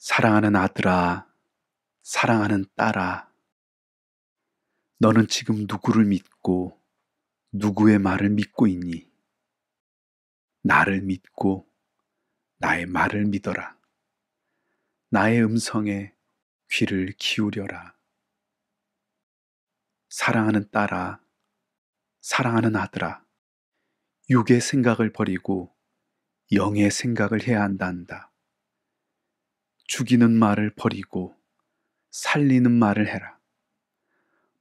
사랑하는 아들아, 사랑하는 딸아, 너는 지금 누구를 믿고 누구의 말을 믿고 있니? 나를 믿고 나의 말을 믿어라. 나의 음성에 귀를 기울여라. 사랑하는 딸아, 사랑하는 아들아, 육의 생각을 버리고 영의 생각을 해야 한다 한다. 죽이는 말을 버리고 살리는 말을 해라.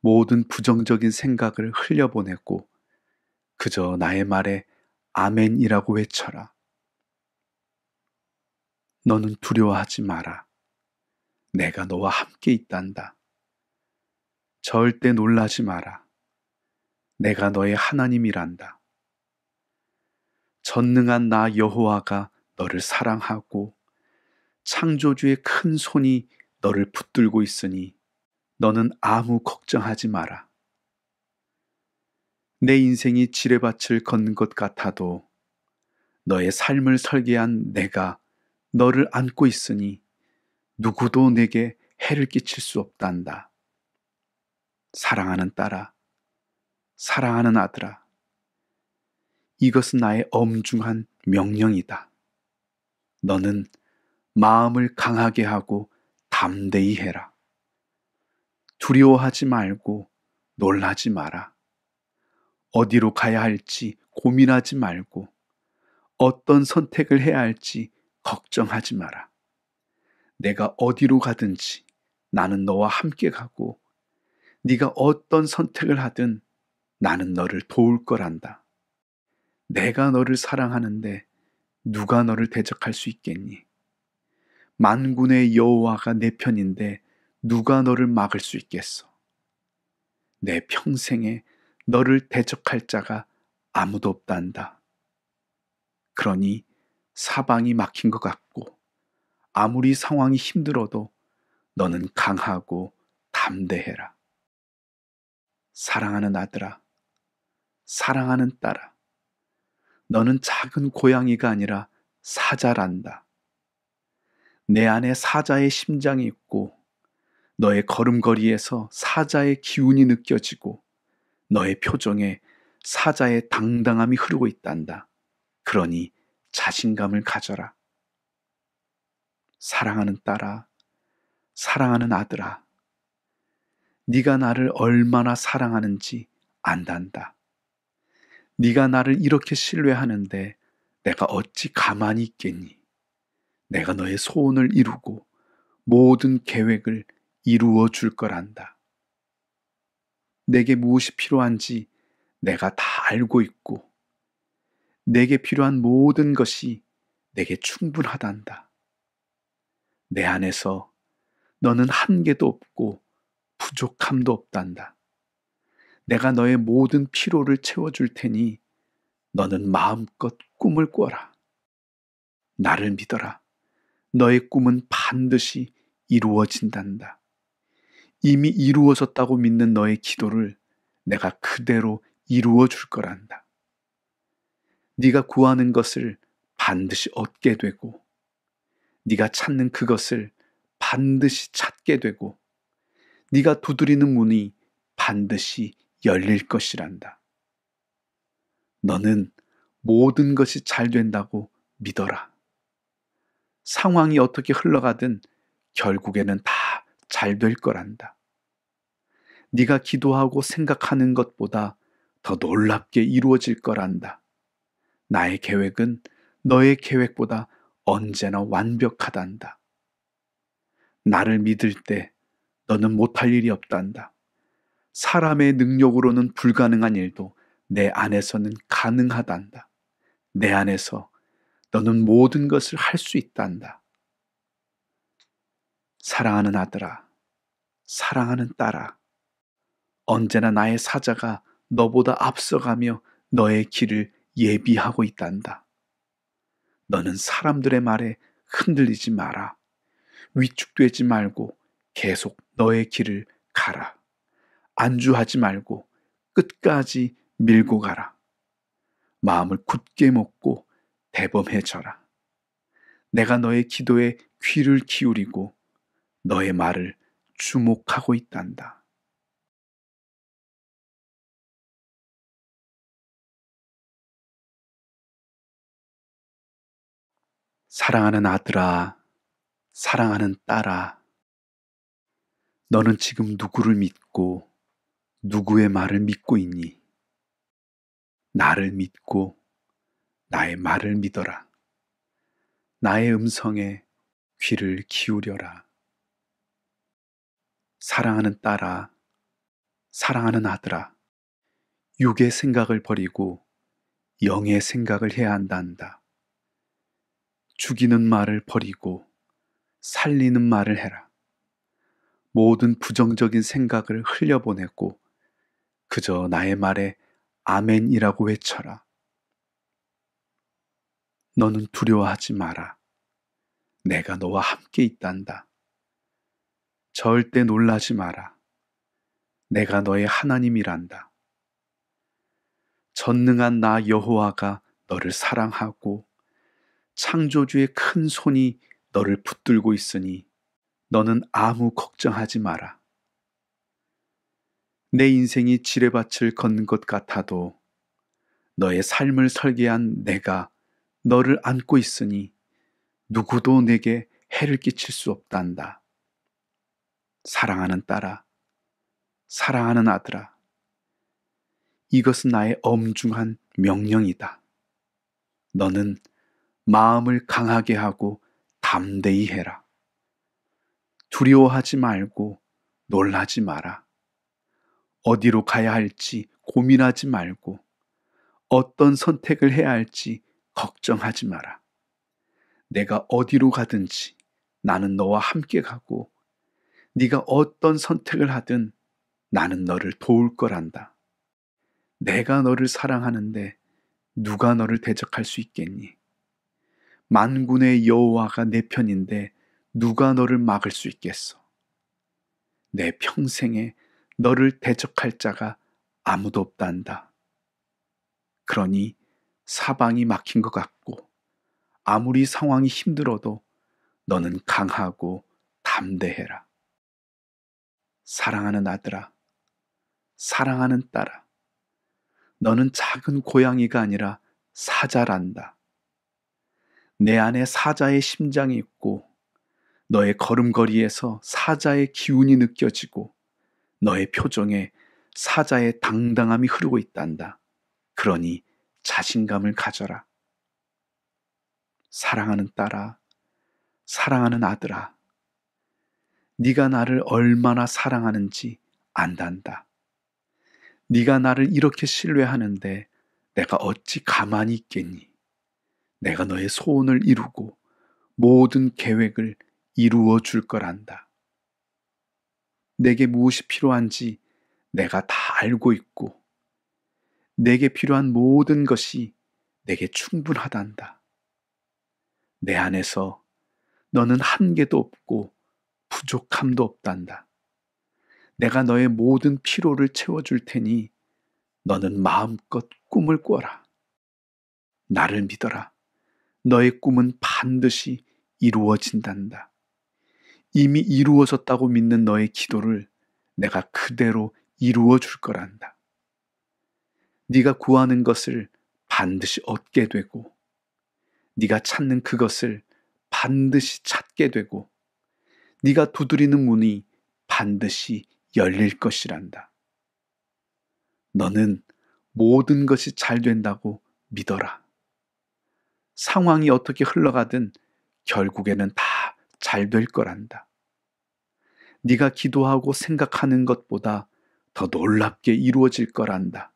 모든 부정적인 생각을 흘려보내고 그저 나의 말에 아멘이라고 외쳐라. 너는 두려워하지 마라. 내가 너와 함께 있단다. 절대 놀라지 마라. 내가 너의 하나님이란다. 전능한 나 여호와가 너를 사랑하고 창조주의 큰 손이 너를 붙들고 있으니 너는 아무 걱정하지 마라. 내 인생이 지뢰밭을 건 것 같아도 너의 삶을 설계한 내가 너를 안고 있으니 누구도 내게 해를 끼칠 수 없단다. 사랑하는 딸아, 사랑하는 아들아, 이것은 나의 엄중한 명령이다. 너는 마음을 강하게 하고 담대히 해라. 두려워하지 말고 놀라지 마라. 어디로 가야 할지 고민하지 말고 어떤 선택을 해야 할지 걱정하지 마라. 내가 어디로 가든지 나는 너와 함께 가고 네가 어떤 선택을 하든 나는 너를 도울 거란다. 내가 너를 사랑하는데 누가 너를 대적할 수 있겠니? 만군의 여호와가 내 편인데 누가 너를 막을 수 있겠어? 내 평생에 너를 대적할 자가 아무도 없단다. 그러니 사방이 막힌 것 같고 아무리 상황이 힘들어도 너는 강하고 담대해라. 사랑하는 아들아, 사랑하는 딸아, 너는 작은 고양이가 아니라 사자란다. 내 안에 사자의 심장이 있고 너의 걸음걸이에서 사자의 기운이 느껴지고 너의 표정에 사자의 당당함이 흐르고 있단다. 그러니 자신감을 가져라. 사랑하는 딸아, 사랑하는 아들아, 네가 나를 얼마나 사랑하는지 안단다. 네가 나를 이렇게 신뢰하는데 내가 어찌 가만히 있겠니? 내가 너의 소원을 이루고 모든 계획을 이루어 줄 거란다. 내게 무엇이 필요한지 내가 다 알고 있고, 내게 필요한 모든 것이 내게 충분하단다. 내 안에서 너는 한계도 없고 부족함도 없단다. 내가 너의 모든 피로를 채워줄 테니 너는 마음껏 꿈을 꿔라. 나를 믿어라. 너의 꿈은 반드시 이루어진단다. 이미 이루어졌다고 믿는 너의 기도를 내가 그대로 이루어 줄 거란다. 네가 구하는 것을 반드시 얻게 되고 네가 찾는 그것을 반드시 찾게 되고 네가 두드리는 문이 반드시 열릴 것이란다. 너는 모든 것이 잘 된다고 믿어라. 상황이 어떻게 흘러가든 결국에는 다 잘 될 거란다. 네가 기도하고 생각하는 것보다 더 놀랍게 이루어질 거란다. 나의 계획은 너의 계획보다 언제나 완벽하단다. 나를 믿을 때 너는 못할 일이 없단다. 사람의 능력으로는 불가능한 일도 내 안에서는 가능하단다. 내 안에서 너는 모든 것을 할 수 있단다. 사랑하는 아들아, 사랑하는 딸아, 언제나 나의 사자가 너보다 앞서가며 너의 길을 예비하고 있단다. 너는 사람들의 말에 흔들리지 마라. 위축되지 말고 계속 너의 길을 가라. 안주하지 말고 끝까지 밀고 가라. 마음을 굳게 먹고 대범해져라. 내가 너의 기도에 귀를 기울이고 너의 말을 주목하고 있단다. 사랑하는 아들아, 사랑하는 딸아, 너는 지금 누구를 믿고 누구의 말을 믿고 있니? 나를 믿고 나의 말을 믿어라. 나의 음성에 귀를 기울여라. 사랑하는 딸아, 사랑하는 아들아, 육의 생각을 버리고 영의 생각을 해야 한단다. 죽이는 말을 버리고 살리는 말을 해라. 모든 부정적인 생각을 흘려보내고 그저 나의 말에 아멘이라고 외쳐라. 너는 두려워하지 마라. 내가 너와 함께 있단다. 절대 놀라지 마라. 내가 너의 하나님이란다. 전능한 나 여호와가 너를 사랑하고 창조주의 큰 손이 너를 붙들고 있으니 너는 아무 걱정하지 마라. 내 인생이 지뢰밭을 걷는 것 같아도 너의 삶을 설계한 내가 너를 안고 있으니 누구도 내게 해를 끼칠 수 없단다. 사랑하는 딸아, 사랑하는 아들아, 이것은 나의 엄중한 명령이다. 너는 마음을 강하게 하고 담대히 해라. 두려워하지 말고 놀라지 마라. 어디로 가야 할지 고민하지 말고 어떤 선택을 해야 할지 걱정하지 마라. 내가 어디로 가든지 나는 너와 함께 가고 네가 어떤 선택을 하든 나는 너를 도울 거란다. 내가 너를 사랑하는데 누가 너를 대적할 수 있겠니? 만군의 여호와가 내 편인데 누가 너를 막을 수 있겠어? 내 평생에 너를 대적할 자가 아무도 없단다. 그러니 사방이 막힌 것 같고 아무리 상황이 힘들어도 너는 강하고 담대해라. 사랑하는 아들아, 사랑하는 딸아, 너는 작은 고양이가 아니라 사자란다. 내 안에 사자의 심장이 있고 너의 걸음걸이에서 사자의 기운이 느껴지고 너의 표정에 사자의 당당함이 흐르고 있단다. 그러니 자신감을 가져라. 사랑하는 딸아, 사랑하는 아들아, 네가 나를 얼마나 사랑하는지 안단다. 네가 나를 이렇게 신뢰하는데 내가 어찌 가만히 있겠니? 내가 너의 소원을 이루고 모든 계획을 이루어 줄 거란다. 내게 무엇이 필요한지 내가 다 알고 있고 내게 필요한 모든 것이 내게 충분하단다. 내 안에서 너는 한계도 없고 부족함도 없단다. 내가 너의 모든 피로를 채워줄 테니 너는 마음껏 꿈을 꿔라. 나를 믿어라. 너의 꿈은 반드시 이루어진단다. 이미 이루어졌다고 믿는 너의 기도를 내가 그대로 이루어 줄 거란다. 네가 구하는 것을 반드시 얻게 되고 네가 찾는 그것을 반드시 찾게 되고 네가 두드리는 문이 반드시 열릴 것이란다. 너는 모든 것이 잘 된다고 믿어라. 상황이 어떻게 흘러가든 결국에는 다 잘 될 거란다. 네가 기도하고 생각하는 것보다 더 놀랍게 이루어질 거란다.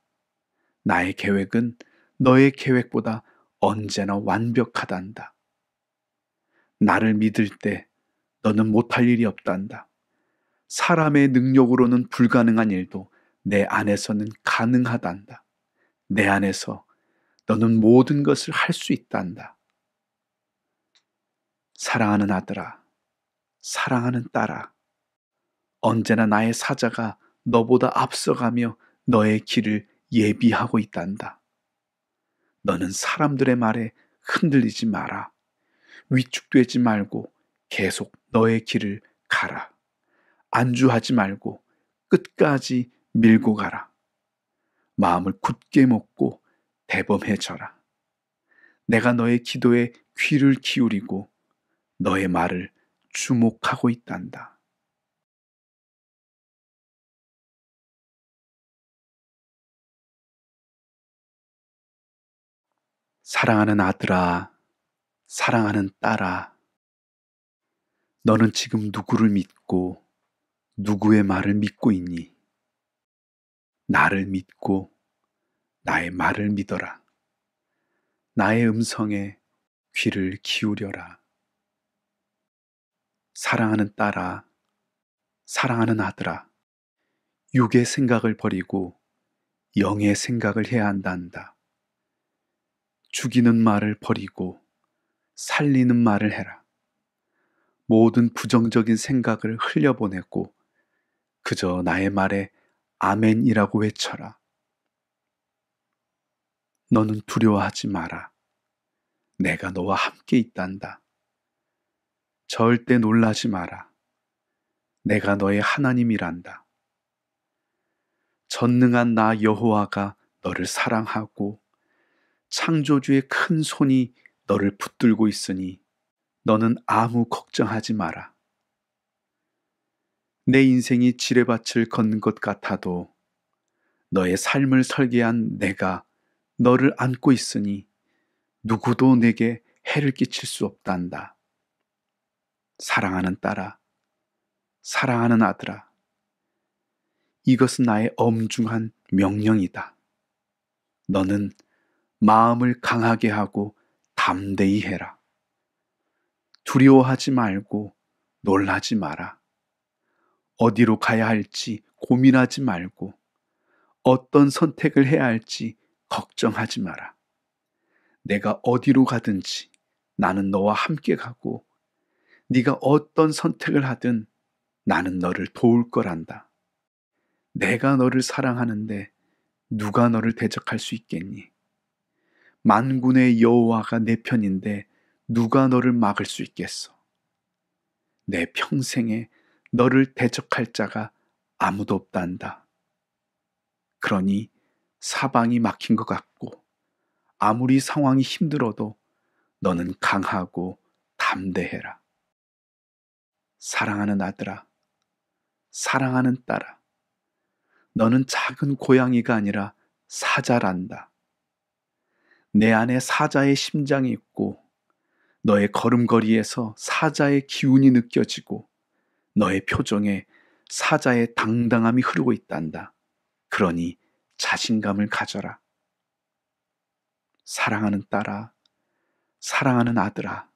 나의 계획은 너의 계획보다 언제나 완벽하단다. 나를 믿을 때 너는 못할 일이 없단다. 사람의 능력으로는 불가능한 일도 내 안에서는 가능하단다. 내 안에서 너는 모든 것을 할 수 있단다. 사랑하는 아들아, 사랑하는 딸아, 언제나 나의 사자가 너보다 앞서가며 너의 길을 예비하고 있단다. 너는 사람들의 말에 흔들리지 마라. 위축되지 말고 계속 너의 길을 가라. 안주하지 말고 끝까지 밀고 가라. 마음을 굳게 먹고 대범해져라. 내가 너의 기도에 귀를 기울이고 너의 말을 주목하고 있단다. 사랑하는 아들아, 사랑하는 딸아, 너는 지금 누구를 믿고 누구의 말을 믿고 있니? 나를 믿고 나의 말을 믿어라. 나의 음성에 귀를 기울여라. 사랑하는 딸아, 사랑하는 아들아, 육의 생각을 버리고 영의 생각을 해야 한단다. 죽이는 말을 버리고 살리는 말을 해라. 모든 부정적인 생각을 흘려보내고 그저 나의 말에 아멘이라고 외쳐라. 너는 두려워하지 마라. 내가 너와 함께 있단다. 절대 놀라지 마라. 내가 너의 하나님이란다. 전능한 나 여호와가 너를 사랑하고 창조주의 큰 손이 너를 붙들고 있으니 너는 아무 걱정하지 마라. 내 인생이 지뢰밭을 걷는 것 같아도 너의 삶을 설계한 내가 너를 안고 있으니 누구도 내게 해를 끼칠 수 없단다. 사랑하는 딸아, 사랑하는 아들아, 이것은 나의 엄중한 명령이다. 너는 마음을 강하게 하고 담대히 해라. 두려워하지 말고 놀라지 마라. 어디로 가야 할지 고민하지 말고 어떤 선택을 해야 할지 걱정하지 마라. 내가 어디로 가든지 나는 너와 함께 가고 네가 어떤 선택을 하든 나는 너를 도울 거란다. 내가 너를 사랑하는데 누가 너를 대적할 수 있겠니? 만군의 여호와가 내 편인데 누가 너를 막을 수 있겠어? 내 평생에 너를 대적할 자가 아무도 없단다. 그러니 사방이 막힌 것 같고 아무리 상황이 힘들어도 너는 강하고 담대해라. 사랑하는 아들아, 사랑하는 딸아, 너는 작은 고양이가 아니라 사자란다. 내 안에 사자의 심장이 있고 너의 걸음걸이에서 사자의 기운이 느껴지고 너의 표정에 사자의 당당함이 흐르고 있단다. 그러니 자신감을 가져라. 사랑하는 딸아, 사랑하는 아들아,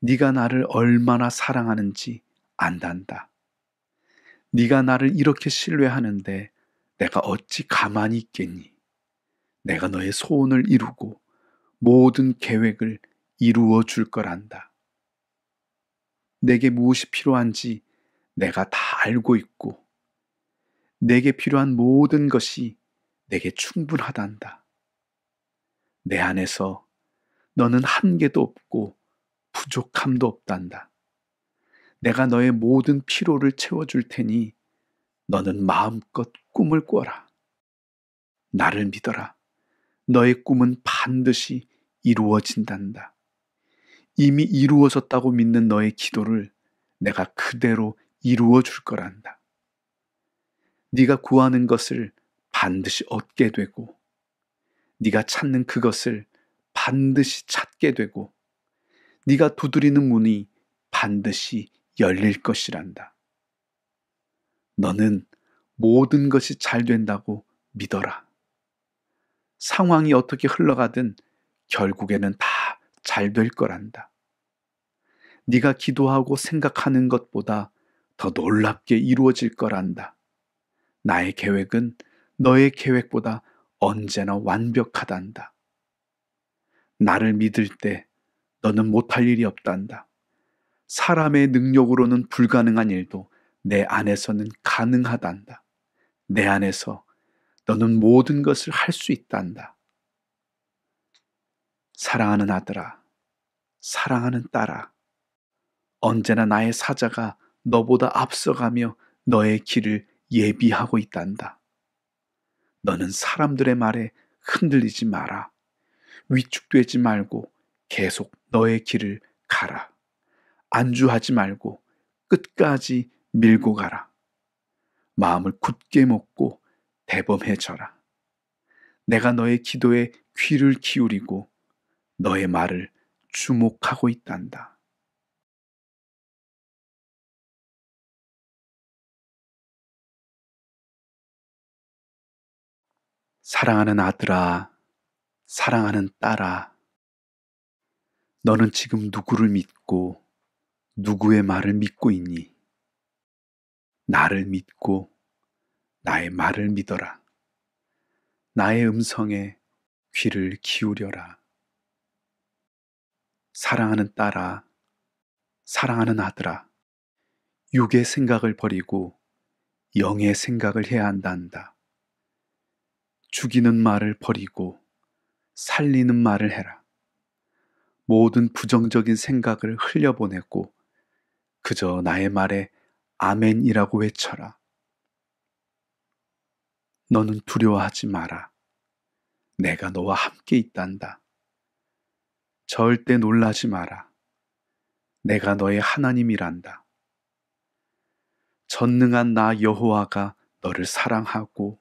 네가 나를 얼마나 사랑하는지 안단다. 네가 나를 이렇게 신뢰하는데 내가 어찌 가만히 있겠니? 내가 너의 소원을 이루고 모든 계획을 이루어 줄 거란다. 내게 무엇이 필요한지 내가 다 알고 있고, 내게 필요한 모든 것이 내게 충분하단다. 내 안에서 너는 한계도 없고 부족함도 없단다. 내가 너의 모든 피로를 채워줄 테니 너는 마음껏 꿈을 꿔라. 나를 믿어라. 너의 꿈은 반드시 이루어진단다. 이미 이루어졌다고 믿는 너의 기도를 내가 그대로 이루어 줄 거란다. 네가 구하는 것을 반드시 얻게 되고 네가 찾는 그것을 반드시 찾게 되고 네가 두드리는 문이 반드시 열릴 것이란다. 너는 모든 것이 잘 된다고 믿어라. 상황이 어떻게 흘러가든 결국에는 다 잘 될 거란다. 네가 기도하고 생각하는 것보다 더 놀랍게 이루어질 거란다. 나의 계획은 너의 계획보다 언제나 완벽하단다. 나를 믿을 때 너는 못할 일이 없단다. 사람의 능력으로는 불가능한 일도 내 안에서는 가능하단다. 내 안에서 너는 모든 것을 할 수 있단다. 사랑하는 아들아, 사랑하는 딸아, 언제나 나의 사자가 너보다 앞서가며 너의 길을 예비하고 있단다. 너는 사람들의 말에 흔들리지 마라. 위축되지 말고 계속 너의 길을 가라. 안주하지 말고 끝까지 밀고 가라. 마음을 굳게 먹고 대범해져라. 내가 너의 기도에 귀를 기울이고 너의 말을 주목하고 있단다. 사랑하는 아들아, 사랑하는 딸아, 너는 지금 누구를 믿고 누구의 말을 믿고 있니? 나를 믿고 나의 말을 믿어라. 나의 음성에 귀를 기울여라. 사랑하는 딸아, 사랑하는 아들아, 육의 생각을 버리고 영의 생각을 해야 한단다. 죽이는 말을 버리고 살리는 말을 해라. 모든 부정적인 생각을 흘려보내고 그저 나의 말에 아멘이라고 외쳐라. 너는 두려워하지 마라. 내가 너와 함께 있단다. 절대 놀라지 마라. 내가 너의 하나님이란다. 전능한 나 여호와가 너를 사랑하고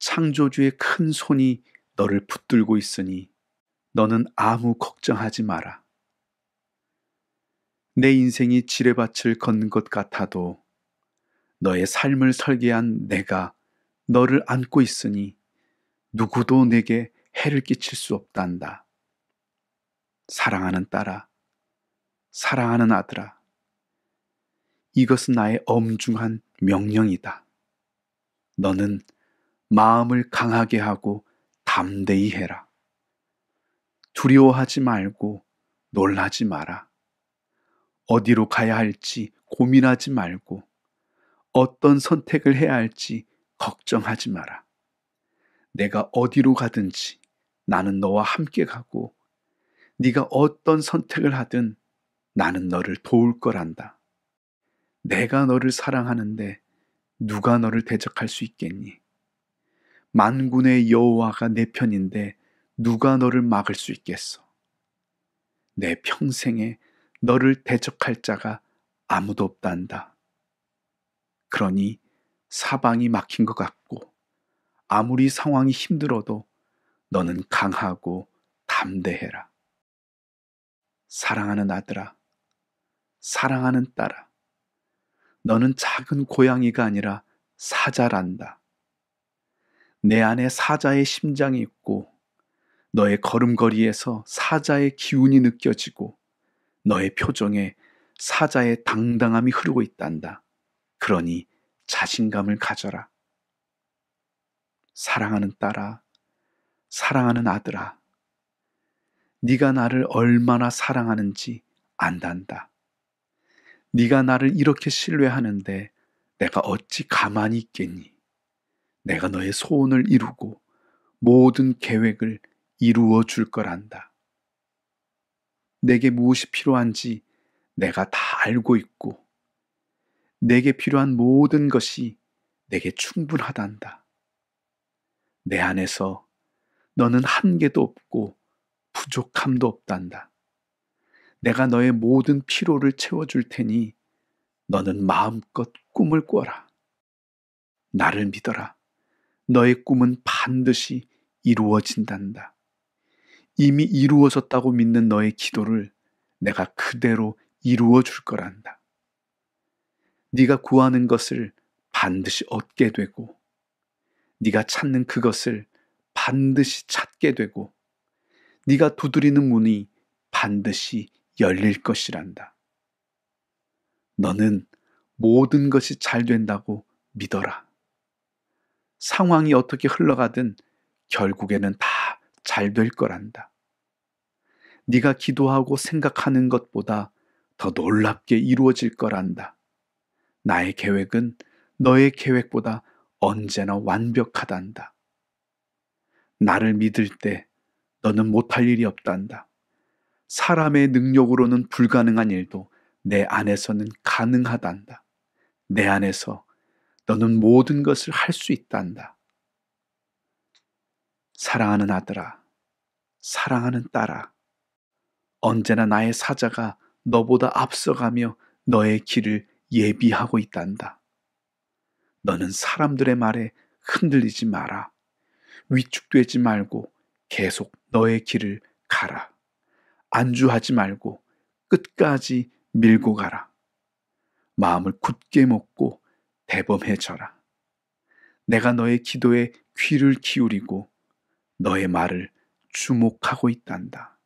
창조주의 큰 손이 너를 붙들고 있으니 너는 아무 걱정하지 마라. 내 인생이 지뢰밭을 걷는 것 같아도 너의 삶을 설계한 내가 너를 안고 있으니 누구도 내게 해를 끼칠 수 없단다. 사랑하는 딸아, 사랑하는 아들아, 이것은 나의 엄중한 명령이다. 너는 마음을 강하게 하고 담대히 해라. 두려워하지 말고 놀라지 마라. 어디로 가야 할지 고민하지 말고 어떤 선택을 해야 할지 걱정하지 마라. 내가 어디로 가든지 나는 너와 함께 가고 네가 어떤 선택을 하든 나는 너를 도울 거란다. 내가 너를 사랑하는데 누가 너를 대적할 수 있겠니? 만군의 여호와가 내 편인데 누가 너를 막을 수 있겠어? 내 평생에 너를 대적할 자가 아무도 없단다. 그러니 사방이 막힌 것 같고 아무리 상황이 힘들어도 너는 강하고 담대해라. 사랑하는 아들아, 사랑하는 딸아, 너는 작은 고양이가 아니라 사자란다. 내 안에 사자의 심장이 있고 너의 걸음걸이에서 사자의 기운이 느껴지고 너의 표정에 사자의 당당함이 흐르고 있단다. 그러니 자신감을 가져라. 사랑하는 딸아, 사랑하는 아들아, 네가 나를 얼마나 사랑하는지 안단다. 네가 나를 이렇게 신뢰하는데 내가 어찌 가만히 있겠니? 내가 너의 소원을 이루고 모든 계획을 이루어 줄 거란다. 내게 무엇이 필요한지 내가 다 알고 있고 내게 필요한 모든 것이 내게 충분하단다. 내 안에서 너는 한계도 없고 부족함도 없단다. 내가 너의 모든 피로를 채워줄 테니 너는 마음껏 꿈을 꿔라. 나를 믿어라. 너의 꿈은 반드시 이루어진단다. 이미 이루어졌다고 믿는 너의 기도를 내가 그대로 이루어 줄 거란다. 네가 구하는 것을 반드시 얻게 되고 네가 찾는 그것을 반드시 찾게 되고 네가 두드리는 문이 반드시 열릴 것이란다. 너는 모든 것이 잘 된다고 믿어라. 상황이 어떻게 흘러가든 결국에는 다 잘 될 거란다. 네가 기도하고 생각하는 것보다 더 놀랍게 이루어질 거란다. 나의 계획은 너의 계획보다 언제나 완벽하단다. 나를 믿을 때 너는 못할 일이 없단다. 사람의 능력으로는 불가능한 일도 내 안에서는 가능하단다. 내 안에서 너는 모든 것을 할 수 있단다. 사랑하는 아들아, 사랑하는 딸아, 언제나 나의 사자가 너보다 앞서가며 너의 길을 예비하고 있단다. 너는 사람들의 말에 흔들리지 마라. 위축되지 말고 계속 너의 길을 가라. 안주하지 말고 끝까지 밀고 가라. 마음을 굳게 먹고 대범해져라. 내가 너의 기도에 귀를 기울이고 너의 말을 주목하고 있단다.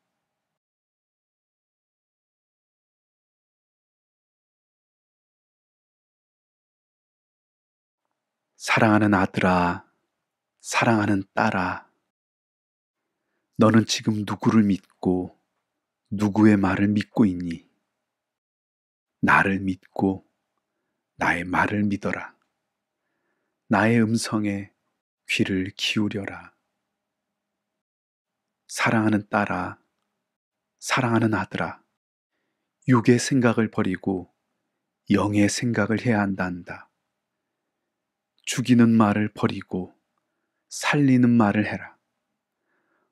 사랑하는 아들아, 사랑하는 딸아, 너는 지금 누구를 믿고 누구의 말을 믿고 있니? 나를 믿고 나의 말을 믿어라. 나의 음성에 귀를 기울여라. 사랑하는 딸아, 사랑하는 아들아, 육의 생각을 버리고 영의 생각을 해야 한단다. 죽이는 말을 버리고 살리는 말을 해라.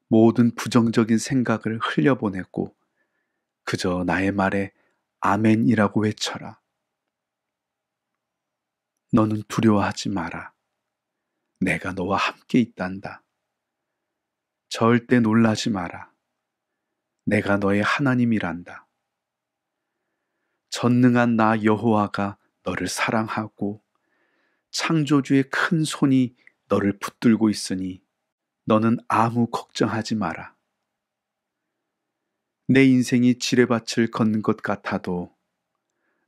모든 부정적인 생각을 흘려보내고 그저 나의 말에 아멘이라고 외쳐라. 너는 두려워하지 마라. 내가 너와 함께 있단다. 절대 놀라지 마라. 내가 너의 하나님이란다. 전능한 나 여호와가 너를 사랑하고 창조주의 큰 손이 너를 붙들고 있으니 너는 아무 걱정하지 마라. 내 인생이 지뢰밭을 걷는 것 같아도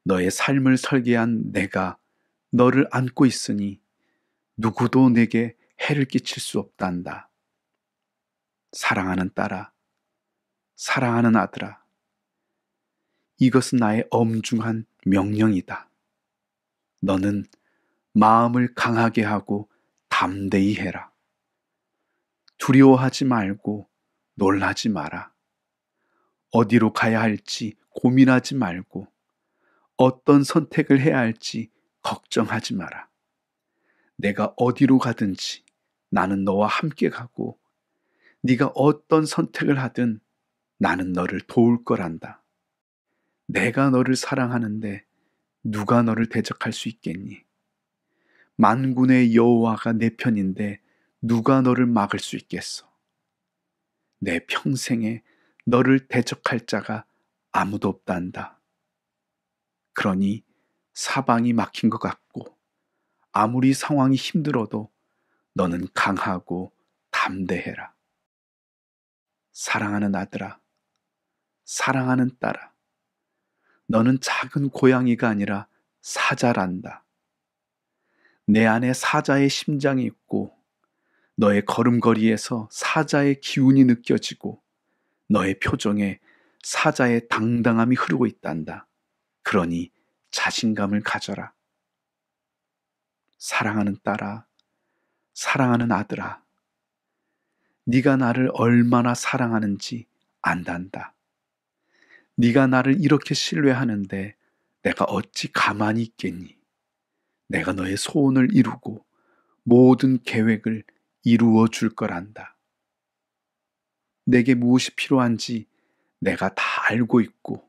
너의 삶을 설계한 내가 너를 안고 있으니 누구도 내게 해를 끼칠 수 없단다. 사랑하는 딸아, 사랑하는 아들아, 이것은 나의 엄중한 명령이다. 너는 마음을 강하게 하고 담대히 해라. 두려워하지 말고 놀라지 마라. 어디로 가야 할지 고민하지 말고 어떤 선택을 해야 할지 걱정하지 마라. 내가 어디로 가든지 나는 너와 함께 가고 네가 어떤 선택을 하든 나는 너를 도울 거란다. 내가 너를 사랑하는데 누가 너를 대적할 수 있겠니? 만군의 여호와가 내 편인데 누가 너를 막을 수 있겠어? 내 평생에 너를 대적할 자가 아무도 없단다. 그러니 사방이 막힌 것 같고 아무리 상황이 힘들어도 너는 강하고 담대해라. 사랑하는 아들아, 사랑하는 딸아, 너는 작은 고양이가 아니라 사자란다. 내 안에 사자의 심장이 있고 너의 걸음걸이에서 사자의 기운이 느껴지고 너의 표정에 사자의 당당함이 흐르고 있단다. 그러니 자신감을 가져라. 사랑하는 딸아, 사랑하는 아들아, 네가 나를 얼마나 사랑하는지 안단다. 네가 나를 이렇게 신뢰하는데 내가 어찌 가만히 있겠니? 내가 너의 소원을 이루고 모든 계획을 이루어 줄 거란다. 내게 무엇이 필요한지 내가 다 알고 있고,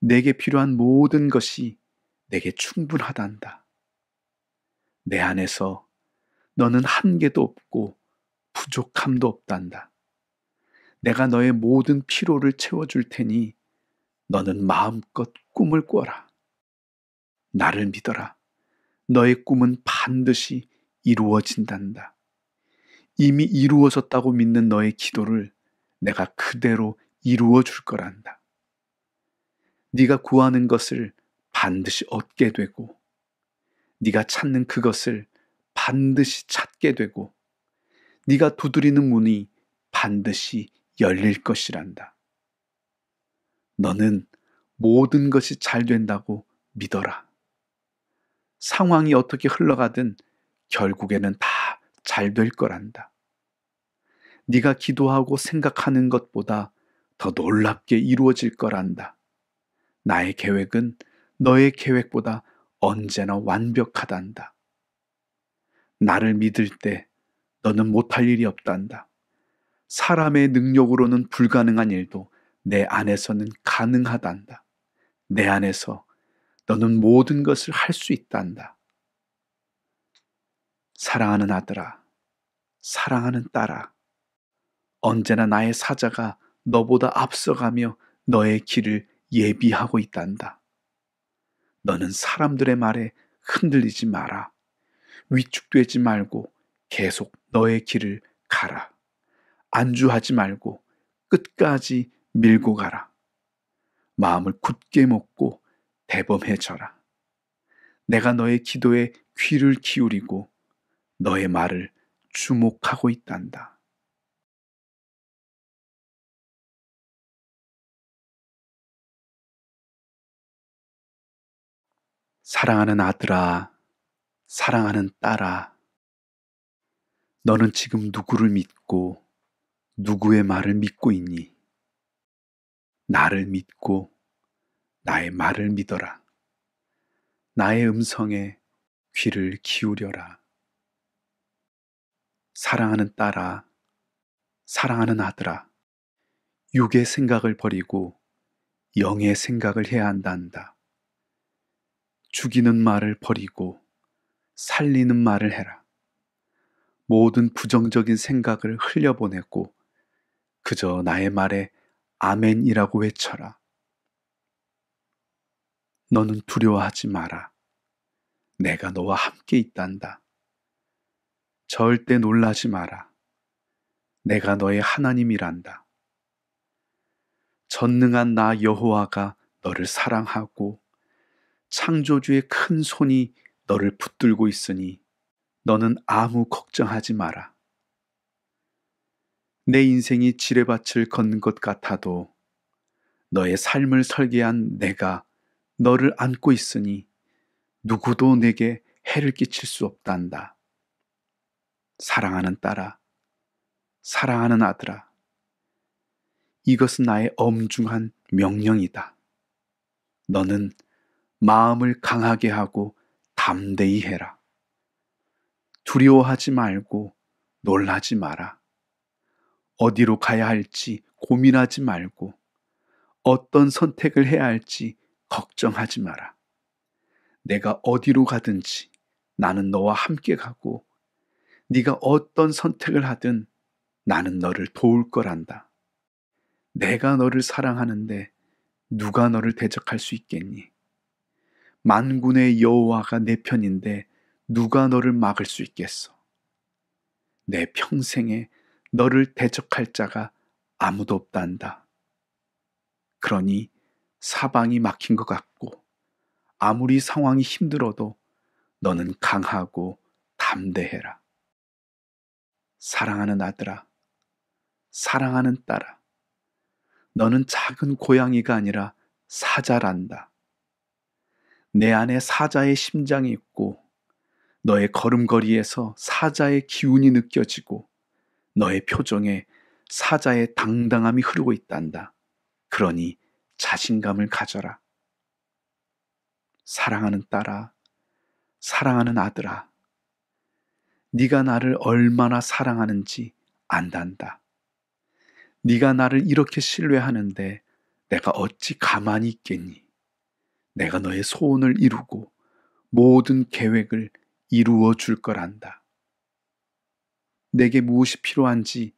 내게 필요한 모든 것이 내게 충분하단다. 내 안에서 너는 한계도 없고 부족함도 없단다. 내가 너의 모든 피로를 채워줄 테니 너는 마음껏 꿈을 꿔라. 나를 믿어라. 너의 꿈은 반드시 이루어진단다. 이미 이루어졌다고 믿는 너의 기도를 내가 그대로 이루어 줄 거란다. 네가 구하는 것을 반드시 얻게 되고 네가 찾는 그것을 반드시 찾게 되고 네가 두드리는 문이 반드시 열릴 것이란다. 너는 모든 것이 잘 된다고 믿어라. 상황이 어떻게 흘러가든 결국에는 다 잘 될 거란다. 네가 기도하고 생각하는 것보다 더 놀랍게 이루어질 거란다. 나의 계획은 너의 계획보다 언제나 완벽하단다. 나를 믿을 때 너는 못할 일이 없단다. 사람의 능력으로는 불가능한 일도 내 안에서는 가능하단다. 내 안에서 너는 모든 것을 할 수 있단다. 사랑하는 아들아, 사랑하는 딸아, 언제나 나의 사자가 너보다 앞서가며 너의 길을 예비하고 있단다. 너는 사람들의 말에 흔들리지 마라. 위축되지 말고 계속 너의 길을 가라. 안주하지 말고 끝까지 밀고 가라. 마음을 굳게 먹고 대범해져라. 내가 너의 기도에 귀를 기울이고 너의 말을 주목하고 있단다. 사랑하는 아들아, 사랑하는 딸아, 너는 지금 누구를 믿고 누구의 말을 믿고 있니? 나를 믿고 나의 말을 믿어라. 나의 음성에 귀를 기울여라. 사랑하는 딸아, 사랑하는 아들아, 육의 생각을 버리고 영의 생각을 해야 한단다. 죽이는 말을 버리고 살리는 말을 해라. 모든 부정적인 생각을 흘려보내고 그저 나의 말에 아멘이라고 외쳐라. 너는 두려워하지 마라. 내가 너와 함께 있단다. 절대 놀라지 마라. 내가 너의 하나님이란다. 전능한 나 여호와가 너를 사랑하고 창조주의 큰 손이 너를 붙들고 있으니 너는 아무 걱정하지 마라. 내 인생이 지뢰밭을 걷는 것 같아도 너의 삶을 설계한 내가 너를 안고 있으니 누구도 내게 해를 끼칠 수 없단다. 사랑하는 딸아, 사랑하는 아들아, 이것은 나의 엄중한 명령이다. 너는 마음을 강하게 하고 담대히 해라. 두려워하지 말고 놀라지 마라. 어디로 가야 할지 고민하지 말고 어떤 선택을 해야 할지 걱정하지 마라. 내가 어디로 가든지 나는 너와 함께 가고 네가 어떤 선택을 하든 나는 너를 도울 거란다. 내가 너를 사랑하는데 누가 너를 대적할 수 있겠니? 만군의 여호와가 내 편인데 누가 너를 막을 수 있겠어? 내 평생에 너를 대적할 자가 아무도 없단다. 그러니 사방이 막힌 것 같고 아무리 상황이 힘들어도 너는 강하고 담대해라. 사랑하는 아들아, 사랑하는 딸아, 너는 작은 고양이가 아니라 사자란다. 내 안에 사자의 심장이 있고 너의 걸음걸이에서 사자의 기운이 느껴지고 너의 표정에 사자의 당당함이 흐르고 있단다. 그러니 자신감을 가져라. 사랑하는 딸아, 사랑하는 아들아, 네가 나를 얼마나 사랑하는지 안단다. 네가 나를 이렇게 신뢰하는데 내가 어찌 가만히 있겠니? 내가 너의 소원을 이루고 모든 계획을 이루어 줄 거란다. 내게 무엇이 필요한지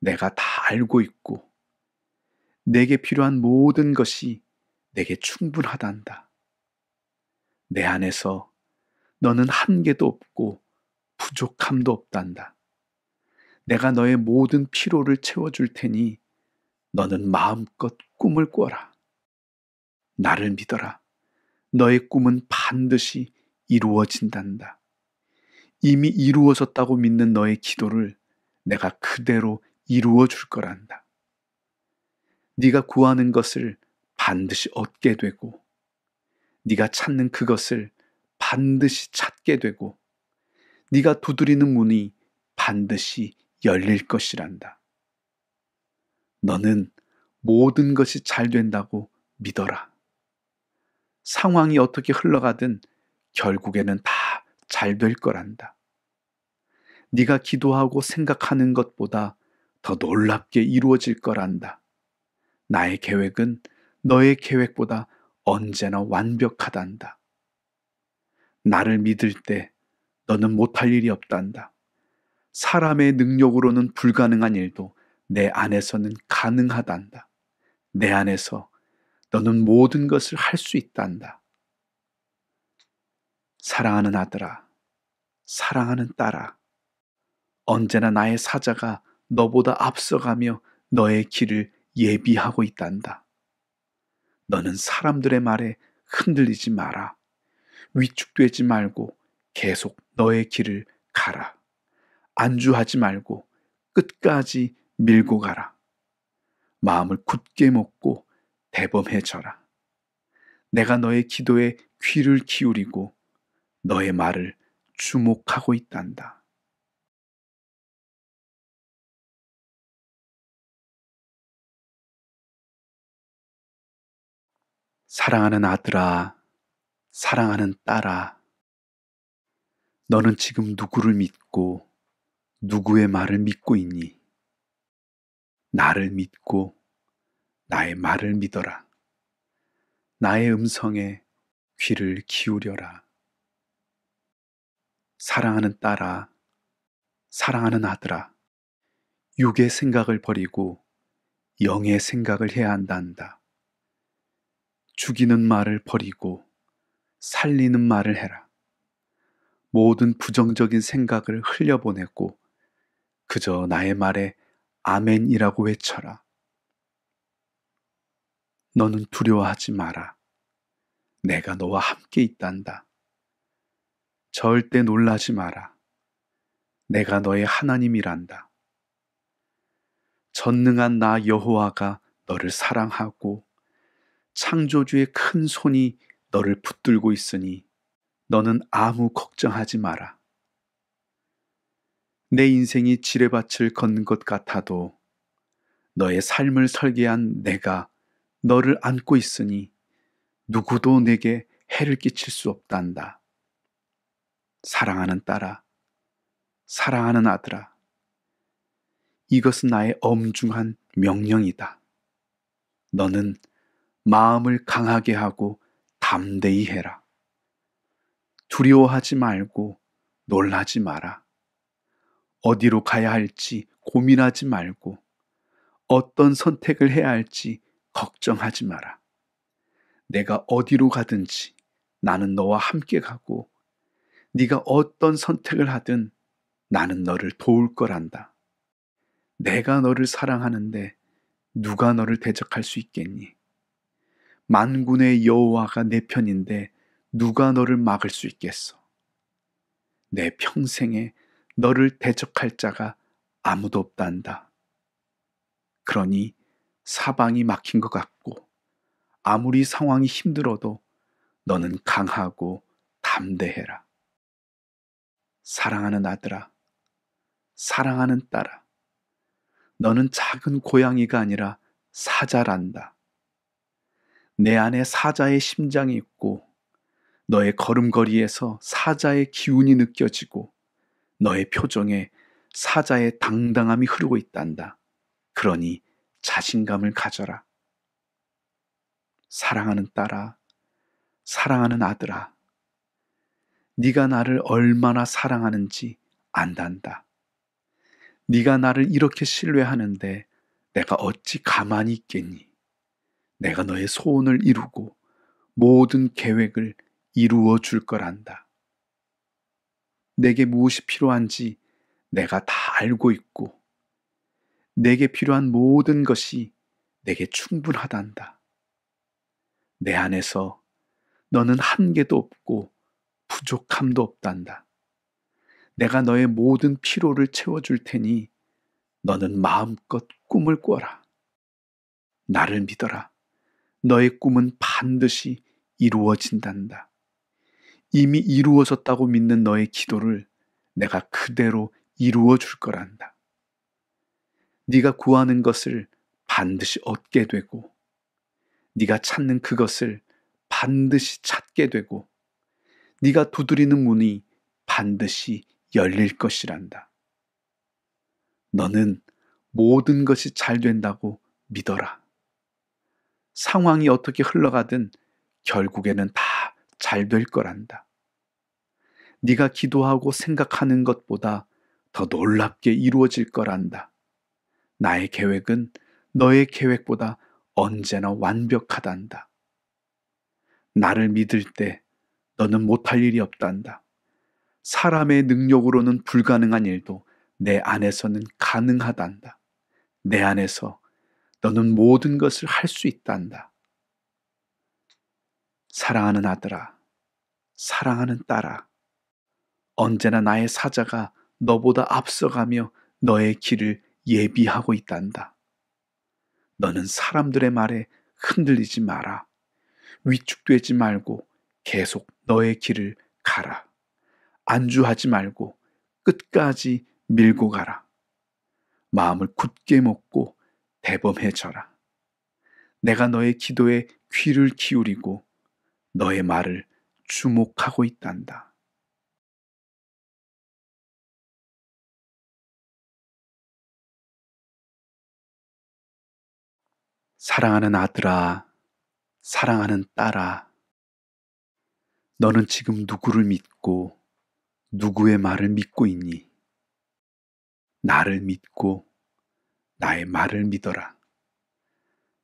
내가 다 알고 있고 내게 필요한 모든 것이 내게 충분하단다. 내 안에서 너는 한계도 없고 부족함도 없단다. 내가 너의 모든 피로를 채워줄 테니 너는 마음껏 꿈을 꿔라. 나를 믿어라. 너의 꿈은 반드시 이루어진단다. 이미 이루어졌다고 믿는 너의 기도를 내가 그대로 이루어 줄 거란다. 네가 구하는 것을 반드시 얻게 되고 네가 찾는 그것을 반드시 찾게 되고 네가 두드리는 문이 반드시 열릴 것이란다. 너는 모든 것이 잘 된다고 믿어라. 상황이 어떻게 흘러가든 결국에는 다 잘 될 거란다. 네가 기도하고 생각하는 것보다 더 놀랍게 이루어질 거란다. 나의 계획은 너의 계획보다 언제나 완벽하단다. 나를 믿을 때 너는 못할 일이 없단다. 사람의 능력으로는 불가능한 일도 내 안에서는 가능하단다. 내 안에서 너는 모든 것을 할 수 있단다. 사랑하는 아들아, 사랑하는 딸아, 언제나 나의 사자가 너보다 앞서가며 너의 길을 예비하고 있단다. 너는 사람들의 말에 흔들리지 마라. 위축되지 말고 계속 너의 길을 가라. 안주하지 말고 끝까지 밀고 가라. 마음을 굳게 먹고 대범해져라. 내가 너의 기도에 귀를 기울이고 너의 말을 주목하고 있단다. 사랑하는 아들아, 사랑하는 딸아, 너는 지금 누구를 믿고 누구의 말을 믿고 있니? 나를 믿고 나의 말을 믿어라. 나의 음성에 귀를 기울여라. 사랑하는 딸아, 사랑하는 아들아, 육의 생각을 버리고 영의 생각을 해야 한단다. 죽이는 말을 버리고 살리는 말을 해라. 모든 부정적인 생각을 흘려보내고 그저 나의 말에 아멘이라고 외쳐라. 너는 두려워하지 마라. 내가 너와 함께 있단다. 절대 놀라지 마라. 내가 너의 하나님이란다. 전능한 나 여호와가 너를 사랑하고 창조주의 큰 손이 너를 붙들고 있으니 너는 아무 걱정하지 마라. 내 인생이 지뢰밭을 걷는 것 같아도 너의 삶을 설계한 내가 너를 안고 있으니 누구도 내게 해를 끼칠 수 없단다. 사랑하는 딸아, 사랑하는 아들아, 이것은 나의 엄중한 명령이다. 너는 마음을 강하게 하고 담대히 해라. 두려워하지 말고 놀라지 마라. 어디로 가야 할지 고민하지 말고 어떤 선택을 해야 할지 걱정하지 마라. 내가 어디로 가든지 나는 너와 함께 가고 네가 어떤 선택을 하든 나는 너를 도울 거란다. 내가 너를 사랑하는데 누가 너를 대적할 수 있겠니? 만군의 여호와가 내 편인데 누가 너를 막을 수 있겠어? 내 평생에 너를 대적할 자가 아무도 없단다. 그러니 사방이 막힌 것 같고 아무리 상황이 힘들어도 너는 강하고 담대해라. 사랑하는 아들아, 사랑하는 딸아, 너는 작은 고양이가 아니라 사자란다. 내 안에 사자의 심장이 있고 너의 걸음걸이에서 사자의 기운이 느껴지고 너의 표정에 사자의 당당함이 흐르고 있단다. 그러니 자신감을 가져라. 사랑하는 딸아, 사랑하는 아들아, 네가 나를 얼마나 사랑하는지 안단다. 네가 나를 이렇게 신뢰하는데 내가 어찌 가만히 있겠니? 내가 너의 소원을 이루고 모든 계획을 이루어 줄 거란다. 내게 무엇이 필요한지 내가 다 알고 있고, 내게 필요한 모든 것이 내게 충분하단다. 내 안에서 너는 한계도 없고 부족함도 없단다. 내가 너의 모든 피로를 채워줄 테니 너는 마음껏 꿈을 꿔라. 나를 믿어라. 너의 꿈은 반드시 이루어진단다. 이미 이루어졌다고 믿는 너의 기도를 내가 그대로 이루어 줄 거란다. 네가 구하는 것을 반드시 얻게 되고 네가 찾는 그것을 반드시 찾게 되고 네가 두드리는 문이 반드시 열릴 것이란다. 너는 모든 것이 잘 된다고 믿어라. 상황이 어떻게 흘러가든 결국에는 다 잘 될 거란다. 네가 기도하고 생각하는 것보다 더 놀랍게 이루어질 거란다. 나의 계획은 너의 계획보다 언제나 완벽하단다. 나를 믿을 때 너는 못할 일이 없단다. 사람의 능력으로는 불가능한 일도 내 안에서는 가능하단다. 내 안에서 너는 모든 것을 할 수 있단다. 사랑하는 아들아, 사랑하는 딸아, 언제나 나의 사자가 너보다 앞서가며 너의 길을 예비하고 있단다. 너는 사람들의 말에 흔들리지 마라. 위축되지 말고 계속 너의 길을 가라. 안주하지 말고 끝까지 밀고 가라. 마음을 굳게 먹고 대범해져라. 내가 너의 기도에 귀를 기울이고 너의 말을 주목하고 있단다. 사랑하는 아들아, 사랑하는 딸아, 너는 지금 누구를 믿고 누구의 말을 믿고 있니? 나를 믿고 나의 말을 믿어라.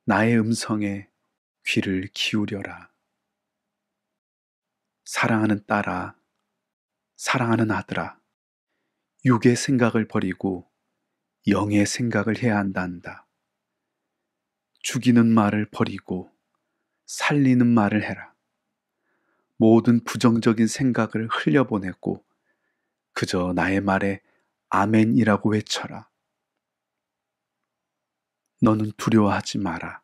나의 음성에 귀를 기울여라. 사랑하는 딸아, 사랑하는 아들아, 육의 생각을 버리고 영의 생각을 해야 한단다. 죽이는 말을 버리고 살리는 말을 해라. 모든 부정적인 생각을 흘려보내고 그저 나의 말에 아멘이라고 외쳐라. 너는 두려워하지 마라.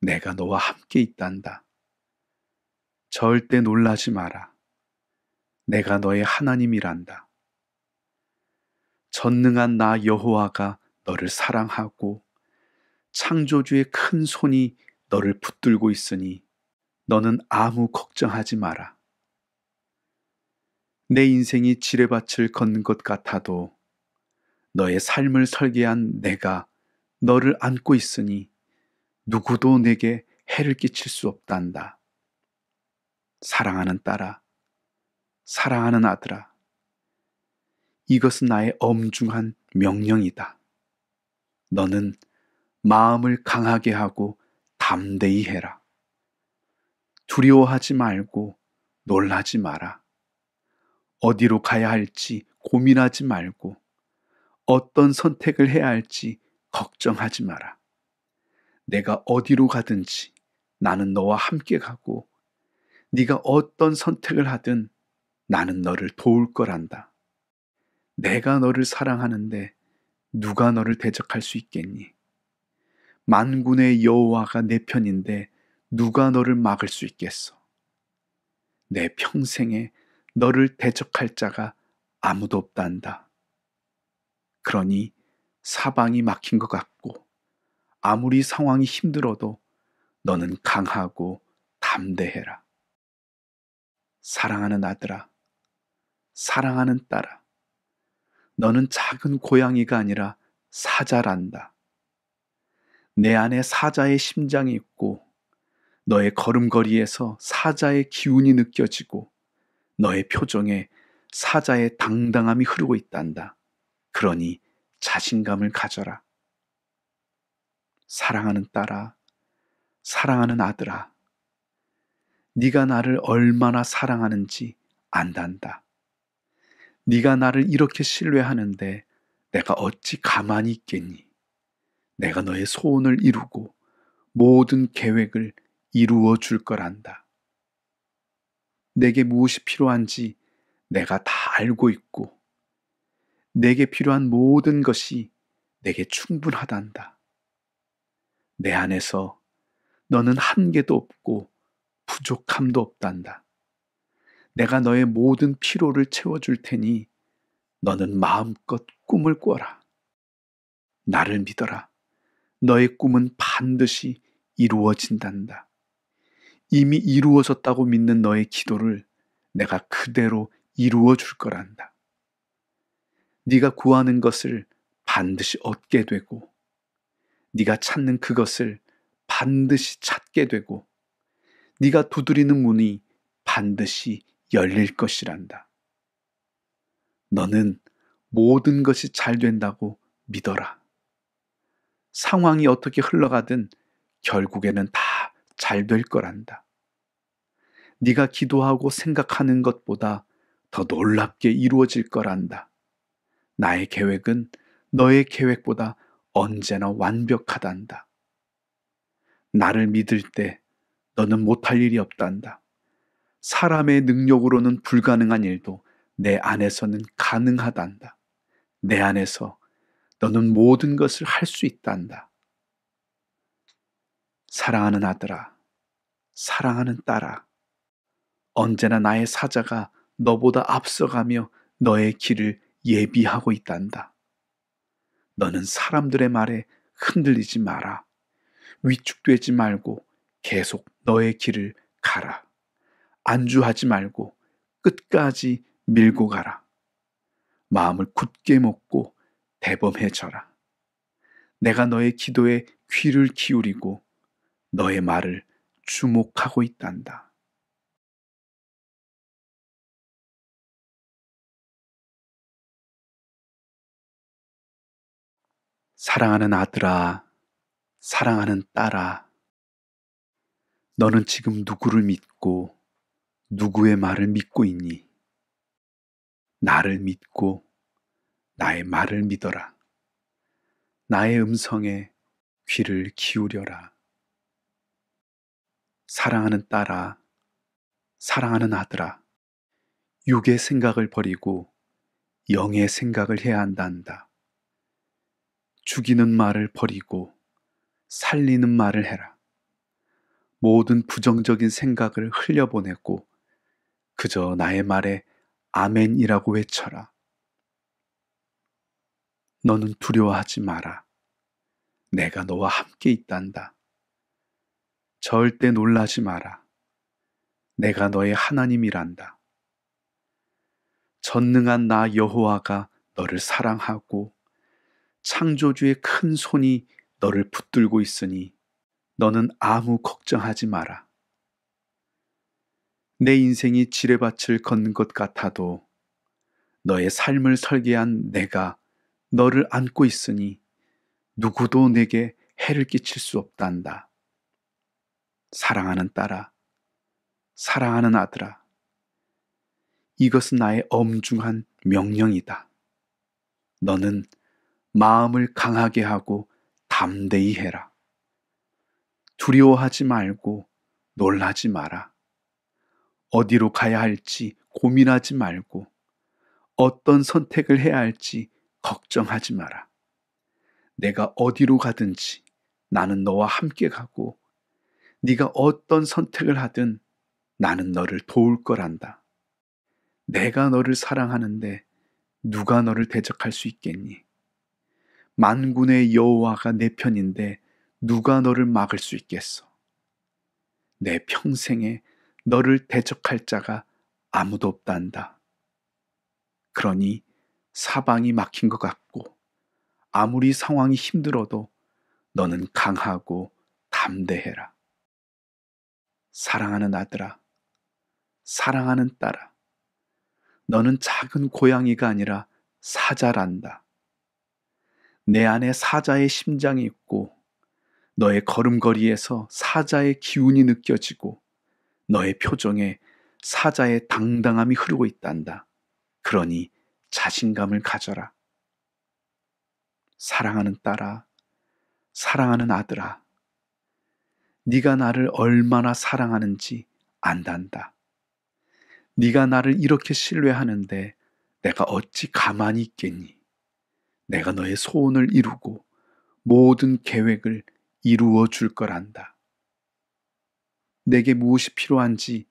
내가 너와 함께 있단다. 절대 놀라지 마라. 내가 너의 하나님이란다. 전능한 나 여호와가 너를 사랑하고 창조주의 큰 손이 너를 붙들고 있으니 너는 아무 걱정하지 마라. 내 인생이 지뢰밭을 걷는 것 같아도 너의 삶을 설계한 내가 너를 안고 있으니 누구도 내게 해를 끼칠 수 없단다. 사랑하는 딸아, 사랑하는 아들아, 이것은 나의 엄중한 명령이다. 너는 마음을 강하게 하고 담대히 해라. 두려워하지 말고 놀라지 마라. 어디로 가야 할지 고민하지 말고 어떤 선택을 해야 할지 걱정하지 마라. 내가 어디로 가든지 나는 너와 함께 가고 네가 어떤 선택을 하든 나는 너를 도울 거란다. 내가 너를 사랑하는데 누가 너를 대적할 수 있겠니? 만군의 여호와가 내 편인데 누가 너를 막을 수 있겠어? 내 평생에 너를 대적할 자가 아무도 없단다. 그러니 사방이 막힌 것 같고 아무리 상황이 힘들어도 너는 강하고 담대해라. 사랑하는 아들아, 사랑하는 딸아, 너는 작은 고양이가 아니라 사자란다. 내 안에 사자의 심장이 있고 너의 걸음걸이에서 사자의 기운이 느껴지고 너의 표정에 사자의 당당함이 흐르고 있단다. 그러니 자신감을 가져라. 사랑하는 딸아, 사랑하는 아들아, 네가 나를 얼마나 사랑하는지 안단다. 네가 나를 이렇게 신뢰하는데 내가 어찌 가만히 있겠니? 내가 너의 소원을 이루고 모든 계획을 이루어 줄 거란다. 내게 무엇이 필요한지 내가 다 알고 있고 내게 필요한 모든 것이 내게 충분하단다. 내 안에서 너는 한계도 없고 부족함도 없단다. 내가 너의 모든 피로를 채워줄 테니 너는 마음껏 꿈을 꿔라. 나를 믿어라. 너의 꿈은 반드시 이루어진단다. 이미 이루어졌다고 믿는 너의 기도를 내가 그대로 이루어 줄 거란다. 네가 구하는 것을 반드시 얻게 되고 네가 찾는 그것을 반드시 찾게 되고 네가 두드리는 문이 반드시 열릴 것이란다. 너는 모든 것이 잘 된다고 믿어라. 상황이 어떻게 흘러가든 결국에는 다 잘 될 거란다. 네가 기도하고 생각하는 것보다 더 놀랍게 이루어질 거란다. 나의 계획은 너의 계획보다 언제나 완벽하단다. 나를 믿을 때 너는 못할 일이 없단다. 사람의 능력으로는 불가능한 일도 내 안에서는 가능하단다. 내 안에서 너는 모든 것을 할 수 있단다. 사랑하는 아들아, 사랑하는 딸아, 언제나 나의 사자가 너보다 앞서가며 너의 길을 예비하고 있단다. 너는 사람들의 말에 흔들리지 마라. 위축되지 말고 계속 너의 길을 가라. 안주하지 말고 끝까지 밀고 가라. 마음을 굳게 먹고 대범해져라. 내가 너의 기도에 귀를 기울이고 너의 말을 주목하고 있단다. 사랑하는 아들아, 사랑하는 딸아, 너는 지금 누구를 믿고 누구의 말을 믿고 있니? 나를 믿고 나의 말을 믿어라. 나의 음성에 귀를 기울여라. 사랑하는 딸아, 사랑하는 아들아, 육의 생각을 버리고 영의 생각을 해야 한단다. 죽이는 말을 버리고 살리는 말을 해라. 모든 부정적인 생각을 흘려보내고 그저 나의 말에 아멘이라고 외쳐라. 너는 두려워하지 마라. 내가 너와 함께 있단다. 절대 놀라지 마라. 내가 너의 하나님이란다. 전능한 나 여호와가 너를 사랑하고 창조주의 큰 손이 너를 붙들고 있으니 너는 아무 걱정하지 마라. 내 인생이 지뢰밭을 걷는 것 같아도 너의 삶을 설계한 내가 너를 안고 있으니 누구도 내게 해를 끼칠 수 없단다. 사랑하는 딸아, 사랑하는 아들아, 이것은 나의 엄중한 명령이다. 너는 마음을 강하게 하고 담대히 해라. 두려워하지 말고 놀라지 마라. 어디로 가야 할지 고민하지 말고 어떤 선택을 해야 할지 걱정하지 마라. 내가 어디로 가든지 나는 너와 함께 가고 네가 어떤 선택을 하든 나는 너를 도울 거란다. 내가 너를 사랑하는데 누가 너를 대적할 수 있겠니? 만군의 여호와가 내 편인데 누가 너를 막을 수 있겠어? 내 평생에 너를 대적할 자가 아무도 없단다. 그러니 사방이 막힌 것 같고 아무리 상황이 힘들어도 너는 강하고 담대해라. 사랑하는 아들아, 사랑하는 딸아, 너는 작은 고양이가 아니라 사자란다. 내 안에 사자의 심장이 있고 너의 걸음걸이에서 사자의 기운이 느껴지고 너의 표정에 사자의 당당함이 흐르고 있단다. 그러니 자신감을 가져라. 사랑하는 딸아, 사랑하는 아들아, 네가 나를 얼마나 사랑하는지 안단다. 네가 나를 이렇게 신뢰하는데 내가 어찌 가만히 있겠니? 내가 너의 소원을 이루고 모든 계획을 이루어 줄 거란다. 내게 무엇이 필요한지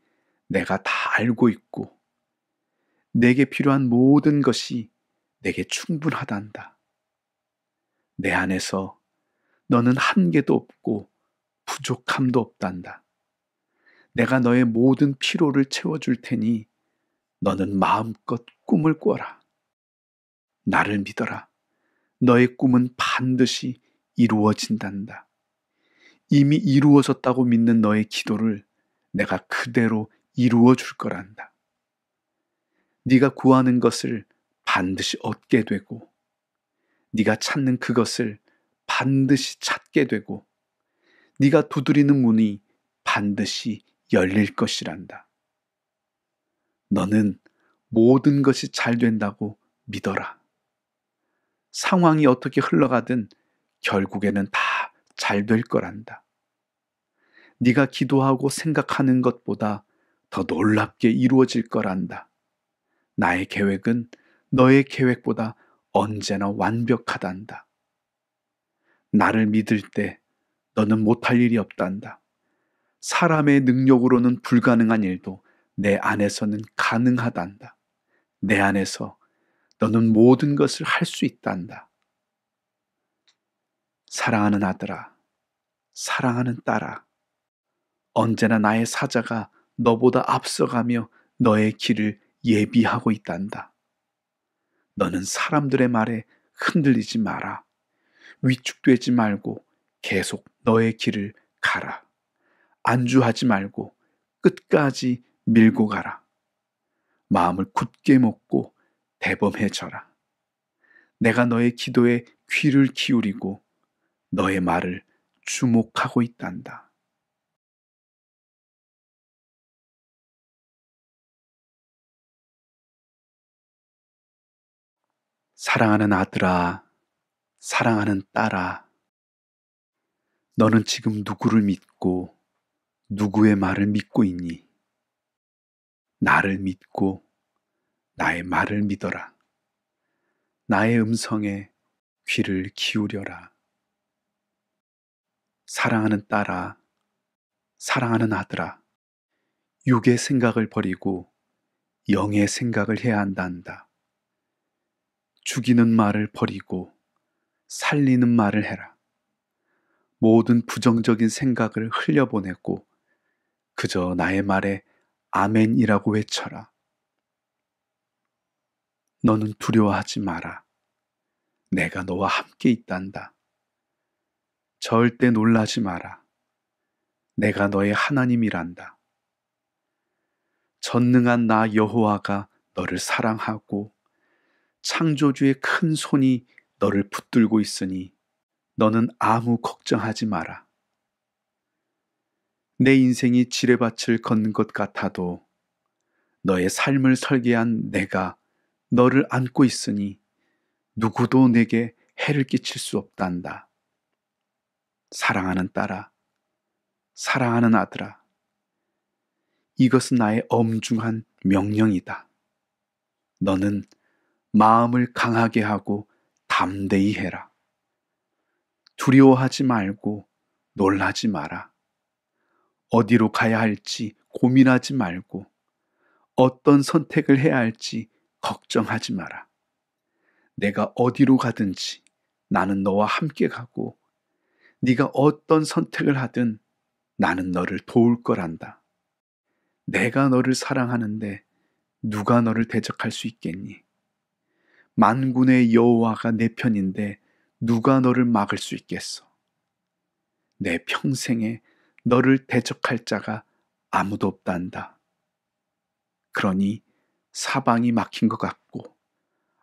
내가 다 알고 있고, 내게 필요한 모든 것이 내게 충분하단다. 내 안에서 너는 한계도 없고 부족함도 없단다. 내가 너의 모든 피로를 채워줄 테니 너는 마음껏 꿈을 꿔라. 나를 믿어라. 너의 꿈은 반드시 이루어진단다. 이미 이루어졌다고 믿는 너의 기도를 내가 그대로 이루어 줄 거란다. 네가 구하는 것을 반드시 얻게 되고 네가 찾는 그것을 반드시 찾게 되고 네가 두드리는 문이 반드시 열릴 것이란다. 너는 모든 것이 잘 된다고 믿어라. 상황이 어떻게 흘러가든 결국에는 다 잘 될 거란다. 네가 기도하고 생각하는 것보다 더 놀랍게 이루어질 거란다. 나의 계획은 너의 계획보다 언제나 완벽하단다. 나를 믿을 때 너는 못할 일이 없단다. 사람의 능력으로는 불가능한 일도 내 안에서는 가능하단다. 내 안에서 너는 모든 것을 할 수 있단다. 사랑하는 아들아, 사랑하는 딸아, 언제나 나의 사자가 너보다 앞서가며 너의 길을 예비하고 있단다. 너는 사람들의 말에 흔들리지 마라. 위축되지 말고 계속 너의 길을 가라. 안주하지 말고 끝까지 밀고 가라. 마음을 굳게 먹고 대범해져라. 내가 너의 기도에 귀를 기울이고 너의 말을 주목하고 있단다. 사랑하는 아들아, 사랑하는 딸아, 너는 지금 누구를 믿고 누구의 말을 믿고 있니? 나를 믿고 나의 말을 믿어라. 나의 음성에 귀를 기울여라. 사랑하는 딸아, 사랑하는 아들아, 육의 생각을 버리고 영의 생각을 해야 한단다. 죽이는 말을 버리고 살리는 말을 해라. 모든 부정적인 생각을 흘려보내고 그저 나의 말에 아멘이라고 외쳐라. 너는 두려워하지 마라. 내가 너와 함께 있단다. 절대 놀라지 마라. 내가 너의 하나님이란다. 전능한 나 여호와가 너를 사랑하고 창조주의 큰 손이 너를 붙들고 있으니 너는 아무 걱정하지 마라. 내 인생이 지뢰밭을 걷는 것 같아도 너의 삶을 설계한 내가 너를 안고 있으니 누구도 내게 해를 끼칠 수 없단다. 사랑하는 딸아, 사랑하는 아들아, 이것은 나의 엄중한 명령이다. 너는 마음을 강하게 하고 담대히 해라. 두려워하지 말고 놀라지 마라. 어디로 가야 할지 고민하지 말고 어떤 선택을 해야 할지 걱정하지 마라. 내가 어디로 가든지 나는 너와 함께 가고 네가 어떤 선택을 하든 나는 너를 도울 거란다. 내가 너를 사랑하는데 누가 너를 대적할 수 있겠니? 만군의 여호와가 내 편인데 누가 너를 막을 수 있겠어? 내 평생에 너를 대적할 자가 아무도 없단다. 그러니 사방이 막힌 것 같고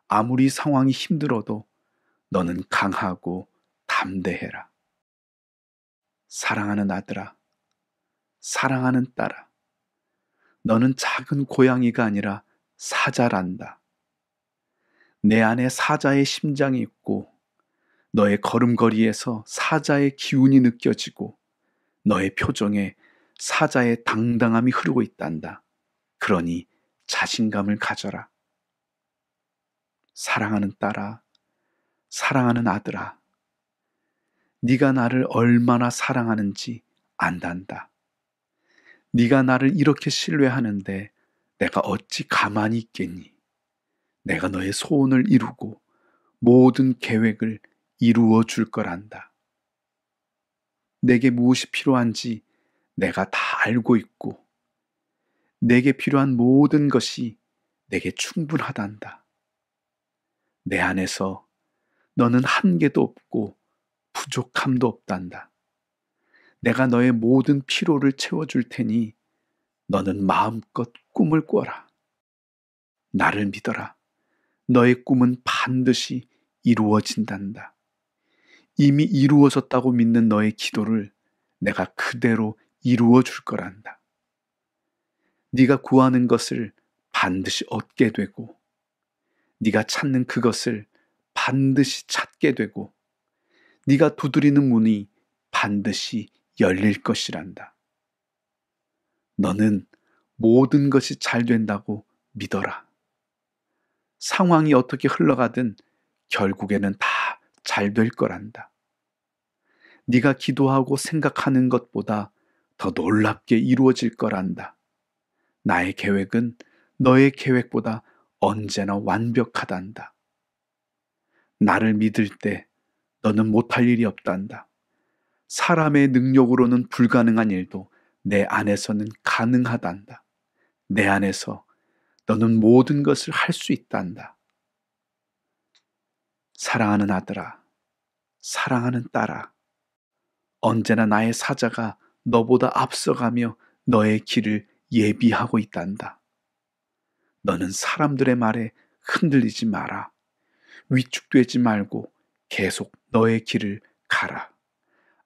아무리 상황이 힘들어도 너는 강하고 담대해라. 사랑하는 아들아, 사랑하는 딸아, 너는 작은 고양이가 아니라 사자란다. 내 안에 사자의 심장이 있고 너의 걸음걸이에서 사자의 기운이 느껴지고 너의 표정에 사자의 당당함이 흐르고 있단다. 그러니 자신감을 가져라. 사랑하는 딸아, 사랑하는 아들아, 네가 나를 얼마나 사랑하는지 안단다. 네가 나를 이렇게 신뢰하는데 내가 어찌 가만히 있겠니? 내가 너의 소원을 이루고 모든 계획을 이루어 줄 거란다. 내게 무엇이 필요한지 내가 다 알고 있고 내게 필요한 모든 것이 내게 충분하단다. 내 안에서 너는 한계도 없고 부족함도 없단다. 내가 너의 모든 피로를 채워줄 테니 너는 마음껏 꿈을 꿔라. 나를 믿어라. 너의 꿈은 반드시 이루어진단다. 이미 이루어졌다고 믿는 너의 기도를 내가 그대로 이루어 줄 거란다. 네가 구하는 것을 반드시 얻게 되고 네가 찾는 그것을 반드시 찾게 되고 네가 두드리는 문이 반드시 열릴 것이란다. 너는 모든 것이 잘 된다고 믿어라. 상황이 어떻게 흘러가든 결국에는 다 잘 될 거란다. 네가 기도하고 생각하는 것보다 더 놀랍게 이루어질 거란다. 나의 계획은 너의 계획보다 언제나 완벽하단다. 나를 믿을 때 너는 못할 일이 없단다. 사람의 능력으로는 불가능한 일도 내 안에서는 가능하단다. 내 안에서 너는 모든 것을 할 수 있단다. 사랑하는 아들아, 사랑하는 딸아, 언제나 나의 사자가 너보다 앞서가며 너의 길을 예비하고 있단다. 너는 사람들의 말에 흔들리지 마라. 위축되지 말고 계속 너의 길을 가라.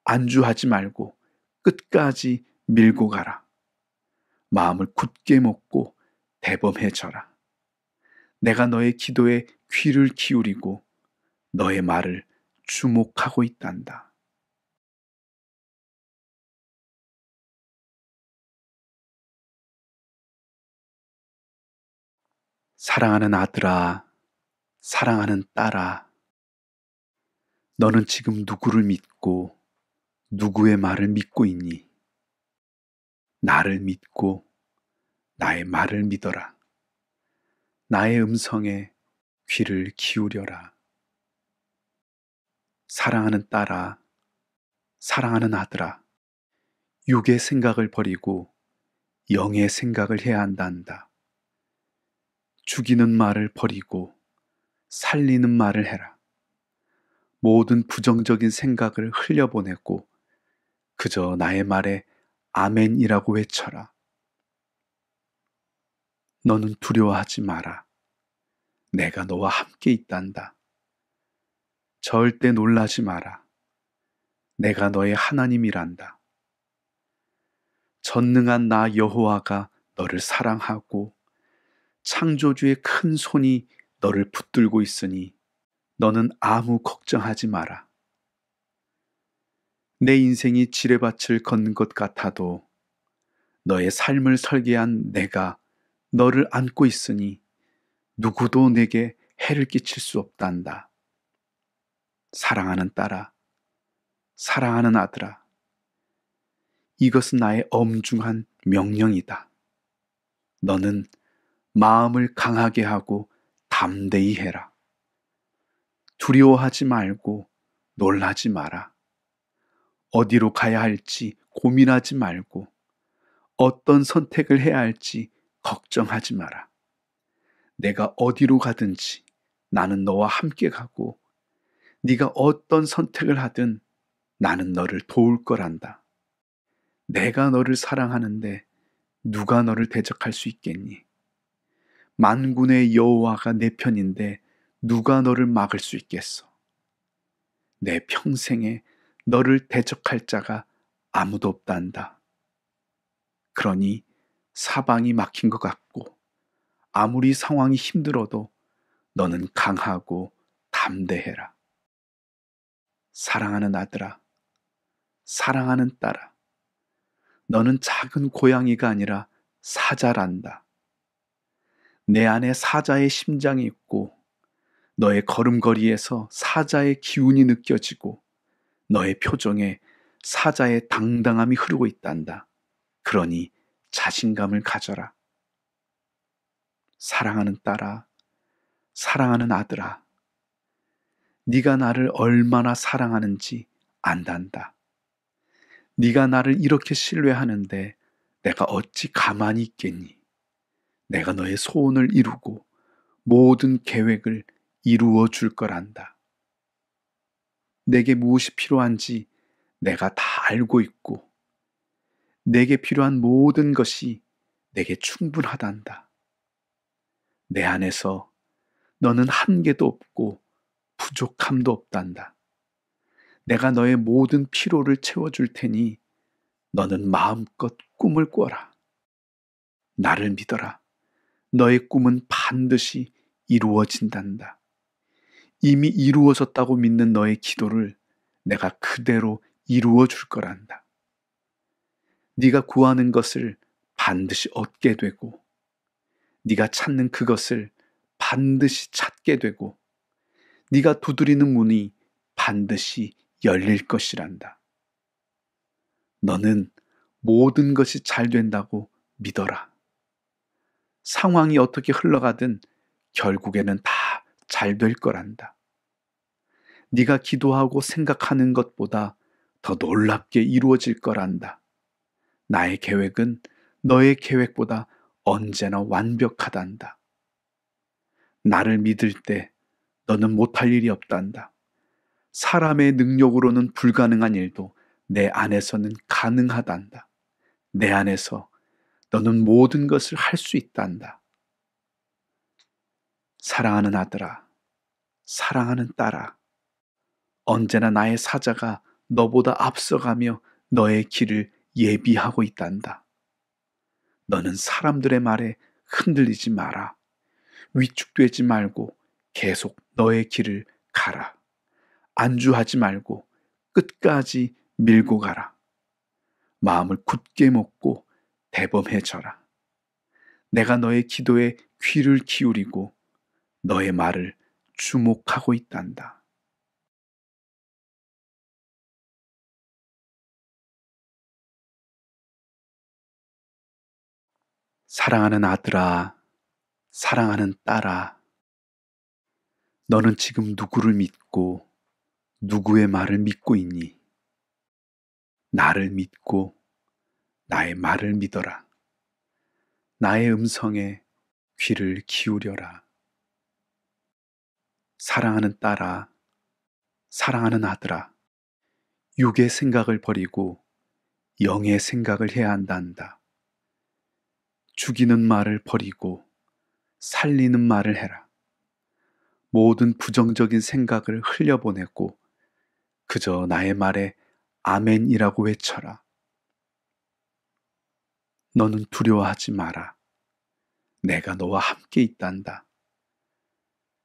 안주하지 말고 끝까지 밀고 가라. 마음을 굳게 먹고 대범해져라. 내가 너의 기도에 귀를 기울이고 너의 말을 주목하고 있단다. 사랑하는 아들아, 사랑하는 딸아, 너는 지금 누구를 믿고 누구의 말을 믿고 있니? 나를 믿고 나의 말을 믿어라. 나의 음성에 귀를 기울여라. 사랑하는 딸아, 사랑하는 아들아, 육의 생각을 버리고 영의 생각을 해야 한다 한다. 죽이는 말을 버리고 살리는 말을 해라. 모든 부정적인 생각을 흘려보내고 그저 나의 말에 아멘이라고 외쳐라. 너는 두려워하지 마라. 내가 너와 함께 있단다. 절대 놀라지 마라. 내가 너의 하나님이란다. 전능한 나 여호와가 너를 사랑하고 창조주의 큰 손이 너를 붙들고 있으니 너는 아무 걱정하지 마라. 내 인생이 지뢰밭을 걷는 것 같아도 너의 삶을 설계한 내가 너를 안고 있으니 누구도 내게 해를 끼칠 수 없단다. 사랑하는 딸아, 사랑하는 아들아, 이것은 나의 엄중한 명령이다. 너는 마음을 강하게 하고 담대히 해라. 두려워하지 말고 놀라지 마라. 어디로 가야 할지 고민하지 말고 어떤 선택을 해야 할지 걱정하지 마라. 내가 어디로 가든지 나는 너와 함께 가고 네가 어떤 선택을 하든 나는 너를 도울 거란다. 내가 너를 사랑하는데 누가 너를 대적할 수 있겠니? 만군의 여호와가 내 편인데 누가 너를 막을 수 있겠어? 내 평생에 너를 대적할 자가 아무도 없단다. 그러니 사방이 막힌 것 같고 아무리 상황이 힘들어도 너는 강하고 담대해라. 사랑하는 아들아, 사랑하는 딸아, 너는 작은 고양이가 아니라 사자란다. 내 안에 사자의 심장이 있고 너의 걸음걸이에서 사자의 기운이 느껴지고 너의 표정에 사자의 당당함이 흐르고 있단다. 그러니 자신감을 가져라. 사랑하는 딸아, 사랑하는 아들아, 네가 나를 얼마나 사랑하는지 안단다. 네가 나를 이렇게 신뢰하는데 내가 어찌 가만히 있겠니? 내가 너의 소원을 이루고 모든 계획을 이루어 줄 거란다. 내게 무엇이 필요한지 내가 다 알고 있고, 내게 필요한 모든 것이 내게 충분하단다. 내 안에서 너는 한계도 없고 부족함도 없단다. 내가 너의 모든 피로를 채워줄 테니 너는 마음껏 꿈을 꿔라. 나를 믿어라. 너의 꿈은 반드시 이루어진단다. 이미 이루어졌다고 믿는 너의 기도를 내가 그대로 이루어 줄 거란다. 네가 구하는 것을 반드시 얻게 되고 네가 찾는 그것을 반드시 찾게 되고 네가 두드리는 문이 반드시 열릴 것이란다. 너는 모든 것이 잘 된다고 믿어라. 상황이 어떻게 흘러가든 결국에는 다 잘 될 거란다. 네가 기도하고 생각하는 것보다 더 놀랍게 이루어질 거란다. 나의 계획은 너의 계획보다 언제나 완벽하단다. 나를 믿을 때 너는 못할 일이 없단다. 사람의 능력으로는 불가능한 일도 내 안에서는 가능하단다. 내 안에서 너는 모든 것을 할 수 있단다. 사랑하는 아들아, 사랑하는 딸아, 언제나 나의 사자가 너보다 앞서가며 너의 길을 예비하고 있단다. 너는 사람들의 말에 흔들리지 마라. 위축되지 말고 계속 너의 길을 가라. 안주하지 말고 끝까지 밀고 가라. 마음을 굳게 먹고 대범해져라. 내가 너의 기도에 귀를 기울이고 너의 말을 주목하고 있단다. 사랑하는 아들아, 사랑하는 딸아, 너는 지금 누구를 믿고 누구의 말을 믿고 있니? 나를 믿고 나의 말을 믿어라. 나의 음성에 귀를 기울여라. 사랑하는 딸아, 사랑하는 아들아, 육의 생각을 버리고 영의 생각을 해야 한단다. 죽이는 말을 버리고 살리는 말을 해라. 모든 부정적인 생각을 흘려보내고 그저 나의 말에 아멘이라고 외쳐라. 너는 두려워하지 마라. 내가 너와 함께 있단다.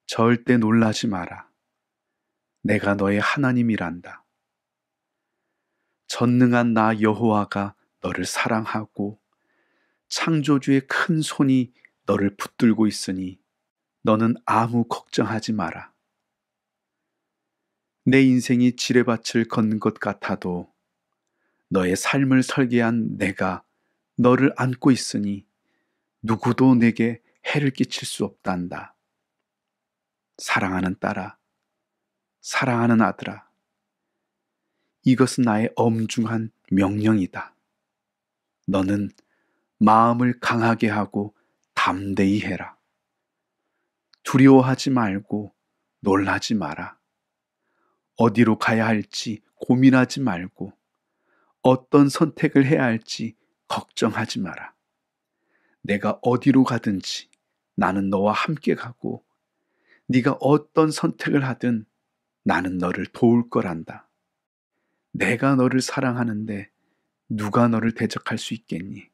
절대 놀라지 마라. 내가 너의 하나님이란다. 전능한 나 여호와가 너를 사랑하고 창조주의 큰 손이 너를 붙들고 있으니 너는 아무 걱정하지 마라. 내 인생이 지뢰밭을 걷는 것 같아도 너의 삶을 설계한 내가 너를 안고 있으니 누구도 내게 해를 끼칠 수 없단다. 사랑하는 딸아, 사랑하는 아들아, 이것은 나의 엄중한 명령이다. 너는 마음을 강하게 하고 담대히 해라. 두려워하지 말고 놀라지 마라. 어디로 가야 할지 고민하지 말고 어떤 선택을 해야 할지 걱정하지 마라. 내가 어디로 가든지 나는 너와 함께 가고 네가 어떤 선택을 하든 나는 너를 도울 거란다. 내가 너를 사랑하는데 누가 너를 대적할 수 있겠니?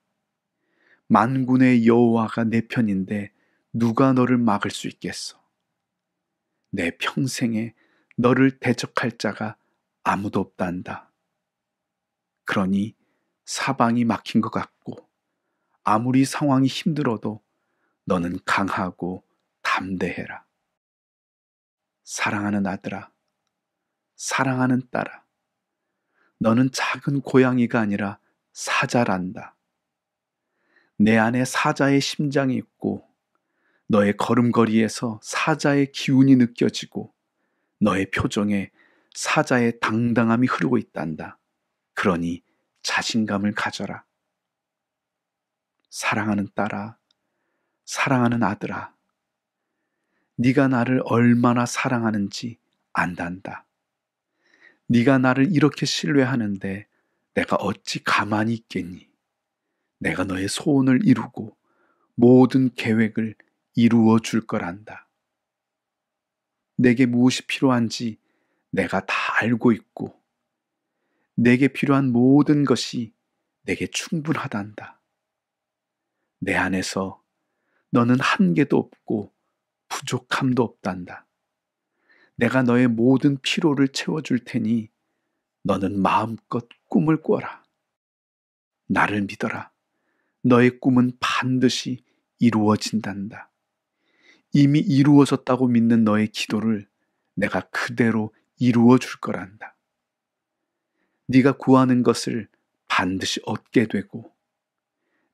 만군의 여호와가 내 편인데 누가 너를 막을 수 있겠어? 내 평생에 너를 대적할 자가 아무도 없단다. 그러니 사방이 막힌 것 같고 아무리 상황이 힘들어도 너는 강하고 담대해라. 사랑하는 아들아, 사랑하는 딸아, 너는 작은 고양이가 아니라 사자란다. 내 안에 사자의 심장이 있고 너의 걸음걸이에서 사자의 기운이 느껴지고 너의 표정에 사자의 당당함이 흐르고 있단다. 그러니 자신감을 가져라. 사랑하는 딸아, 사랑하는 아들아, 네가 나를 얼마나 사랑하는지 안단다. 네가 나를 이렇게 신뢰하는데 내가 어찌 가만히 있겠니? 내가 너의 소원을 이루고 모든 계획을 이루어 줄 거란다. 내게 무엇이 필요한지 내가 다 알고 있고 내게 필요한 모든 것이 내게 충분하단다. 내 안에서 너는 한계도 없고 부족함도 없단다. 내가 너의 모든 피로를 채워줄 테니 너는 마음껏 꿈을 꿔라. 나를 믿어라. 너의 꿈은 반드시 이루어진단다. 이미 이루어졌다고 믿는 너의 기도를 내가 그대로 이루어 줄 거란다. 네가 구하는 것을 반드시 얻게 되고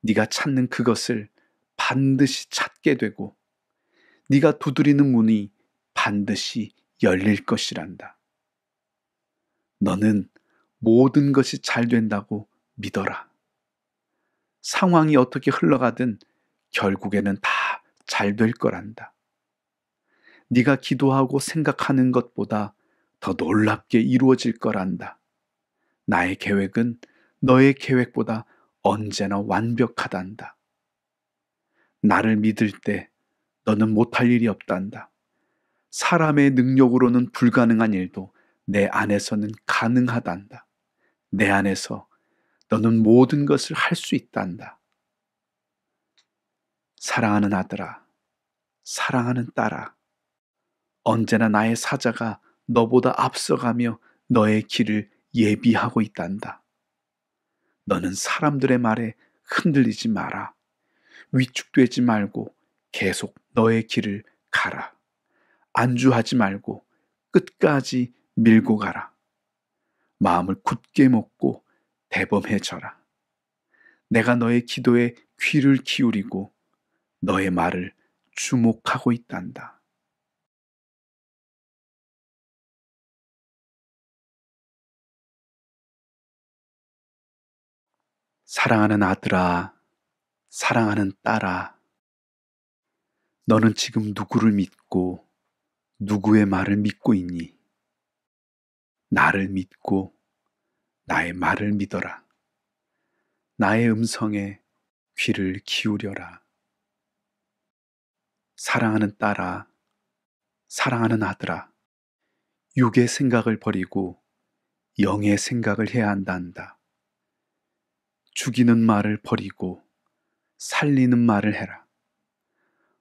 네가 찾는 그것을 반드시 찾게 되고 네가 두드리는 문이 반드시 열릴 것이란다. 너는 모든 것이 잘 된다고 믿어라. 상황이 어떻게 흘러가든 결국에는 다 잘 될 거란다. 네가 기도하고 생각하는 것보다 더 놀랍게 이루어질 거란다. 나의 계획은 너의 계획보다 언제나 완벽하단다. 나를 믿을 때 너는 못할 일이 없단다. 사람의 능력으로는 불가능한 일도 내 안에서는 가능하단다. 내 안에서 너는 모든 것을 할 수 있단다. 사랑하는 아들아, 사랑하는 딸아, 언제나 나의 사자가 너보다 앞서가며 너의 길을 예비하고 있단다. 너는 사람들의 말에 흔들리지 마라. 위축되지 말고 계속 너의 길을 가라. 안주하지 말고 끝까지 밀고 가라. 마음을 굳게 먹고 대범해져라. 내가 너의 기도에 귀를 기울이고 너의 말을 주목하고 있단다. 사랑하는 아들아, 사랑하는 딸아, 너는 지금 누구를 믿고 누구의 말을 믿고 있니? 나를 믿고 나의 말을 믿어라. 나의 음성에 귀를 기울여라. 사랑하는 딸아, 사랑하는 아들아, 육의 생각을 버리고 영의 생각을 해야 한다 한다. 죽이는 말을 버리고 살리는 말을 해라.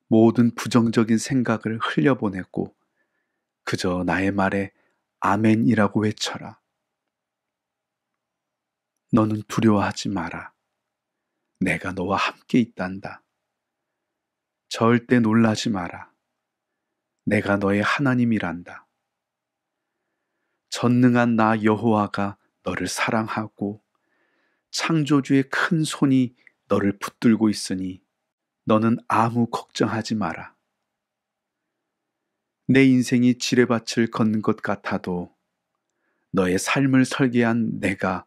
모든 부정적인 생각을 흘려보내고 그저 나의 말에 아멘이라고 외쳐라. 너는 두려워하지 마라. 내가 너와 함께 있단다. 절대 놀라지 마라. 내가 너의 하나님이란다. 전능한 나 여호와가 너를 사랑하고 창조주의 큰 손이 너를 붙들고 있으니 너는 아무 걱정하지 마라. 내 인생이 지뢰밭을 걷는 것 같아도 너의 삶을 설계한 내가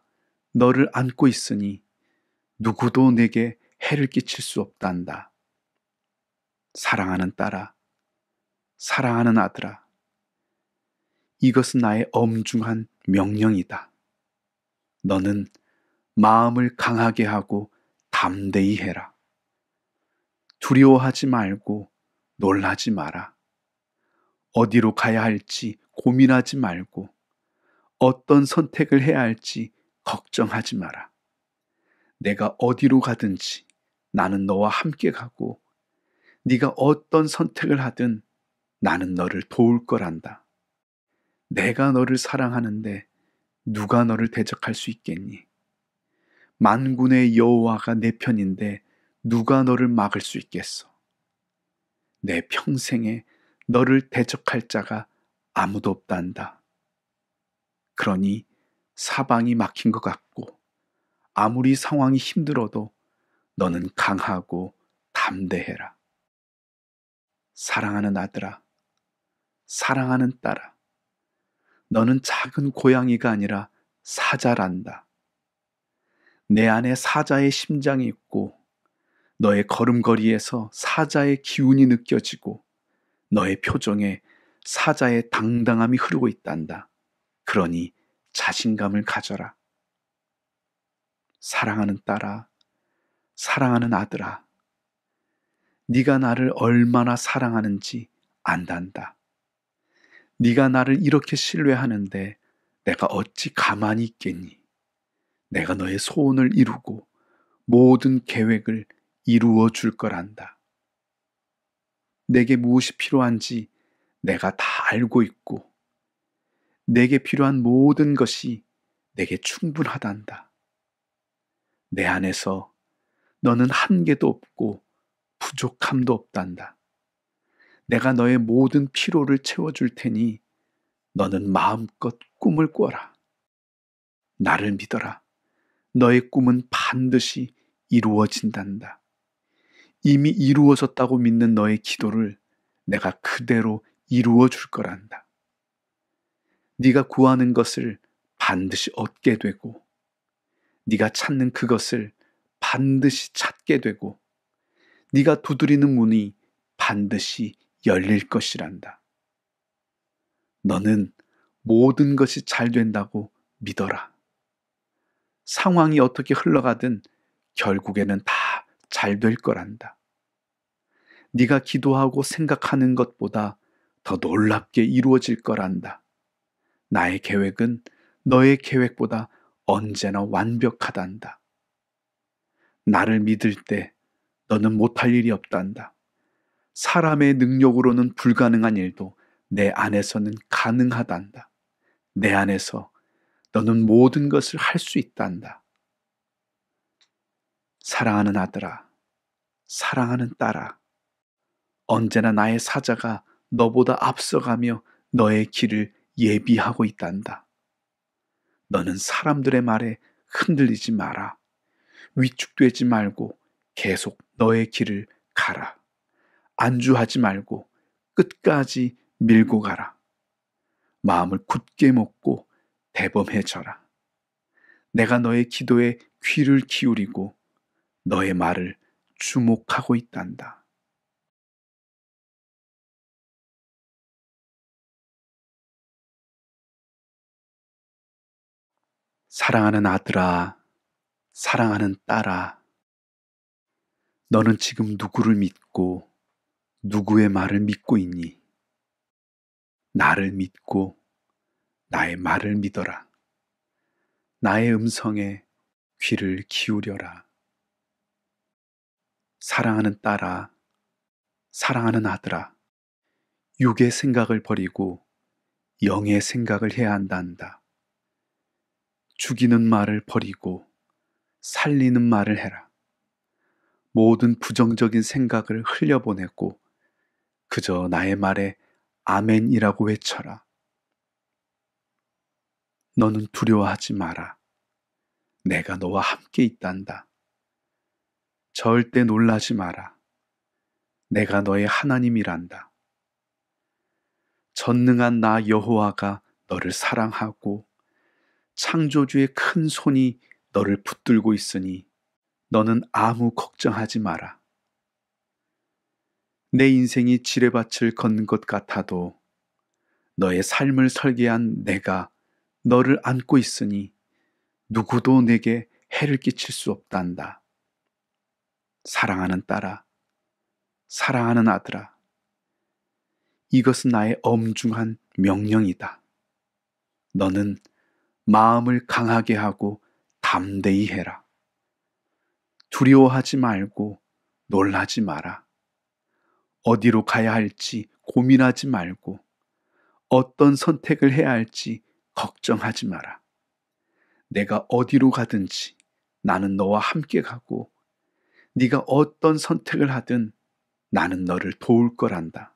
너를 안고 있으니 누구도 내게 해를 끼칠 수 없단다. 사랑하는 딸아, 사랑하는 아들아, 이것은 나의 엄중한 명령이다. 너는 마음을 강하게 하고 담대히 해라. 두려워하지 말고 놀라지 마라. 어디로 가야 할지 고민하지 말고 어떤 선택을 해야 할지 걱정하지 마라. 내가 어디로 가든지 나는 너와 함께 가고 네가 어떤 선택을 하든 나는 너를 도울 거란다. 내가 너를 사랑하는데 누가 너를 대적할 수 있겠니? 만군의 여호와가 내 편인데 누가 너를 막을 수 있겠어? 내 평생에 너를 대적할 자가 아무도 없단다. 그러니 사방이 막힌 것 같고 아무리 상황이 힘들어도 너는 강하고 담대해라. 사랑하는 아들아, 사랑하는 딸아, 너는 작은 고양이가 아니라 사자란다. 내 안에 사자의 심장이 있고 너의 걸음걸이에서 사자의 기운이 느껴지고 너의 표정에 사자의 당당함이 흐르고 있단다. 그러니 자신감을 가져라. 사랑하는 딸아, 사랑하는 아들아, 네가 나를 얼마나 사랑하는지 안단다. 네가 나를 이렇게 신뢰하는데 내가 어찌 가만히 있겠니? 내가 너의 소원을 이루고 모든 계획을 이루어 줄 거란다. 내게 무엇이 필요한지 내가 다 알고 있고, 내게 필요한 모든 것이 내게 충분하단다. 내 안에서 너는 한계도 없고 부족함도 없단다. 내가 너의 모든 피로를 채워줄 테니 너는 마음껏 꿈을 꿔라. 나를 믿어라. 너의 꿈은 반드시 이루어진단다. 이미 이루어졌다고 믿는 너의 기도를 내가 그대로 이루어 줄 거란다. 네가 구하는 것을 반드시 얻게 되고 네가 찾는 그것을 반드시 찾게 되고 네가 두드리는 문이 반드시 열릴 것이란다. 너는 모든 것이 잘 된다고 믿어라. 상황이 어떻게 흘러가든 결국에는 다 잘 될 거란다. 네가 기도하고 생각하는 것보다 더 놀랍게 이루어질 거란다. 나의 계획은 너의 계획보다 언제나 완벽하단다. 나를 믿을 때 너는 못할 일이 없단다. 사람의 능력으로는 불가능한 일도 내 안에서는 가능하단다. 내 안에서 너는 모든 것을 할 수 있단다. 사랑하는 아들아, 사랑하는 딸아, 언제나 나의 사자가 너보다 앞서가며 너의 길을 예비하고 있단다. 너는 사람들의 말에 흔들리지 마라. 위축되지 말고 계속 너의 길을 가라. 안주하지 말고 끝까지 밀고 가라. 마음을 굳게 먹고 대범해져라. 내가 너의 기도에 귀를 기울이고 너의 말을 주목하고 있단다. 사랑하는 아들아, 사랑하는 딸아, 너는 지금 누구를 믿고 누구의 말을 믿고 있니? 나를 믿고 나의 말을 믿어라. 나의 음성에 귀를 기울여라. 사랑하는 딸아, 사랑하는 아들아, 육의 생각을 버리고 영의 생각을 해야 한단다. 죽이는 말을 버리고 살리는 말을 해라. 모든 부정적인 생각을 흘려보내고 그저 나의 말에 아멘이라고 외쳐라. 너는 두려워하지 마라. 내가 너와 함께 있단다. 절대 놀라지 마라. 내가 너의 하나님이란다. 전능한 나 여호와가 너를 사랑하고 창조주의 큰 손이 너를 붙들고 있으니 너는 아무 걱정하지 마라. 내 인생이 지뢰밭을 걷는 것 같아도 너의 삶을 설계한 내가 너를 안고 있으니 누구도 내게 해를 끼칠 수 없단다. 사랑하는 딸아, 사랑하는 아들아, 이것은 나의 엄중한 명령이다. 너는 마음을 강하게 하고 담대히 해라. 두려워하지 말고 놀라지 마라. 어디로 가야 할지 고민하지 말고 어떤 선택을 해야 할지 걱정하지 마라. 내가 어디로 가든지 나는 너와 함께 가고 네가 어떤 선택을 하든 나는 너를 도울 거란다.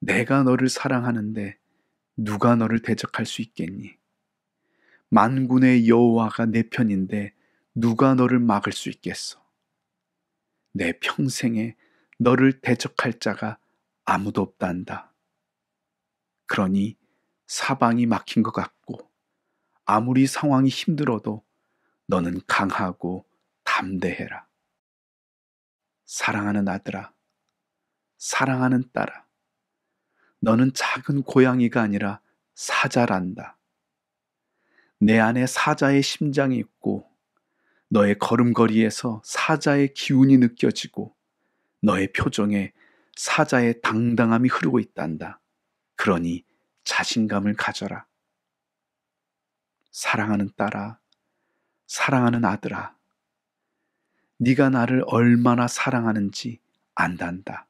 내가 너를 사랑하는데 누가 너를 대적할 수 있겠니? 만군의 여호와가 내 편인데 누가 너를 막을 수 있겠어? 내 평생에 너를 대적할 자가 아무도 없단다. 그러니 사방이 막힌 것 같고 아무리 상황이 힘들어도 너는 강하고 담대해라. 사랑하는 아들아, 사랑하는 딸아, 너는 작은 고양이가 아니라 사자란다. 내 안에 사자의 심장이 있고 너의 걸음걸이에서 사자의 기운이 느껴지고 너의 표정에 사자의 당당함이 흐르고 있단다. 그러니 자신감을 가져라. 사랑하는 딸아, 사랑하는 아들아, 네가 나를 얼마나 사랑하는지 안단다.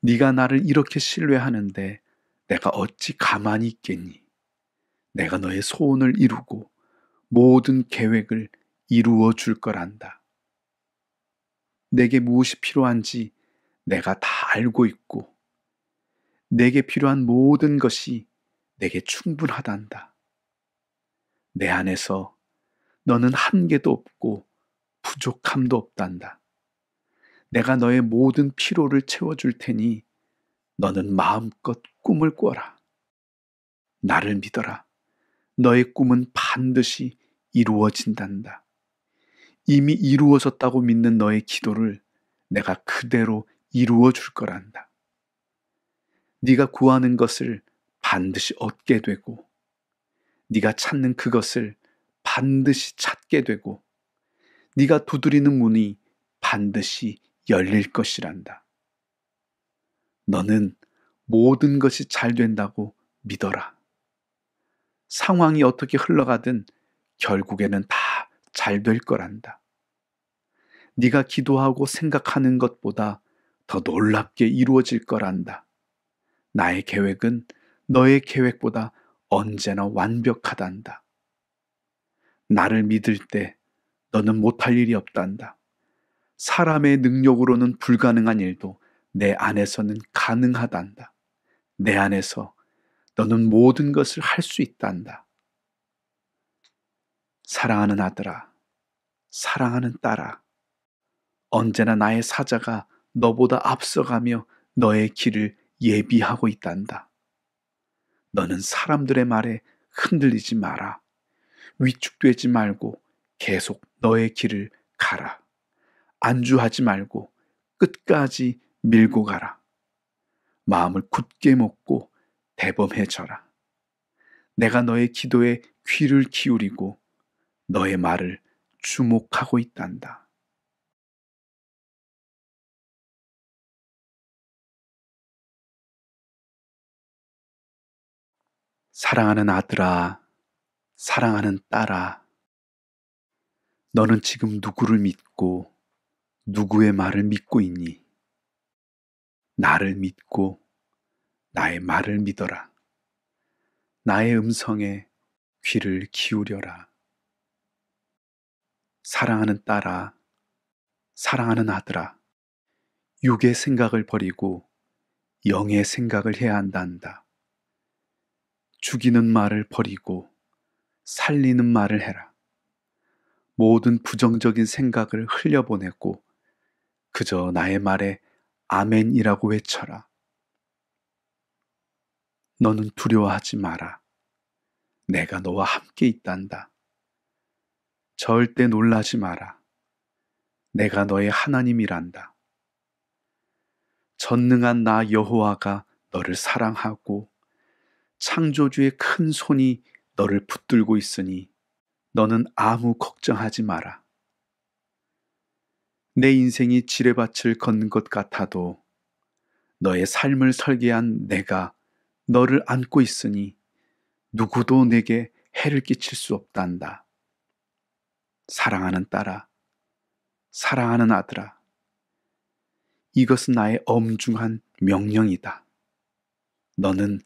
네가 나를 이렇게 신뢰하는데 내가 어찌 가만히 있겠니? 내가 너의 소원을 이루고 모든 계획을 이루어 줄 거란다. 내게 무엇이 필요한지 내가 다 알고 있고 내게 필요한 모든 것이 내게 충분하단다. 내 안에서 너는 한계도 없고 부족함도 없단다. 내가 너의 모든 피로를 채워줄 테니 너는 마음껏 꿈을 꿔라. 나를 믿어라. 너의 꿈은 반드시 이루어진단다. 이미 이루어졌다고 믿는 너의 기도를 내가 그대로 이루어 줄 거란다. 네가 구하는 것을 반드시 얻게 되고 네가 찾는 그것을 반드시 찾게 되고 네가 두드리는 문이 반드시 열릴 것이란다. 너는 모든 것이 잘 된다고 믿어라. 상황이 어떻게 흘러가든 결국에는 다 잘 될 거란다. 네가 기도하고 생각하는 것보다 더 놀랍게 이루어질 거란다. 나의 계획은 너의 계획보다 언제나 완벽하단다. 나를 믿을 때 너는 못할 일이 없단다. 사람의 능력으로는 불가능한 일도 내 안에서는 가능하단다. 내 안에서 너는 모든 것을 할 수 있단다. 사랑하는 아들아, 사랑하는 딸아, 언제나 나의 사자가 너보다 앞서가며 너의 길을 예비하고 있단다. 너는 사람들의 말에 흔들리지 마라. 위축되지 말고 계속 너의 길을 가라. 안주하지 말고 끝까지 밀고 가라. 마음을 굳게 먹고 대범해져라. 내가 너의 기도에 귀를 기울이고 너의 말을 주목하고 있단다. 사랑하는 아들아, 사랑하는 딸아, 너는 지금 누구를 믿고 누구의 말을 믿고 있니? 나를 믿고 나의 말을 믿어라. 나의 음성에 귀를 기울여라. 사랑하는 딸아, 사랑하는 아들아, 육의 생각을 버리고 영의 생각을 해야 한다 한다. 죽이는 말을 버리고 살리는 말을 해라. 모든 부정적인 생각을 흘려보내고 그저 나의 말에 아멘이라고 외쳐라. 너는 두려워하지 마라. 내가 너와 함께 있단다. 절대 놀라지 마라. 내가 너의 하나님이란다. 전능한 나 여호와가 너를 사랑하고 창조주의 큰 손이 너를 붙들고 있으니 너는 아무 걱정하지 마라. 내 인생이 지뢰밭을 건것 같아도 너의 삶을 설계한 내가 너를 안고 있으니 누구도 내게 해를 끼칠 수 없단다. 사랑하는 딸아, 사랑하는 아들아, 이것은 나의 엄중한 명령이다. 너는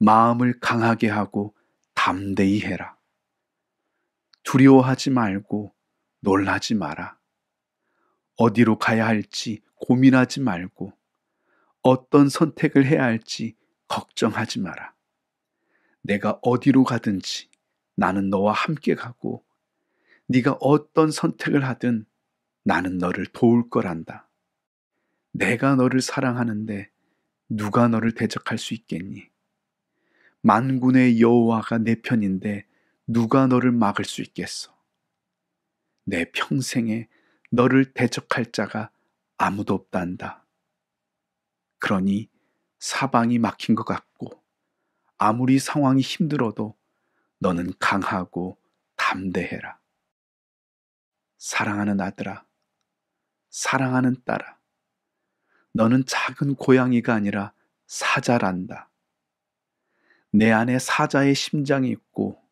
마음을 강하게 하고 담대히 해라. 두려워하지 말고 놀라지 마라. 어디로 가야 할지 고민하지 말고 어떤 선택을 해야 할지 걱정하지 마라. 내가 어디로 가든지 나는 너와 함께 가고 네가 어떤 선택을 하든 나는 너를 도울 거란다. 내가 너를 사랑하는데 누가 너를 대적할 수 있겠니? 만군의 여호와가 내 편인데 누가 너를 막을 수 있겠어? 내 평생에 너를 대적할 자가 아무도 없단다. 그러니 사방이 막힌 것 같고 아무리 상황이 힘들어도 너는 강하고 담대해라. 사랑하는 아들아, 사랑하는 딸아, 너는 작은 고양이가 아니라 사자란다. 내 안에 사자의 심장이 있고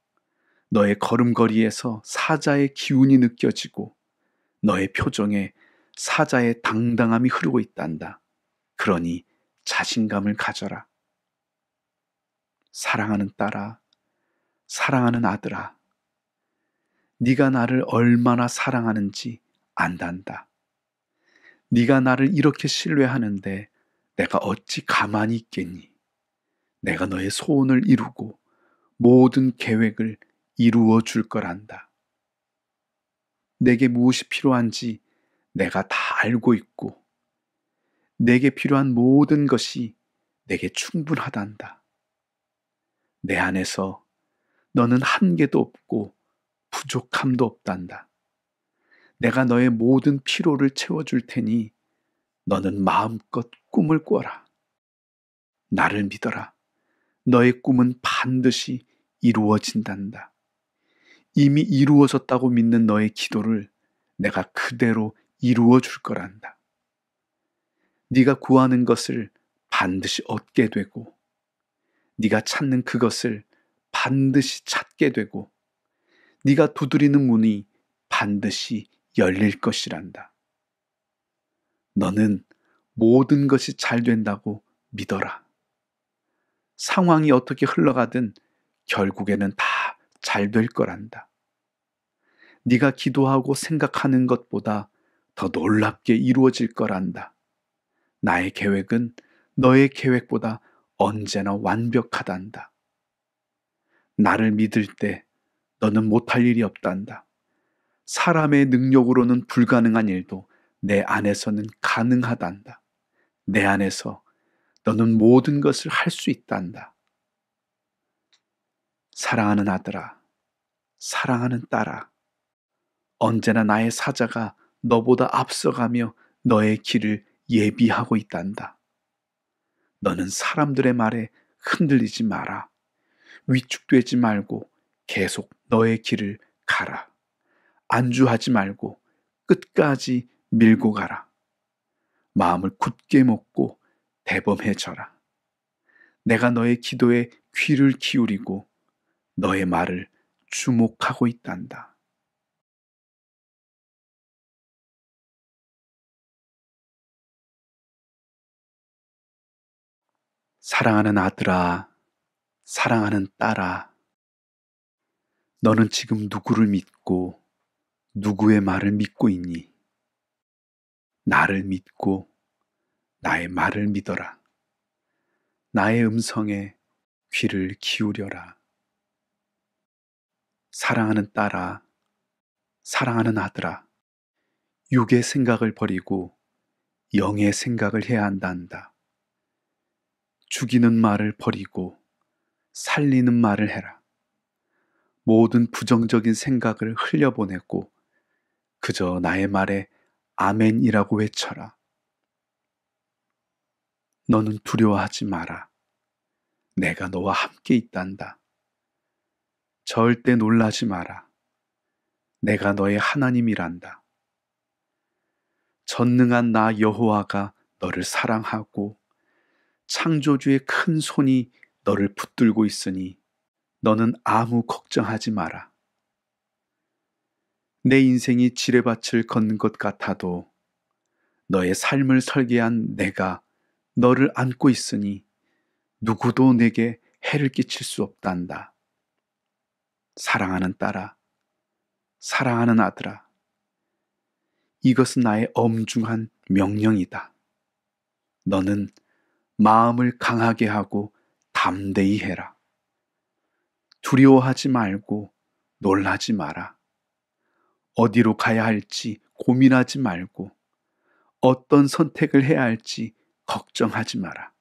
너의 걸음걸이에서 사자의 기운이 느껴지고 너의 표정에 사자의 당당함이 흐르고 있단다. 그러니 자신감을 가져라. 사랑하는 딸아, 사랑하는 아들아, 네가 나를 얼마나 사랑하는지 안단다. 네가 나를 이렇게 신뢰하는데 내가 어찌 가만히 있겠니? 내가 너의 소원을 이루고 모든 계획을 이루어 줄 거란다. 내게 무엇이 필요한지 내가 다 알고 있고, 내게 필요한 모든 것이 내게 충분하단다. 내 안에서 너는 한계도 없고 부족함도 없단다. 내가 너의 모든 피로를 채워줄 테니 너는 마음껏 꿈을 꿔라. 나를 믿어라. 너의 꿈은 반드시 이루어진단다. 이미 이루어졌다고 믿는 너의 기도를 내가 그대로 이루어 줄 거란다. 네가 구하는 것을 반드시 얻게 되고 네가 찾는 그것을 반드시 찾게 되고 네가 두드리는 문이 반드시 열릴 것이란다. 너는 모든 것이 잘 된다고 믿어라. 상황이 어떻게 흘러가든 결국에는 다 잘 될 거란다. 네가 기도하고 생각하는 것보다 더 놀랍게 이루어질 거란다. 나의 계획은 너의 계획보다 언제나 완벽하단다. 나를 믿을 때 너는 못할 일이 없단다. 사람의 능력으로는 불가능한 일도 내 안에서는 가능하단다. 내 안에서 너는 모든 것을 할 수 있단다. 사랑하는 아들아, 사랑하는 딸아, 언제나 나의 사자가 너보다 앞서가며 너의 길을 예비하고 있단다. 너는 사람들의 말에 흔들리지 마라. 위축되지 말고 계속 너의 길을 가라. 안주하지 말고 끝까지 밀고 가라. 마음을 굳게 먹고 대범해져라. 내가 너의 기도에 귀를 기울이고 너의 말을 주목하고 있단다. 사랑하는 아들아, 사랑하는 딸아, 너는 지금 누구를 믿고 누구의 말을 믿고 있니? 나를 믿고 나의 말을 믿어라. 나의 음성에 귀를 기울여라. 사랑하는 딸아, 사랑하는 아들아, 육의 생각을 버리고 영의 생각을 해야 한단다. 죽이는 말을 버리고 살리는 말을 해라. 모든 부정적인 생각을 흘려보내고 그저 나의 말에 아멘이라고 외쳐라. 너는 두려워하지 마라. 내가 너와 함께 있단다. 절대 놀라지 마라. 내가 너의 하나님이란다. 전능한 나 여호와가 너를 사랑하고 창조주의 큰 손이 너를 붙들고 있으니 너는 아무 걱정하지 마라. 내 인생이 지뢰밭을 걷는 것 같아도 너의 삶을 설계한 내가 너를 안고 있으니 누구도 내게 해를 끼칠 수 없단다. 사랑하는 딸아, 사랑하는 아들아, 이것은 나의 엄중한 명령이다. 너는 마음을 강하게 하고 담대히 해라. 두려워하지 말고 놀라지 마라. 어디로 가야 할지 고민하지 말고 어떤 선택을 해야 할지 걱정하지 마라.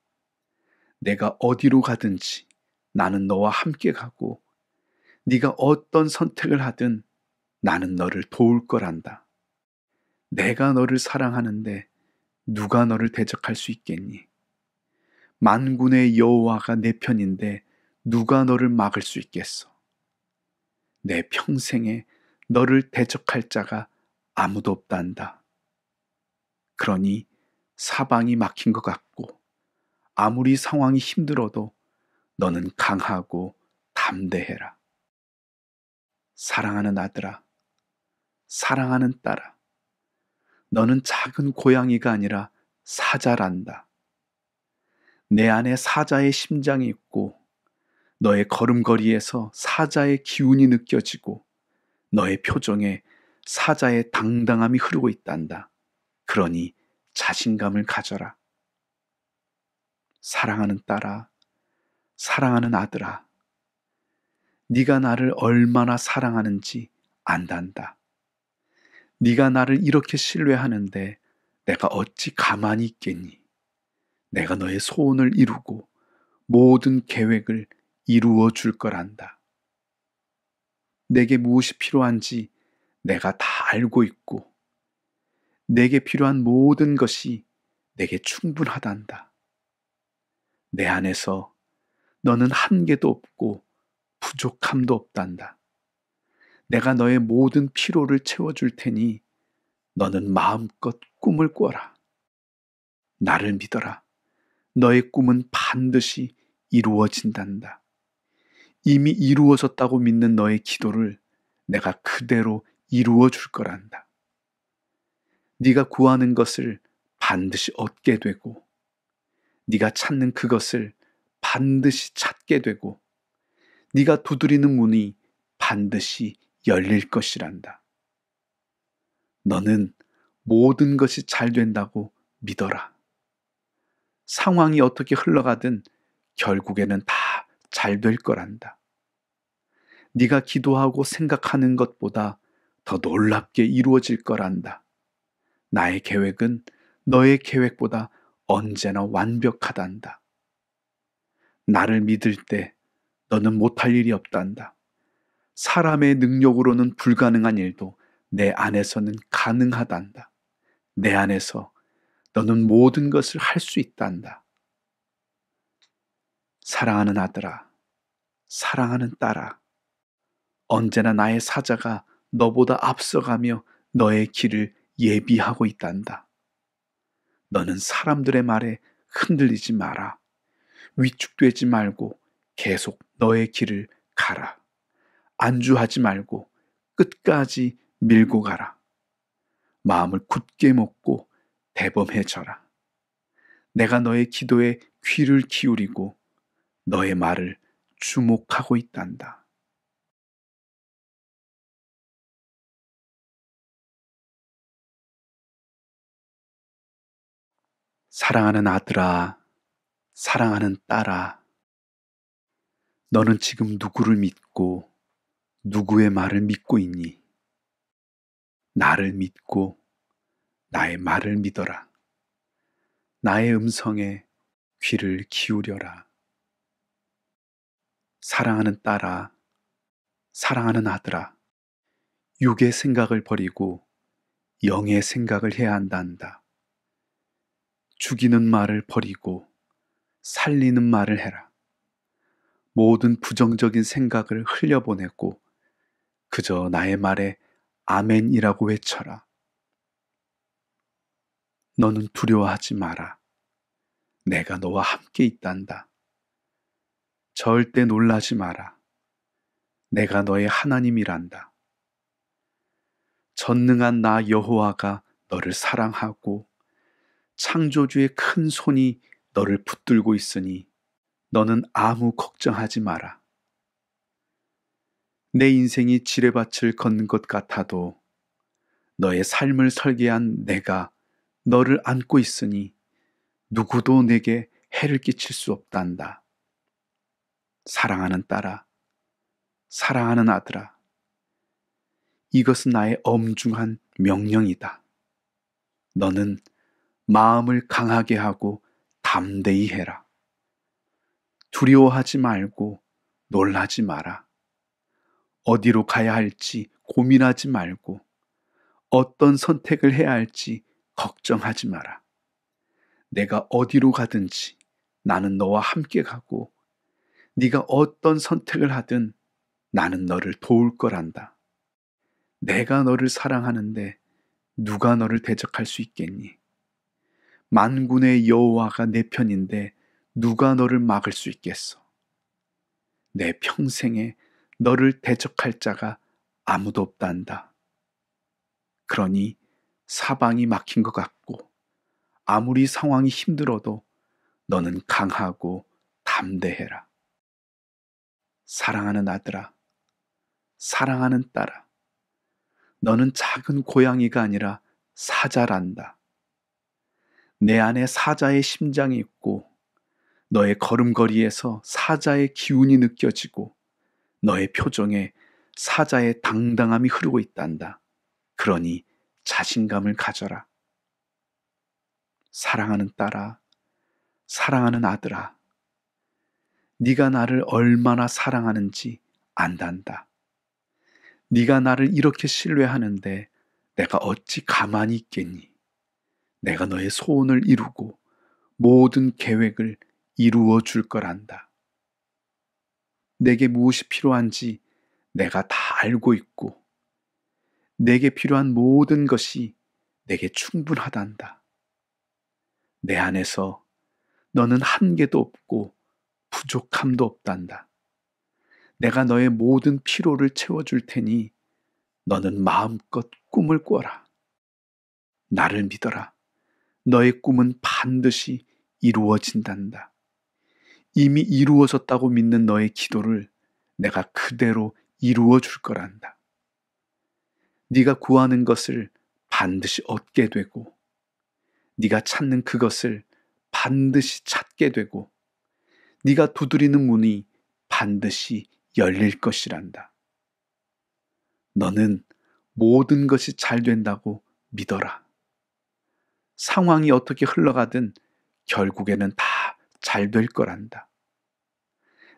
내가 어디로 가든지 나는 너와 함께 가고 네가 어떤 선택을 하든 나는 너를 도울 거란다. 내가 너를 사랑하는데 누가 너를 대적할 수 있겠니? 만군의 여호와가 내 편인데 누가 너를 막을 수 있겠어? 내 평생에 너를 대적할 자가 아무도 없단다. 그러니 사방이 막힌 것 같고 아무리 상황이 힘들어도 너는 강하고 담대해라. 사랑하는 아들아, 사랑하는 딸아, 너는 작은 고양이가 아니라 사자란다. 내 안에 사자의 심장이 있고 너의 걸음걸이에서 사자의 기운이 느껴지고 너의 표정에 사자의 당당함이 흐르고 있단다. 그러니 자신감을 가져라. 사랑하는 딸아, 사랑하는 아들아, 네가 나를 얼마나 사랑하는지 안단다. 네가 나를 이렇게 신뢰하는데 내가 어찌 가만히 있겠니? 내가 너의 소원을 이루고 모든 계획을 이루어 줄 거란다. 내게 무엇이 필요한지 내가 다 알고 있고 내게 필요한 모든 것이 내게 충분하단다. 내 안에서 너는 한계도 없고 부족함도 없단다. 내가 너의 모든 피로를 채워줄 테니 너는 마음껏 꿈을 꿔라. 나를 믿어라. 너의 꿈은 반드시 이루어진단다. 이미 이루어졌다고 믿는 너의 기도를 내가 그대로 이루어 줄 거란다. 네가 구하는 것을 반드시 얻게 되고 네가 찾는 그것을 반드시 찾게 되고 네가 두드리는 문이 반드시 열릴 것이란다. 너는 모든 것이 잘 된다고 믿어라. 상황이 어떻게 흘러가든 결국에는 다 잘 될 거란다. 네가 기도하고 생각하는 것보다 더 놀랍게 이루어질 거란다. 나의 계획은 너의 계획보다 언제나 완벽하단다. 나를 믿을 때 너는 못할 일이 없단다. 사람의 능력으로는 불가능한 일도 내 안에서는 가능하단다. 내 안에서 너는 모든 것을 할 수 있단다. 사랑하는 아들아, 사랑하는 딸아, 언제나 나의 사자가 너보다 앞서가며 너의 길을 예비하고 있단다. 너는 사람들의 말에 흔들리지 마라. 위축되지 말고 계속 너의 길을 가라. 안주하지 말고 끝까지 밀고 가라. 마음을 굳게 먹고 대범해져라. 내가 너의 기도에 귀를 기울이고 너의 말을 주목하고 있단다. 사랑하는 아들아, 사랑하는 딸아, 너는 지금 누구를 믿고 누구의 말을 믿고 있니? 나를 믿고 나의 말을 믿어라. 나의 음성에 귀를 기울여라. 사랑하는 딸아, 사랑하는 아들아, 육의 생각을 버리고 영의 생각을 해야 한다 한다. 죽이는 말을 버리고 살리는 말을 해라. 모든 부정적인 생각을 흘려보내고 그저 나의 말에 아멘이라고 외쳐라. 너는 두려워하지 마라. 내가 너와 함께 있단다. 절대 놀라지 마라. 내가 너의 하나님이란다. 전능한 나 여호와가 너를 사랑하고 창조주의 큰 손이 너를 붙들고 있으니 너는 아무 걱정하지 마라. 내 인생이 지뢰밭을 건것 같아도 너의 삶을 설계한 내가 너를 안고 있으니 누구도 내게 해를 끼칠 수 없단다. 사랑하는 딸아, 사랑하는 아들아, 이것은 나의 엄중한 명령이다. 너는 마음을 강하게 하고 담대히 해라. 두려워하지 말고 놀라지 마라. 어디로 가야 할지 고민하지 말고 어떤 선택을 해야 할지 걱정하지 마라. 내가 어디로 가든지 나는 너와 함께 가고 네가 어떤 선택을 하든 나는 너를 도울 거란다. 내가 너를 사랑하는데 누가 너를 대적할 수 있겠니? 만군의 여호와가 내 편인데 누가 너를 막을 수 있겠어? 내 평생에 너를 대적할 자가 아무도 없단다. 그러니 사방이 막힌 것 같고 아무리 상황이 힘들어도 너는 강하고 담대해라. 사랑하는 아들아, 사랑하는 딸아, 너는 작은 고양이가 아니라 사자란다. 내 안에 사자의 심장이 있고 너의 걸음걸이에서 사자의 기운이 느껴지고 너의 표정에 사자의 당당함이 흐르고 있단다. 그러니 자신감을 가져라. 사랑하는 딸아, 사랑하는 아들아, 네가 나를 얼마나 사랑하는지 안단다. 네가 나를 이렇게 신뢰하는데 내가 어찌 가만히 있겠니? 내가 너의 소원을 이루고 모든 계획을 이루어 줄 거란다. 내게 무엇이 필요한지 내가 다 알고 있고, 내게 필요한 모든 것이 내게 충분하단다. 내 안에서 너는 한계도 없고 부족함도 없단다. 내가 너의 모든 피로를 채워줄 테니 너는 마음껏 꿈을 꿔라. 나를 믿어라. 너의 꿈은 반드시 이루어진단다. 이미 이루어졌다고 믿는 너의 기도를 내가 그대로 이루어 줄 거란다. 네가 구하는 것을 반드시 얻게 되고 네가 찾는 그것을 반드시 찾게 되고 네가 두드리는 문이 반드시 열릴 것이란다. 너는 모든 것이 잘 된다고 믿어라. 상황이 어떻게 흘러가든 결국에는 다 잘 될 거란다.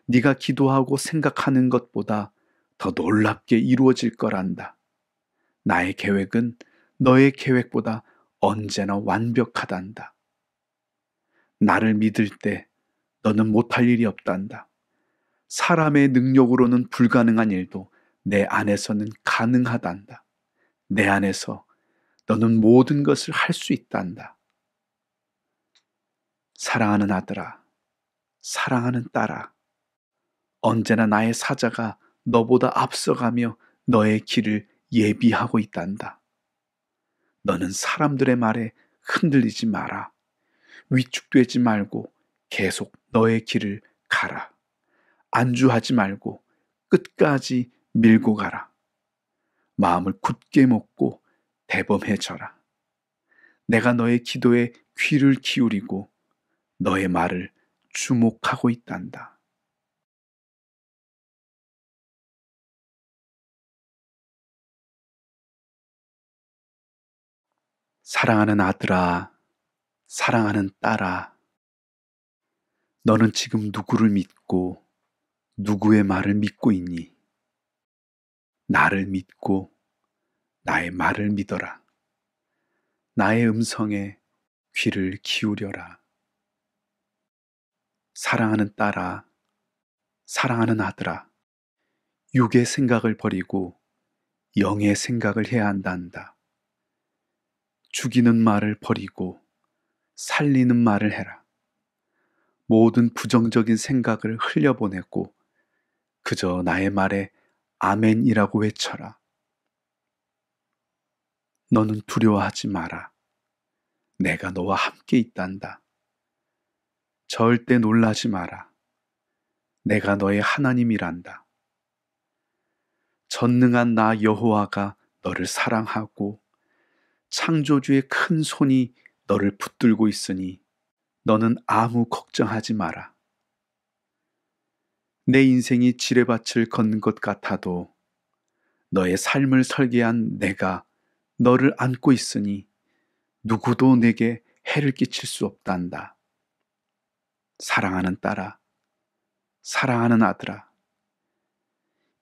네가 기도하고 생각하는 것보다 더 놀랍게 이루어질 거란다. 나의 계획은 너의 계획보다 언제나 완벽하단다. 나를 믿을 때 너는 못할 일이 없단다. 사람의 능력으로는 불가능한 일도 내 안에서는 가능하단다. 내 안에서 너는 모든 것을 할 수 있단다. 사랑하는 아들아, 사랑하는 딸아, 언제나 나의 사자가 너보다 앞서가며 너의 길을 예비하고 있단다. 너는 사람들의 말에 흔들리지 마라. 위축되지 말고 계속 너의 길을 가라. 안주하지 말고 끝까지 밀고 가라. 마음을 굳게 먹고 대범해져라. 내가 너의 기도에 귀를 기울이고 너의 말을 주목하고 있단다. 사랑하는 아들아, 사랑하는 딸아, 너는 지금 누구를 믿고 누구의 말을 믿고 있니? 나를 믿고 나의 말을 믿어라. 나의 음성에 귀를 기울여라. 사랑하는 딸아, 사랑하는 아들아, 육의 생각을 버리고 영의 생각을 해야 한단다. 죽이는 말을 버리고 살리는 말을 해라. 모든 부정적인 생각을 흘려보내고 그저 나의 말에 아멘이라고 외쳐라. 너는 두려워하지 마라. 내가 너와 함께 있단다. 절대 놀라지 마라. 내가 너의 하나님이란다. 전능한 나 여호와가 너를 사랑하고 창조주의 큰 손이 너를 붙들고 있으니 너는 아무 걱정하지 마라. 내 인생이 지뢰밭을 걷는 것 같아도 너의 삶을 설계한 내가 너를 안고 있으니 누구도 내게 해를 끼칠 수 없단다. 사랑하는 딸아, 사랑하는 아들아,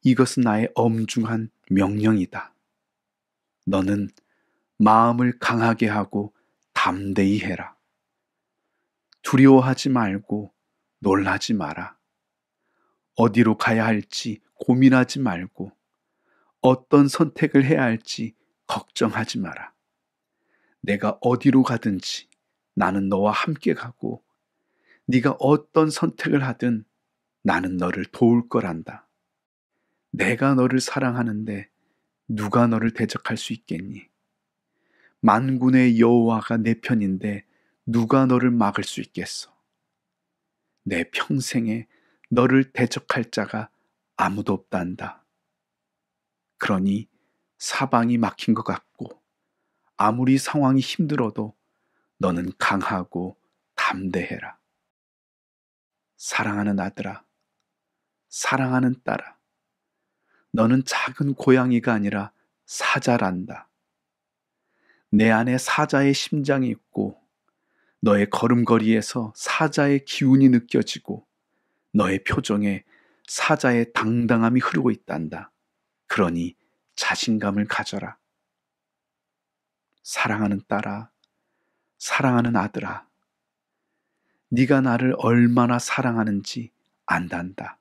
이것은 나의 엄중한 명령이다. 너는 마음을 강하게 하고 담대히 해라. 두려워하지 말고 놀라지 마라. 어디로 가야 할지 고민하지 말고 어떤 선택을 해야 할지 걱정하지 마라. 내가 어디로 가든지 나는 너와 함께 가고 네가 어떤 선택을 하든 나는 너를 도울 거란다. 내가 너를 사랑하는데 누가 너를 대적할 수 있겠니? 만군의 여호와가 내 편인데 누가 너를 막을 수 있겠어? 내 평생에 너를 대적할 자가 아무도 없단다. 그러니 사방이 막힌 것 같고 아무리 상황이 힘들어도 너는 강하고 담대해라. 사랑하는 아들아, 사랑하는 딸아, 너는 작은 고양이가 아니라 사자란다. 내 안에 사자의 심장이 있고, 너의 걸음걸이에서 사자의 기운이 느껴지고, 너의 표정에 사자의 당당함이 흐르고 있단다. 그러니 자신감을 가져라. 사랑하는 딸아, 사랑하는 아들아, 네가 나를 얼마나 사랑하는지 안단다.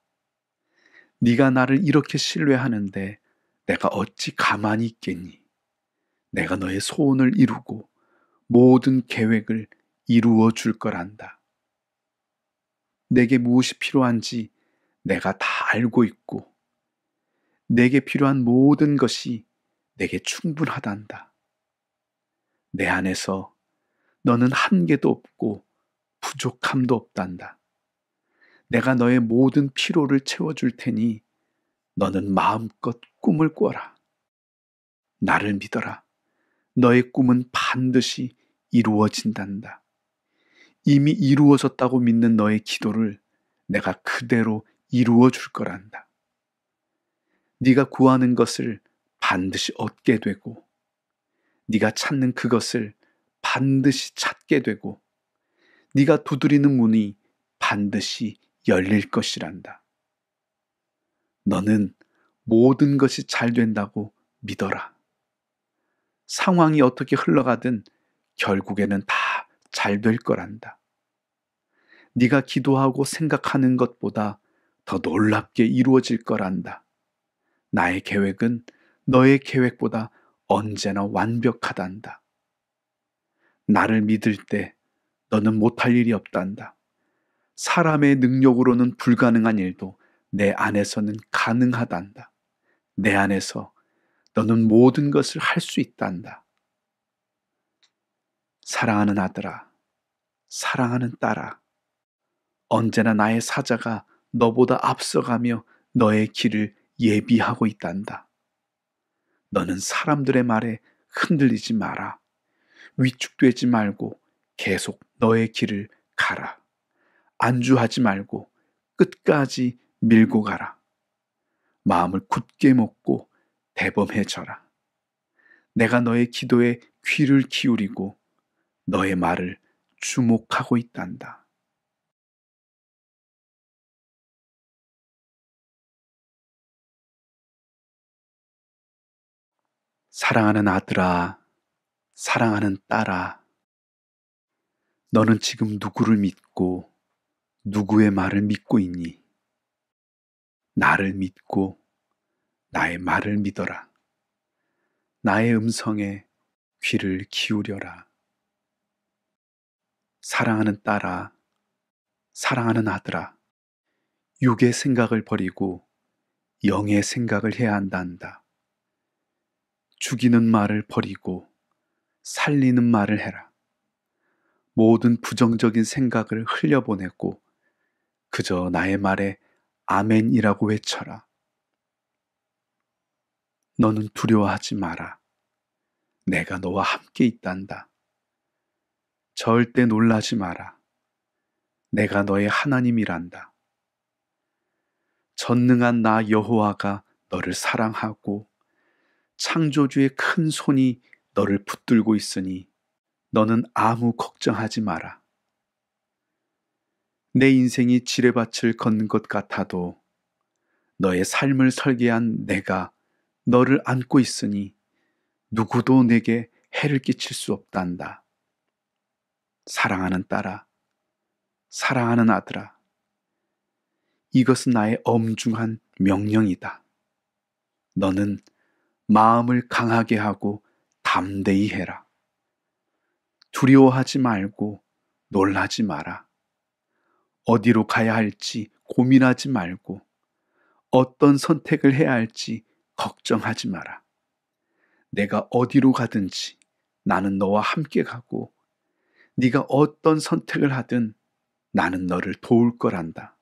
네가 나를 이렇게 신뢰하는데 내가 어찌 가만히 있겠니? 내가 너의 소원을 이루고 모든 계획을 이루어 줄 거란다. 내게 무엇이 필요한지 내가 다 알고 있고 내게 필요한 모든 것이 내게 충분하단다. 내 안에서 너는 한계도 없고 부족함도 없단다. 내가 너의 모든 피로를 채워줄 테니 너는 마음껏 꿈을 꿔라. 나를 믿어라. 너의 꿈은 반드시 이루어진단다. 이미 이루어졌다고 믿는 너의 기도를 내가 그대로 이루어 줄 거란다. 네가 구하는 것을 반드시 얻게 되고 네가 찾는 그것을 반드시 찾게 되고 네가 두드리는 문이 반드시 열릴 것이란다. 너는 모든 것이 잘 된다고 믿어라. 상황이 어떻게 흘러가든 결국에는 다 잘 될 거란다. 네가 기도하고 생각하는 것보다 더 놀랍게 이루어질 거란다. 나의 계획은 너의 계획보다 언제나 완벽하단다. 나를 믿을 때 너는 못할 일이 없단다. 사람의 능력으로는 불가능한 일도 내 안에서는 가능하단다. 내 안에서 너는 모든 것을 할 수 있단다. 사랑하는 아들아, 사랑하는 딸아, 언제나 나의 사자가 너보다 앞서가며 너의 길을 예비하고 있단다. 너는 사람들의 말에 흔들리지 마라. 위축되지 말고 계속 너의 길을 가라. 안주하지 말고 끝까지 밀고 가라. 마음을 굳게 먹고 대범해져라. 내가 너의 기도에 귀를 기울이고 너의 말을 주목하고 있단다. 사랑하는 아들아, 사랑하는 딸아, 너는 지금 누구를 믿고 누구의 말을 믿고 있니? 나를 믿고 나의 말을 믿어라. 나의 음성에 귀를 기울여라. 사랑하는 딸아, 사랑하는 아들아, 육의 생각을 버리고 영의 생각을 해야 한다 한다. 죽이는 말을 버리고 살리는 말을 해라. 모든 부정적인 생각을 흘려보내고 그저 나의 말에 아멘이라고 외쳐라. 너는 두려워하지 마라. 내가 너와 함께 있단다. 절대 놀라지 마라. 내가 너의 하나님이란다. 전능한 나 여호와가 너를 사랑하고 창조주의 큰 손이 너를 붙들고 있으니 너는 아무 걱정하지 마라. 내 인생이 지뢰밭을 건것 같아도 너의 삶을 설계한 내가 너를 안고 있으니 누구도 내게 해를 끼칠 수 없단다. 사랑하는 딸아, 사랑하는 아들아, 이것은 나의 엄중한 명령이다. 너는 마음을 강하게 하고 담대히 해라. 두려워하지 말고 놀라지 마라. 어디로 가야 할지 고민하지 말고 어떤 선택을 해야 할지 걱정하지 마라. 내가 어디로 가든지 나는 너와 함께 가고 네가 어떤 선택을 하든 나는 너를 도울 거란다.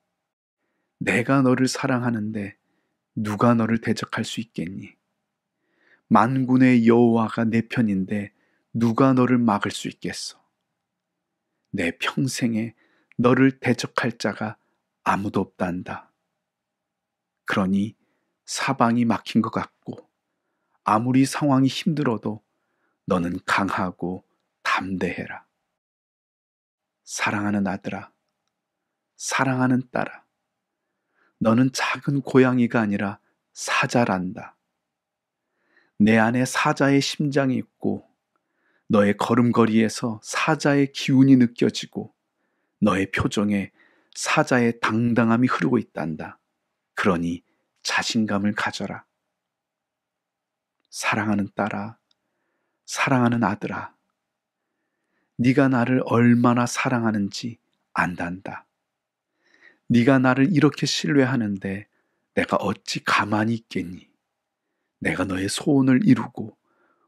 내가 너를 사랑하는데 누가 너를 대적할 수 있겠니? 만군의 여호와가 내 편인데 누가 너를 막을 수 있겠어? 내 평생에 너를 대적할 자가 아무도 없단다. 그러니 사방이 막힌 것 같고 아무리 상황이 힘들어도 너는 강하고 담대해라. 사랑하는 아들아, 사랑하는 딸아, 너는 작은 고양이가 아니라 사자란다. 내 안에 사자의 심장이 있고 너의 걸음걸이에서 사자의 기운이 느껴지고 너의 표정에 사자의 당당함이 흐르고 있단다. 그러니 자신감을 가져라. 사랑하는 딸아, 사랑하는 아들아, 네가 나를 얼마나 사랑하는지 안단다. 네가 나를 이렇게 신뢰하는데 내가 어찌 가만히 있겠니? 내가 너의 소원을 이루고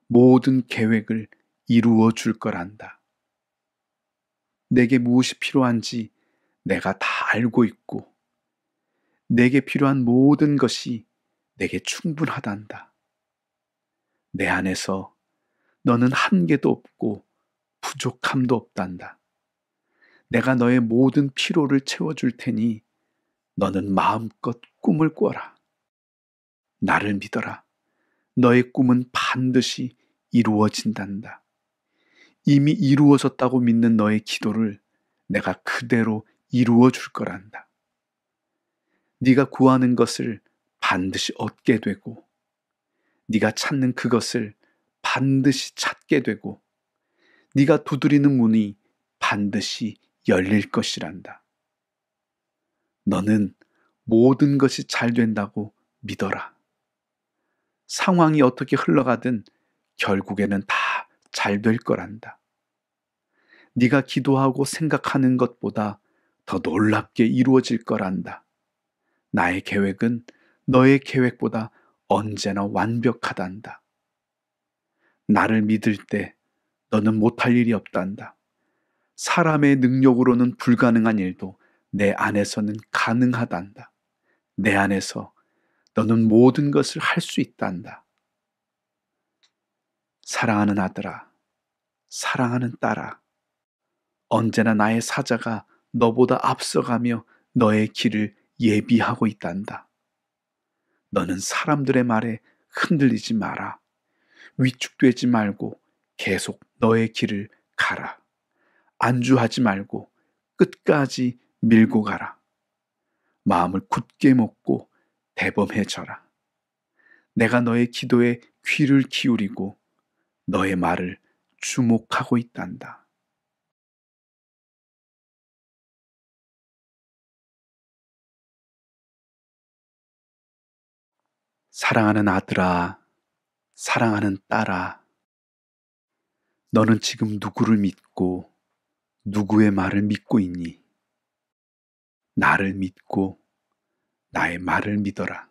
모든 계획을 이루어 줄 거란다. 내게 무엇이 필요한지 내가 다 알고 있고, 내게 필요한 모든 것이 내게 충분하단다. 내 안에서 너는 한계도 없고 부족함도 없단다. 내가 너의 모든 피로를 채워줄 테니 너는 마음껏 꿈을 꿔라. 나를 믿어라. 너의 꿈은 반드시 이루어진단다. 이미 이루어졌다고 믿는 너의 기도를 내가 그대로 이루어 줄 거란다. 네가 구하는 것을 반드시 얻게 되고 네가 찾는 그것을 반드시 찾게 되고 네가 두드리는 문이 반드시 열릴 것이란다. 너는 모든 것이 잘 된다고 믿어라. 상황이 어떻게 흘러가든 결국에는 다 잘 될 거란다. 네가 기도하고 생각하는 것보다 더 놀랍게 이루어질 거란다. 나의 계획은 너의 계획보다 언제나 완벽하단다. 나를 믿을 때 너는 못할 일이 없단다. 사람의 능력으로는 불가능한 일도 내 안에서는 가능하단다. 내 안에서 너는 모든 것을 할 수 있단다. 사랑하는 아들아, 사랑하는 딸아, 언제나 나의 사자가 너보다 앞서가며 너의 길을 예비하고 있단다. 너는 사람들의 말에 흔들리지 마라. 위축되지 말고 계속 너의 길을 가라. 안주하지 말고 끝까지 밀고 가라. 마음을 굳게 먹고 대범해져라. 내가 너의 기도에 귀를 기울이고 너의 말을 주목하고 있단다. 사랑하는 아들아, 사랑하는 딸아, 너는 지금 누구를 믿고 누구의 말을 믿고 있니? 나를 믿고 나의 말을 믿어라.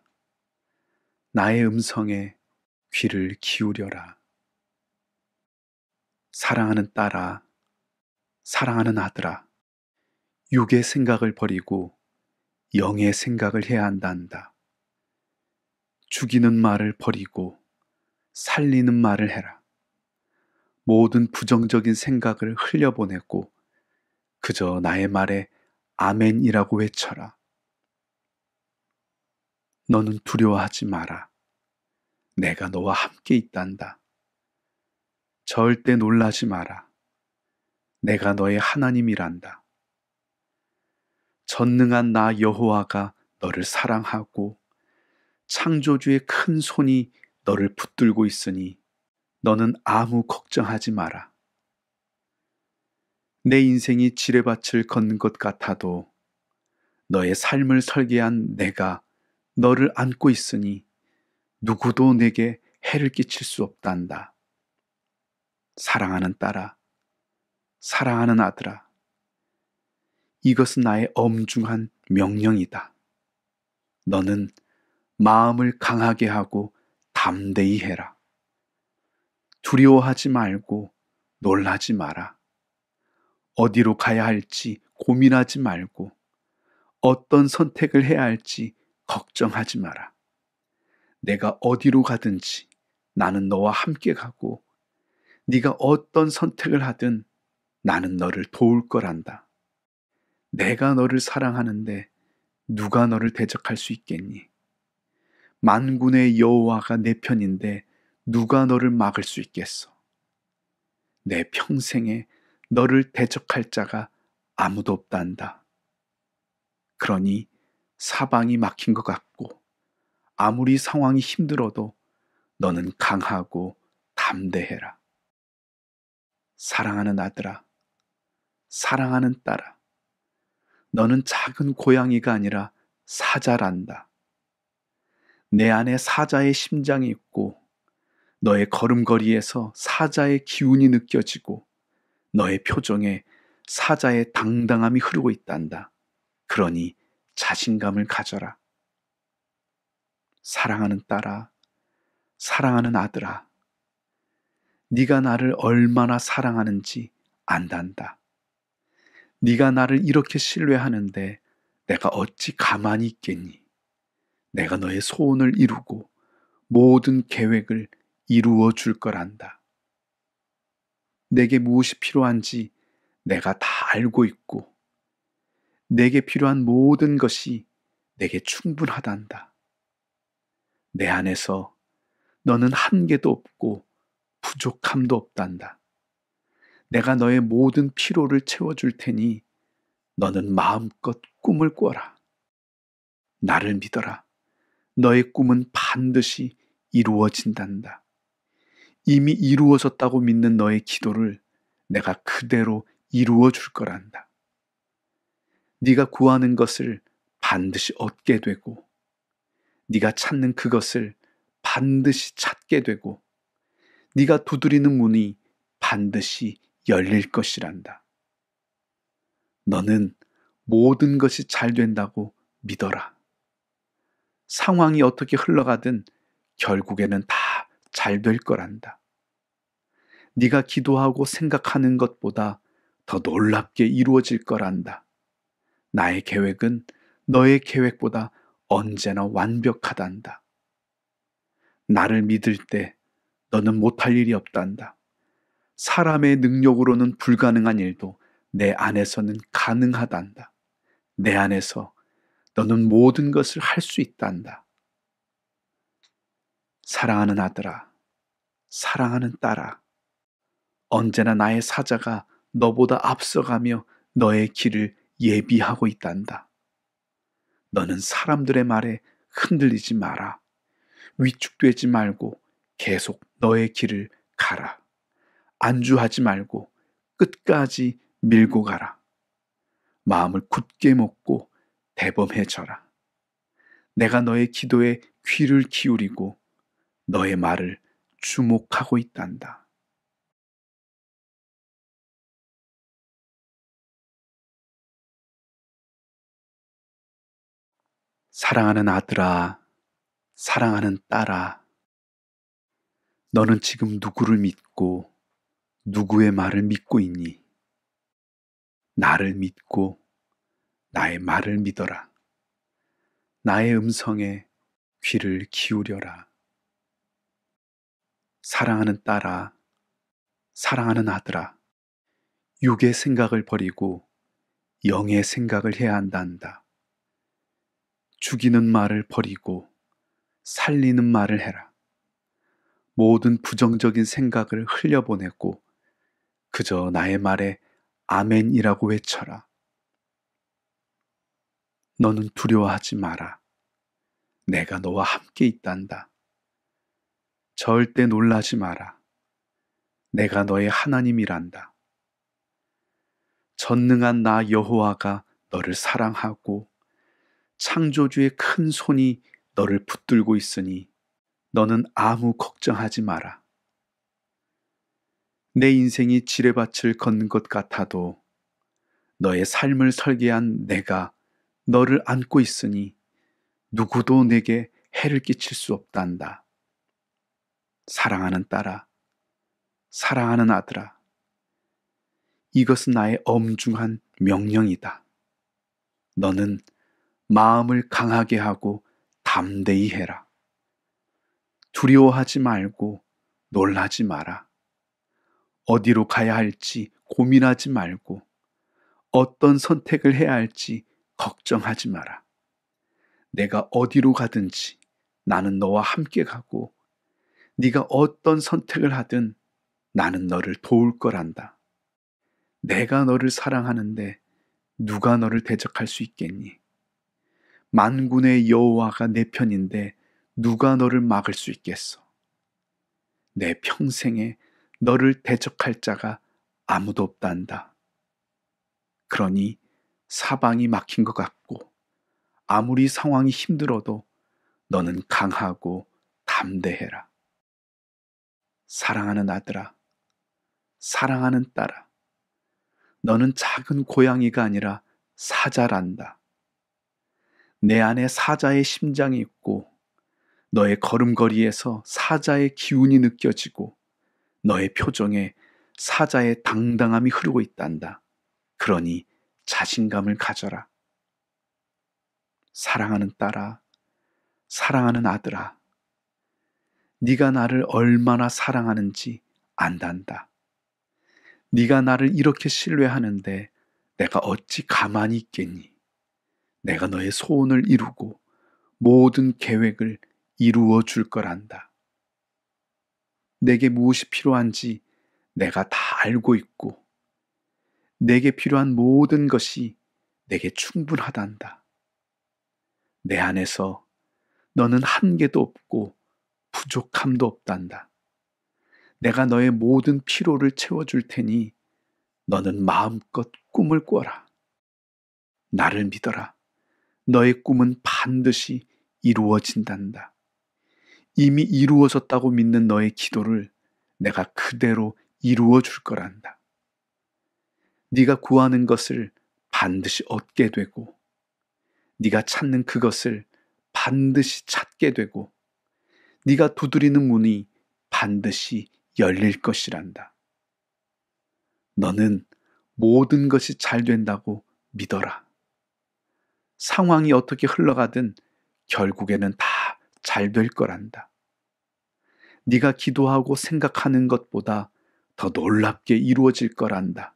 나의 음성에 귀를 기울여라. 사랑하는 딸아, 사랑하는 아들아, 육의 생각을 버리고 영의 생각을 해야 한단다. 죽이는 말을 버리고 살리는 말을 해라. 모든 부정적인 생각을 흘려보내고 그저 나의 말에 아멘이라고 외쳐라. 너는 두려워하지 마라. 내가 너와 함께 있단다. 절대 놀라지 마라. 내가 너의 하나님이란다. 전능한 나 여호와가 너를 사랑하고 창조주의 큰 손이 너를 붙들고 있으니 너는 아무 걱정하지 마라. 내 인생이 지뢰밭을 걷는 것 같아도 너의 삶을 설계한 내가 너를 안고 있으니 누구도 내게 해를 끼칠 수 없단다. 사랑하는 딸아, 사랑하는 아들아, 이것은 나의 엄중한 명령이다. 너는 마음을 강하게 하고 담대히 해라. 두려워하지 말고 놀라지 마라. 어디로 가야 할지 고민하지 말고 어떤 선택을 해야 할지 걱정하지 마라. 내가 어디로 가든지 나는 너와 함께 가고 네가 어떤 선택을 하든 나는 너를 도울 거란다. 내가 너를 사랑하는데 누가 너를 대적할 수 있겠니? 만군의 여호와가 내 편인데 누가 너를 막을 수 있겠어? 내 평생에 너를 대적할 자가 아무도 없단다. 그러니 사방이 막힌 것 같고 아무리 상황이 힘들어도 너는 강하고 담대해라. 사랑하는 아들아, 사랑하는 딸아, 너는 작은 고양이가 아니라 사자란다. 내 안에 사자의 심장이 있고 너의 걸음걸이에서 사자의 기운이 느껴지고 너의 표정에 사자의 당당함이 흐르고 있단다. 그러니 자신감을 가져라. 사랑하는 딸아, 사랑하는 아들아, 네가 나를 얼마나 사랑하는지 안단다. 네가 나를 이렇게 신뢰하는데 내가 어찌 가만히 있겠니? 내가 너의 소원을 이루고 모든 계획을 이루어 줄 거란다. 내게 무엇이 필요한지 내가 다 알고 있고 내게 필요한 모든 것이 내게 충분하단다. 내 안에서 너는 한계도 없고 부족함도 없단다. 내가 너의 모든 피로를 채워줄 테니 너는 마음껏 꿈을 꿔라. 나를 믿어라. 너의 꿈은 반드시 이루어진단다. 이미 이루어졌다고 믿는 너의 기도를 내가 그대로 이루어 줄 거란다. 네가 구하는 것을 반드시 얻게 되고 네가 찾는 그것을 반드시 찾게 되고 네가 두드리는 문이 반드시 열릴 것이란다. 너는 모든 것이 잘 된다고 믿어라. 상황이 어떻게 흘러가든 결국에는 다 잘 될 거란다. 네가 기도하고 생각하는 것보다 더 놀랍게 이루어질 거란다. 나의 계획은 너의 계획보다 언제나 완벽하단다. 나를 믿을 때 너는 못할 일이 없단다. 사람의 능력으로는 불가능한 일도 내 안에서는 가능하단다. 내 안에서 너는 모든 것을 할 수 있단다. 사랑하는 아들아, 사랑하는 딸아, 언제나 나의 사자가 너보다 앞서가며 너의 길을 예비하고 있단다. 너는 사람들의 말에 흔들리지 마라. 위축되지 말고 계속 너의 길을 가라. 안주하지 말고 끝까지 밀고 가라. 마음을 굳게 먹고 대범해져라. 내가 너의 기도에 귀를 기울이고 너의 말을 주목하고 있단다. 사랑하는 아들아, 사랑하는 딸아, 너는 지금 누구를 믿고 누구의 말을 믿고 있니? 나를 믿고 나의 말을 믿어라. 나의 음성에 귀를 기울여라. 사랑하는 딸아, 사랑하는 아들아, 육의 생각을 버리고 영의 생각을 해야 한다 한다. 죽이는 말을 버리고 살리는 말을 해라. 모든 부정적인 생각을 흘려보내고 그저 나의 말에 아멘이라고 외쳐라. 너는 두려워하지 마라. 내가 너와 함께 있단다. 절대 놀라지 마라. 내가 너의 하나님이란다. 전능한 나 여호와가 너를 사랑하고 창조주의 큰 손이 너를 붙들고 있으니 너는 아무 걱정하지 마라. 내 인생이 지뢰밭을 건것 같아도 너의 삶을 설계한 내가 너를 안고 있으니 누구도 내게 해를 끼칠 수 없단다. 사랑하는 딸아, 사랑하는 아들아, 이것은 나의 엄중한 명령이다. 너는 마음을 강하게 하고 담대히 해라. 두려워하지 말고 놀라지 마라. 어디로 가야 할지 고민하지 말고 어떤 선택을 해야 할지 걱정하지 마라. 내가 어디로 가든지 나는 너와 함께 가고 네가 어떤 선택을 하든 나는 너를 도울 거란다. 내가 너를 사랑하는데 누가 너를 대적할 수 있겠니? 만군의 여호와가 내 편인데 누가 너를 막을 수 있겠어? 내 평생에 너를 대적할 자가 아무도 없단다. 그러니 사방이 막힌 것 같고 아무리 상황이 힘들어도 너는 강하고 담대해라. 사랑하는 아들아, 사랑하는 딸아, 너는 작은 고양이가 아니라 사자란다. 내 안에 사자의 심장이 있고 너의 걸음걸이에서 사자의 기운이 느껴지고 너의 표정에 사자의 당당함이 흐르고 있단다. 그러니 자신감을 가져라. 사랑하는 딸아, 사랑하는 아들아, 네가 나를 얼마나 사랑하는지 안단다. 네가 나를 이렇게 신뢰하는데 내가 어찌 가만히 있겠니? 내가 너의 소원을 이루고 모든 계획을 이루어 줄 거란다. 내게 무엇이 필요한지 내가 다 알고 있고, 내게 필요한 모든 것이 내게 충분하단다. 내 안에서 너는 한계도 없고 부족함도 없단다. 내가 너의 모든 피로를 채워줄 테니 너는 마음껏 꿈을 꿔라. 나를 믿어라. 너의 꿈은 반드시 이루어진단다. 이미 이루어졌다고 믿는 너의 기도를 내가 그대로 이루어 줄 거란다. 네가 구하는 것을 반드시 얻게 되고 네가 찾는 그것을 반드시 찾게 되고 네가 두드리는 문이 반드시 열릴 것이란다. 너는 모든 것이 잘 된다고 믿어라. 상황이 어떻게 흘러가든 결국에는 다 잘 될 거란다. 네가 기도하고 생각하는 것보다 더 놀랍게 이루어질 거란다.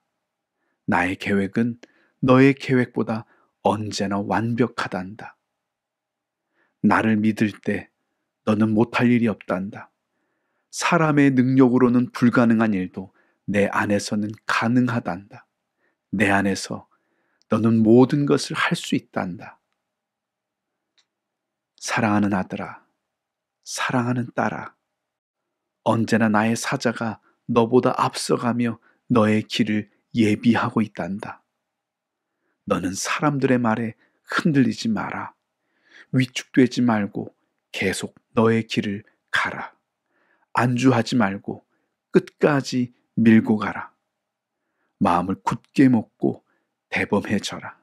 나의 계획은 너의 계획보다 언제나 완벽하단다. 나를 믿을 때 너는 못할 일이 없단다. 사람의 능력으로는 불가능한 일도 내 안에서는 가능하단다. 내 안에서 너는 모든 것을 할 수 있단다. 사랑하는 아들아, 사랑하는 딸아, 언제나 나의 사자가 너보다 앞서가며 너의 길을 예비하고 있단다. 너는 사람들의 말에 흔들리지 마라. 위축되지 말고 계속 너의 길을 가라. 안주하지 말고 끝까지 밀고 가라. 마음을 굳게 먹고 대범해져라.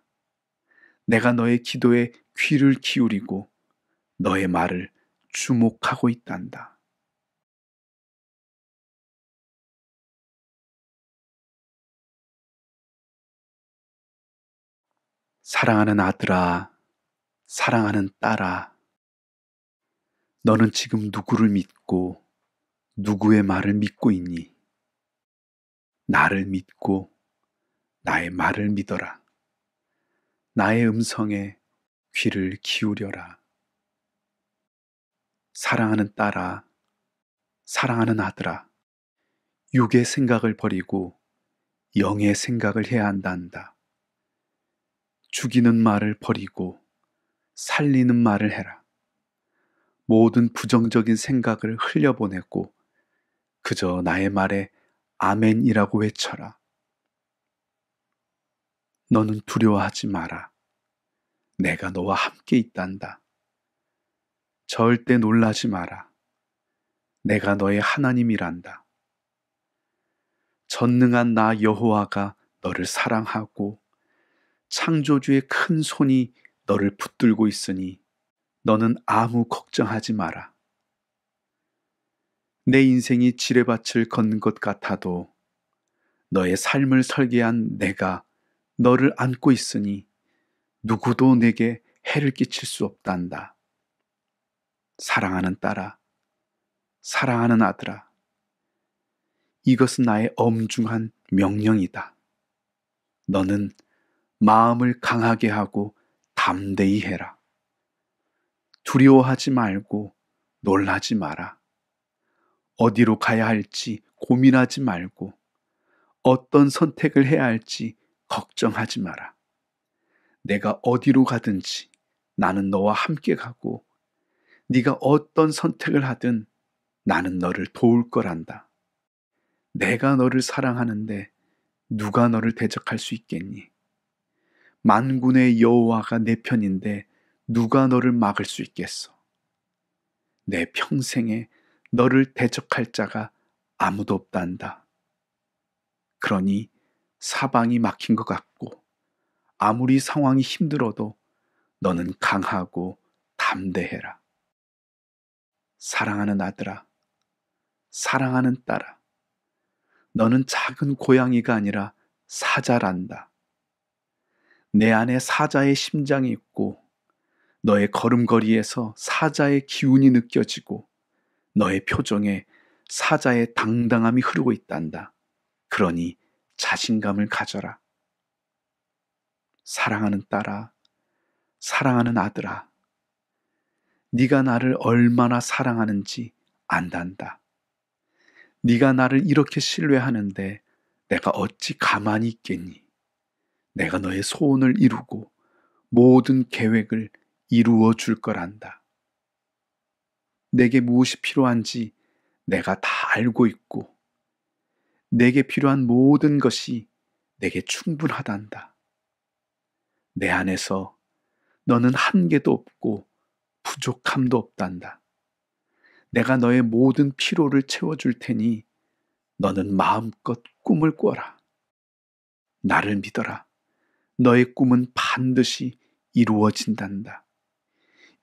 내가 너의 기도에 귀를 기울이고 너의 말을 주목하고 있단다. 사랑하는 아들아, 사랑하는 딸아, 너는 지금 누구를 믿고 누구의 말을 믿고 있니? 나를 믿고 나의 말을 믿어라. 나의 음성에 귀를 기울여라. 사랑하는 딸아, 사랑하는 아들아, 육의 생각을 버리고 영의 생각을 해야 한단다. 죽이는 말을 버리고 살리는 말을 해라. 모든 부정적인 생각을 흘려보내고 그저 나의 말에 아멘이라고 외쳐라. 너는 두려워하지 마라. 내가 너와 함께 있단다. 절대 놀라지 마라. 내가 너의 하나님이란다. 전능한 나 여호와가 너를 사랑하고 창조주의 큰 손이 너를 붙들고 있으니 너는 아무 걱정하지 마라. 내 인생이 지뢰밭을 걷는 것 같아도 너의 삶을 설계한 내가 너를 안고 있으니 누구도 내게 해를 끼칠 수 없단다. 사랑하는 딸아, 사랑하는 아들아, 이것은 나의 엄중한 명령이다. 너는 마음을 강하게 하고 담대히 해라. 두려워하지 말고 놀라지 마라. 어디로 가야 할지 고민하지 말고 어떤 선택을 해야 할지 걱정하지 마라. 내가 어디로 가든지 나는 너와 함께 가고 네가 어떤 선택을 하든 나는 너를 도울 거란다. 내가 너를 사랑하는데 누가 너를 대적할 수 있겠니? 만군의 여호와가 내 편인데 누가 너를 막을 수 있겠어? 내 평생에 너를 대적할 자가 아무도 없단다. 그러니 사방이 막힌 것 같고 아무리 상황이 힘들어도 너는 강하고 담대해라. 사랑하는 아들아, 사랑하는 딸아, 너는 작은 고양이가 아니라 사자란다. 내 안에 사자의 심장이 있고 너의 걸음걸이에서 사자의 기운이 느껴지고 너의 표정에 사자의 당당함이 흐르고 있단다. 그러니 자신감을 가져라. 사랑하는 딸아, 사랑하는 아들아, 네가 나를 얼마나 사랑하는지 안단다. 네가 나를 이렇게 신뢰하는데 내가 어찌 가만히 있겠니? 내가 너의 소원을 이루고 모든 계획을 이루어 줄 거란다. 내게 무엇이 필요한지 내가 다 알고 있고 내게 필요한 모든 것이 내게 충분하단다. 내 안에서 너는 한계도 없고 부족함도 없단다. 내가 너의 모든 피로를 채워줄 테니 너는 마음껏 꿈을 꿔라. 나를 믿어라. 너의 꿈은 반드시 이루어진단다.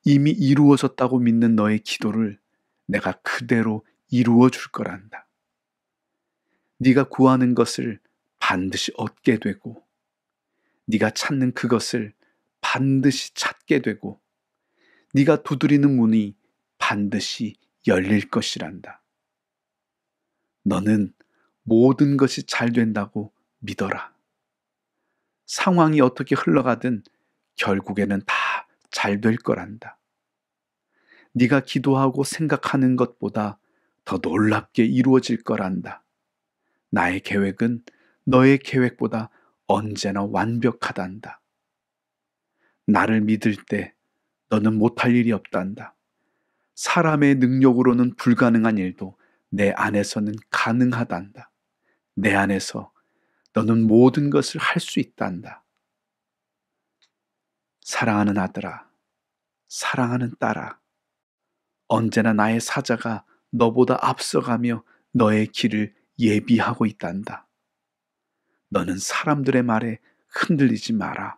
이미 이루어졌다고 믿는 너의 기도를 내가 그대로 이루어 줄 거란다. 네가 구하는 것을 반드시 얻게 되고 네가 찾는 그것을 반드시 찾게 되고 네가 두드리는 문이 반드시 열릴 것이란다. 너는 모든 것이 잘 된다고 믿어라. 상황이 어떻게 흘러가든 결국에는 다 잘 될 거란다. 네가 기도하고 생각하는 것보다 더 놀랍게 이루어질 거란다. 나의 계획은 너의 계획보다 언제나 완벽하단다. 나를 믿을 때 너는 못할 일이 없단다. 사람의 능력으로는 불가능한 일도 내 안에서는 가능하단다. 내 안에서 너는 모든 것을 할 수 있단다. 사랑하는 아들아, 사랑하는 딸아, 언제나 나의 사자가 너보다 앞서가며 너의 길을 예비하고 있단다. 너는 사람들의 말에 흔들리지 마라.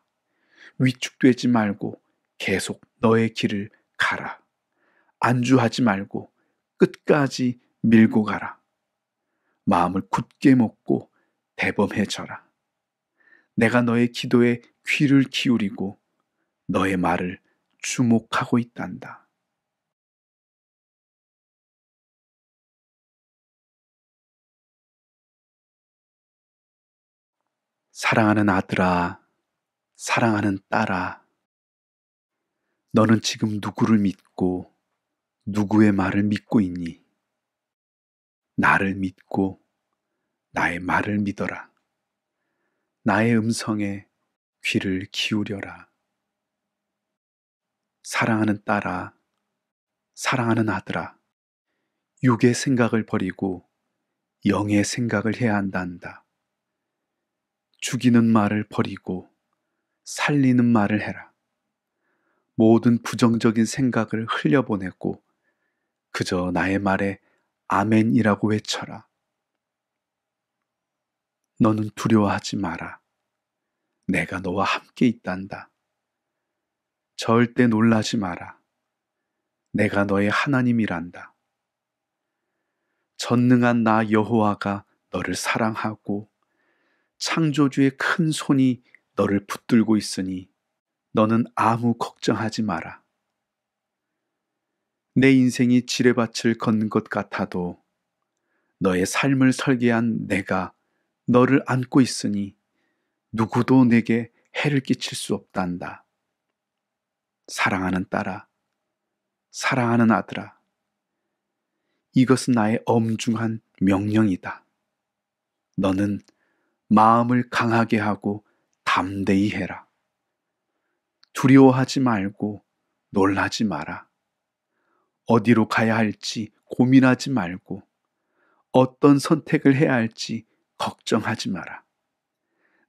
위축되지 말고 계속 너의 길을 가라. 안주하지 말고 끝까지 밀고 가라. 마음을 굳게 먹고 대범해져라. 내가 너의 기도에 귀를 기울이고 너의 말을 주목하고 있단다. 사랑하는 아들아, 사랑하는 딸아, 너는 지금 누구를 믿고 누구의 말을 믿고 있니? 나를 믿고 나의 말을 믿어라. 나의 음성에 귀를 기울여라. 사랑하는 딸아, 사랑하는 아들아, 육의 생각을 버리고 영의 생각을 해야 한다 한다. 죽이는 말을 버리고 살리는 말을 해라. 모든 부정적인 생각을 흘려보내고 그저 나의 말에 아멘이라고 외쳐라. 너는 두려워하지 마라. 내가 너와 함께 있단다. 절대 놀라지 마라. 내가 너의 하나님이란다. 전능한 나 여호와가 너를 사랑하고 창조주의 큰 손이 너를 붙들고 있으니 너는 아무 걱정하지 마라. 내 인생이 지뢰밭을 걷는 것 같아도 너의 삶을 설계한 내가 너를 안고 있으니 누구도 내게 해를 끼칠 수 없단다. 사랑하는 딸아, 사랑하는 아들아, 이것은 나의 엄중한 명령이다. 너는 마음을 강하게 하고 담대히 해라. 두려워하지 말고 놀라지 마라. 어디로 가야 할지 고민하지 말고 어떤 선택을 해야 할지 걱정하지 마라.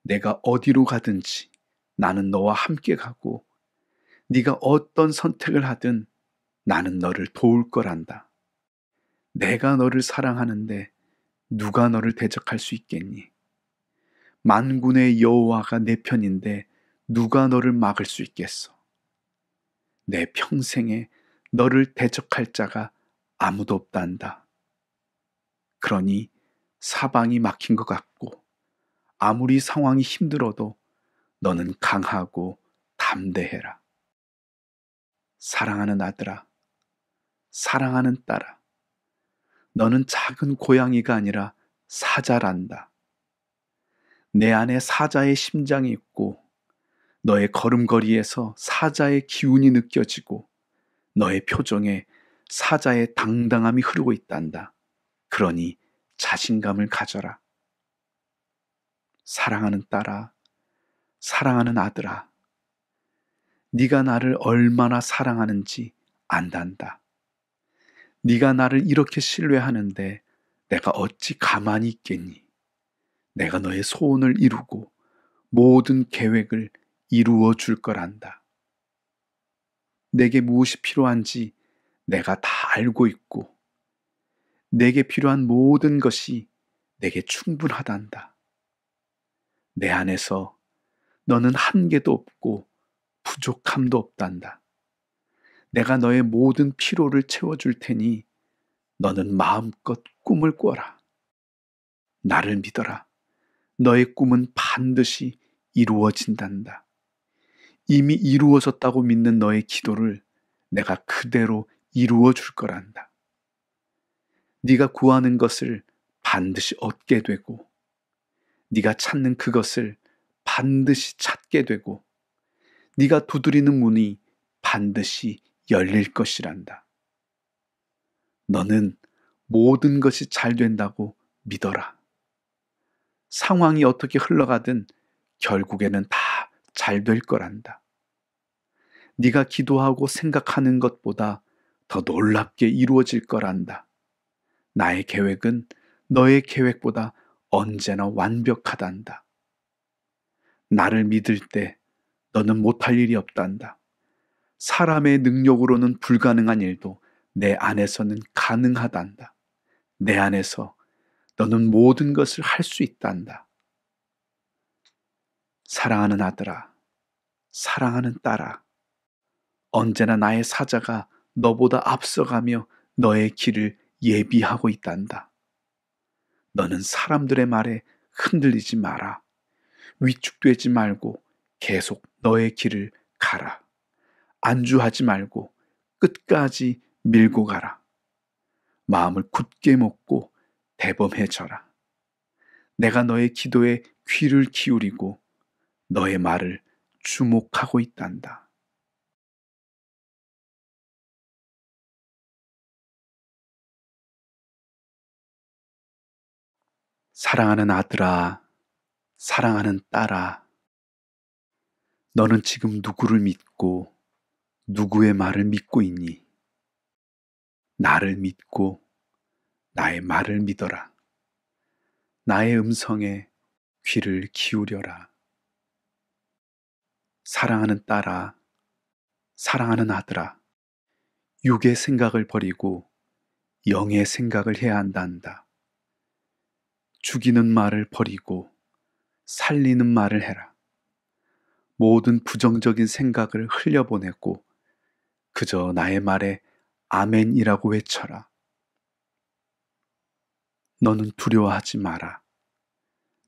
내가 어디로 가든지 나는 너와 함께 가고 네가 어떤 선택을 하든 나는 너를 도울 거란다. 내가 너를 사랑하는데 누가 너를 대적할 수 있겠니? 만군의 여호와가 내 편인데 누가 너를 막을 수 있겠어? 내 평생에 너를 대적할 자가 아무도 없단다. 그러니 사방이 막힌 것 같고 아무리 상황이 힘들어도 너는 강하고 담대해라. 사랑하는 아들아, 사랑하는 딸아, 너는 작은 고양이가 아니라 사자란다. 내 안에 사자의 심장이 있고 너의 걸음걸이에서 사자의 기운이 느껴지고 너의 표정에 사자의 당당함이 흐르고 있단다. 그러니 자신감을 가져라. 사랑하는 딸아, 사랑하는 아들아, 네가 나를 얼마나 사랑하는지 안단다. 네가 나를 이렇게 신뢰하는데 내가 어찌 가만히 있겠니? 내가 너의 소원을 이루고 모든 계획을 이루어 줄 거란다. 내게 무엇이 필요한지 내가 다 알고 있고, 내게 필요한 모든 것이 내게 충분하단다. 내 안에서 너는 한계도 없고 부족함도 없단다. 내가 너의 모든 피로를 채워줄 테니 너는 마음껏 꿈을 꿔라. 나를 믿어라. 너의 꿈은 반드시 이루어진단다. 이미 이루어졌다고 믿는 너의 기도를 내가 그대로 이루어 줄 거란다. 네가 구하는 것을 반드시 얻게 되고 네가 찾는 그것을 반드시 찾게 되고 네가 두드리는 문이 반드시 열릴 것이란다. 너는 모든 것이 잘 된다고 믿어라. 상황이 어떻게 흘러가든 결국에는 다 잘 될 거란다. 네가 기도하고 생각하는 것보다 더 놀랍게 이루어질 거란다. 나의 계획은 너의 계획보다 언제나 완벽하단다. 나를 믿을 때 너는 못할 일이 없단다. 사람의 능력으로는 불가능한 일도 내 안에서는 가능하단다. 내 안에서 너는 모든 것을 할 수 있단다. 사랑하는 아들아, 사랑하는 딸아, 언제나 나의 사자가 너보다 앞서가며 너의 길을 예비하고 있단다. 너는 사람들의 말에 흔들리지 마라. 위축되지 말고 계속 너의 길을 가라. 안주하지 말고 끝까지 밀고 가라. 마음을 굳게 먹고 대범해져라. 내가 너의 기도에 귀를 기울이고 너의 말을 주목하고 있단다. 사랑하는 아들아, 사랑하는 딸아, 너는 지금 누구를 믿고 누구의 말을 믿고 있니? 나를 믿고 나의 말을 믿어라. 나의 음성에 귀를 기울여라. 사랑하는 딸아, 사랑하는 아들아, 육의 생각을 버리고 영의 생각을 해야 한단다. 죽이는 말을 버리고 살리는 말을 해라. 모든 부정적인 생각을 흘려보내고 그저 나의 말에 아멘이라고 외쳐라. 너는 두려워하지 마라.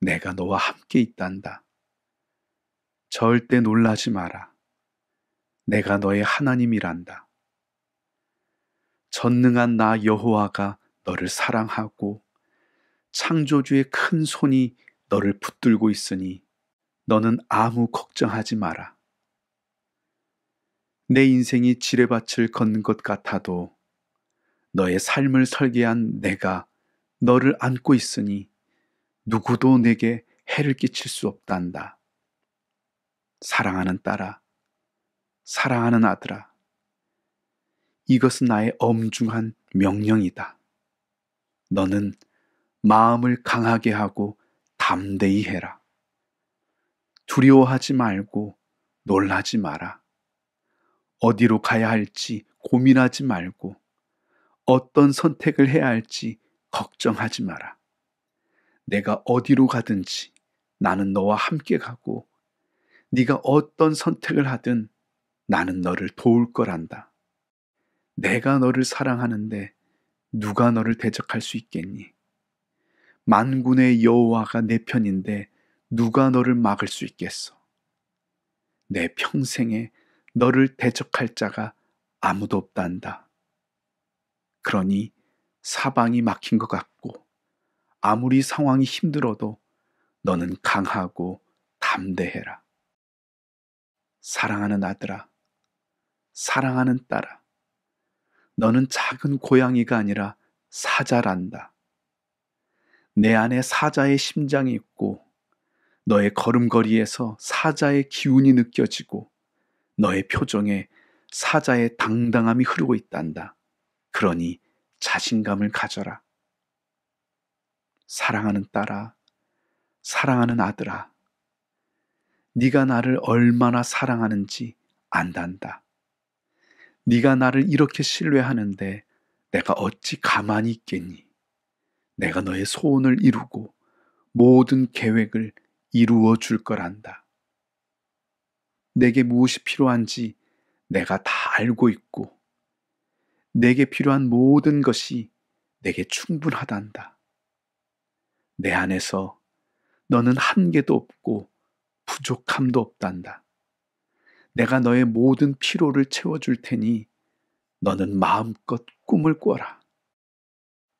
내가 너와 함께 있단다. 절대 놀라지 마라. 내가 너의 하나님이란다. 전능한 나 여호와가 너를 사랑하고 창조주의 큰 손이 너를 붙들고 있으니 너는 아무 걱정하지 마라. 내 인생이 지뢰밭을 걷는 것 같아도 너의 삶을 설계한 내가 너를 안고 있으니 누구도 내게 해를 끼칠 수 없단다. 사랑하는 딸아, 사랑하는 아들아, 이것은 나의 엄중한 명령이다. 너는 마음을 강하게 하고 담대히 해라. 두려워하지 말고 놀라지 마라. 어디로 가야 할지 고민하지 말고 어떤 선택을 해야 할지 걱정하지 마라. 내가 어디로 가든지 나는 너와 함께 가고 네가 어떤 선택을 하든 나는 너를 도울 거란다. 내가 너를 사랑하는데 누가 너를 대적할 수 있겠니? 만군의 여호와가 내 편인데 누가 너를 막을 수 있겠어? 내 평생에 너를 대적할 자가 아무도 없단다. 그러니 사방이 막힌 것 같고 아무리 상황이 힘들어도 너는 강하고 담대해라. 사랑하는 아들아, 사랑하는 딸아, 너는 작은 고양이가 아니라 사자란다. 내 안에 사자의 심장이 있고 너의 걸음걸이에서 사자의 기운이 느껴지고 너의 표정에 사자의 당당함이 흐르고 있단다. 그러니 자신감을 가져라. 사랑하는 딸아, 사랑하는 아들아, 네가 나를 얼마나 사랑하는지 안단다. 네가 나를 이렇게 신뢰하는데 내가 어찌 가만히 있겠니? 내가 너의 소원을 이루고 모든 계획을 이루어 줄 거란다. 내게 무엇이 필요한지 내가 다 알고 있고 내게 필요한 모든 것이 내게 충분하단다. 내 안에서 너는 한계도 없고 부족함도 없단다. 내가 너의 모든 피로를 채워줄 테니 너는 마음껏 꿈을 꿔라.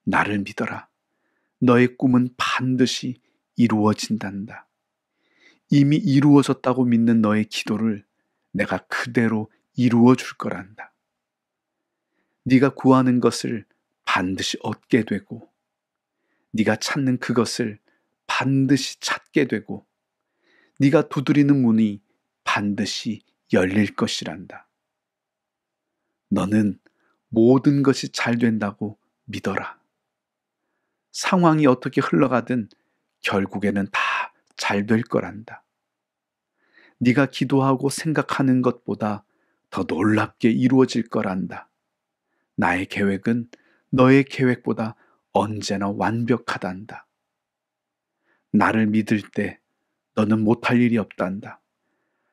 나를 믿어라. 너의 꿈은 반드시 이루어진단다. 이미 이루어졌다고 믿는 너의 기도를 내가 그대로 이루어 줄 거란다. 네가 구하는 것을 반드시 얻게 되고 네가 찾는 그것을 반드시 찾게 되고 네가 두드리는 문이 반드시 열릴 것이란다. 너는 모든 것이 잘 된다고 믿어라. 상황이 어떻게 흘러가든 결국에는 다 잘 될 거란다. 네가 기도하고 생각하는 것보다 더 놀랍게 이루어질 거란다. 나의 계획은 너의 계획보다 언제나 완벽하단다. 나를 믿을 때 너는 못할 일이 없단다.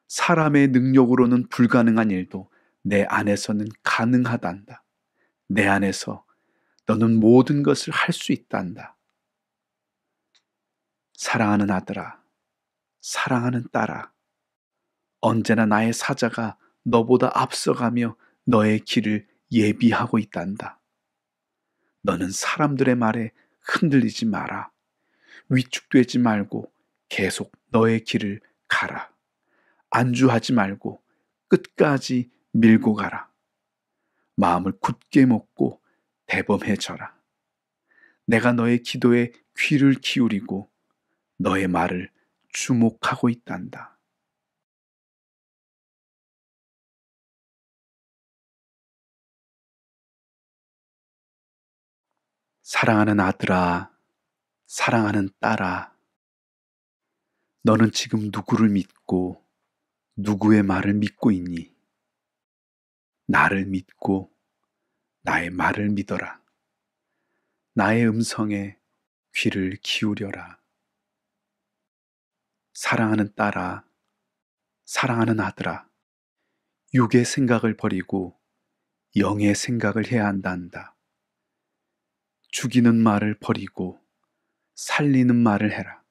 사람의 능력으로는 불가능한 일도 내 안에서는 가능하단다. 내 안에서 너는 모든 것을 할 수 있단다. 사랑하는 아들아, 사랑하는 딸아, 언제나 나의 사자가 너보다 앞서가며 너의 길을 예비하고 있단다. 너는 사람들의 말에 흔들리지 마라. 위축되지 말고 계속 너의 길을 가라. 안주하지 말고 끝까지 밀고 가라. 마음을 굳게 먹고 대범해져라. 내가 너의 기도에 귀를 기울이고 너의 말을 주목하고 있단다. 사랑하는 아들아, 사랑하는 딸아, 너는 지금 누구를 믿고 누구의 말을 믿고 있니? 나를 믿고 나의 말을 믿어라. 나의 음성에 귀를 기울여라. 사랑하는 딸아, 사랑하는 아들아, 육의 생각을 버리고 영의 생각을 해야 한다 한다. 죽이는 말을 버리고 살리는 말을 해라.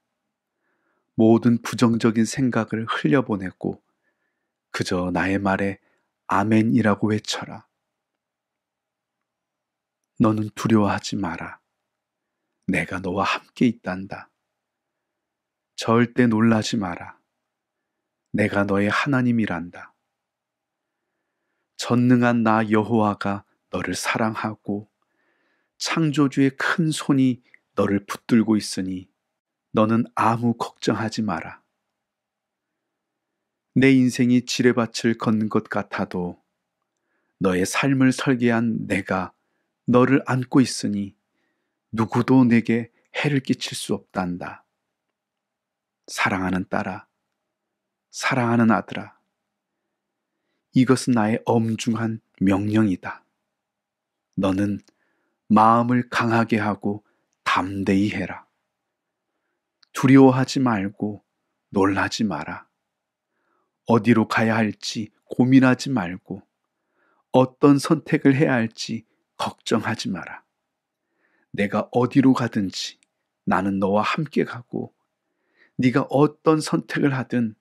모든 부정적인 생각을 흘려보내고 그저 나의 말에 아멘이라고 외쳐라. 너는 두려워하지 마라. 내가 너와 함께 있단다. 절대 놀라지 마라. 내가 너의 하나님이란다. 전능한 나 여호와가 너를 사랑하고 창조주의 큰 손이 너를 붙들고 있으니 너는 아무 걱정하지 마라. 내 인생이 지뢰밭을 건것 같아도 너의 삶을 설계한 내가 너를 안고 있으니 누구도 내게 해를 끼칠 수 없단다. 사랑하는 딸아, 사랑하는 아들아, 이것은 나의 엄중한 명령이다. 너는 마음을 강하게 하고 담대히 해라. 두려워하지 말고 놀라지 마라. 어디로 가야 할지 고민하지 말고 어떤 선택을 해야 할지 걱정하지 마라. 내가 어디로 가든지 나는 너와 함께 가고 네가 어떤 선택을 하든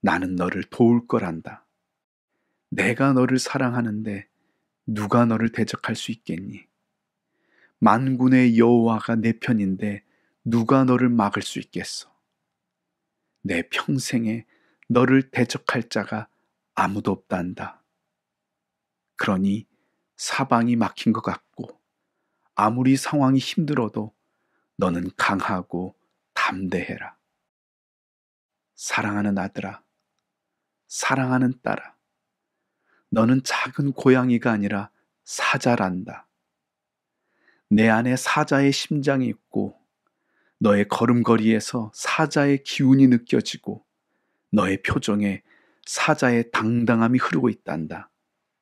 나는 너를 도울 거란다. 내가 너를 사랑하는데 누가 너를 대적할 수 있겠니? 만군의 여호와가 내 편인데 누가 너를 막을 수 있겠어? 내 평생에 너를 대적할 자가 아무도 없단다. 그러니 사방이 막힌 것 같고 아무리 상황이 힘들어도 너는 강하고 담대해라. 사랑하는 아들아, 사랑하는 딸아, 너는 작은 고양이가 아니라 사자란다. 내 안에 사자의 심장이 있고 너의 걸음걸이에서 사자의 기운이 느껴지고 너의 표정에 사자의 당당함이 흐르고 있단다.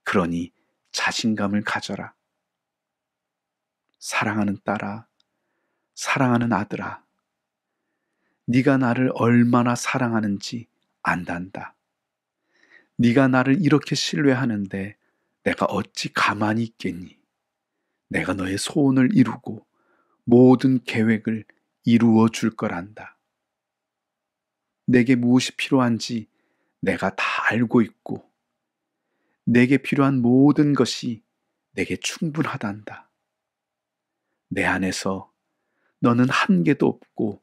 그러니 자신감을 가져라. 사랑하는 딸아, 사랑하는 아들아, 네가 나를 얼마나 사랑하는지 안단다. 네가 나를 이렇게 신뢰하는데 내가 어찌 가만히 있겠니? 내가 너의 소원을 이루고 모든 계획을 이루어 줄 거란다. 내게 무엇이 필요한지 내가 다 알고 있고, 내게 필요한 모든 것이 내게 충분하단다. 내 안에서 너는 한계도 없고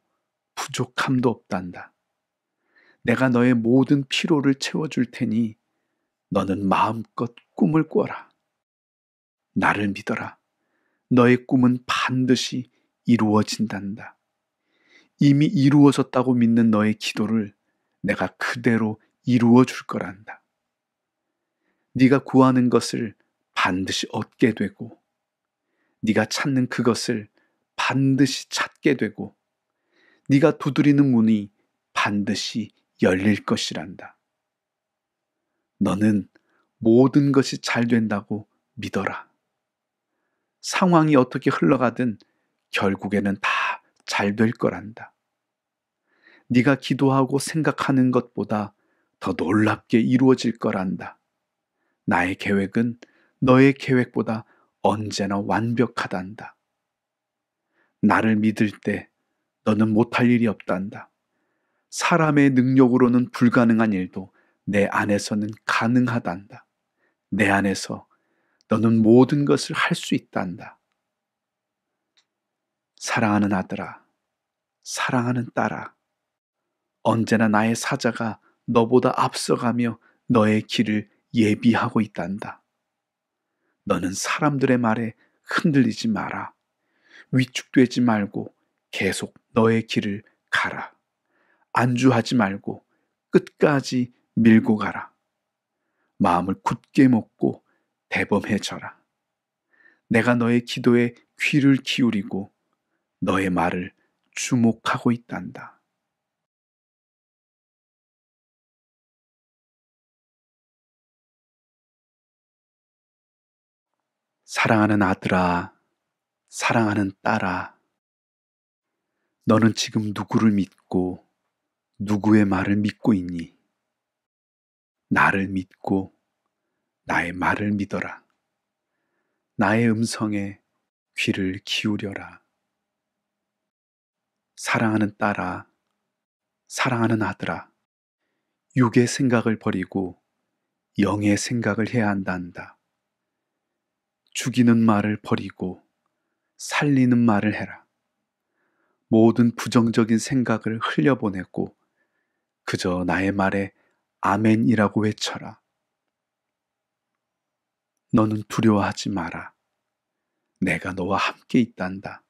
부족함도 없단다. 내가 너의 모든 피로를 채워줄 테니 너는 마음껏 꿈을 꿔라. 나를 믿어라. 너의 꿈은 반드시 이루어진단다. 이미 이루어졌다고 믿는 너의 기도를 내가 그대로 이루어 줄 거란다. 네가 구하는 것을 반드시 얻게 되고 네가 찾는 그것을 반드시 찾게 되고 네가 두드리는 문이 반드시 열릴 것이란다. 너는 모든 것이 잘 된다고 믿어라. 상황이 어떻게 흘러가든 결국에는 다 잘 될 거란다. 네가 기도하고 생각하는 것보다 더 놀랍게 이루어질 거란다. 나의 계획은 너의 계획보다 언제나 완벽하단다. 나를 믿을 때 너는 못할 일이 없단다. 사람의 능력으로는 불가능한 일도 내 안에서는 가능하단다. 내 안에서 너는 모든 것을 할 수 있단다. 사랑하는 아들아, 사랑하는 딸아, 언제나 나의 사자가 너보다 앞서가며 너의 길을 예비하고 있단다. 너는 사람들의 말에 흔들리지 마라. 위축되지 말고 계속 너의 길을 가라. 안주하지 말고 끝까지 밀고 가라. 마음을 굳게 먹고 대범해져라. 내가 너의 기도에 귀를 기울이고 너의 말을 주목하고 있단다. 사랑하는 아들아, 사랑하는 딸아, 너는 지금 누구를 믿고 누구의 말을 믿고 있니? 나를 믿고 나의 말을 믿어라. 나의 음성에 귀를 기울여라. 사랑하는 딸아, 사랑하는 아들아, 육의 생각을 버리고 영의 생각을 해야 한단다. 죽이는 말을 버리고 살리는 말을 해라. 모든 부정적인 생각을 흘려보내고 그저 나의 말에 아멘이라고 외쳐라. 너는 두려워하지 마라. 내가 너와 함께 있단다.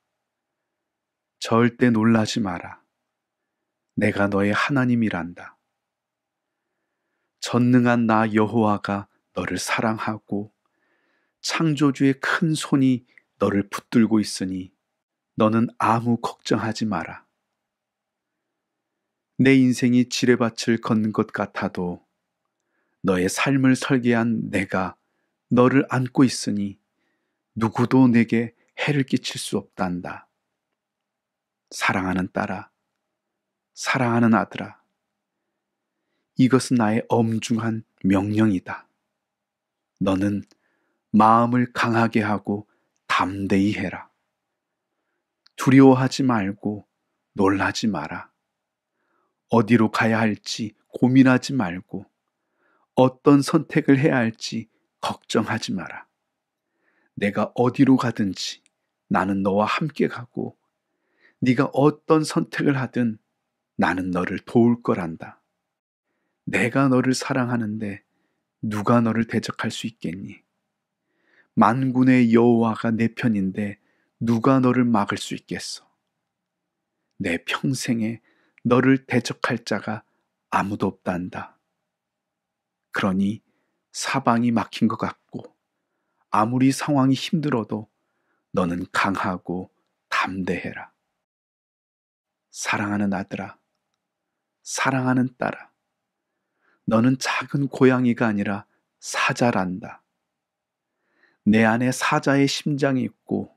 절대 놀라지 마라. 내가 너의 하나님이란다. 전능한 나 여호와가 너를 사랑하고 창조주의 큰 손이 너를 붙들고 있으니 너는 아무 걱정하지 마라. 내 인생이 지뢰밭을 걷는 것 같아도 너의 삶을 설계한 내가 너를 안고 있으니 누구도 내게 해를 끼칠 수 없단다. 사랑하는 딸아, 사랑하는 아들아, 이것은 나의 엄중한 명령이다. 너는 마음을 강하게 하고 담대히 해라. 두려워하지 말고 놀라지 마라. 어디로 가야 할지 고민하지 말고 어떤 선택을 해야 할지 걱정하지 마라. 내가 어디로 가든지 나는 너와 함께 가고 네가 어떤 선택을 하든 나는 너를 도울 거란다. 내가 너를 사랑하는데 누가 너를 대적할 수 있겠니? 만군의 여호와가 내 편인데 누가 너를 막을 수 있겠어? 내 평생에 너를 대적할 자가 아무도 없단다. 그러니 사방이 막힌 것 같고 아무리 상황이 힘들어도 너는 강하고 담대해라. 사랑하는 아들아, 사랑하는 딸아, 너는 작은 고양이가 아니라 사자란다. 내 안에 사자의 심장이 있고,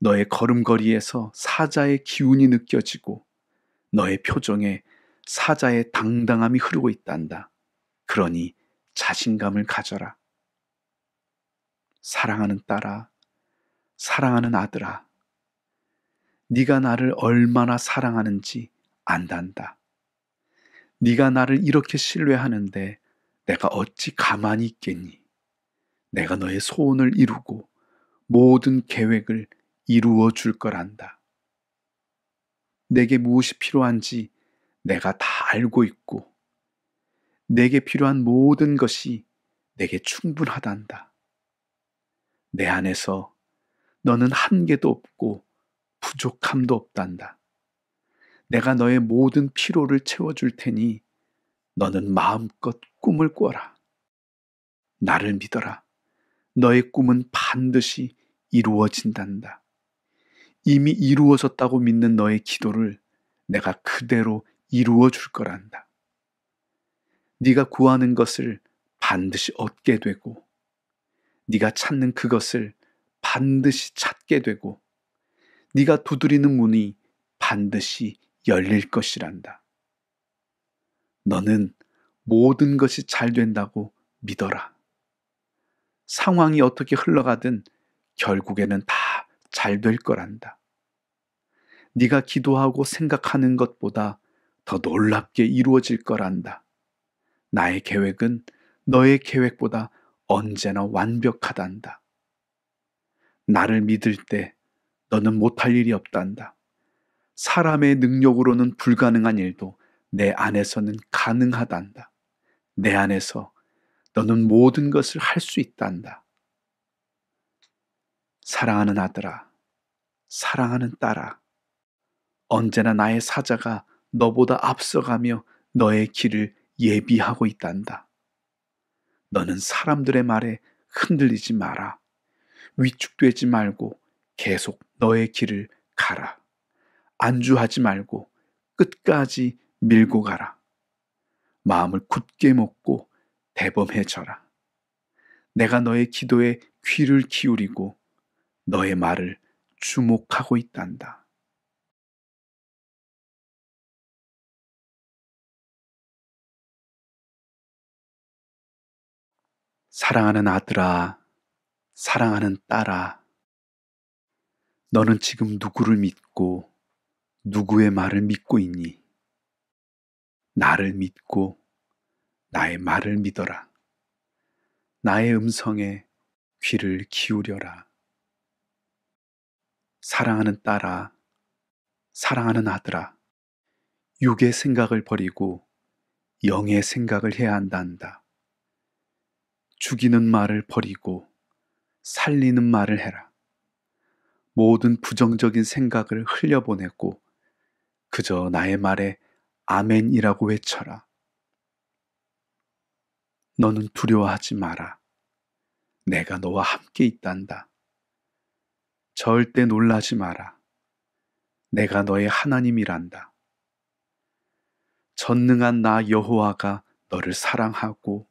너의 걸음걸이에서 사자의 기운이 느껴지고, 너의 표정에 사자의 당당함이 흐르고 있단다. 그러니 자신감을 가져라. 사랑하는 딸아, 사랑하는 아들아, 네가 나를 얼마나 사랑하는지 안단다. 네가 나를 이렇게 신뢰하는데 내가 어찌 가만히 있겠니? 내가 너의 소원을 이루고 모든 계획을 이루어 줄 거란다. 내게 무엇이 필요한지 내가 다 알고 있고 내게 필요한 모든 것이 내게 충분하단다. 내 안에서 너는 한계도 없고 부족함도 없단다. 내가 너의 모든 피로를 채워줄 테니 너는 마음껏 꿈을 꿔라. 나를 믿어라. 너의 꿈은 반드시 이루어진단다. 이미 이루어졌다고 믿는 너의 기도를 내가 그대로 이루어 줄 거란다. 네가 구하는 것을 반드시 얻게 되고 네가 찾는 그것을 반드시 찾게 되고 네가 두드리는 문이 반드시 열릴 것이란다. 너는 모든 것이 잘 된다고 믿어라. 상황이 어떻게 흘러가든 결국에는 다 잘 될 거란다. 네가 기도하고 생각하는 것보다 더 놀랍게 이루어질 거란다. 나의 계획은 너의 계획보다 언제나 완벽하단다. 나를 믿을 때 너는 못할 일이 없단다. 사람의 능력으로는 불가능한 일도 내 안에서는 가능하단다. 내 안에서 너는 모든 것을 할 수 있단다. 사랑하는 아들아, 사랑하는 딸아, 언제나 나의 사자가 너보다 앞서가며 너의 길을 예비하고 있단다. 너는 사람들의 말에 흔들리지 마라. 위축되지 말고 계속 너의 길을 가라. 안주하지 말고 끝까지 밀고 가라. 마음을 굳게 먹고 대범해져라. 내가 너의 기도에 귀를 기울이고 너의 말을 주목하고 있단다. 사랑하는 아들아, 사랑하는 딸아, 너는 지금 누구를 믿고 누구의 말을 믿고 있니? 나를 믿고 나의 말을 믿어라. 나의 음성에 귀를 기울여라. 사랑하는 딸아, 사랑하는 아들아, 육의 생각을 버리고 영의 생각을 해야 한단다. 죽이는 말을 버리고 살리는 말을 해라. 모든 부정적인 생각을 흘려보내고 그저 나의 말에 아멘이라고 외쳐라. 너는 두려워하지 마라. 내가 너와 함께 있단다. 절대 놀라지 마라. 내가 너의 하나님이란다. 전능한 나 여호와가 너를 사랑하고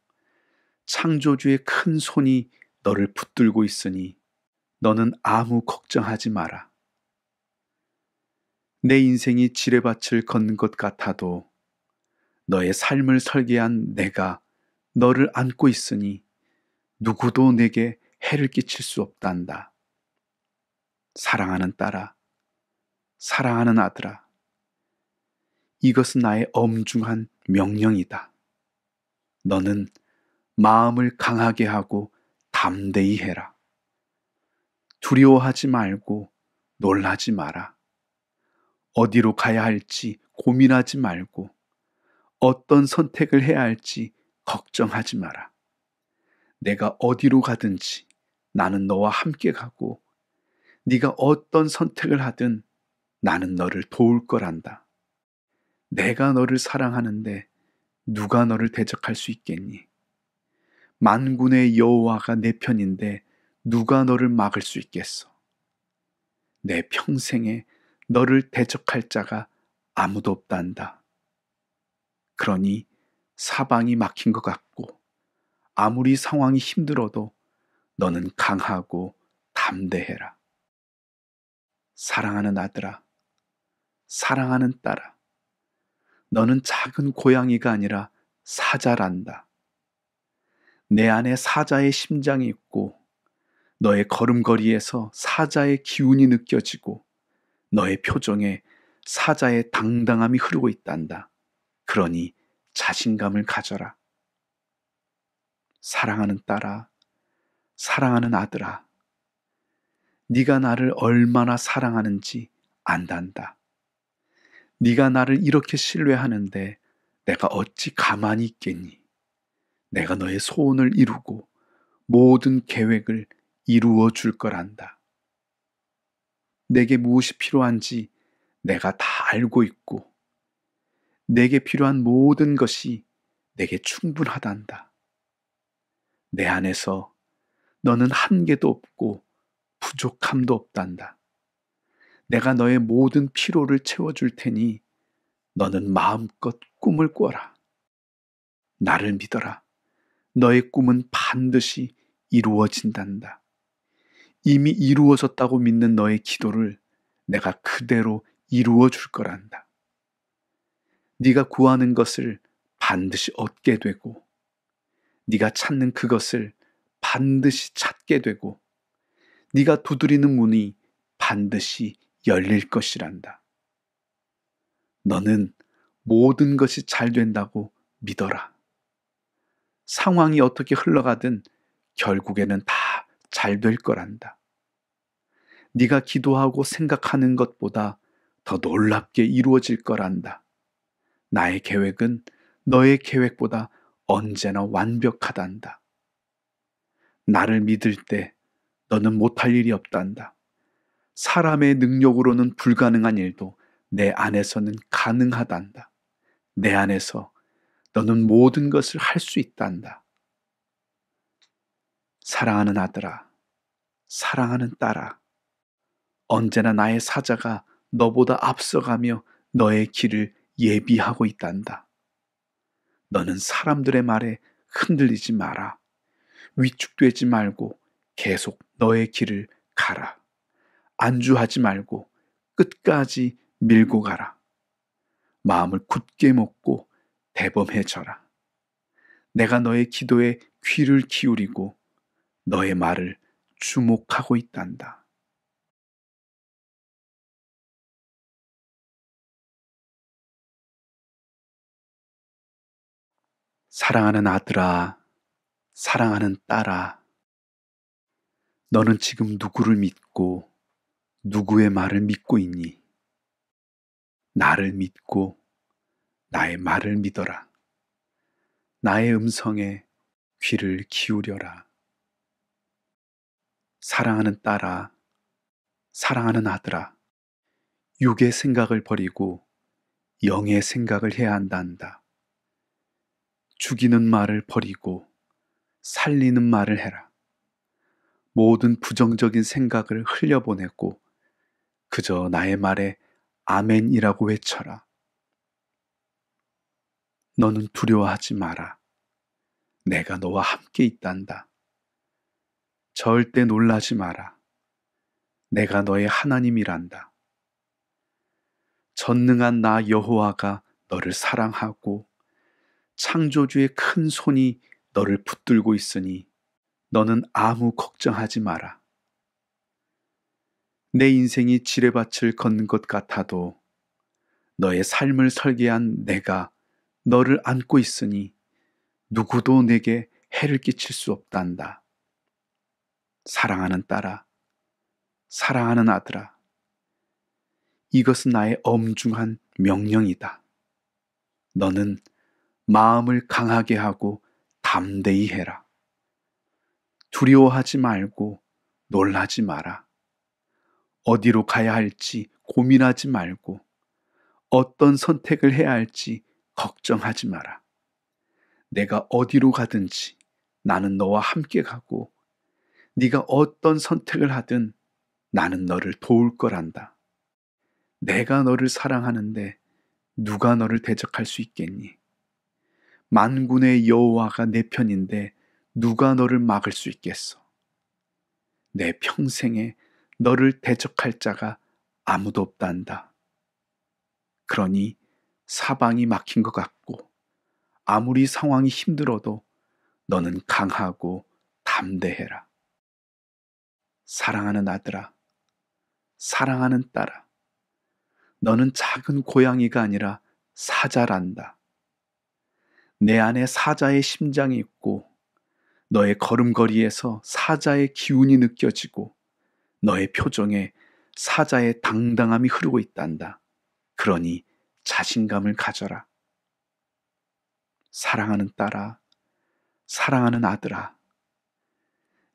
창조주의 큰 손이 너를 붙들고 있으니 너는 아무 걱정하지 마라. 내 인생이 지뢰밭을 걷는 것 같아도 너의 삶을 설계한 내가 너를 안고 있으니 누구도 내게 해를 끼칠 수 없단다. 사랑하는 딸아, 사랑하는 아들아, 이것은 나의 엄중한 명령이다. 너는 마음을 강하게 하고 담대히 해라. 두려워하지 말고 놀라지 마라. 어디로 가야 할지 고민하지 말고 어떤 선택을 해야 할지 걱정하지 마라. 내가 어디로 가든지 나는 너와 함께 가고 네가 어떤 선택을 하든 나는 너를 도울 거란다. 내가 너를 사랑하는데 누가 너를 대적할 수 있겠니? 만군의 여호와가 내 편인데 누가 너를 막을 수 있겠어? 내 평생에 너를 대적할 자가 아무도 없단다. 그러니 사방이 막힌 것 같고 아무리 상황이 힘들어도 너는 강하고 담대해라. 사랑하는 아들아, 사랑하는 딸아, 너는 작은 고양이가 아니라 사자란다. 내 안에 사자의 심장이 있고 너의 걸음걸이에서 사자의 기운이 느껴지고 너의 표정에 사자의 당당함이 흐르고 있단다. 그러니 자신감을 가져라. 사랑하는 딸아, 사랑하는 아들아, 네가 나를 얼마나 사랑하는지 안단다. 네가 나를 이렇게 신뢰하는데 내가 어찌 가만히 있겠니? 내가 너의 소원을 이루고 모든 계획을 이루어 줄 거란다. 내게 무엇이 필요한지 내가 다 알고 있고, 내게 필요한 모든 것이 내게 충분하단다. 내 안에서 너는 한계도 없고 부족함도 없단다. 내가 너의 모든 피로를 채워줄 테니 너는 마음껏 꿈을 꿔라. 나를 믿어라. 너의 꿈은 반드시 이루어진단다. 이미 이루어졌다고 믿는 너의 기도를 내가 그대로 이루어 줄 거란다. 네가 구하는 것을 반드시 얻게 되고 네가 찾는 그것을 반드시 찾게 되고 네가 두드리는 문이 반드시 열릴 것이란다. 너는 모든 것이 잘 된다고 믿어라. 상황이 어떻게 흘러가든 결국에는 다 잘 될 거란다. 네가 기도하고 생각하는 것보다 더 놀랍게 이루어질 거란다. 나의 계획은 너의 계획보다 언제나 완벽하단다. 나를 믿을 때 너는 못할 일이 없단다. 사람의 능력으로는 불가능한 일도 내 안에서는 가능하단다. 내 안에서 너는 모든 것을 할 수 있단다. 사랑하는 아들아, 사랑하는 딸아, 언제나 나의 사자가 너보다 앞서가며 너의 길을 예비하고 있단다. 너는 사람들의 말에 흔들리지 마라. 위축되지 말고 계속 너의 길을 가라. 안주하지 말고 끝까지 밀고 가라. 마음을 굳게 먹고 대범해져라. 내가 너의 기도에 귀를 기울이고 너의 말을 주목하고 있단다. 사랑하는 아들아, 사랑하는 딸아, 너는 지금 누구를 믿고 누구의 말을 믿고 있니? 나를 믿고 나의 말을 믿어라. 나의 음성에 귀를 기울여라. 사랑하는 딸아, 사랑하는 아들아, 육의 생각을 버리고 영의 생각을 해야 한단다. 죽이는 말을 버리고 살리는 말을 해라. 모든 부정적인 생각을 흘려보내고 그저 나의 말에 아멘이라고 외쳐라. 너는 두려워하지 마라. 내가 너와 함께 있단다. 절대 놀라지 마라. 내가 너의 하나님이란다. 전능한 나 여호와가 너를 사랑하고 창조주의 큰 손이 너를 붙들고 있으니 너는 아무 걱정하지 마라. 내 인생이 지뢰밭을 걷는 것 같아도 너의 삶을 설계한 내가 너를 안고 있으니 누구도 내게 해를 끼칠 수 없단다. 사랑하는 딸아, 사랑하는 아들아, 이것은 나의 엄중한 명령이다. 너는 마음을 강하게 하고 담대히 해라. 두려워하지 말고 놀라지 마라. 어디로 가야 할지 고민하지 말고 어떤 선택을 해야 할지 걱정하지 마라. 내가 어디로 가든지 나는 너와 함께 가고 네가 어떤 선택을 하든 나는 너를 도울 거란다. 내가 너를 사랑하는데 누가 너를 대적할 수 있겠니? 만군의 여호와가 내 편인데 누가 너를 막을 수 있겠어? 내 평생에 너를 대적할 자가 아무도 없단다. 그러니 사방이 막힌 것 같고 아무리 상황이 힘들어도 너는 강하고 담대해라. 사랑하는 아들아, 사랑하는 딸아, 너는 작은 고양이가 아니라 사자란다. 내 안에 사자의 심장이 있고 너의 걸음걸이에서 사자의 기운이 느껴지고 너의 표정에 사자의 당당함이 흐르고 있단다. 그러니 자신감을 가져라. 사랑하는 딸아, 사랑하는 아들아,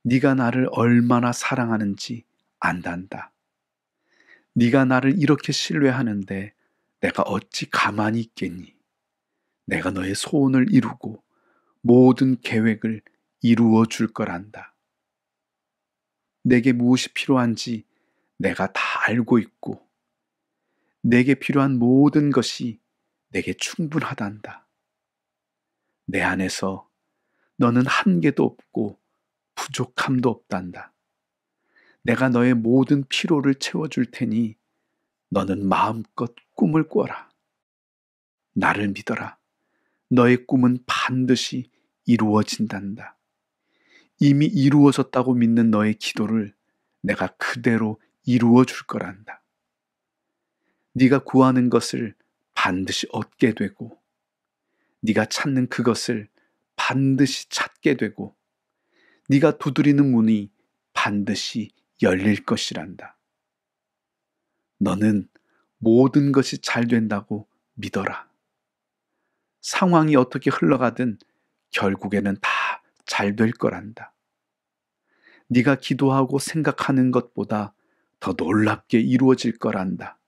네가 나를 얼마나 사랑하는지 안단다. 네가 나를 이렇게 신뢰하는데 내가 어찌 가만히 있겠니? 내가 너의 소원을 이루고 모든 계획을 이루어 줄 거란다. 내게 무엇이 필요한지 내가 다 알고 있고 내게 필요한 모든 것이 내게 충분하단다. 내 안에서 너는 한계도 없고 부족함도 없단다. 내가 너의 모든 피로를 채워줄 테니 너는 마음껏 꿈을 꿔라. 나를 믿어라. 너의 꿈은 반드시 이루어진단다. 이미 이루어졌다고 믿는 너의 기도를 내가 그대로 이루어 줄 거란다. 네가 구하는 것을 반드시 얻게 되고 네가 찾는 그것을 반드시 찾게 되고 네가 두드리는 문이 반드시 열릴 것이란다. 너는 모든 것이 잘 된다고 믿어라. 상황이 어떻게 흘러가든 결국에는 다 잘 될 거란다. 네가 기도하고 생각하는 것보다 더 놀랍게 이루어질 거란다.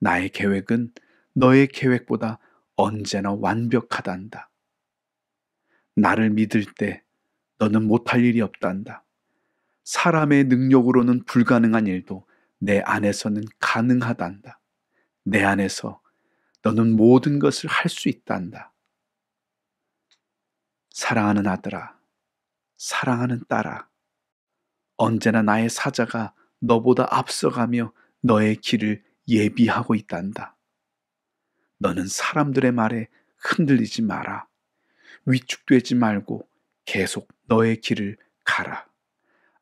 나의 계획은 너의 계획보다 언제나 완벽하단다. 나를 믿을 때 너는 못할 일이 없단다. 사람의 능력으로는 불가능한 일도 내 안에서는 가능하단다. 내 안에서 너는 모든 것을 할 수 있단다. 사랑하는 아들아, 사랑하는 딸아, 언제나 나의 사자가 너보다 앞서가며 너의 길을 예비하고 있단다. 너는 사람들의 말에 흔들리지 마라. 위축되지 말고 계속 너의 길을 가라.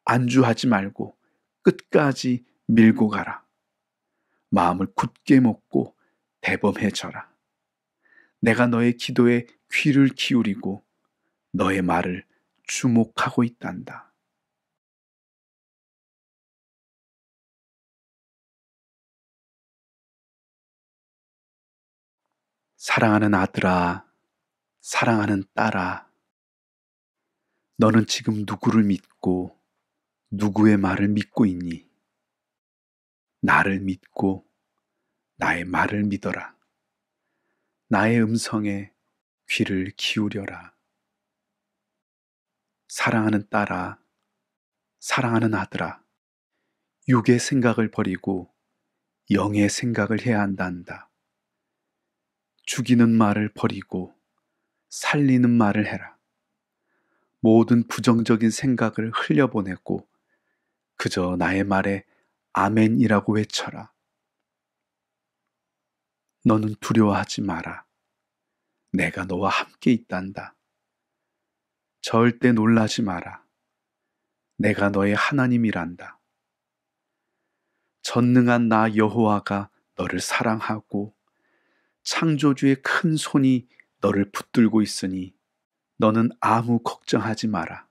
안주하지 말고 끝까지 밀고 가라. 마음을 굳게 먹고 대범해져라. 내가 너의 기도에 귀를 기울이고 너의 말을 주목하고 있단다. 사랑하는 아들아, 사랑하는 딸아, 너는 지금 누구를 믿고 누구의 말을 믿고 있니? 나를 믿고 나의 말을 믿어라. 나의 음성에 귀를 기울여라. 사랑하는 딸아, 사랑하는 아들아, 육의 생각을 버리고 영의 생각을 해야 한단다. 죽이는 말을 버리고 살리는 말을 해라. 모든 부정적인 생각을 흘려보내고 그저 나의 말에 아멘이라고 외쳐라. 너는 두려워하지 마라. 내가 너와 함께 있단다. 절대 놀라지 마라. 내가 너의 하나님이란다. 전능한 나 여호와가 너를 사랑하고 창조주의 큰 손이 너를 붙들고 있으니 너는 아무 걱정하지 마라.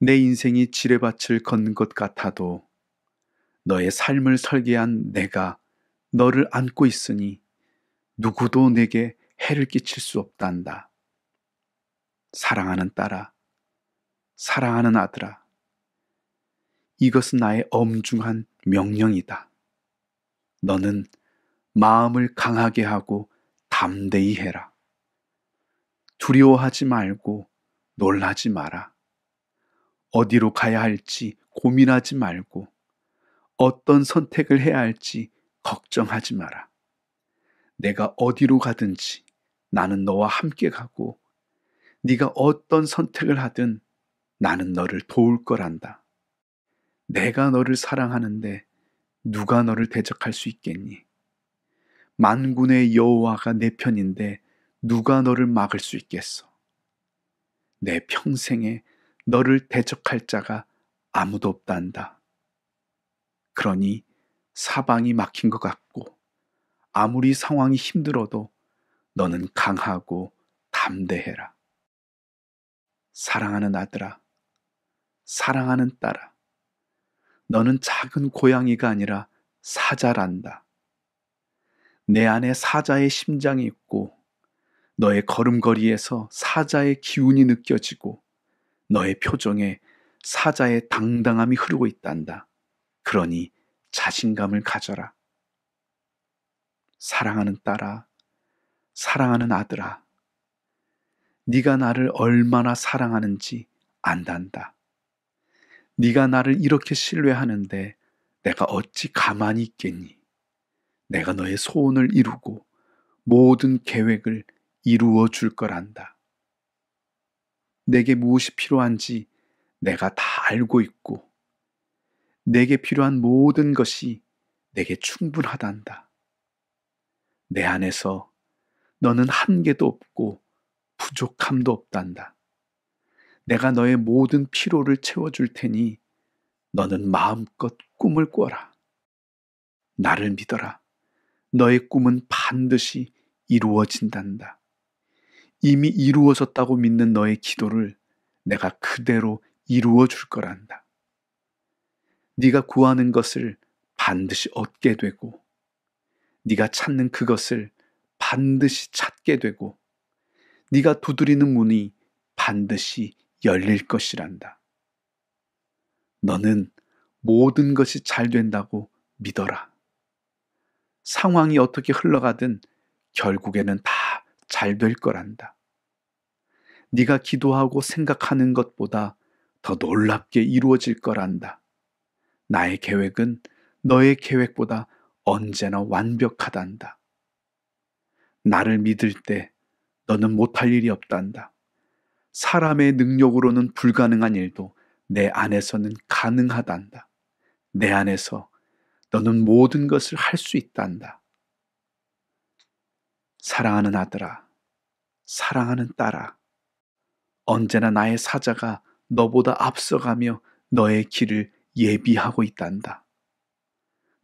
내 인생이 지뢰밭을 건 것 같아도 너의 삶을 설계한 내가 너를 안고 있으니 누구도 내게 해를 끼칠 수 없단다. 사랑하는 딸아, 사랑하는 아들아, 이것은 나의 엄중한 명령이다. 너는 마음을 강하게 하고 담대히 해라. 두려워하지 말고 놀라지 마라. 어디로 가야 할지 고민하지 말고 어떤 선택을 해야 할지 걱정하지 마라. 내가 어디로 가든지 나는 너와 함께 가고 네가 어떤 선택을 하든 나는 너를 도울 거란다. 내가 너를 사랑하는데 누가 너를 대적할 수 있겠니? 만군의 여호와가 내 편인데 누가 너를 막을 수 있겠어? 내 평생에 너를 대적할 자가 아무도 없단다. 그러니 사방이 막힌 것 같고 아무리 상황이 힘들어도 너는 강하고 담대해라. 사랑하는 아들아, 사랑하는 딸아, 너는 작은 고양이가 아니라 사자란다. 내 안에 사자의 심장이 있고 너의 걸음걸이에서 사자의 기운이 느껴지고 너의 표정에 사자의 당당함이 흐르고 있단다. 그러니 자신감을 가져라. 사랑하는 딸아, 사랑하는 아들아, 네가 나를 얼마나 사랑하는지 안단다. 네가 나를 이렇게 신뢰하는데 내가 어찌 가만히 있겠니? 내가 너의 소원을 이루고 모든 계획을 이루어 줄 거란다. 내게 무엇이 필요한지 내가 다 알고 있고, 내게 필요한 모든 것이 내게 충분하단다. 내 안에서 너는 한계도 없고 부족함도 없단다. 내가 너의 모든 피로를 채워줄 테니 너는 마음껏 꿈을 꿔라. 나를 믿어라. 너의 꿈은 반드시 이루어진단다. 이미 이루어졌다고 믿는 너의 기도를 내가 그대로 이루어 줄 거란다. 네가 구하는 것을 반드시 얻게 되고 네가 찾는 그것을 반드시 찾게 되고 네가 두드리는 문이 반드시 열릴 것이란다. 너는 모든 것이 잘 된다고 믿어라. 상황이 어떻게 흘러가든 결국에는 다 잘 될 거란다. 네가 기도하고 생각하는 것보다 더 놀랍게 이루어질 거란다. 나의 계획은 너의 계획보다 언제나 완벽하단다. 나를 믿을 때 너는 못할 일이 없단다. 사람의 능력으로는 불가능한 일도 내 안에서는 가능하단다. 내 안에서 너는 모든 것을 할 수 있단다. 사랑하는 아들아, 사랑하는 딸아, 언제나 나의 사자가 너보다 앞서가며 너의 길을 예비하고 있단다.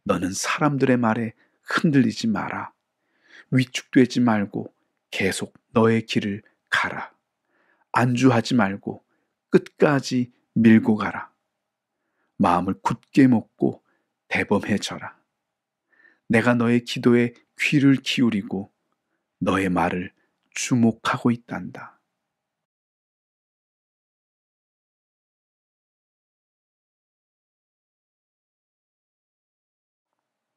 너는 사람들의 말에 흔들리지 마라. 위축되지 말고 계속 너의 길을 가라. 안주하지 말고 끝까지 밀고 가라. 마음을 굳게 먹고 대범해져라. 내가 너의 기도에 귀를 기울이고 너의 말을 주목하고 있단다.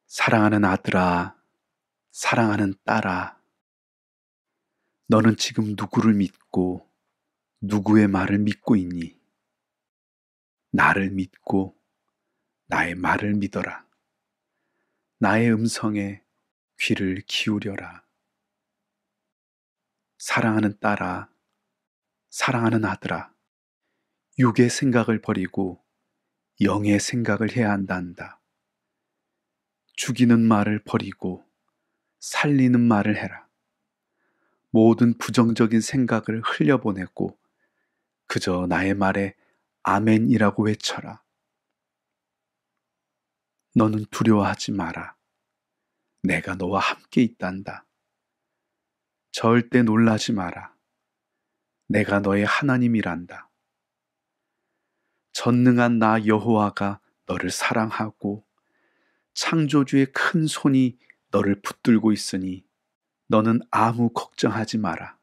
사랑하는 아들아, 사랑하는 딸아, 너는 지금 누구를 믿고 누구의 말을 믿고 있니? 나를 믿고 나의 말을 믿어라. 나의 음성에 귀를 기울여라. 사랑하는 딸아, 사랑하는 아들아, 육의 생각을 버리고 영의 생각을 해야 한단다. 죽이는 말을 버리고 살리는 말을 해라. 모든 부정적인 생각을 흘려보내고 그저 나의 말에 아멘이라고 외쳐라. 너는 두려워하지 마라. 내가 너와 함께 있단다. 절대 놀라지 마라. 내가 너의 하나님이란다. 전능한 나 여호와가 너를 사랑하고 창조주의 큰 손이 너를 붙들고 있으니 너는 아무 걱정하지 마라.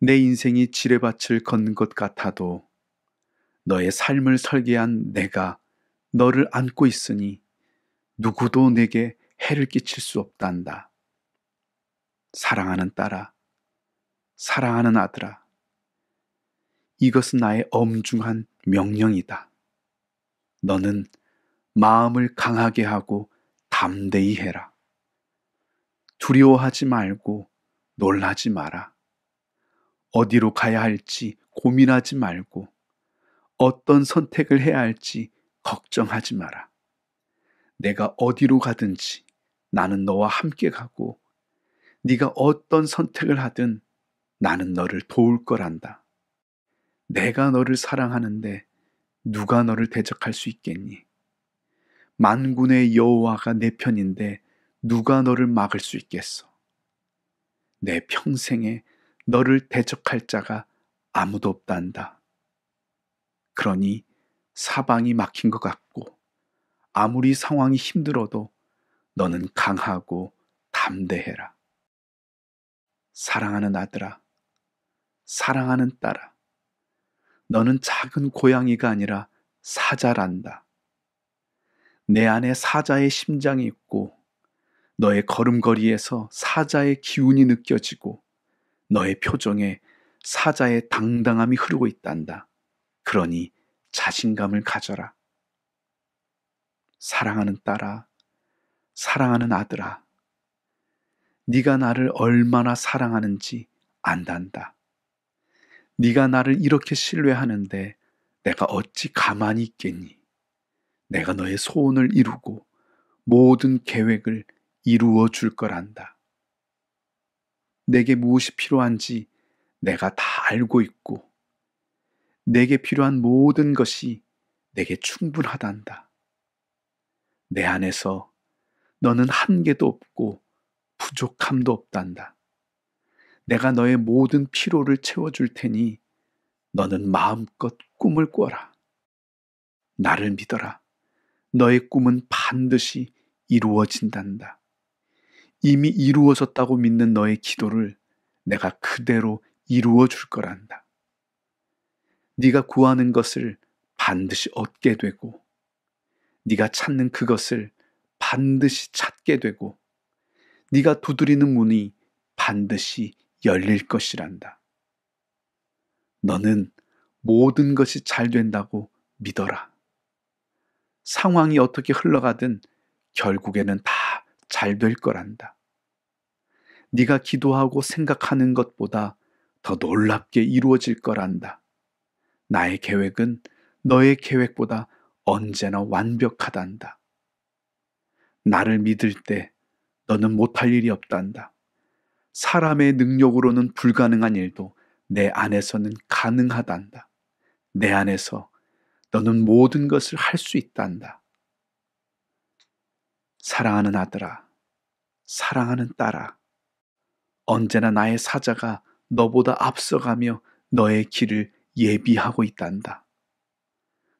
내 인생이 지뢰밭을 걷는 것 같아도 너의 삶을 설계한 내가 너를 안고 있으니 누구도 내게 해를 끼칠 수 없단다. 사랑하는 딸아, 사랑하는 아들아, 이것은 나의 엄중한 명령이다. 너는 마음을 강하게 하고 담대히 해라. 두려워하지 말고 놀라지 마라. 어디로 가야 할지 고민하지 말고 어떤 선택을 해야 할지 걱정하지 마라. 내가 어디로 가든지 나는 너와 함께 가고 네가 어떤 선택을 하든 나는 너를 도울 거란다. 내가 너를 사랑하는데 누가 너를 대적할 수 있겠니? 만군의 여호와가 내 편인데 누가 너를 막을 수 있겠어? 내 평생에 너를 대적할 자가 아무도 없단다. 그러니 사방이 막힌 것 같고 아무리 상황이 힘들어도 너는 강하고 담대해라. 사랑하는 아들아, 사랑하는 딸아, 너는 작은 고양이가 아니라 사자란다. 내 안에 사자의 심장이 있고 너의 걸음걸이에서 사자의 기운이 느껴지고 너의 표정에 사자의 당당함이 흐르고 있단다. 그러니 자신감을 가져라. 사랑하는 딸아, 사랑하는 아들아, 네가 나를 얼마나 사랑하는지 안단다. 네가 나를 이렇게 신뢰하는데 내가 어찌 가만히 있겠니? 내가 너의 소원을 이루고 모든 계획을 이루어 줄 거란다. 내게 무엇이 필요한지 내가 다 알고 있고 내게 필요한 모든 것이 내게 충분하단다. 내 안에서 너는 한계도 없고 부족함도 없단다. 내가 너의 모든 피로를 채워줄 테니 너는 마음껏 꿈을 꿔라. 나를 믿어라. 너의 꿈은 반드시 이루어진단다. 이미 이루어졌다고 믿는 너의 기도를 내가 그대로 이루어 줄 거란다. 네가 구하는 것을 반드시 얻게 되고 네가 찾는 그것을 반드시 찾게 되고 네가 두드리는 문이 반드시 열릴 것이란다. 너는 모든 것이 잘 된다고 믿어라. 상황이 어떻게 흘러가든 결국에는 다 잘 될 거란다. 네가 기도하고 생각하는 것보다 더 놀랍게 이루어질 거란다. 나의 계획은 너의 계획보다 언제나 완벽하단다. 나를 믿을 때 너는 못할 일이 없단다. 사람의 능력으로는 불가능한 일도 내 안에서는 가능하단다. 내 안에서 너는 모든 것을 할 수 있단다. 사랑하는 아들아, 사랑하는 딸아, 언제나 나의 사자가 너보다 앞서가며 너의 길을 예비하고 있단다.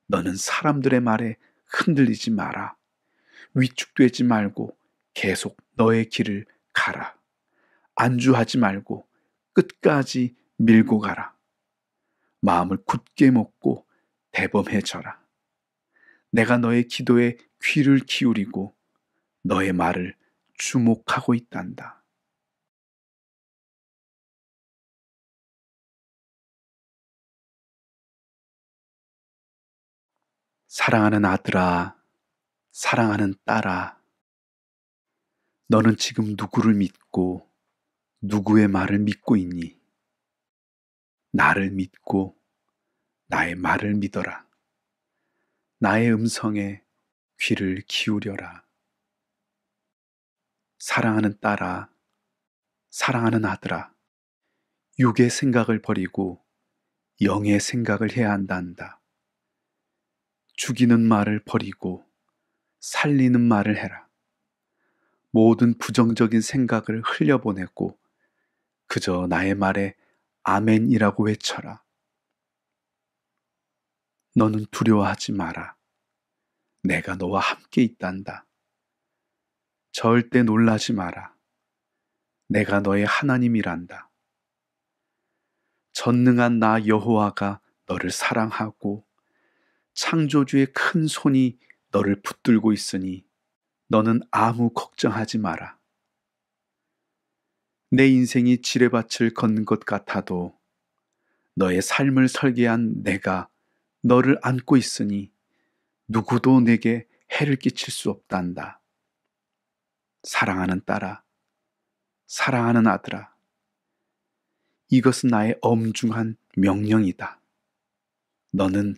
너는 사람들의 말에 흔들리지 마라. 위축되지 말고 계속 너의 길을 가라. 안주하지 말고 끝까지 밀고 가라. 마음을 굳게 먹고 대범해져라. 내가 너의 기도에 귀를 기울이고 너의 말을 주목하고 있단다. 사랑하는 아들아, 사랑하는 딸아, 너는 지금 누구를 믿고 누구의 말을 믿고 있니? 나를 믿고 나의 말을 믿어라. 나의 음성에 귀를 기울여라. 사랑하는 딸아, 사랑하는 아들아, 육의 생각을 버리고 영의 생각을 해야 한다 한다. 죽이는 말을 버리고 살리는 말을 해라. 모든 부정적인 생각을 흘려보내고 그저 나의 말에 아멘이라고 외쳐라. 너는 두려워하지 마라. 내가 너와 함께 있단다. 절대 놀라지 마라. 내가 너의 하나님이란다. 전능한 나 여호와가 너를 사랑하고 창조주의 큰 손이 너를 붙들고 있으니 너는 아무 걱정하지 마라. 내 인생이 지뢰밭을 걷는 것 같아도 너의 삶을 설계한 내가 너를 안고 있으니 누구도 내게 해를 끼칠 수 없단다. 사랑하는 딸아, 사랑하는 아들아, 이것은 나의 엄중한 명령이다. 너는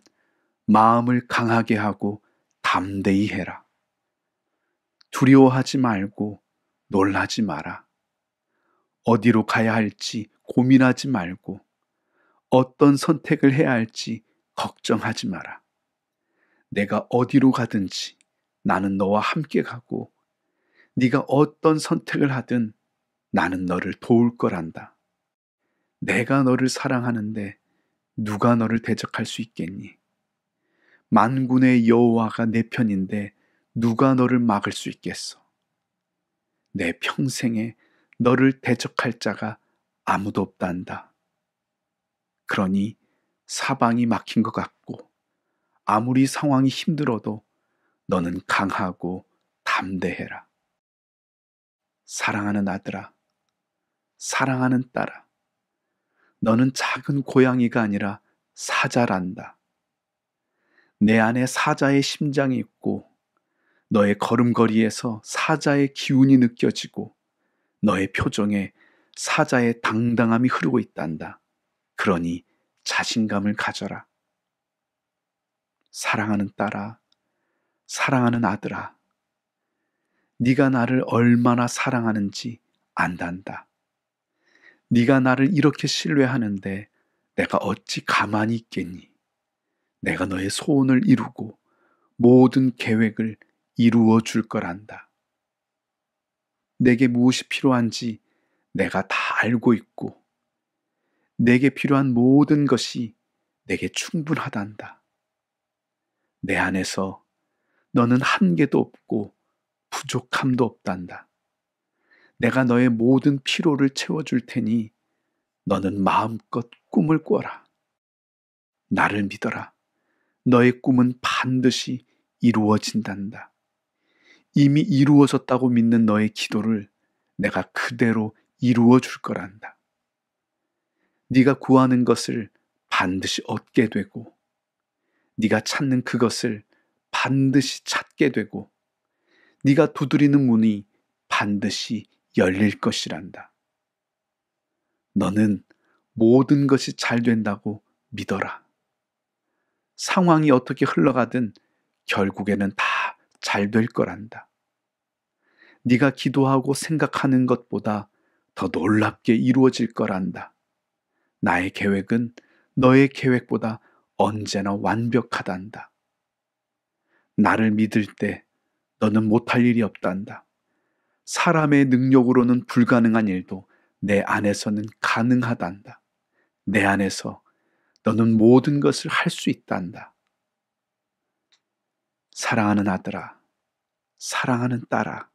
마음을 강하게 하고 담대히 해라. 두려워하지 말고 놀라지 마라. 어디로 가야 할지 고민하지 말고 어떤 선택을 해야 할지 걱정하지 마라. 내가 어디로 가든지 나는 너와 함께 가고 네가 어떤 선택을 하든 나는 너를 도울 거란다. 내가 너를 사랑하는데 누가 너를 대적할 수 있겠니? 만군의 여호와가 내 편인데 누가 너를 막을 수 있겠어? 내 평생에 너를 대적할 자가 아무도 없단다. 그러니 사방이 막힌 것 같고 아무리 상황이 힘들어도 너는 강하고 담대해라. 사랑하는 아들아, 사랑하는 딸아, 너는 작은 고양이가 아니라 사자란다. 내 안에 사자의 심장이 있고 너의 걸음걸이에서 사자의 기운이 느껴지고 너의 표정에 사자의 당당함이 흐르고 있단다. 그러니 자신감을 가져라. 사랑하는 딸아, 사랑하는 아들아, 네가 나를 얼마나 사랑하는지 안단다. 네가 나를 이렇게 신뢰하는데 내가 어찌 가만히 있겠니? 내가 너의 소원을 이루고 모든 계획을 이루어 줄 거란다. 내게 무엇이 필요한지 내가 다 알고 있고, 내게 필요한 모든 것이 내게 충분하단다. 내 안에서 너는 한계도 없고 부족함도 없단다. 내가 너의 모든 피로를 채워줄 테니 너는 마음껏 꿈을 꿔라. 나를 믿어라. 너의 꿈은 반드시 이루어진단다. 이미 이루어졌다고 믿는 너의 기도를 내가 그대로 이루어 줄 거란다. 네가 구하는 것을 반드시 얻게 되고 네가 찾는 그것을 반드시 찾게 되고 네가 두드리는 문이 반드시 열릴 것이란다. 너는 모든 것이 잘 된다고 믿어라. 상황이 어떻게 흘러가든 결국에는 다 잘 될 거란다. 네가 기도하고 생각하는 것보다 더 놀랍게 이루어질 거란다. 나의 계획은 너의 계획보다 언제나 완벽하단다. 나를 믿을 때 너는 못할 일이 없단다. 사람의 능력으로는 불가능한 일도 내 안에서는 가능하단다. 내 안에서 너는 모든 것을 할 수 있단다. 사랑하는 아들아, 사랑하는 딸아,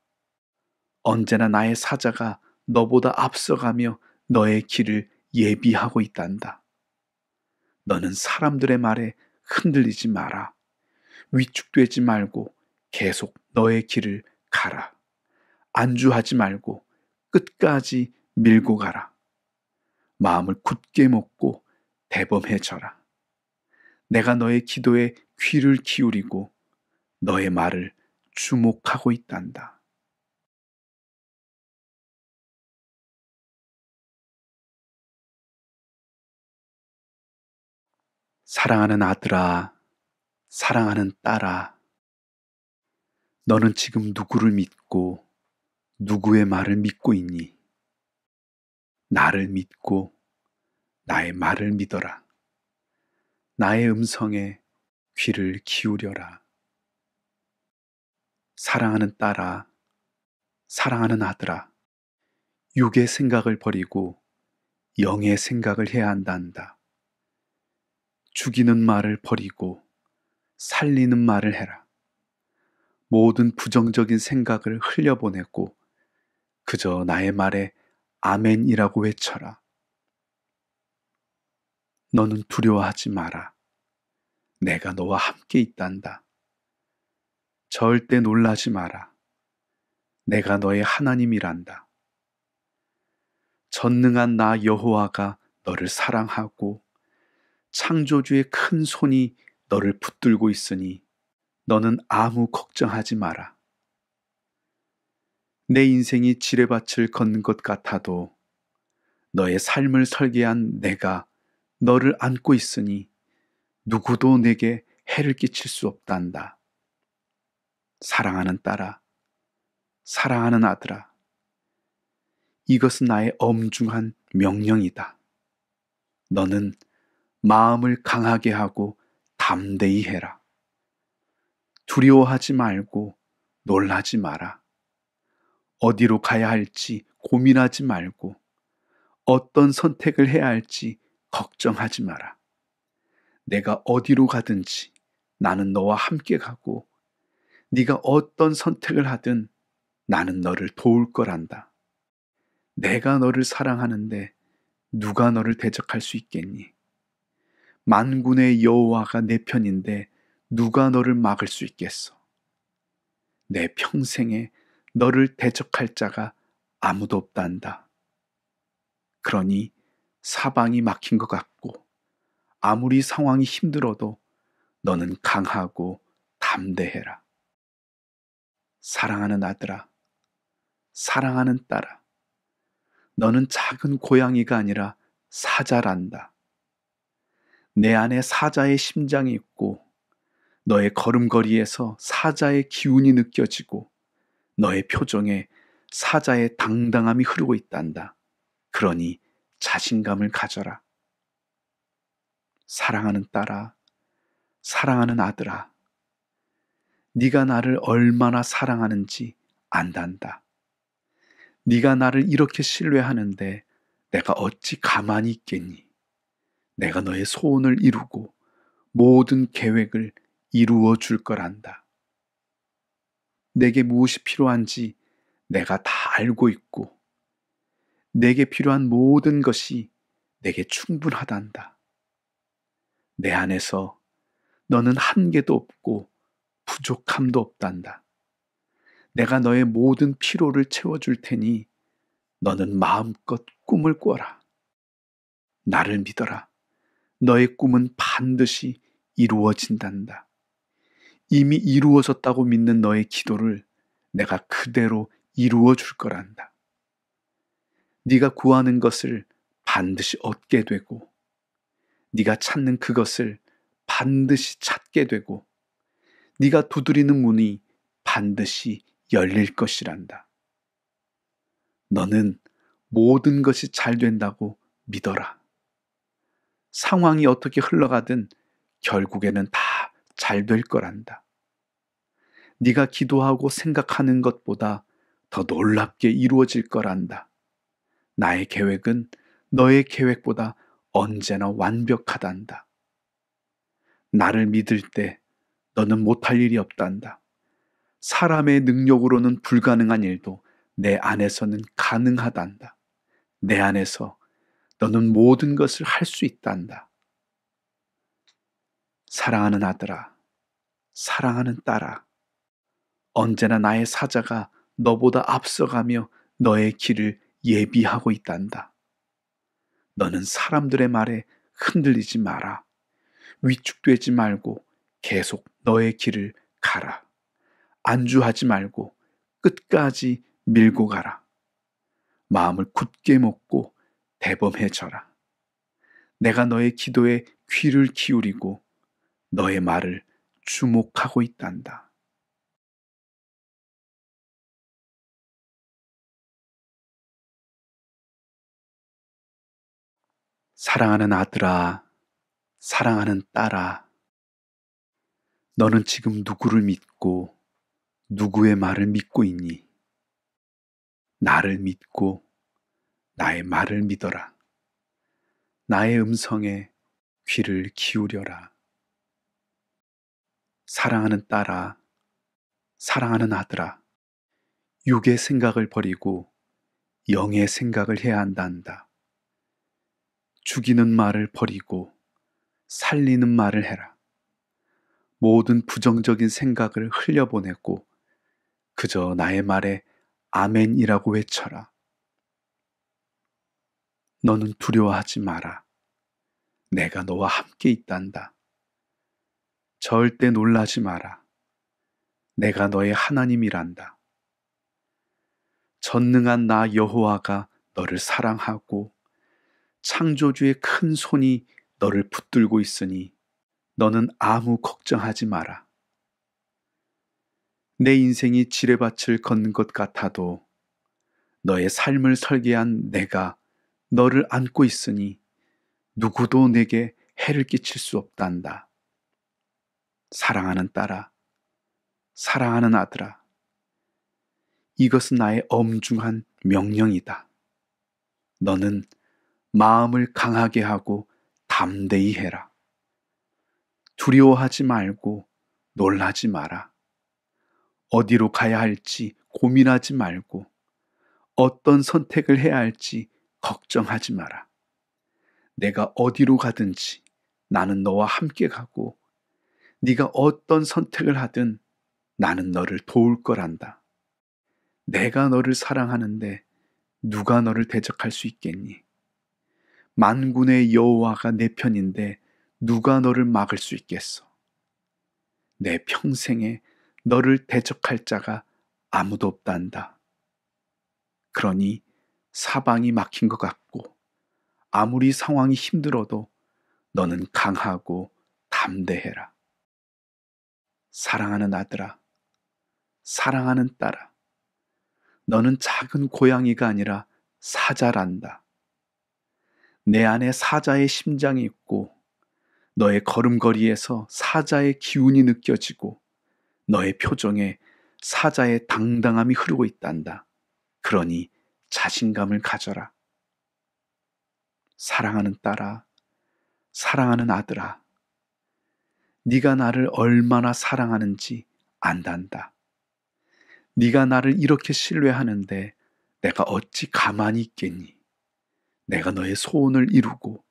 언제나 나의 사자가 너보다 앞서가며 너의 길을 예비하고 있단다. 너는 사람들의 말에 흔들리지 마라. 위축되지 말고 계속 너의 길을 가라. 안주하지 말고 끝까지 밀고 가라. 마음을 굳게 먹고 대범해져라. 내가 너의 기도에 귀를 기울이고 너의 말을 주목하고 있단다. 사랑하는 아들아, 사랑하는 딸아, 너는 지금 누구를 믿고 누구의 말을 믿고 있니? 나를 믿고 나의 말을 믿어라. 나의 음성에 귀를 기울여라. 사랑하는 딸아, 사랑하는 아들아, 육의 생각을 버리고 영의 생각을 해야 한단다. 죽이는 말을 버리고 살리는 말을 해라. 모든 부정적인 생각을 흘려보내고 그저 나의 말에 아멘이라고 외쳐라. 너는 두려워하지 마라. 내가 너와 함께 있단다. 절대 놀라지 마라. 내가 너의 하나님이란다. 전능한 나 여호와가 너를 사랑하고 창조주의 큰 손이 너를 붙들고 있으니 너는 아무 걱정하지 마라. 내 인생이 지뢰밭을 걷는 것 같아도 너의 삶을 설계한 내가 너를 안고 있으니 누구도 내게 해를 끼칠 수 없단다. 사랑하는 딸아, 사랑하는 아들아, 이것은 나의 엄중한 명령이다. 너는 마음을 강하게 하고 담대히 해라. 두려워하지 말고 놀라지 마라. 어디로 가야 할지 고민하지 말고 어떤 선택을 해야 할지 걱정하지 마라. 내가 어디로 가든지 나는 너와 함께 가고 네가 어떤 선택을 하든 나는 너를 도울 거란다. 내가 너를 사랑하는데 누가 너를 대적할 수 있겠니? 만군의 여호와가 내 편인데 누가 너를 막을 수 있겠어? 내 평생에 너를 대적할 자가 아무도 없단다. 그러니 사방이 막힌 것 같고 아무리 상황이 힘들어도 너는 강하고 담대해라. 사랑하는 아들아, 사랑하는 딸아, 너는 작은 고양이가 아니라 사자란다. 내 안에 사자의 심장이 있고 너의 걸음걸이에서 사자의 기운이 느껴지고 너의 표정에 사자의 당당함이 흐르고 있단다. 그러니 자신감을 가져라. 사랑하는 딸아, 사랑하는 아들아, 네가 나를 얼마나 사랑하는지 안단다. 네가 나를 이렇게 신뢰하는데 내가 어찌 가만히 있겠니? 내가 너의 소원을 이루고 모든 계획을 이루어 줄 거란다. 내게 무엇이 필요한지 내가 다 알고 있고 내게 필요한 모든 것이 내게 충분하단다. 내 안에서 너는 한계도 없고 부족함도 없단다. 내가 너의 모든 피로를 채워줄 테니 너는 마음껏 꿈을 꿔라. 나를 믿어라. 너의 꿈은 반드시 이루어진단다. 이미 이루어졌다고 믿는 너의 기도를 내가 그대로 이루어 줄 거란다. 네가 구하는 것을 반드시 얻게 되고 네가 찾는 그것을 반드시 찾게 되고 네가 두드리는 문이 반드시 열릴 것이란다. 너는 모든 것이 잘 된다고 믿어라. 상황이 어떻게 흘러가든 결국에는 다 잘 될 거란다. 네가 기도하고 생각하는 것보다 더 놀랍게 이루어질 거란다. 나의 계획은 너의 계획보다 언제나 완벽하단다. 나를 믿을 때 너는 못할 일이 없단다. 사람의 능력으로는 불가능한 일도 내 안에서는 가능하단다. 내 안에서 너는 모든 것을 할 수 있단다. 사랑하는 아들아, 사랑하는 딸아, 언제나 나의 사자가 너보다 앞서가며 너의 길을 예비하고 있단다. 너는 사람들의 말에 흔들리지 마라. 위축되지 말고 계속 너의 길을 가라. 안주하지 말고 끝까지 밀고 가라. 마음을 굳게 먹고 대범해져라. 내가 너의 기도에 귀를 기울이고 너의 말을 주목하고 있단다. 사랑하는 아들아, 사랑하는 딸아, 너는 지금 누구를 믿고 누구의 말을 믿고 있니? 나를 믿고 나의 말을 믿어라. 나의 음성에 귀를 기울여라. 사랑하는 딸아, 사랑하는 아들아, 육의 생각을 버리고 영의 생각을 해야 한단다. 죽이는 말을 버리고 살리는 말을 해라. 모든 부정적인 생각을 흘려보내고 그저 나의 말에 아멘이라고 외쳐라. 너는 두려워하지 마라. 내가 너와 함께 있단다. 절대 놀라지 마라. 내가 너의 하나님이란다. 전능한 나 여호와가 너를 사랑하고 창조주의 큰 손이 너를 붙들고 있으니 너는 아무 걱정하지 마라. 내 인생이 지뢰밭을 걷는 것 같아도 너의 삶을 설계한 내가 너를 안고 있으니 누구도 내게 해를 끼칠 수 없단다. 사랑하는 딸아, 사랑하는 아들아, 이것은 나의 엄중한 명령이다. 너는 마음을 강하게 하고 담대히 해라. 두려워하지 말고 놀라지 마라. 어디로 가야 할지 고민하지 말고 어떤 선택을 해야 할지 걱정하지 마라. 내가 어디로 가든지 나는 너와 함께 가고 네가 어떤 선택을 하든 나는 너를 도울 거란다. 내가 너를 사랑하는데 누가 너를 대적할 수 있겠니? 만군의 여호와가 내 편인데 누가 너를 막을 수 있겠어? 내 평생에 너를 대적할 자가 아무도 없단다. 그러니 사방이 막힌 것 같고 아무리 상황이 힘들어도 너는 강하고 담대해라. 사랑하는 아들아, 사랑하는 딸아, 너는 작은 고양이가 아니라 사자란다. 내 안에 사자의 심장이 있고 너의 걸음걸이에서 사자의 기운이 느껴지고 너의 표정에 사자의 당당함이 흐르고 있단다. 그러니 자신감을 가져라. 사랑하는 딸아, 사랑하는 아들아, 네가 나를 얼마나 사랑하는지 안단다. 네가 나를 이렇게 신뢰하는데 내가 어찌 가만히 있겠니? 내가 너의 소원을 이루고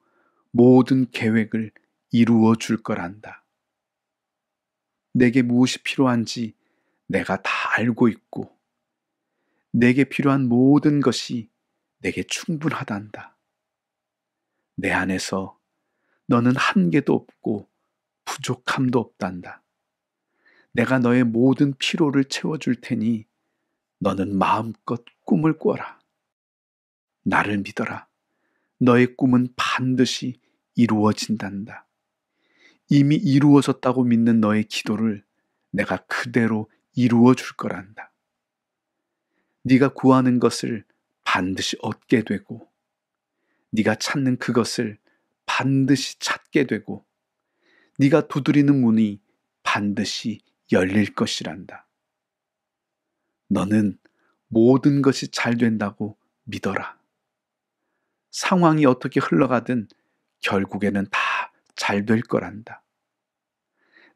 모든 계획을 이루어 줄 거란다. 내게 무엇이 필요한지 내가 다 알고 있고, 내게 필요한 모든 것이 내게 충분하단다. 내 안에서 너는 한계도 없고 부족함도 없단다. 내가 너의 모든 피로를 채워줄 테니 너는 마음껏 꿈을 꿔라. 나를 믿어라. 너의 꿈은 반드시 이루어진단다. 이미 이루어졌다고 믿는 너의 기도를 내가 그대로 이루어 줄 거란다. 네가 구하는 것을 반드시 얻게 되고 네가 찾는 그것을 반드시 찾게 되고 네가 두드리는 문이 반드시 열릴 것이란다. 너는 모든 것이 잘 된다고 믿어라. 상황이 어떻게 흘러가든 결국에는 다 잘 될 거란다.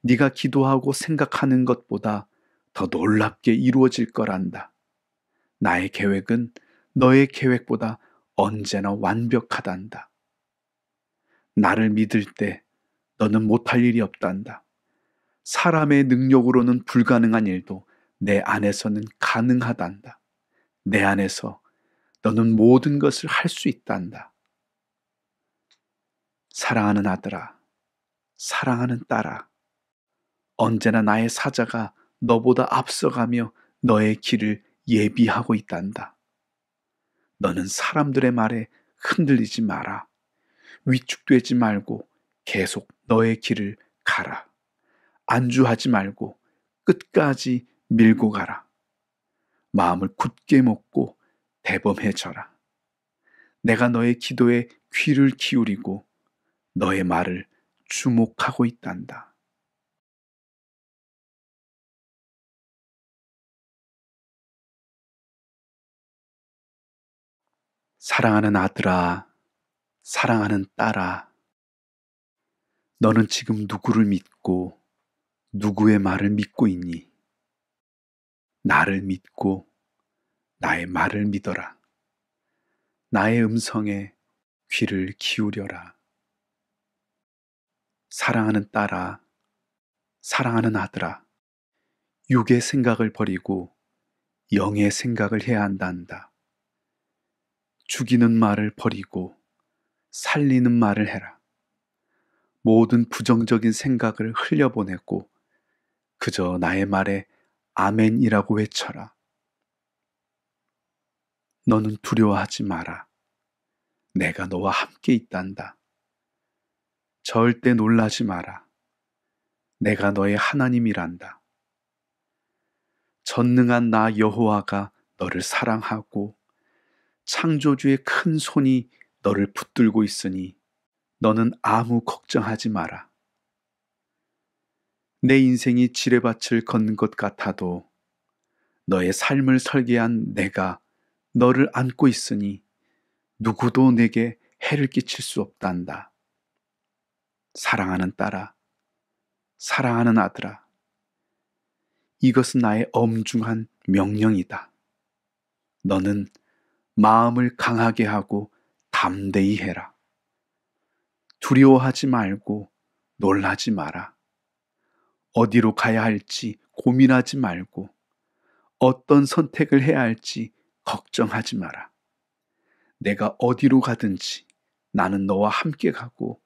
네가 기도하고 생각하는 것보다 더 놀랍게 이루어질 거란다. 나의 계획은 너의 계획보다 언제나 완벽하단다. 나를 믿을 때 너는 못할 일이 없단다. 사람의 능력으로는 불가능한 일도 내 안에서는 가능하단다. 내 안에서 너는 모든 것을 할 수 있단다. 사랑하는 아들아, 사랑하는 딸아, 언제나 나의 사자가 너보다 앞서가며 너의 길을 예비하고 있단다. 너는 사람들의 말에 흔들리지 마라. 위축되지 말고 계속 너의 길을 가라. 안주하지 말고 끝까지 밀고 가라. 마음을 굳게 먹고 대범해져라. 내가 너의 기도에 귀를 기울이고 너의 말을 주목하고 있단다. 사랑하는 아들아, 사랑하는 딸아, 너는 지금 누구를 믿고 누구의 말을 믿고 있니? 나를 믿고 나의 말을 믿어라. 나의 음성에 귀를 기울여라. 사랑하는 딸아, 사랑하는 아들아, 육의 생각을 버리고 영의 생각을 해야 한단다. 죽이는 말을 버리고 살리는 말을 해라. 모든 부정적인 생각을 흘려보내고 그저 나의 말에 아멘이라고 외쳐라. 너는 두려워하지 마라. 내가 너와 함께 있단다. 절대 놀라지 마라. 내가 너의 하나님이란다. 전능한 나 여호와가 너를 사랑하고 창조주의 큰 손이 너를 붙들고 있으니 너는 아무 걱정하지 마라. 내 인생이 지뢰밭을 걷는 것 같아도 너의 삶을 설계한 내가 너를 안고 있으니 누구도 내게 해를 끼칠 수 없단다. 사랑하는 딸아, 사랑하는 아들아, 이것은 나의 엄중한 명령이다. 너는 마음을 강하게 하고 담대히 해라. 두려워하지 말고 놀라지 마라. 어디로 가야 할지 고민하지 말고 어떤 선택을 해야 할지 걱정하지 마라. 내가 어디로 가든지 나는 너와 함께 가고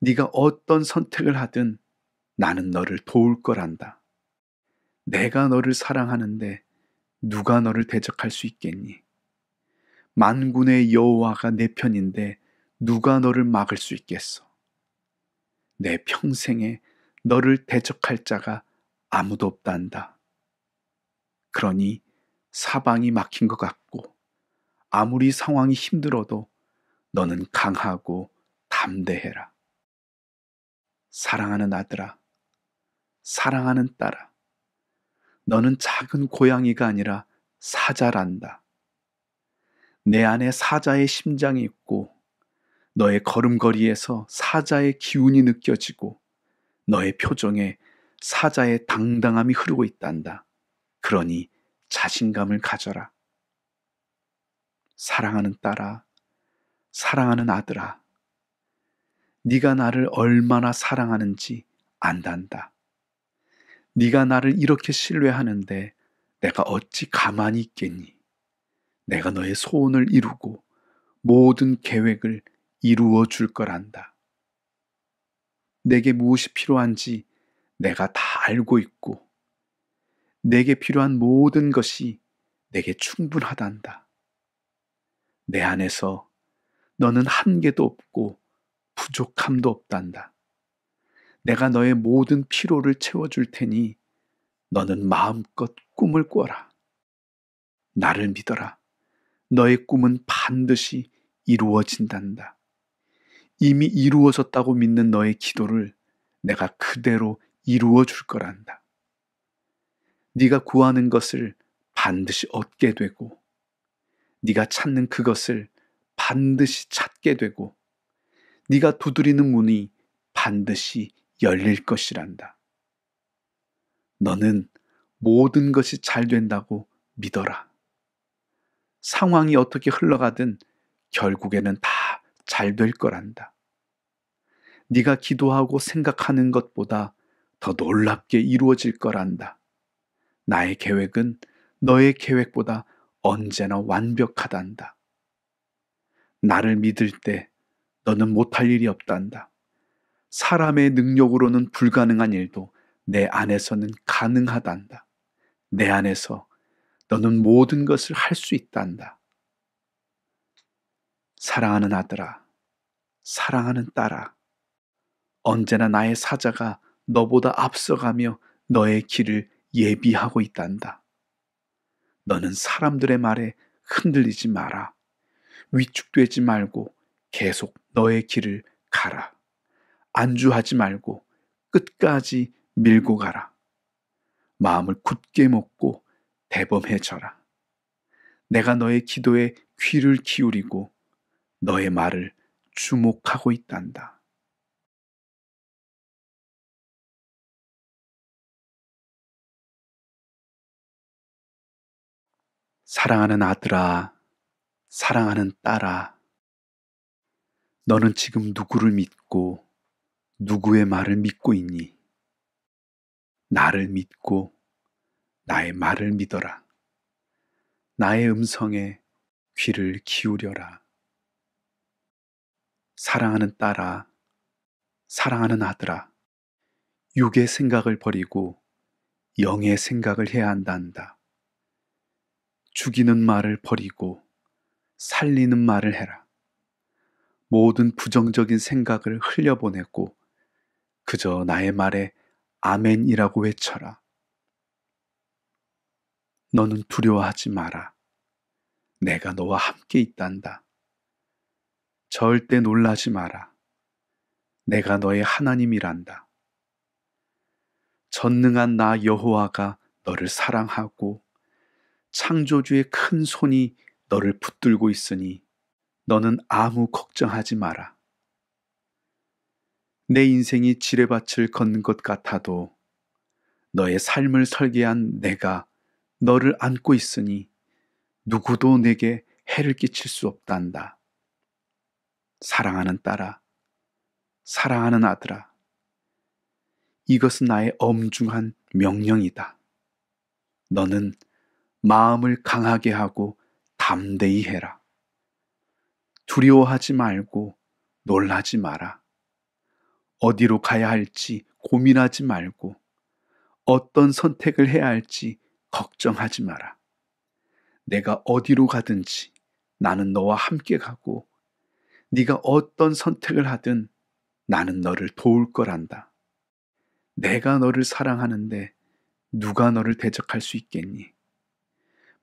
네가 어떤 선택을 하든 나는 너를 도울 거란다. 내가 너를 사랑하는데 누가 너를 대적할 수 있겠니? 만군의 여호와가 내 편인데 누가 너를 막을 수 있겠어? 내 평생에 너를 대적할 자가 아무도 없단다. 그러니 사방이 막힌 것 같고 아무리 상황이 힘들어도 너는 강하고 담대해라. 사랑하는 아들아, 사랑하는 딸아, 너는 작은 고양이가 아니라 사자란다. 내 안에 사자의 심장이 있고 너의 걸음걸이에서 사자의 기운이 느껴지고 너의 표정에 사자의 당당함이 흐르고 있단다. 그러니 자신감을 가져라. 사랑하는 딸아, 사랑하는 아들아, 네가 나를 얼마나 사랑하는지 안단다. 네가 나를 이렇게 신뢰하는데 내가 어찌 가만히 있겠니? 내가 너의 소원을 이루고 모든 계획을 이루어 줄 거란다. 내게 무엇이 필요한지 내가 다 알고 있고 내게 필요한 모든 것이 내게 충분하단다. 내 안에서 너는 한계도 없고 부족함도 없단다. 내가 너의 모든 피로를 채워줄 테니 너는 마음껏 꿈을 꿔라. 나를 믿어라. 너의 꿈은 반드시 이루어진단다. 이미 이루어졌다고 믿는 너의 기도를 내가 그대로 이루어 줄 거란다. 네가 구하는 것을 반드시 얻게 되고 네가 찾는 그것을 반드시 찾게 되고 네가 두드리는 문이 반드시 열릴 것이란다. 너는 모든 것이 잘 된다고 믿어라. 상황이 어떻게 흘러가든 결국에는 다 잘 될 거란다. 네가 기도하고 생각하는 것보다 더 놀랍게 이루어질 거란다. 나의 계획은 너의 계획보다 언제나 완벽하단다. 나를 믿을 때 너는 못할 일이 없단다. 사람의 능력으로는 불가능한 일도 내 안에서는 가능하단다. 내 안에서 너는 모든 것을 할 수 있단다. 사랑하는 아들아, 사랑하는 딸아, 언제나 나의 사자가 너보다 앞서가며 너의 길을 예비하고 있단다. 너는 사람들의 말에 흔들리지 마라. 위축되지 말고 계속 너의 길을 가라. 안주하지 말고 끝까지 밀고 가라. 마음을 굳게 먹고 대범해져라. 내가 너의 기도에 귀를 기울이고 너의 말을 주목하고 있단다. 사랑하는 아들아, 사랑하는 딸아, 너는 지금 누구를 믿고 누구의 말을 믿고 있니? 나를 믿고 나의 말을 믿어라. 나의 음성에 귀를 기울여라. 사랑하는 딸아, 사랑하는 아들아, 육의 생각을 버리고 영의 생각을 해야 한단다. 죽이는 말을 버리고 살리는 말을 해라. 모든 부정적인 생각을 흘려보내고 그저 나의 말에 아멘이라고 외쳐라. 너는 두려워하지 마라. 내가 너와 함께 있단다. 절대 놀라지 마라. 내가 너의 하나님이란다. 전능한 나 여호와가 너를 사랑하고 창조주의 큰 손이 너를 붙들고 있으니 너는 아무 걱정하지 마라. 내 인생이 지뢰밭을 걷는 것 같아도 너의 삶을 설계한 내가 너를 안고 있으니 누구도 내게 해를 끼칠 수 없단다. 사랑하는 딸아, 사랑하는 아들아, 이것은 나의 엄중한 명령이다. 너는 마음을 강하게 하고 담대히 해라. 두려워하지 말고 놀라지 마라. 어디로 가야 할지 고민하지 말고 어떤 선택을 해야 할지 걱정하지 마라. 내가 어디로 가든지 나는 너와 함께 가고 네가 어떤 선택을 하든 나는 너를 도울 거란다. 내가 너를 사랑하는데 누가 너를 대적할 수 있겠니?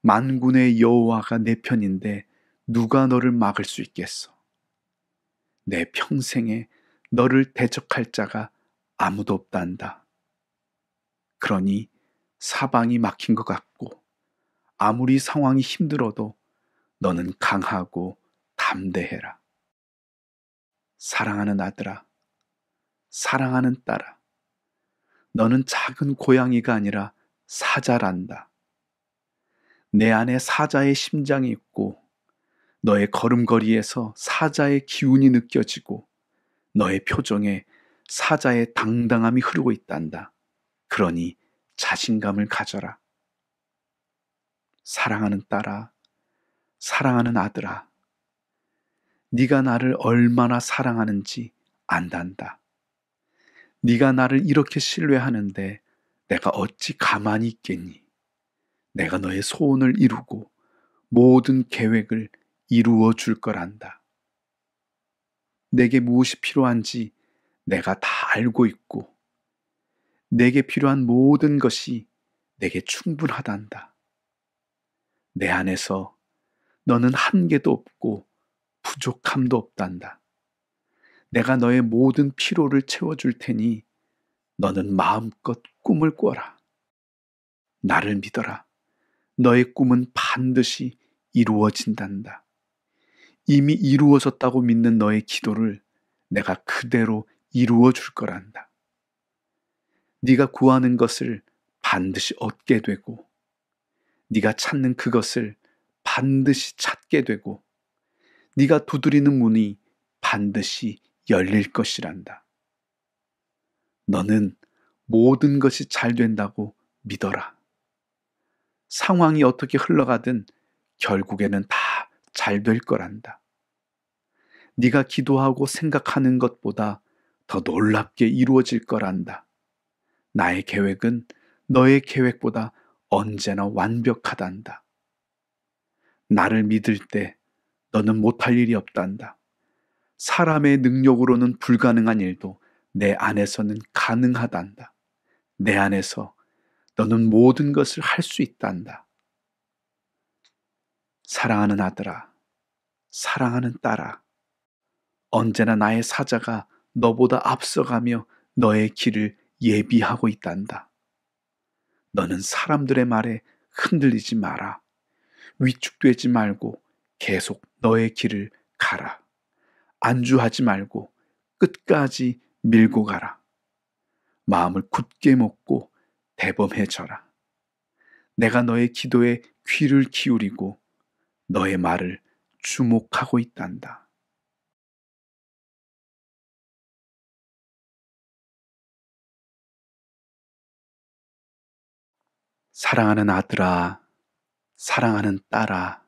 만군의 여호와가 내 편인데 누가 너를 막을 수 있겠어? 내 평생에 너를 대적할 자가 아무도 없단다. 그러니 사방이 막힌 것 같고 아무리 상황이 힘들어도 너는 강하고 담대해라. 사랑하는 아들아, 사랑하는 딸아, 너는 작은 고양이가 아니라 사자란다. 내 안에 사자의 심장이 있고 너의 걸음걸이에서 사자의 기운이 느껴지고 너의 표정에 사자의 당당함이 흐르고 있단다. 그러니 자신감을 가져라. 사랑하는 딸아, 사랑하는 아들아, 네가 나를 얼마나 사랑하는지 안단다. 네가 나를 이렇게 신뢰하는데 내가 어찌 가만히 있겠니? 내가 너의 소원을 이루고 모든 계획을 이루어 줄 거란다. 내게 무엇이 필요한지 내가 다 알고 있고, 내게 필요한 모든 것이 내게 충분하단다. 내 안에서 너는 한계도 없고 부족함도 없단다. 내가 너의 모든 피로를 채워줄 테니 너는 마음껏 꿈을 꿔라. 나를 믿어라. 너의 꿈은 반드시 이루어진단다. 이미 이루어졌다고 믿는 너의 기도를 내가 그대로 이루어 줄 거란다. 네가 구하는 것을 반드시 얻게 되고 네가 찾는 그것을 반드시 찾게 되고 네가 두드리는 문이 반드시 열릴 것이란다. 너는 모든 것이 잘 된다고 믿어라. 상황이 어떻게 흘러가든 결국에는 다 잘 될 거란다. 네가 기도하고 생각하는 것보다 더 놀랍게 이루어질 거란다. 나의 계획은 너의 계획보다 언제나 완벽하단다. 나를 믿을 때 너는 못할 일이 없단다. 사람의 능력으로는 불가능한 일도 내 안에서는 가능하단다. 내 안에서 너는 모든 것을 할 수 있단다. 사랑하는 아들아, 사랑하는 딸아, 언제나 나의 사자가 너보다 앞서가며 너의 길을 예비하고 있단다. 너는 사람들의 말에 흔들리지 마라. 위축되지 말고 계속 너의 길을 가라. 안주하지 말고 끝까지 밀고 가라. 마음을 굳게 먹고 대범해져라. 내가 너의 기도에 귀를 기울이고 너의 말을 주목하고 있단다. 사랑하는 아들아, 사랑하는 딸아,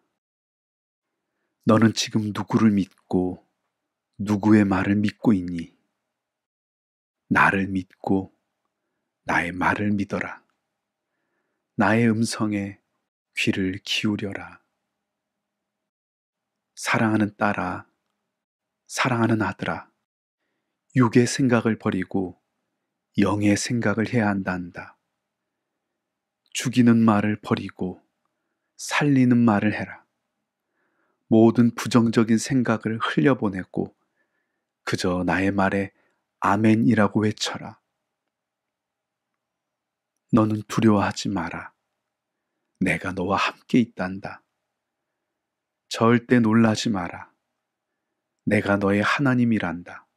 너는 지금 누구를 믿고 누구의 말을 믿고 있니? 나를 믿고 나의 말을 믿어라. 나의 음성에 귀를 기울여라. 사랑하는 딸아, 사랑하는 아들아, 육의 생각을 버리고 영의 생각을 해야 한단다. 죽이는 말을 버리고 살리는 말을 해라. 모든 부정적인 생각을 흘려보내고 그저 나의 말에 아멘이라고 외쳐라. 너는 두려워하지 마라. 내가 너와 함께 있단다. 절대 놀라지 마라. 내가 너의 하나님이란다.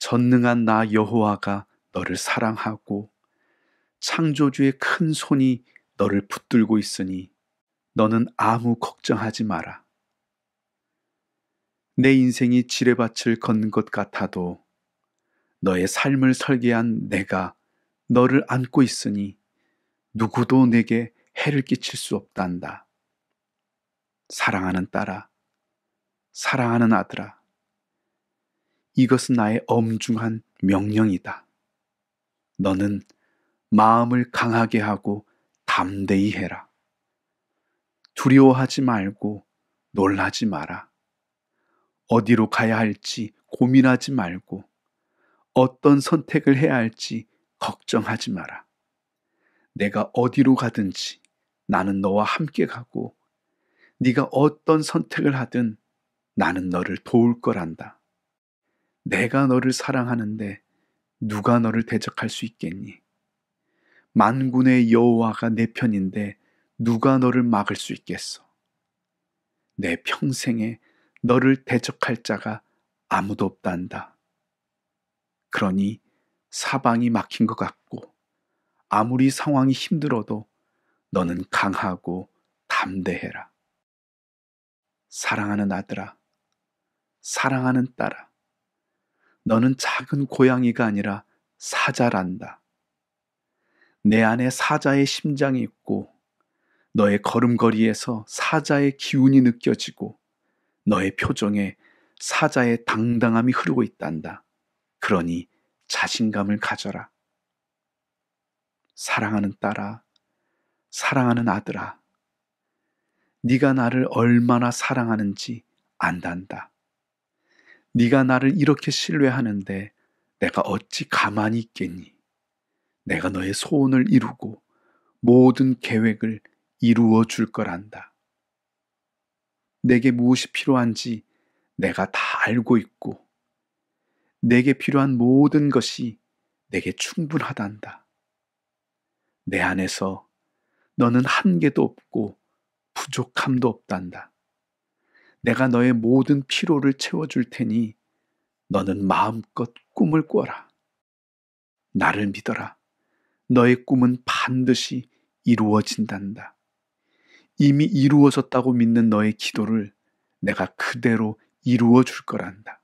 전능한 나 여호와가 너를 사랑하고 창조주의 큰 손이 너를 붙들고 있으니 너는 아무 걱정하지 마라. 내 인생이 지뢰밭을 걷는 것 같아도 너의 삶을 설계한 내가 너를 안고 있으니 누구도 내게 해를 끼칠 수 없단다. 사랑하는 딸아, 사랑하는 아들아, 이것은 나의 엄중한 명령이다. 너는 마음을 강하게 하고 담대히 해라. 두려워하지 말고 놀라지 마라. 어디로 가야 할지 고민하지 말고 어떤 선택을 해야 할지 걱정하지 마라. 내가 어디로 가든지 나는 너와 함께 가고 네가 어떤 선택을 하든 나는 너를 도울 거란다. 내가 너를 사랑하는데 누가 너를 대적할 수 있겠니? 만군의 여호와가 내 편인데 누가 너를 막을 수 있겠어? 내 평생에 너를 대적할 자가 아무도 없단다. 그러니 사방이 막힌 것 같고 아무리 상황이 힘들어도 너는 강하고 담대해라. 사랑하는 아들아, 사랑하는 딸아, 너는 작은 고양이가 아니라 사자란다. 내 안에 사자의 심장이 있고 너의 걸음걸이에서 사자의 기운이 느껴지고 너의 표정에 사자의 당당함이 흐르고 있단다. 그러니 자신감을 가져라. 사랑하는 딸아, 사랑하는 아들아, 네가 나를 얼마나 사랑하는지 안단다. 네가 나를 이렇게 신뢰하는데 내가 어찌 가만히 있겠니? 내가 너의 소원을 이루고 모든 계획을 이루어 줄 거란다. 내게 무엇이 필요한지 내가 다 알고 있고 내게 필요한 모든 것이 내게 충분하단다. 내 안에서 너는 한계도 없고 부족함도 없단다. 내가 너의 모든 피로를 채워줄 테니 너는 마음껏 꿈을 꿔라. 나를 믿어라. 너의 꿈은 반드시 이루어진단다. 이미 이루어졌다고 믿는 너의 기도를 내가 그대로 이루어 줄 거란다.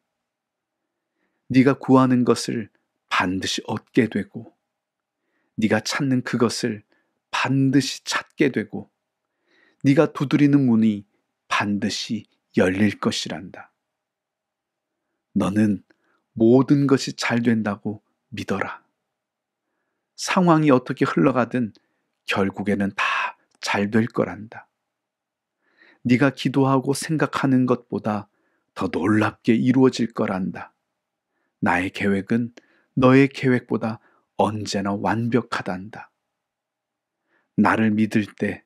네가 구하는 것을 반드시 얻게 되고 네가 찾는 그것을 반드시 찾게 되고 네가 두드리는 문이 반드시 열릴 것이란다. 너는 모든 것이 잘 된다고 믿어라. 상황이 어떻게 흘러가든 결국에는 다 잘 될 거란다. 네가 기도하고 생각하는 것보다 더 놀랍게 이루어질 거란다. 나의 계획은 너의 계획보다 언제나 완벽하단다. 나를 믿을 때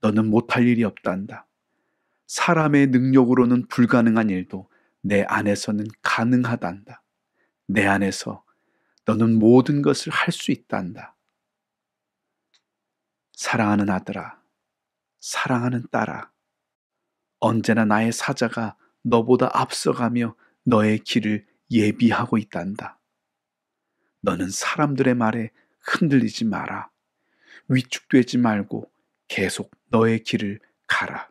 너는 못할 일이 없단다. 사람의 능력으로는 불가능한 일도 내 안에서는 가능하단다. 내 안에서 너는 모든 것을 할 수 있단다. 사랑하는 아들아, 사랑하는 딸아, 언제나 나의 사자가 너보다 앞서가며 너의 길을 예비하고 있단다. 너는 사람들의 말에 흔들리지 마라. 위축되지 말고 계속 너의 길을 가라.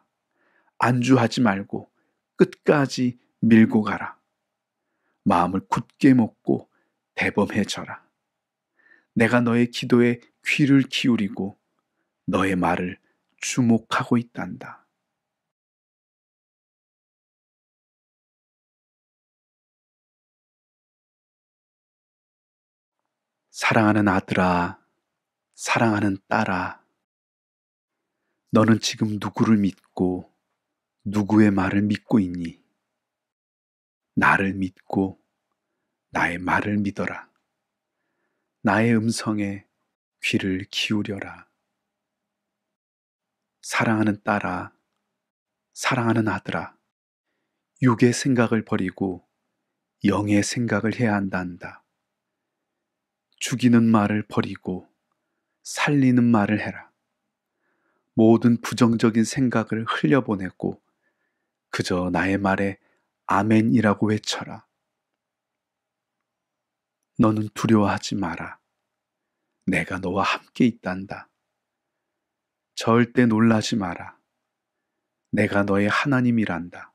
안주하지 말고 끝까지 밀고 가라. 마음을 굳게 먹고 대범해져라. 내가 너의 기도에 귀를 기울이고 너의 말을 주목하고 있단다. 사랑하는 아들아, 사랑하는 딸아, 너는 지금 누구를 믿고 누구의 말을 믿고 있니? 나를 믿고 나의 말을 믿어라. 나의 음성에 귀를 기울여라. 사랑하는 딸아, 사랑하는 아들아, 육의 생각을 버리고 영의 생각을 해야 한다 한다. 죽이는 말을 버리고 살리는 말을 해라. 모든 부정적인 생각을 흘려보내고 그저 나의 말에 아멘이라고 외쳐라. 너는 두려워하지 마라. 내가 너와 함께 있단다. 절대 놀라지 마라. 내가 너의 하나님이란다.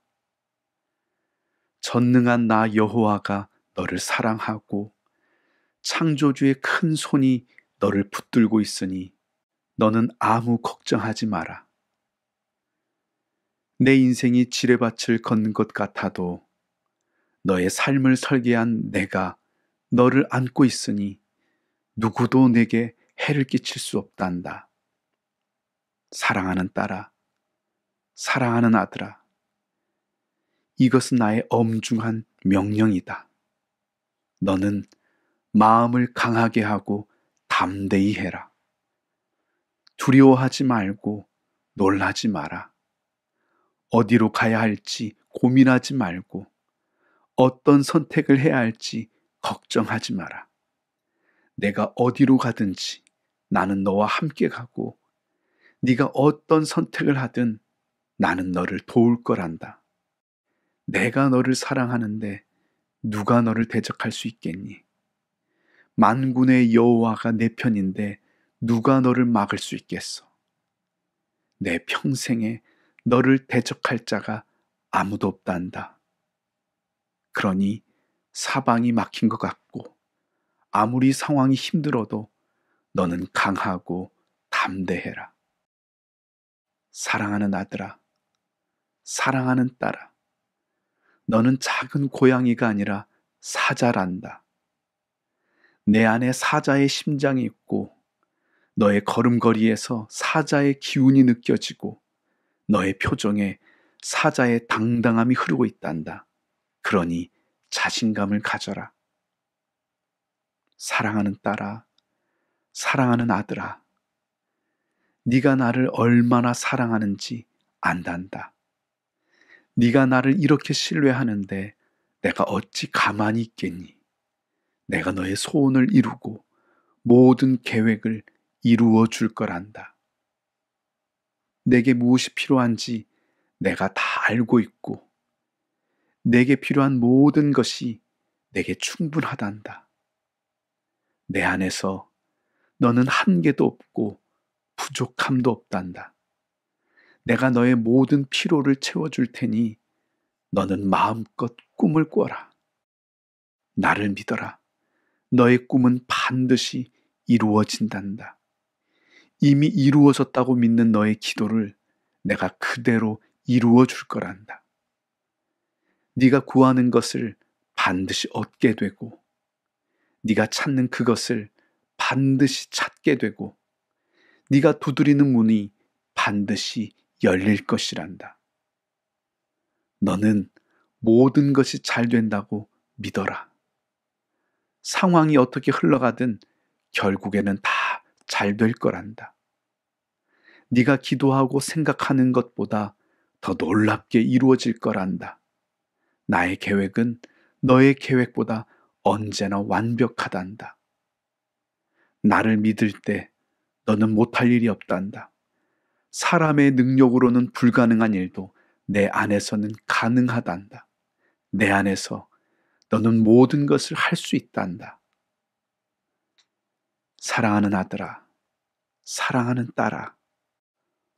전능한 나 여호와가 너를 사랑하고 창조주의 큰 손이 너를 붙들고 있으니 너는 아무 걱정하지 마라. 내 인생이 지뢰밭을 걷는 것 같아도 너의 삶을 설계한 내가 너를 안고 있으니 누구도 내게 해를 끼칠 수 없단다. 사랑하는 딸아, 사랑하는 아들아, 이것은 나의 엄중한 명령이다. 너는 마음을 강하게 하고 담대히 해라. 두려워하지 말고 놀라지 마라. 어디로 가야 할지 고민하지 말고 어떤 선택을 해야 할지 걱정하지 마라. 내가 어디로 가든지 나는 너와 함께 가고 네가 어떤 선택을 하든 나는 너를 도울 거란다. 내가 너를 사랑하는데 누가 너를 대적할 수 있겠니? 만군의 여호와가 내 편인데 누가 너를 막을 수 있겠어? 내 평생에 너를 대적할 자가 아무도 없단다. 그러니 사방이 막힌 것 같고 아무리 상황이 힘들어도 너는 강하고 담대해라. 사랑하는 아들아, 사랑하는 딸아, 너는 작은 고양이가 아니라 사자란다. 내 안에 사자의 심장이 있고 너의 걸음걸이에서 사자의 기운이 느껴지고 너의 표정에 사자의 당당함이 흐르고 있단다. 그러니 자신감을 가져라. 사랑하는 딸아, 사랑하는 아들아, 네가 나를 얼마나 사랑하는지 안단다. 네가 나를 이렇게 신뢰하는데 내가 어찌 가만히 있겠니? 내가 너의 소원을 이루고 모든 계획을 이루어 줄 거란다. 내게 무엇이 필요한지 내가 다 알고 있고, 내게 필요한 모든 것이 내게 충분하단다. 내 안에서 너는 한계도 없고 부족함도 없단다. 내가 너의 모든 피로를 채워줄 테니 너는 마음껏 꿈을 꿔라. 나를 믿어라. 너의 꿈은 반드시 이루어진단다. 이미 이루어졌다고 믿는 너의 기도를 내가 그대로 이루어 줄 거란다. 네가 구하는 것을 반드시 얻게 되고 네가 찾는 그것을 반드시 찾게 되고 네가 두드리는 문이 반드시 열릴 것이란다. 너는 모든 것이 잘 된다고 믿어라. 상황이 어떻게 흘러가든 결국에는 다 잘 될 거란다. 네가 기도하고 생각하는 것보다 더 놀랍게 이루어질 거란다. 나의 계획은 너의 계획보다 언제나 완벽하단다. 나를 믿을 때 너는 못할 일이 없단다. 사람의 능력으로는 불가능한 일도 내 안에서는 가능하단다. 내 안에서 너는 모든 것을 할 수 있단다. 사랑하는 아들아, 사랑하는 딸아,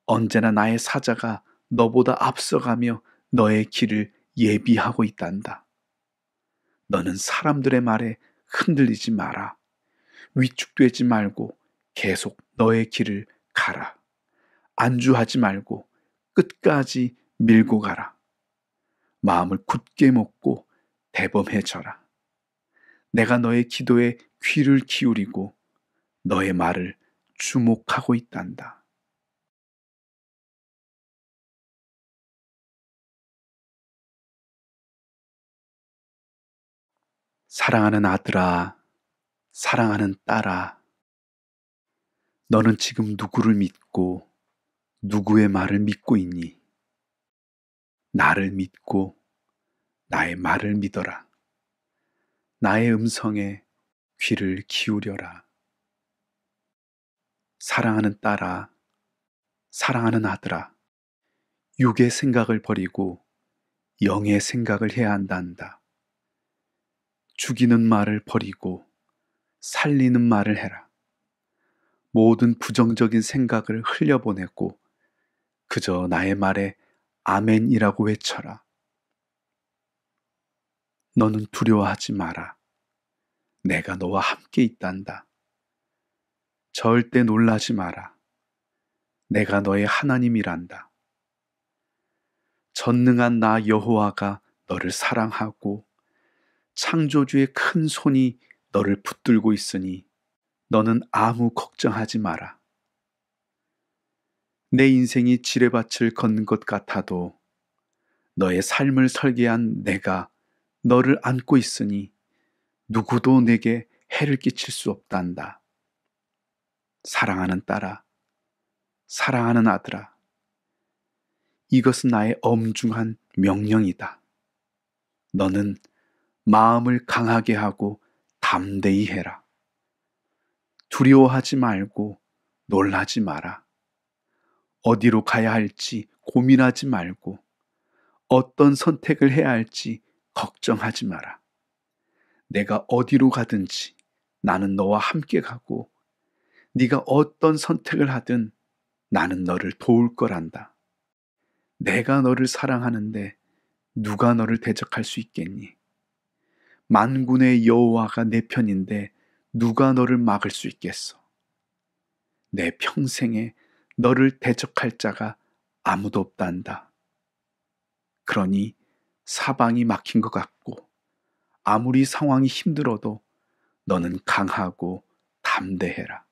언제나 나의 사자가 너보다 앞서가며 너의 길을 예비하고 있단다. 너는 사람들의 말에 흔들리지 마라. 위축되지 말고 계속 너의 길을 가라. 안주하지 말고 끝까지 밀고 가라. 마음을 굳게 먹고 대범해져라. 내가 너의 기도에 귀를 기울이고 너의 말을 주목하고 있단다. 사랑하는 아들아, 사랑하는 딸아, 너는 지금 누구를 믿고 누구의 말을 믿고 있니? 나를 믿고 나의 말을 믿어라. 나의 음성에 귀를 기울여라. 사랑하는 딸아, 사랑하는 아들아, 육의 생각을 버리고 영의 생각을 해야 한단다. 죽이는 말을 버리고 살리는 말을 해라. 모든 부정적인 생각을 흘려보내고 그저 나의 말에 아멘이라고 외쳐라. 너는 두려워하지 마라. 내가 너와 함께 있단다. 절대 놀라지 마라. 내가 너의 하나님이란다. 전능한 나 여호와가 너를 사랑하고 창조주의 큰 손이 너를 붙들고 있으니 너는 아무 걱정하지 마라. 내 인생이 지뢰밭을 걷는 것 같아도 너의 삶을 설계한 내가 너를 안고 있으니 누구도 내게 해를 끼칠 수 없단다. 사랑하는 딸아, 사랑하는 아들아, 이것은 나의 엄중한 명령이다. 너는 마음을 강하게 하고 담대히 해라. 두려워하지 말고 놀라지 마라. 어디로 가야 할지 고민하지 말고 어떤 선택을 해야 할지 걱정하지 마라. 내가 어디로 가든지 나는 너와 함께 가고 네가 어떤 선택을 하든 나는 너를 도울 거란다. 내가 너를 사랑하는데 누가 너를 대적할 수 있겠니? 만군의 여호와가 내 편인데 누가 너를 막을 수 있겠어? 내 평생에 너를 대적할 자가 아무도 없단다. 그러니 사방이 막힌 것 같고 아무리 상황이 힘들어도 너는 강하고 담대해라.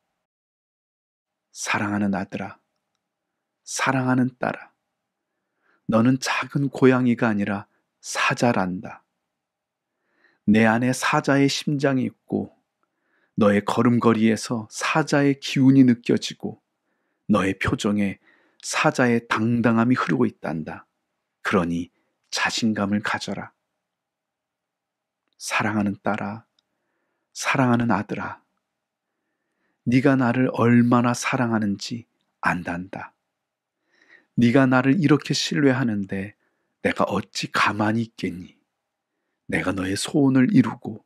사랑하는 아들아, 사랑하는 딸아, 너는 작은 고양이가 아니라 사자란다. 내 안에 사자의 심장이 있고 너의 걸음걸이에서 사자의 기운이 느껴지고 너의 표정에 사자의 당당함이 흐르고 있단다. 그러니 자신감을 가져라. 사랑하는 딸아, 사랑하는 아들아, 네가 나를 얼마나 사랑하는지 안단다. 네가 나를 이렇게 신뢰하는데 내가 어찌 가만히 있겠니? 내가 너의 소원을 이루고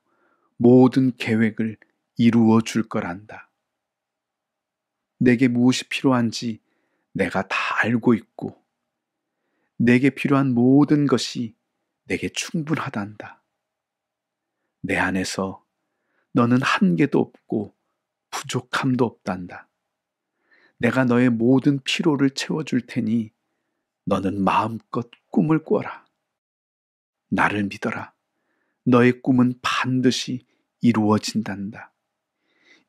모든 계획을 이루어 줄 거란다. 내게 무엇이 필요한지 내가 다 알고 있고 내게 필요한 모든 것이 내게 충분하단다. 내 안에서 너는 한계도 없고 부족함도 없단다. 내가 너의 모든 피로를 채워줄 테니 너는 마음껏 꿈을 꿔라. 나를 믿어라. 너의 꿈은 반드시 이루어진단다.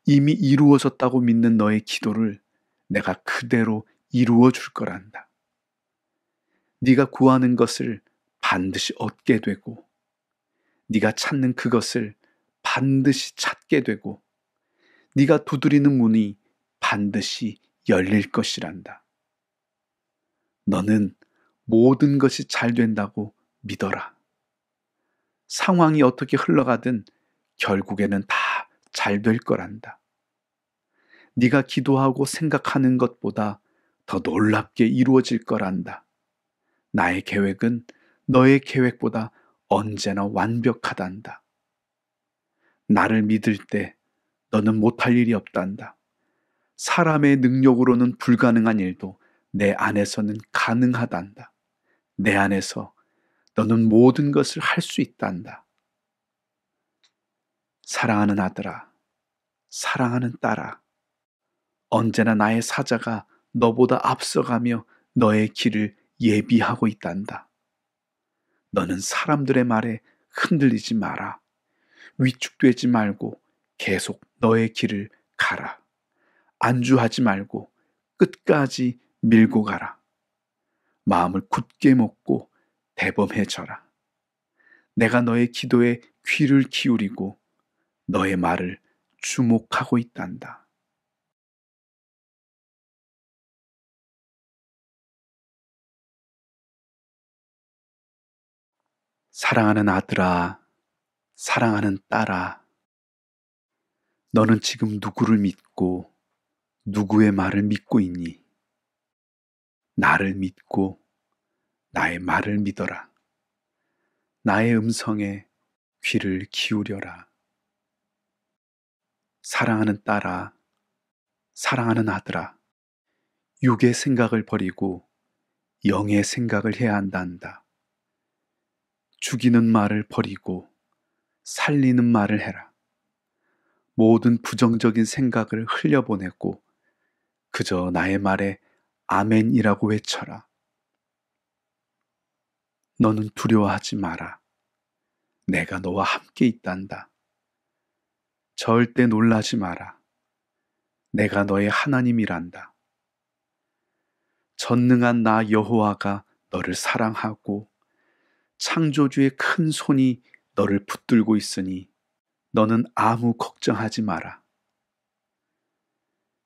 이미 이루어졌다고 믿는 너의 기도를 내가 그대로 이루어 줄 거란다. 네가 구하는 것을 반드시 얻게 되고 네가 찾는 그것을 반드시 찾게 되고 네가 두드리는 문이 반드시 열릴 것이란다. 너는 모든 것이 잘 된다고 믿어라. 상황이 어떻게 흘러가든 결국에는 다 잘 될 거란다. 네가 기도하고 생각하는 것보다 더 놀랍게 이루어질 거란다. 나의 계획은 너의 계획보다 언제나 완벽하단다. 나를 믿을 때 너는 못할 일이 없단다. 사람의 능력으로는 불가능한 일도 내 안에서는 가능하단다. 내 안에서 너는 모든 것을 할 수 있단다. 사랑하는 아들아, 사랑하는 딸아, 언제나 나의 사자가 너보다 앞서가며 너의 길을 예비하고 있단다. 너는 사람들의 말에 흔들리지 마라. 위축되지 말고 계속 너의 길을 가라. 안주하지 말고 끝까지 밀고 가라. 마음을 굳게 먹고 대범해져라. 내가 너의 기도에 귀를 기울이고 너의 말을 주목하고 있단다. 사랑하는 아들아, 사랑하는 딸아, 너는 지금 누구를 믿고 누구의 말을 믿고 있니? 나를 믿고 나의 말을 믿어라. 나의 음성에 귀를 기울여라. 사랑하는 딸아, 사랑하는 아들아, 육의 생각을 버리고 영의 생각을 해야 한다 한다. 죽이는 말을 버리고 살리는 말을 해라. 모든 부정적인 생각을 흘려보내고 그저 나의 말에 아멘이라고 외쳐라. 너는 두려워하지 마라. 내가 너와 함께 있단다. 절대 놀라지 마라. 내가 너의 하나님이란다. 전능한 나 여호와가 너를 사랑하고 창조주의 큰 손이 너를 붙들고 있으니 너는 아무 걱정하지 마라.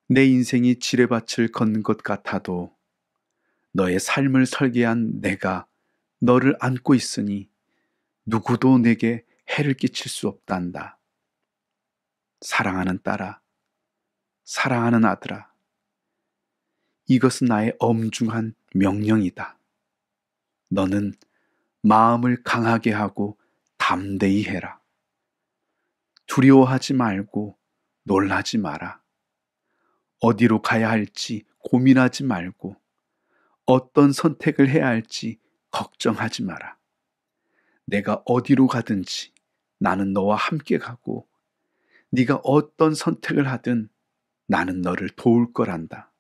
내 인생이 지뢰밭을 걷는 것 같아도 너의 삶을 설계한 내가 너를 안고 있으니 누구도 내게 해를 끼칠 수 없단다. 사랑하는 딸아, 사랑하는 아들아, 이것은 나의 엄중한 명령이다. 너는 마음을 강하게 하고 담대히 해라. 두려워하지 말고 놀라지 마라. 어디로 가야 할지 고민하지 말고 어떤 선택을 해야 할지 걱정하지 마라. 내가 어디로 가든지 나는 너와 함께 가고 네가 어떤 선택을 하든 나는 너를 도울 거란다.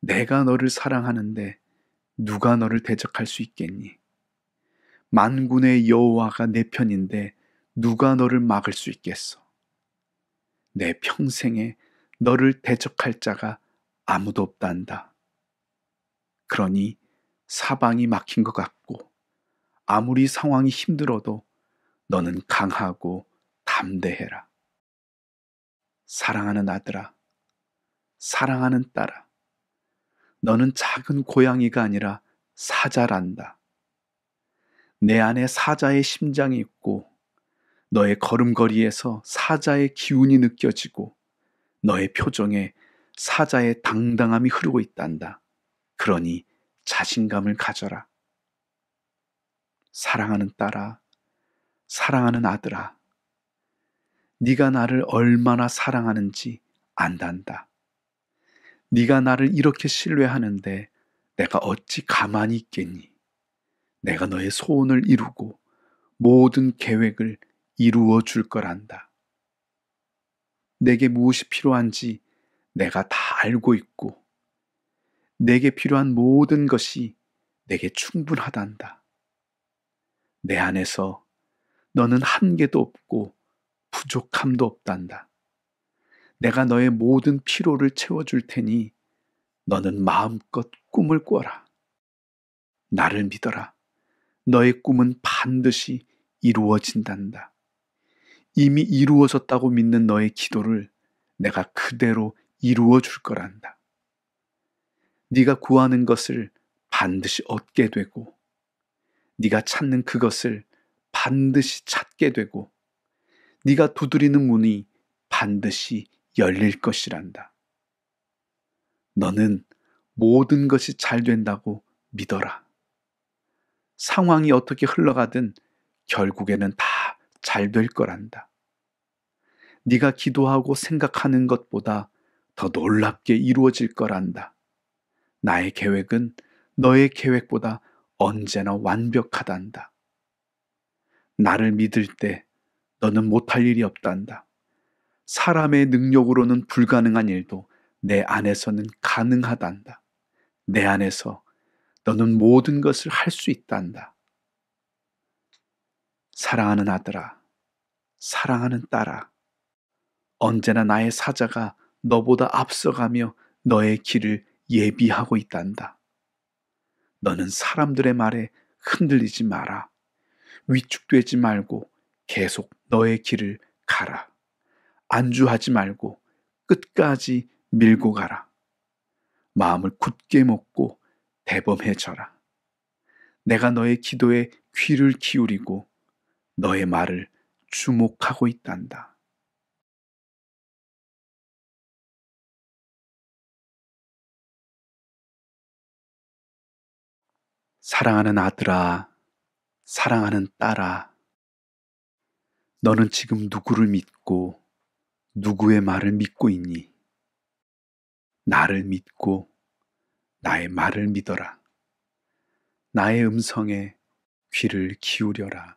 내가 너를 사랑하는데 누가 너를 대적할 수 있겠니? 만군의 여호와가 내 편인데 누가 너를 막을 수 있겠어? 내 평생에 너를 대적할 자가 아무도 없단다. 그러니 사방이 막힌 것 같고 아무리 상황이 힘들어도 너는 강하고 담대해라. 사랑하는 아들아, 사랑하는 딸아, 너는 작은 고양이가 아니라 사자란다. 내 안에 사자의 심장이 있고 너의 걸음걸이에서 사자의 기운이 느껴지고 너의 표정에 사자의 당당함이 흐르고 있단다. 그러니 자신감을 가져라. 사랑하는 딸아, 사랑하는 아들아, 네가 나를 얼마나 사랑하는지 안단다. 네가 나를 이렇게 신뢰하는데 내가 어찌 가만히 있겠니? 내가 너의 소원을 이루고 모든 계획을 이루어 줄 거란다. 내게 무엇이 필요한지 내가 다 알고 있고, 내게 필요한 모든 것이 내게 충분하단다. 내 안에서 너는 한계도 없고 부족함도 없단다. 내가 너의 모든 피로를 채워줄 테니 너는 마음껏 꿈을 꿔라. 나를 믿어라. 너의 꿈은 반드시 이루어진단다. 이미 이루어졌다고 믿는 너의 기도를 내가 그대로 이루어 줄 거란다. 네가 구하는 것을 반드시 얻게 되고 네가 찾는 그것을 반드시 찾게 되고 네가 두드리는 문이 반드시 열릴 것이란다. 너는 모든 것이 잘 된다고 믿어라. 상황이 어떻게 흘러가든 결국에는 다 잘 될 거란다. 네가 기도하고 생각하는 것보다 더 놀랍게 이루어질 거란다. 나의 계획은 너의 계획보다 언제나 완벽하단다. 나를 믿을 때 너는 못할 일이 없단다. 사람의 능력으로는 불가능한 일도 내 안에서는 가능하단다. 내 안에서 너는 모든 것을 할 수 있단다. 사랑하는 아들아, 사랑하는 딸아, 언제나 나의 사자가 너보다 앞서가며 너의 길을 예비하고 있단다. 너는 사람들의 말에 흔들리지 마라. 위축되지 말고 계속 너의 길을 가라. 안주하지 말고 끝까지 밀고 가라. 마음을 굳게 먹고 대범해져라. 내가 너의 기도에 귀를 기울이고 너의 말을 주목하고 있단다. 사랑하는 아들아, 사랑하는 딸아, 너는 지금 누구를 믿고 누구의 말을 믿고 있니? 나를 믿고 나의 말을 믿어라. 나의 음성에 귀를 기울여라.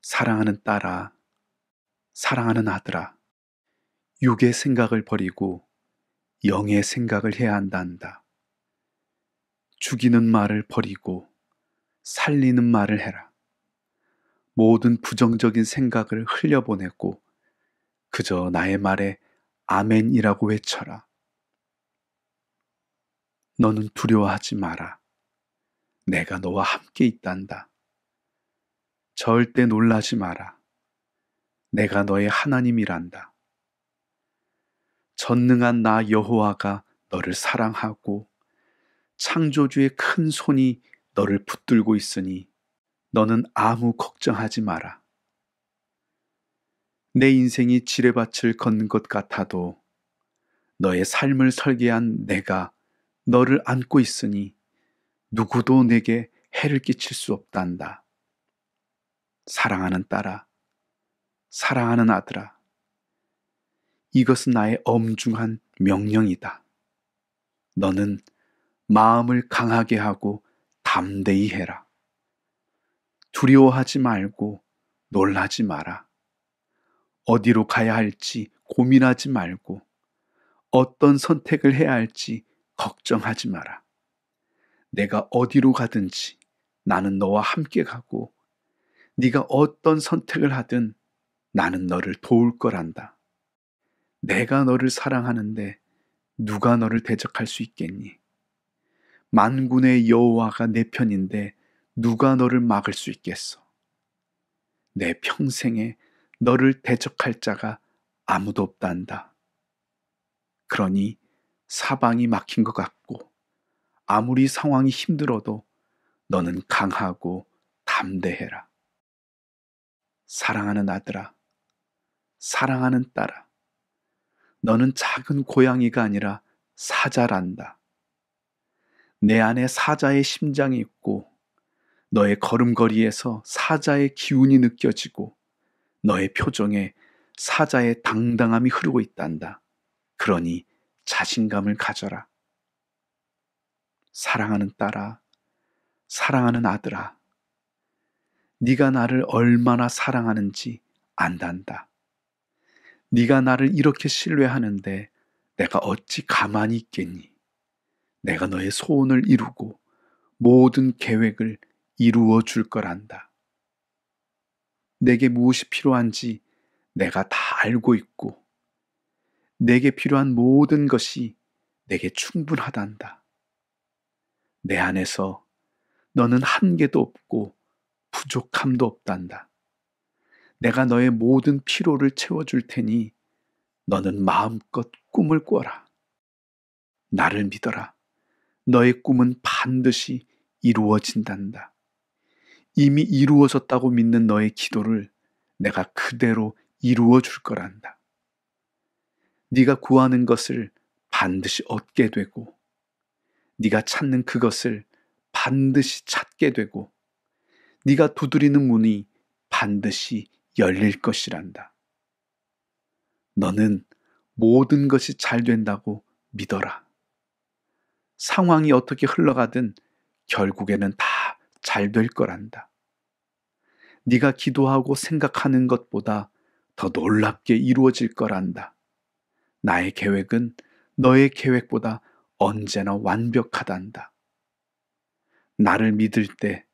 사랑하는 딸아, 사랑하는 아들아, 육의 생각을 버리고 영의 생각을 해야 한단다. 죽이는 말을 버리고 살리는 말을 해라. 모든 부정적인 생각을 흘려보내고 그저 나의 말에 아멘이라고 외쳐라. 너는 두려워하지 마라. 내가 너와 함께 있단다. 절대 놀라지 마라. 내가 너의 하나님이란다. 전능한 나 여호와가 너를 사랑하고 창조주의 큰 손이 너를 붙들고 있으니 너는 아무 걱정하지 마라. 내 인생이 지뢰밭을 걷는 것 같아도 너의 삶을 설계한 내가 너를 안고 있으니 누구도 내게 해를 끼칠 수 없단다. 사랑하는 딸아, 사랑하는 아들아, 이것은 나의 엄중한 명령이다. 너는 마음을 강하게 하고 담대히 해라. 두려워하지 말고 놀라지 마라. 어디로 가야 할지 고민하지 말고 어떤 선택을 해야 할지 걱정하지 마라. 내가 어디로 가든지 나는 너와 함께 가고 네가 어떤 선택을 하든 나는 너를 도울 거란다. 내가 너를 사랑하는데 누가 너를 대적할 수 있겠니? 만군의 여호와가 내 편인데 누가 너를 막을 수 있겠어? 내 평생에 너를 대적할 자가 아무도 없단다. 그러니 사방이 막힌 것 같고 아무리 상황이 힘들어도 너는 강하고 담대해라. 사랑하는 아들아, 사랑하는 딸아, 너는 작은 고양이가 아니라 사자란다. 내 안에 사자의 심장이 있고 너의 걸음걸이에서 사자의 기운이 느껴지고 너의 표정에 사자의 당당함이 흐르고 있단다. 그러니 자신감을 가져라. 사랑하는 딸아, 사랑하는 아들아, 네가 나를 얼마나 사랑하는지 안단다. 네가 나를 이렇게 신뢰하는데 내가 어찌 가만히 있겠니? 내가 너의 소원을 이루고 모든 계획을 이루어 줄 거란다. 내게 무엇이 필요한지 내가 다 알고 있고 내게 필요한 모든 것이 내게 충분하단다. 내 안에서 너는 한계도 없고 부족함도 없단다. 내가 너의 모든 피로를 채워줄 테니 너는 마음껏 꿈을 꿔라. 나를 믿어라. 너의 꿈은 반드시 이루어진단다. 이미 이루어졌다고 믿는 너의 기도를 내가 그대로 이루어 줄 거란다. 네가 구하는 것을 반드시 얻게 되고 네가 찾는 그것을 반드시 찾게 되고 네가 두드리는 문이 반드시 열릴 것이란다. 너는 모든 것이 잘 된다고 믿어라. 상황이 어떻게 흘러가든 결국에는 다 잘 될 거란다. 네가 기도하고 생각하는 것보다 더 놀랍게 이루어질 거란다. 나의 계획은 너의 계획보다 언제나 완벽하단다. 나를 믿을 때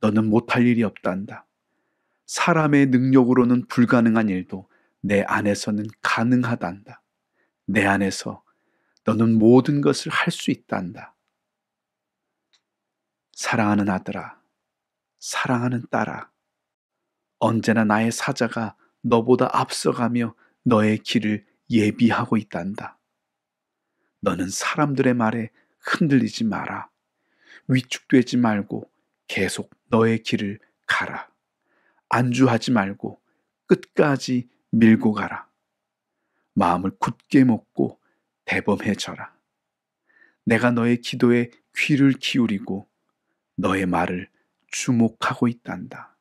너는 못할 일이 없단다. 사람의 능력으로는 불가능한 일도 내 안에서는 가능하단다. 내 안에서 너는 모든 것을 할 수 있단다. 사랑하는 아들아, 사랑하는 딸아, 언제나 나의 사자가 너보다 앞서가며 너의 길을 예비하고 있단다. 너는 사람들의 말에 흔들리지 마라. 위축되지 말고 계속 너의 길을 가라. 안주하지 말고 끝까지 밀고 가라. 마음을 굳게 먹고 대범해져라. 내가 너의 기도에 귀를 기울이고 너의 말을 주목하고 있단다.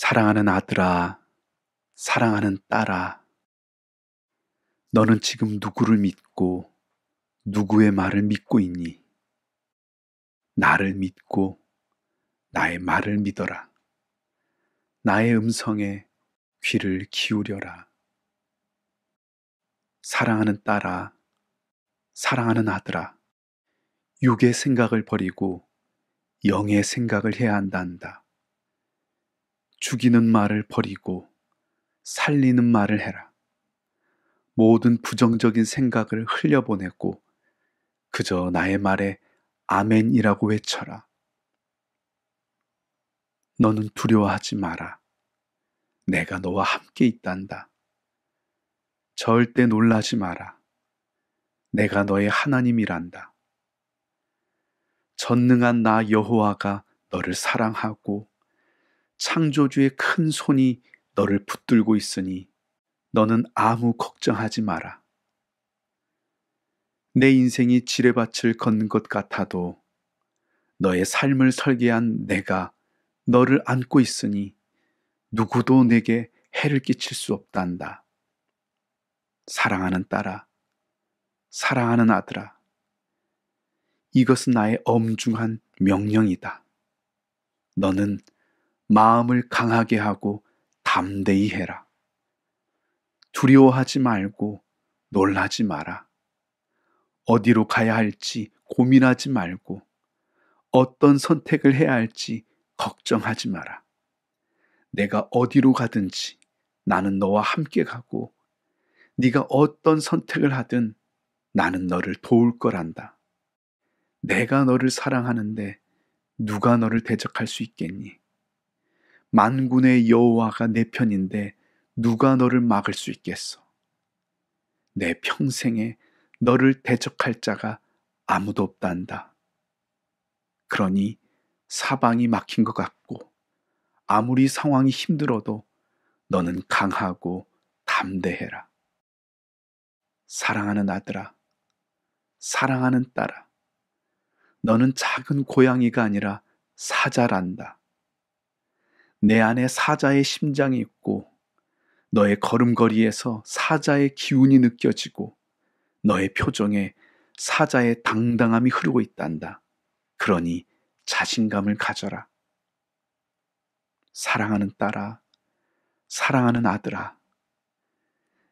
사랑하는 아들아, 사랑하는 딸아, 너는 지금 누구를 믿고 누구의 말을 믿고 있니? 나를 믿고 나의 말을 믿어라. 나의 음성에 귀를 기울여라. 사랑하는 딸아, 사랑하는 아들아, 육의 생각을 버리고 영의 생각을 해야 한다 한다. 죽이는 말을 버리고 살리는 말을 해라. 모든 부정적인 생각을 흘려보내고 그저 나의 말에 아멘이라고 외쳐라. 너는 두려워하지 마라. 내가 너와 함께 있단다. 절대 놀라지 마라. 내가 너의 하나님이란다. 전능한 나 여호와가 너를 사랑하고 창조주의 큰 손이 너를 붙들고 있으니 너는 아무 걱정하지 마라. 내 인생이 지뢰밭을 걷는 것 같아도 너의 삶을 설계한 내가 너를 안고 있으니 누구도 내게 해를 끼칠 수 없단다. 사랑하는 딸아, 사랑하는 아들아, 이것은 나의 엄중한 명령이다. 너는 마음을 강하게 하고 담대히 해라. 두려워하지 말고 놀라지 마라. 어디로 가야 할지 고민하지 말고 어떤 선택을 해야 할지 걱정하지 마라. 내가 어디로 가든지 나는 너와 함께 가고 네가 어떤 선택을 하든 나는 너를 도울 거란다. 내가 너를 사랑하는데 누가 너를 대적할 수 있겠니? 만군의 여호와가 내 편인데 누가 너를 막을 수 있겠어? 내 평생에 너를 대적할 자가 아무도 없단다. 그러니 사방이 막힌 것 같고 아무리 상황이 힘들어도 너는 강하고 담대해라. 사랑하는 아들아, 사랑하는 딸아, 너는 작은 고양이가 아니라 사자란다. 내 안에 사자의 심장이 있고 너의 걸음걸이에서 사자의 기운이 느껴지고 너의 표정에 사자의 당당함이 흐르고 있단다. 그러니 자신감을 가져라. 사랑하는 딸아, 사랑하는 아들아,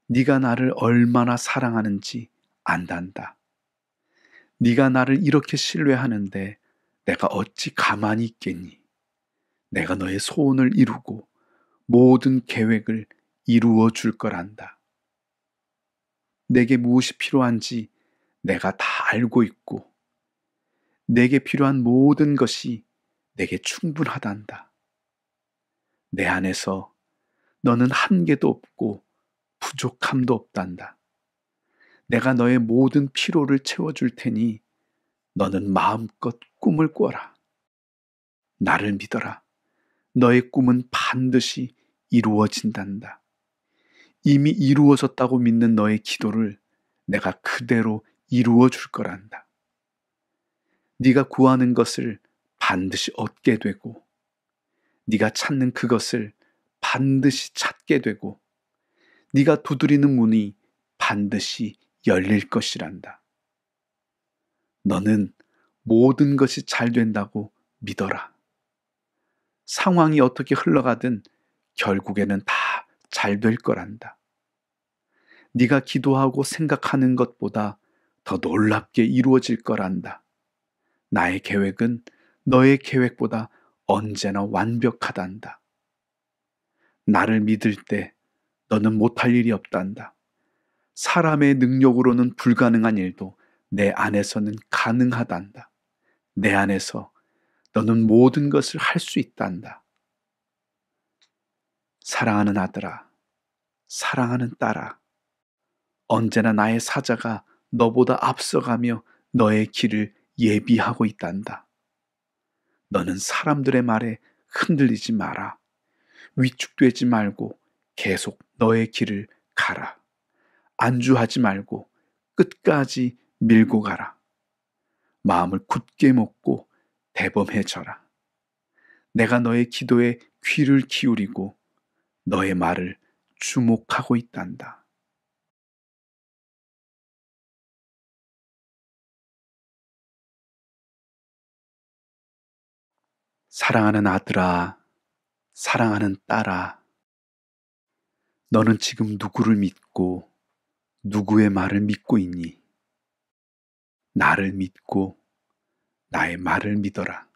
네가 나를 얼마나 사랑하는지 안단다. 네가 나를 이렇게 신뢰하는데 내가 어찌 가만히 있겠니? 내가 너의 소원을 이루고 모든 계획을 이루어 줄 거란다. 내게 무엇이 필요한지 내가 다 알고 있고, 내게 필요한 모든 것이 내게 충분하단다. 내 안에서 너는 한계도 없고 부족함도 없단다. 내가 너의 모든 피로를 채워줄 테니 너는 마음껏 꿈을 꿔라. 나를 믿어라. 너의 꿈은 반드시 이루어진단다. 이미 이루어졌다고 믿는 너의 기도를 내가 그대로 이루어 줄 거란다. 네가 구하는 것을 반드시 얻게 되고 네가 찾는 그것을 반드시 찾게 되고 네가 두드리는 문이 반드시 열릴 것이란다. 너는 모든 것이 잘 된다고 믿어라. 상황이 어떻게 흘러가든 결국에는 다 잘 될 거란다. 네가 기도하고 생각하는 것보다 더 놀랍게 이루어질 거란다. 나의 계획은 너의 계획보다 언제나 완벽하단다. 나를 믿을 때 너는 못할 일이 없단다. 사람의 능력으로는 불가능한 일도 내 안에서는 가능하단다. 내 안에서 너는 모든 것을 할 수 있단다. 사랑하는 아들아, 사랑하는 딸아, 언제나 나의 사자가 너보다 앞서가며 너의 길을 예비하고 있단다. 너는 사람들의 말에 흔들리지 마라. 위축되지 말고 계속 너의 길을 가라. 안주하지 말고 끝까지 밀고 가라. 마음을 굳게 먹고 대범해져라. 내가 너의 기도에 귀를 기울이고 너의 말을 주목하고 있단다. 사랑하는 아들아, 사랑하는 딸아, 너는 지금 누구를 믿고 누구의 말을 믿고 있니? 나를 믿고 나의 말을 믿어라.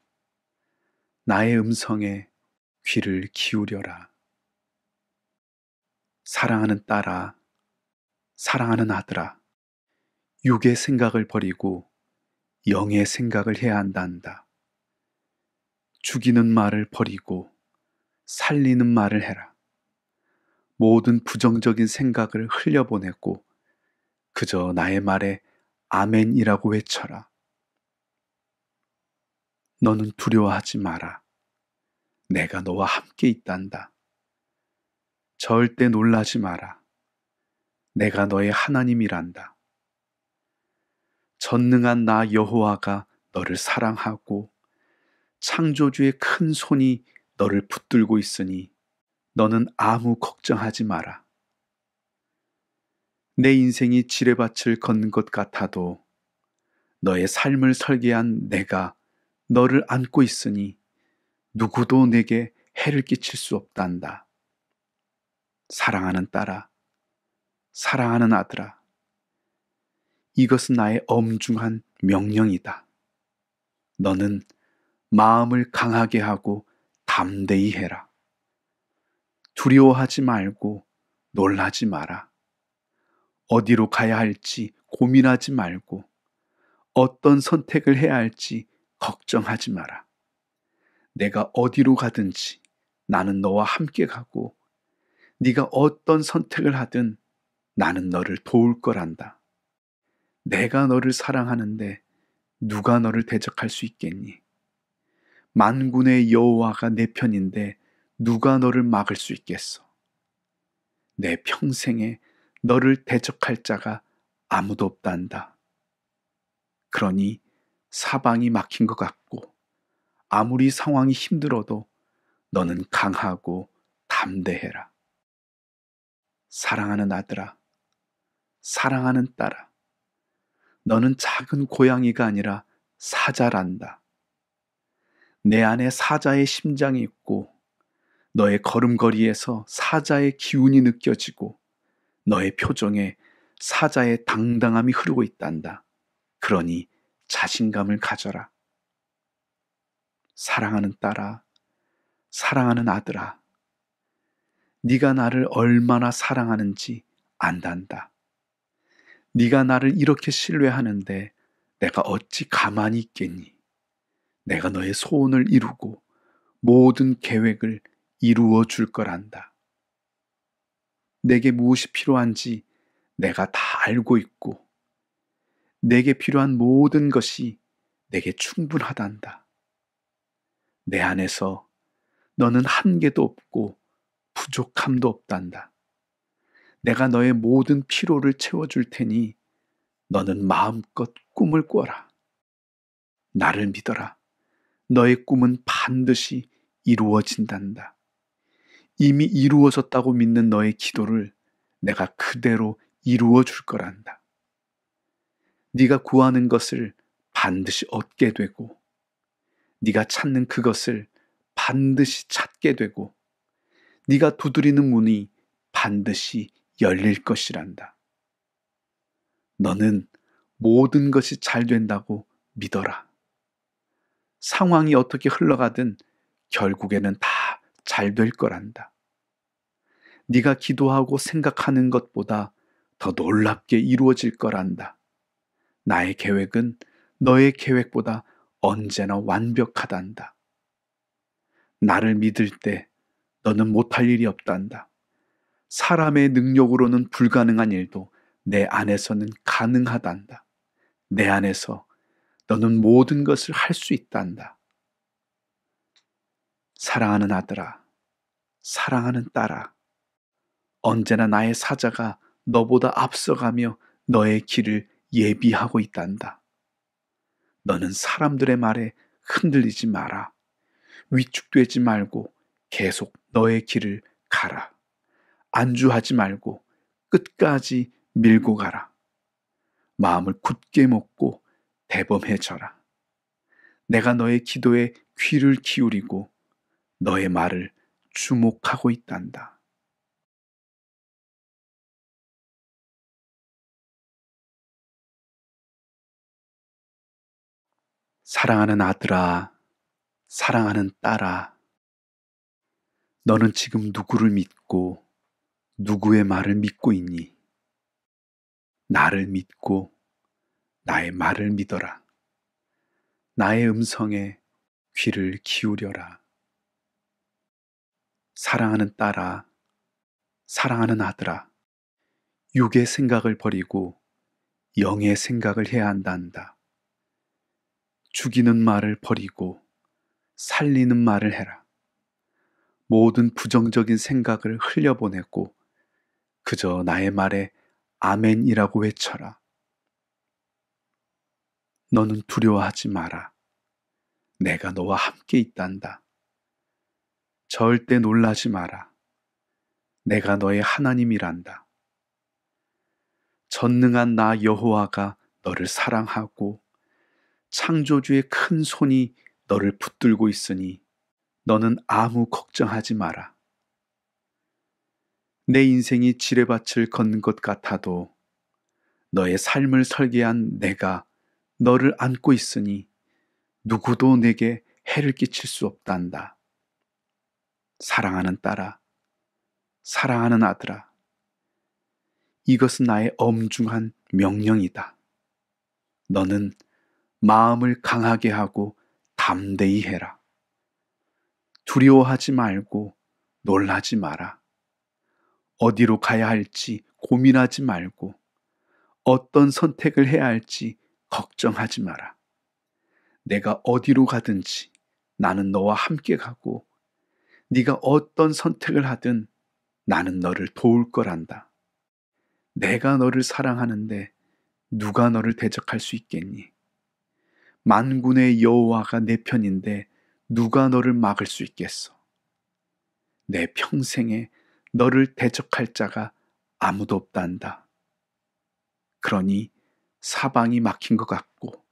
나의 음성에 귀를 기울여라. 사랑하는 딸아, 사랑하는 아들아, 육의 생각을 버리고 영의 생각을 해야 한단다. 죽이는 말을 버리고 살리는 말을 해라. 모든 부정적인 생각을 흘려보내고 그저 나의 말에 아멘이라고 외쳐라. 너는 두려워하지 마라. 내가 너와 함께 있단다. 절대 놀라지 마라. 내가 너의 하나님이란다. 전능한 나 여호와가 너를 사랑하고 창조주의 큰 손이 너를 붙들고 있으니 너는 아무 걱정하지 마라. 내 인생이 지뢰밭을 걷는 것 같아도 너의 삶을 설계한 내가 너를 안고 있으니 누구도 내게 해를 끼칠 수 없단다. 사랑하는 딸아, 사랑하는 아들아, 이것은 나의 엄중한 명령이다. 너는 마음을 강하게 하고 담대히 해라. 두려워하지 말고 놀라지 마라. 어디로 가야 할지 고민하지 말고 어떤 선택을 해야 할지 걱정하지 마라. 내가 어디로 가든지 나는 너와 함께 가고 네가 어떤 선택을 하든 나는 너를 도울 거란다. 내가 너를 사랑하는데 누가 너를 대적할 수 있겠니? 만군의 여호와가 내 편인데 누가 너를 막을 수 있겠어? 내 평생에 너를 대적할 자가 아무도 없단다. 그러니 사방이 막힌 것 같고 아무리 상황이 힘들어도 너는 강하고 담대해라. 사랑하는 아들아, 사랑하는 딸아, 너는 작은 고양이가 아니라 사자란다. 내 안에 사자의 심장이 있고 너의 걸음걸이에서 사자의 기운이 느껴지고 너의 표정에 사자의 당당함이 흐르고 있단다. 그러니 자신감을 가져라. 사랑하는 딸아, 사랑하는 아들아, 네가 나를 얼마나 사랑하는지 안단다. 네가 나를 이렇게 신뢰하는데 내가 어찌 가만히 있겠니? 내가 너의 소원을 이루고 모든 계획을 이루어 줄 거란다. 내게 무엇이 필요한지 내가 다 알고 있고 내게 필요한 모든 것이 내게 충분하단다. 내 안에서 너는 한계도 없고 부족함도 없단다. 내가 너의 모든 피로를 채워줄 테니 너는 마음껏 꿈을 꿔라. 나를 믿어라. 너의 꿈은 반드시 이루어진단다. 이미 이루어졌다고 믿는 너의 기도를 내가 그대로 이루어 줄 거란다. 네가 구하는 것을 반드시 얻게 되고 네가 찾는 그것을 반드시 찾게 되고 네가 두드리는 문이 반드시 열릴 것이란다. 너는 모든 것이 잘 된다고 믿어라. 상황이 어떻게 흘러가든 결국에는 다 잘 될 거란다. 네가 기도하고 생각하는 것보다 더 놀랍게 이루어질 거란다. 나의 계획은 너의 계획보다 언제나 완벽하단다. 나를 믿을 때 너는 못할 일이 없단다. 사람의 능력으로는 불가능한 일도 내 안에서는 가능하단다. 내 안에서 너는 모든 것을 할 수 있단다. 사랑하는 아들아, 사랑하는 딸아, 언제나 나의 사자가 너보다 앞서가며 너의 길을 예비하고 있단다. 너는 사람들의 말에 흔들리지 마라. 위축되지 말고 계속 너의 길을 가라. 안주하지 말고 끝까지 밀고 가라. 마음을 굳게 먹고 대범해져라. 내가 너의 기도에 귀를 기울이고 너의 말을 주목하고 있단다. 사랑하는 아들아, 사랑하는 딸아, 너는 지금 누구를 믿고 누구의 말을 믿고 있니? 나를 믿고 나의 말을 믿어라. 나의 음성에 귀를 기울여라. 사랑하는 딸아, 사랑하는 아들아, 육의 생각을 버리고 영의 생각을 해야 한다 한다. 죽이는 말을 버리고 살리는 말을 해라. 모든 부정적인 생각을 흘려보내고 그저 나의 말에 아멘이라고 외쳐라. 너는 두려워하지 마라. 내가 너와 함께 있단다. 절대 놀라지 마라. 내가 너의 하나님이란다. 전능한 나 여호와가 너를 사랑하고 창조주의 큰 손이 너를 붙들고 있으니 너는 아무 걱정하지 마라. 내 인생이 지뢰밭을 건것 같아도 너의 삶을 설계한 내가 너를 안고 있으니 누구도 내게 해를 끼칠 수 없단다. 사랑하는 딸아, 사랑하는 아들아, 이것은 나의 엄중한 명령이다. 너는 마음을 강하게 하고 담대히 해라. 두려워하지 말고 놀라지 마라. 어디로 가야 할지 고민하지 말고 어떤 선택을 해야 할지 걱정하지 마라. 내가 어디로 가든지 나는 너와 함께 가고 네가 어떤 선택을 하든 나는 너를 도울 거란다. 내가 너를 사랑하는데 누가 너를 대적할 수 있겠니? 만군의 여호와가 내 편인데 누가 너를 막을 수 있겠어? 내 평생에 너를 대적할 자가 아무도 없단다. 그러니 사방이 막힌 것 같고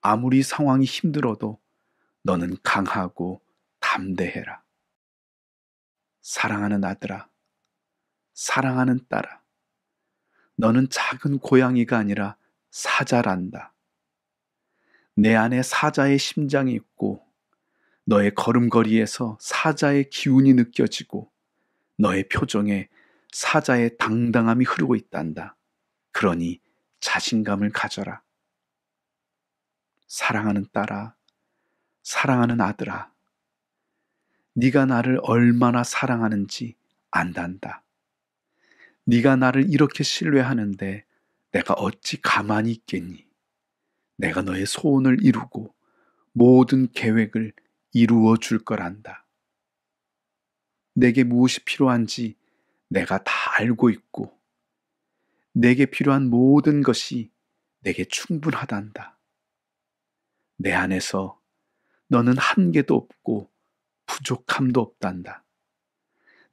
아무리 상황이 힘들어도 너는 강하고 담대해라. 사랑하는 아들아, 사랑하는 딸아, 너는 작은 고양이가 아니라 사자란다. 내 안에 사자의 심장이 있고 너의 걸음걸이에서 사자의 기운이 느껴지고 너의 표정에 사자의 당당함이 흐르고 있단다. 그러니 자신감을 가져라. 사랑하는 딸아, 사랑하는 아들아, 네가 나를 얼마나 사랑하는지 안단다. 네가 나를 이렇게 신뢰하는데 내가 어찌 가만히 있겠니? 내가 너의 소원을 이루고 모든 계획을 이루어 줄 거란다. 내게 무엇이 필요한지 내가 다 알고 있고, 내게 필요한 모든 것이 내게 충분하단다. 내 안에서 너는 한계도 없고 부족함도 없단다.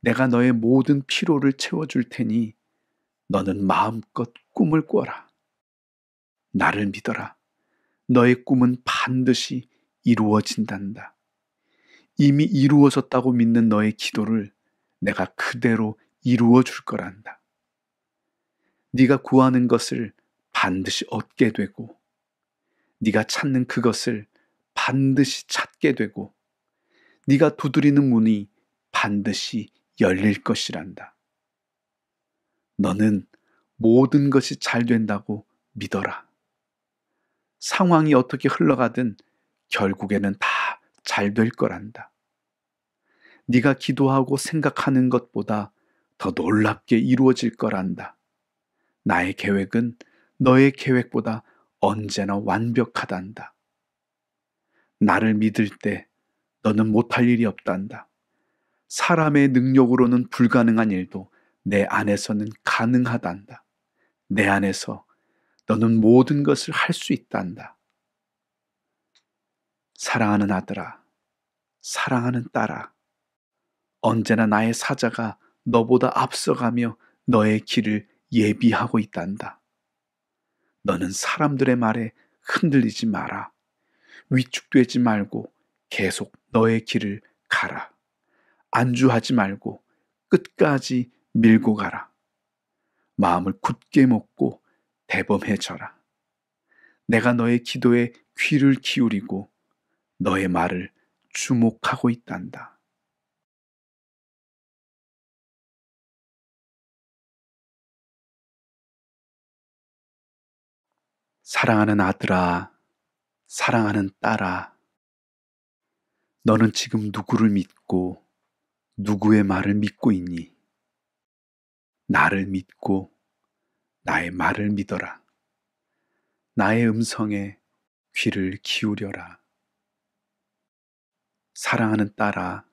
내가 너의 모든 피로를 채워줄 테니 너는 마음껏 꿈을 꿔라. 나를 믿어라. 너의 꿈은 반드시 이루어진단다. 이미 이루어졌다고 믿는 너의 기도를 내가 그대로 이루어 줄 거란다. 네가 구하는 것을 반드시 얻게 되고 네가 찾는 그것을 반드시 찾게 되고 네가 두드리는 문이 반드시 열릴 것이란다. 너는 모든 것이 잘 된다고 믿어라. 상황이 어떻게 흘러가든 결국에는 다 잘 될 거란다. 네가 기도하고 생각하는 것보다 더 놀랍게 이루어질 거란다. 나의 계획은 너의 계획보다 언제나 완벽하단다. 나를 믿을 때 너는 못할 일이 없단다. 사람의 능력으로는 불가능한 일도 내 안에서는 가능하단다. 내 안에서 너는 모든 것을 할 수 있단다. 사랑하는 아들아, 사랑하는 딸아, 언제나 나의 사자가 너보다 앞서가며 너의 길을 예비하고 있단다. 너는 사람들의 말에 흔들리지 마라. 위축되지 말고 계속 너의 길을 가라. 안주하지 말고 끝까지 밀고 가라. 마음을 굳게 먹고 대범해져라. 내가 너의 기도에 귀를 기울이고 너의 말을 주목하고 있단다. 사랑하는 아들아, 사랑하는 딸아, 너는 지금 누구를 믿고 누구의 말을 믿고 있니? 나를 믿고 나의 말을 믿어라. 나의 음성에 귀를 기울여라. 사랑하는 딸아,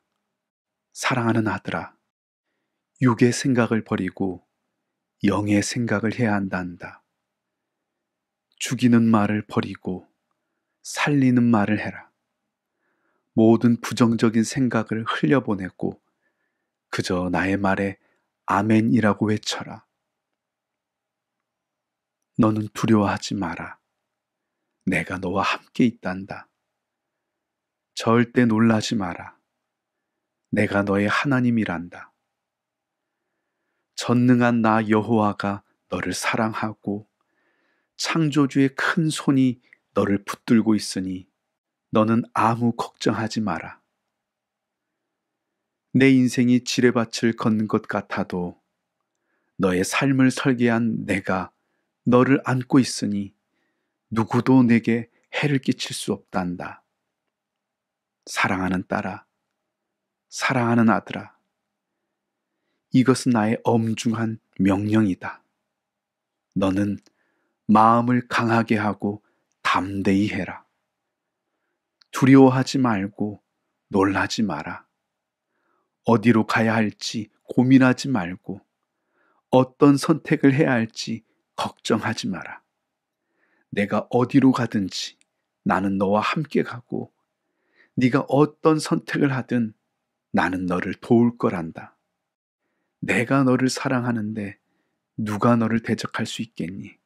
사랑하는 아들아, 육의 생각을 버리고 영의 생각을 해야 한단다. 죽이는 말을 버리고 살리는 말을 해라. 모든 부정적인 생각을 흘려보내고 그저 나의 말에 아멘이라고 외쳐라. 너는 두려워하지 마라. 내가 너와 함께 있단다. 절대 놀라지 마라. 내가 너의 하나님이란다. 전능한 나 여호와가 너를 사랑하고 창조주의 큰 손이 너를 붙들고 있으니 너는 아무 걱정하지 마라. 내 인생이 지뢰밭을 건것 같아도 너의 삶을 설계한 내가 너를 안고 있으니 누구도 내게 해를 끼칠 수 없단다. 사랑하는 딸아, 사랑하는 아들아, 이것은 나의 엄중한 명령이다. 너는 마음을 강하게 하고 담대히 해라. 두려워하지 말고 놀라지 마라. 어디로 가야 할지 고민하지 말고 어떤 선택을 해야 할지 걱정하지 마라. 내가 어디로 가든지 나는 너와 함께 가고 네가 어떤 선택을 하든 나는 너를 도울 거란다. 내가 너를 사랑하는데 누가 너를 대적할 수 있겠니?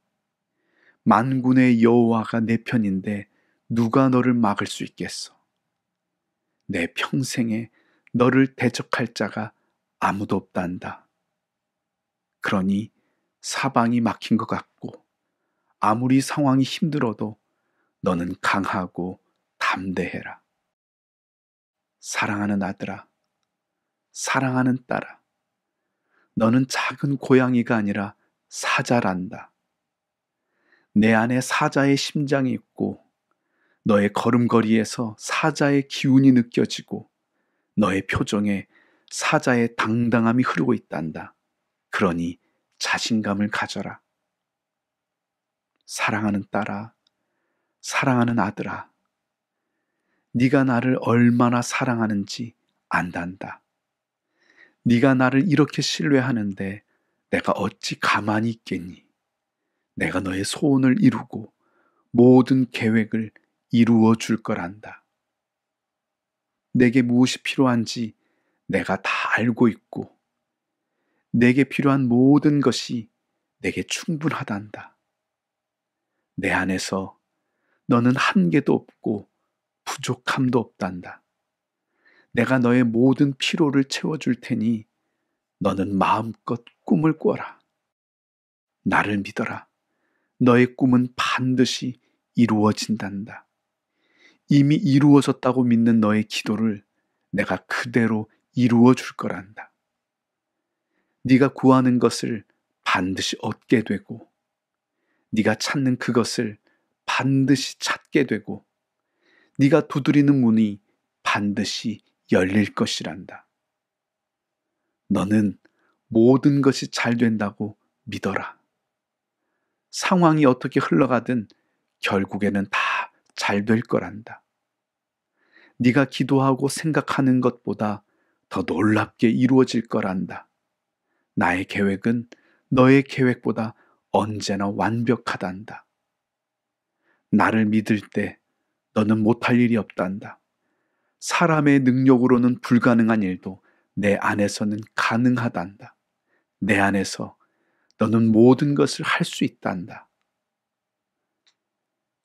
만군의 여호와가 내 편인데 누가 너를 막을 수 있겠어? 내 평생에 너를 대적할 자가 아무도 없단다. 그러니 사방이 막힌 것 같고 아무리 상황이 힘들어도 너는 강하고 담대해라. 사랑하는 아들아, 사랑하는 딸아, 너는 작은 고양이가 아니라 사자란다. 내 안에 사자의 심장이 있고 너의 걸음걸이에서 사자의 기운이 느껴지고 너의 표정에 사자의 당당함이 흐르고 있단다. 그러니 자신감을 가져라. 사랑하는 딸아, 사랑하는 아들아, 네가 나를 얼마나 사랑하는지 안단다. 네가 나를 이렇게 신뢰하는데 내가 어찌 가만히 있겠니? 내가 너의 소원을 이루고 모든 계획을 이루어 줄 거란다. 내게 무엇이 필요한지 내가 다 알고 있고 내게 필요한 모든 것이 내게 충분하단다. 내 안에서 너는 한계도 없고 부족함도 없단다. 내가 너의 모든 피로를 채워줄 테니 너는 마음껏 꿈을 꿔라. 나를 믿어라. 너의 꿈은 반드시 이루어진단다. 이미 이루어졌다고 믿는 너의 기도를 내가 그대로 이루어 줄 거란다. 네가 구하는 것을 반드시 얻게 되고 네가 찾는 그것을 반드시 찾게 되고 네가 두드리는 문이 반드시 열릴 것이란다. 너는 모든 것이 잘 된다고 믿어라. 상황이 어떻게 흘러가든 결국에는 다 잘 될 거란다. 네가 기도하고 생각하는 것보다 더 놀랍게 이루어질 거란다. 나의 계획은 너의 계획보다 언제나 완벽하단다. 나를 믿을 때 너는 못할 일이 없단다. 사람의 능력으로는 불가능한 일도 내 안에서는 가능하단다. 내 안에서 너는 모든 것을 할 수 있단다.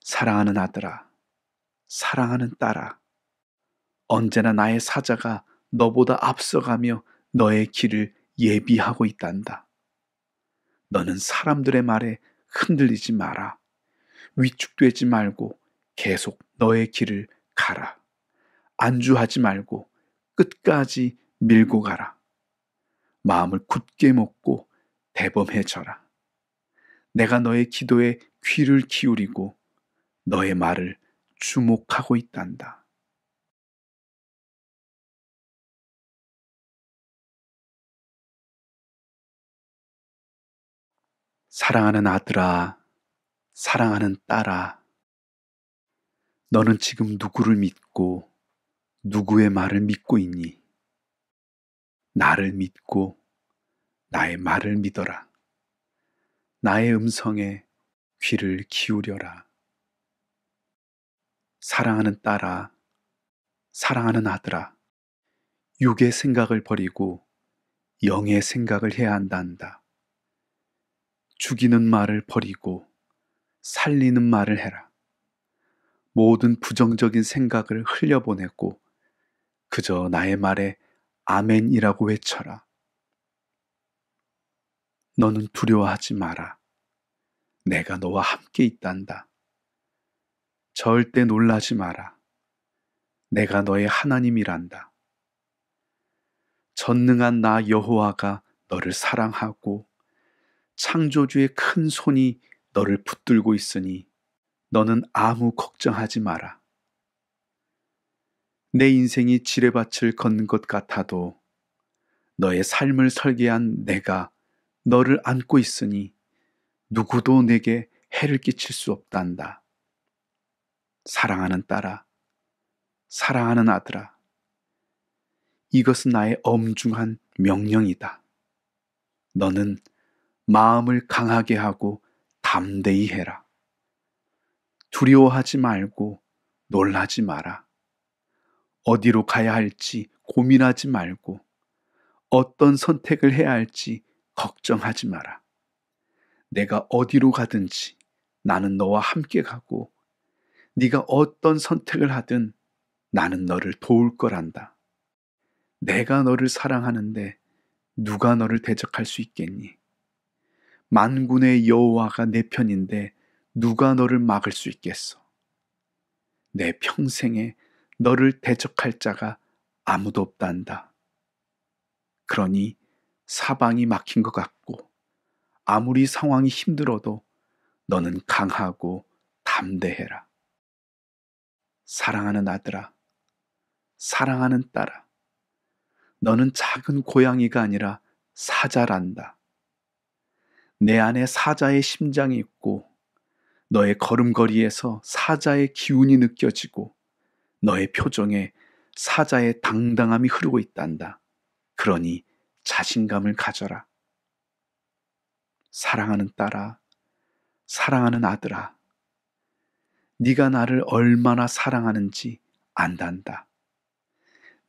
사랑하는 아들아, 사랑하는 딸아, 언제나 나의 사자가 너보다 앞서가며 너의 길을 예비하고 있단다. 너는 사람들의 말에 흔들리지 마라. 위축되지 말고 계속 너의 길을 가라. 안주하지 말고 끝까지 밀고 가라. 마음을 굳게 먹고 대범해져라. 내가 너의 기도에 귀를 기울이고 너의 말을 주목하고 있단다. 사랑하는 아들아, 사랑하는 딸아, 너는 지금 누구를 믿고 누구의 말을 믿고 있니? 나를 믿고 나의 말을 믿어라. 나의 음성에 귀를 기울여라. 사랑하는 딸아, 사랑하는 아들아, 육의 생각을 버리고 영의 생각을 해야 한다 한다. 죽이는 말을 버리고 살리는 말을 해라. 모든 부정적인 생각을 흘려보내고 그저 나의 말에 아멘이라고 외쳐라. 너는 두려워하지 마라. 내가 너와 함께 있단다. 절대 놀라지 마라. 내가 너의 하나님이란다. 전능한 나 여호와가 너를 사랑하고 창조주의 큰 손이 너를 붙들고 있으니 너는 아무 걱정하지 마라. 내 인생이 지뢰밭을 건 것 같아도 너의 삶을 설계한 내가 너를 안고 있으니 누구도 내게 해를 끼칠 수 없단다. 사랑하는 딸아, 사랑하는 아들아, 이것은 나의 엄중한 명령이다. 너는 마음을 강하게 하고 담대히 해라. 두려워하지 말고 놀라지 마라. 어디로 가야 할지 고민하지 말고 어떤 선택을 해야 할지 걱정하지 마라. 내가 어디로 가든지 나는 너와 함께 가고 네가 어떤 선택을 하든 나는 너를 도울 거란다. 내가 너를 사랑하는데 누가 너를 대적할 수 있겠니? 만군의 여호와가 내 편인데 누가 너를 막을 수 있겠어? 내 평생에 너를 대적할 자가 아무도 없단다. 그러니 사방이 막힌 것 같고 아무리 상황이 힘들어도 너는 강하고 담대해라. 사랑하는 아들아, 사랑하는 딸아, 너는 작은 고양이가 아니라 사자란다. 내 안에 사자의 심장이 있고 너의 걸음걸이에서 사자의 기운이 느껴지고 너의 표정에 사자의 당당함이 흐르고 있단다. 그러니 자신감을 가져라. 사랑하는 딸아, 사랑하는 아들아, 네가 나를 얼마나 사랑하는지 안단다.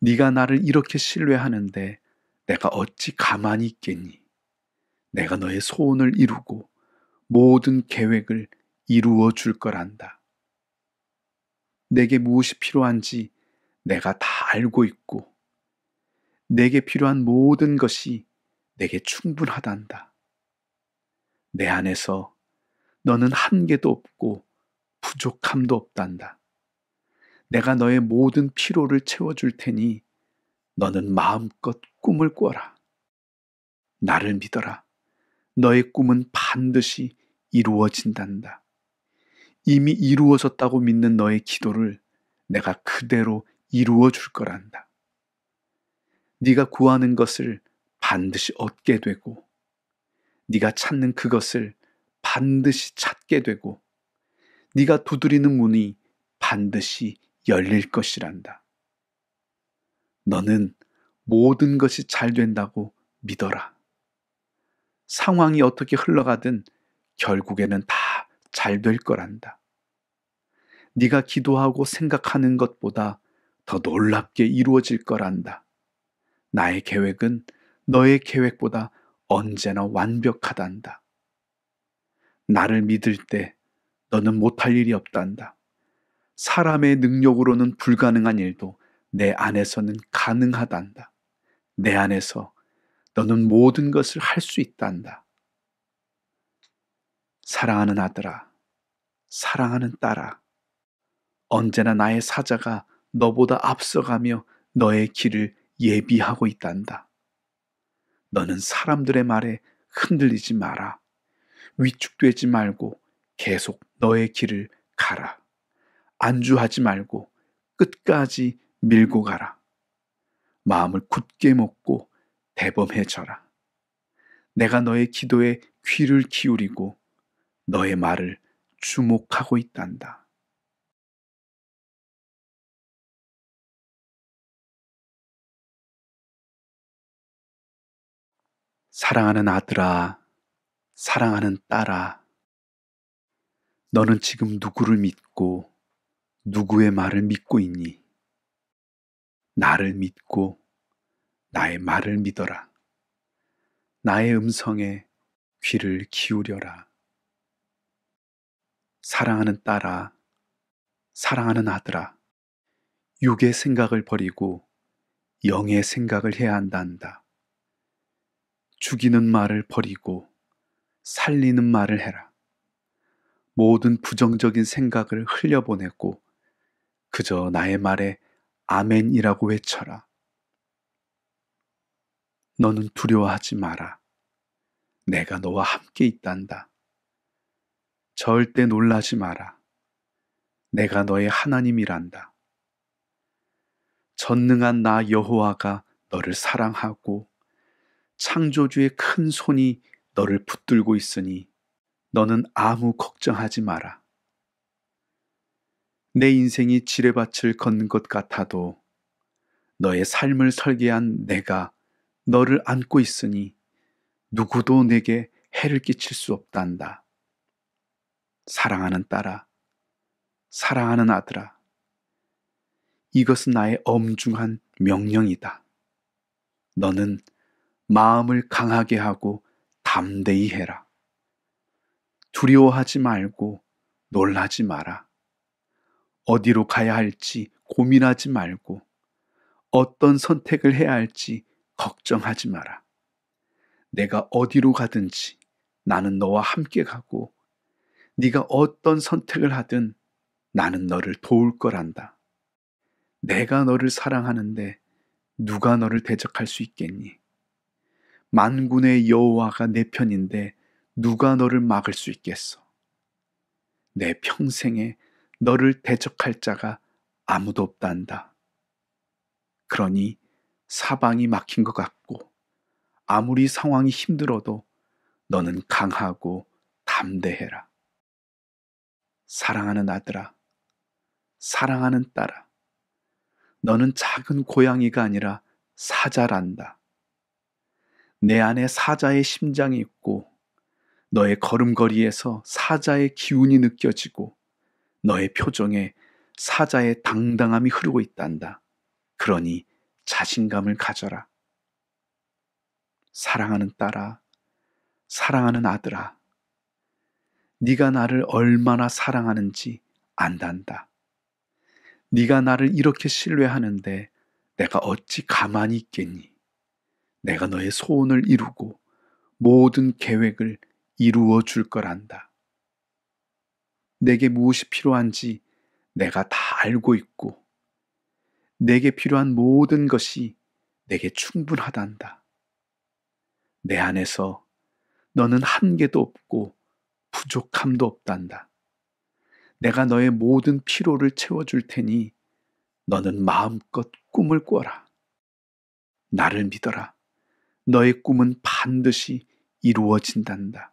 네가 나를 이렇게 신뢰하는데 내가 어찌 가만히 있겠니? 내가 너의 소원을 이루고 모든 계획을 이루어 줄 거란다. 내게 무엇이 필요한지 내가 다 알고 있고, 내게 필요한 모든 것이 내게 충분하단다. 내 안에서 너는 한계도 없고 부족함도 없단다. 내가 너의 모든 피로를 채워줄 테니 너는 마음껏 꿈을 꿔라. 나를 믿어라. 너의 꿈은 반드시 이루어진단다. 이미 이루어졌다고 믿는 너의 기도를 내가 그대로 이루어 줄 거란다. 네가 구하는 것을 반드시 얻게 되고 네가 찾는 그것을 반드시 찾게 되고 네가 두드리는 문이 반드시 열릴 것이란다. 너는 모든 것이 잘 된다고 믿어라. 상황이 어떻게 흘러가든 결국에는 다 잘 될 거란다. 네가 기도하고 생각하는 것보다 더 놀랍게 이루어질 거란다. 나의 계획은 너의 계획보다 언제나 완벽하단다. 나를 믿을 때 너는 못할 일이 없단다. 사람의 능력으로는 불가능한 일도 내 안에서는 가능하단다. 내 안에서 너는 모든 것을 할 수 있단다. 사랑하는 아들아, 사랑하는 딸아, 언제나 나의 사자가 너보다 앞서가며 너의 길을 예비하고 있단다. 너는 사람들의 말에 흔들리지 마라. 위축되지 말고 계속 너의 길을 가라. 안주하지 말고 끝까지 밀고 가라. 마음을 굳게 먹고 대범해져라. 내가 너의 기도에 귀를 기울이고 너의 말을 주목하고 있단다. 사랑하는 아들아, 사랑하는 딸아, 너는 지금 누구를 믿고 누구의 말을 믿고 있니? 나를 믿고 나의 말을 믿어라. 나의 음성에 귀를 기울여라. 사랑하는 딸아, 사랑하는 아들아, 육의 생각을 버리고 영의 생각을 해야 한단다. 죽이는 말을 버리고 살리는 말을 해라. 모든 부정적인 생각을 흘려보내고 그저 나의 말에 아멘이라고 외쳐라. 너는 두려워하지 마라. 내가 너와 함께 있단다. 절대 놀라지 마라. 내가 너의 하나님이란다. 전능한 나 여호와가 너를 사랑하고 창조주의 큰 손이 너를 붙들고 있으니 너는 아무 걱정하지 마라. 내 인생이 지뢰밭을 건것 같아도 너의 삶을 설계한 내가 너를 안고 있으니 누구도 내게 해를 끼칠 수 없단다. 사랑하는 딸아, 사랑하는 아들아, 이것은 나의 엄중한 명령이다. 너는 마음을 강하게 하고 담대히 해라. 두려워하지 말고 놀라지 마라. 어디로 가야 할지 고민하지 말고 어떤 선택을 해야 할지 걱정하지 마라. 내가 어디로 가든지 나는 너와 함께 가고 네가 어떤 선택을 하든 나는 너를 도울 거란다. 내가 너를 사랑하는데 누가 너를 대적할 수 있겠니? 만군의 여호와가 내 편인데 누가 너를 막을 수 있겠어? 내 평생에 너를 대적할 자가 아무도 없단다. 그러니 사방이 막힌 것 같고 아무리 상황이 힘들어도 너는 강하고 담대해라. 사랑하는 아들아, 사랑하는 딸아, 너는 작은 고양이가 아니라 사자란다. 내 안에 사자의 심장이 있고 너의 걸음걸이에서 사자의 기운이 느껴지고 너의 표정에 사자의 당당함이 흐르고 있단다. 그러니 자신감을 가져라. 사랑하는 딸아, 사랑하는 아들아, 네가 나를 얼마나 사랑하는지 안단다. 네가 나를 이렇게 신뢰하는데 내가 어찌 가만히 있겠니? 내가 너의 소원을 이루고 모든 계획을 이루어 줄 거란다. 내게 무엇이 필요한지 내가 다 알고 있고 내게 필요한 모든 것이 내게 충분하단다. 내 안에서 너는 한계도 없고 부족함도 없단다. 내가 너의 모든 피로를 채워줄 테니 너는 마음껏 꿈을 꿔라. 나를 믿어라. 너의 꿈은 반드시 이루어진단다.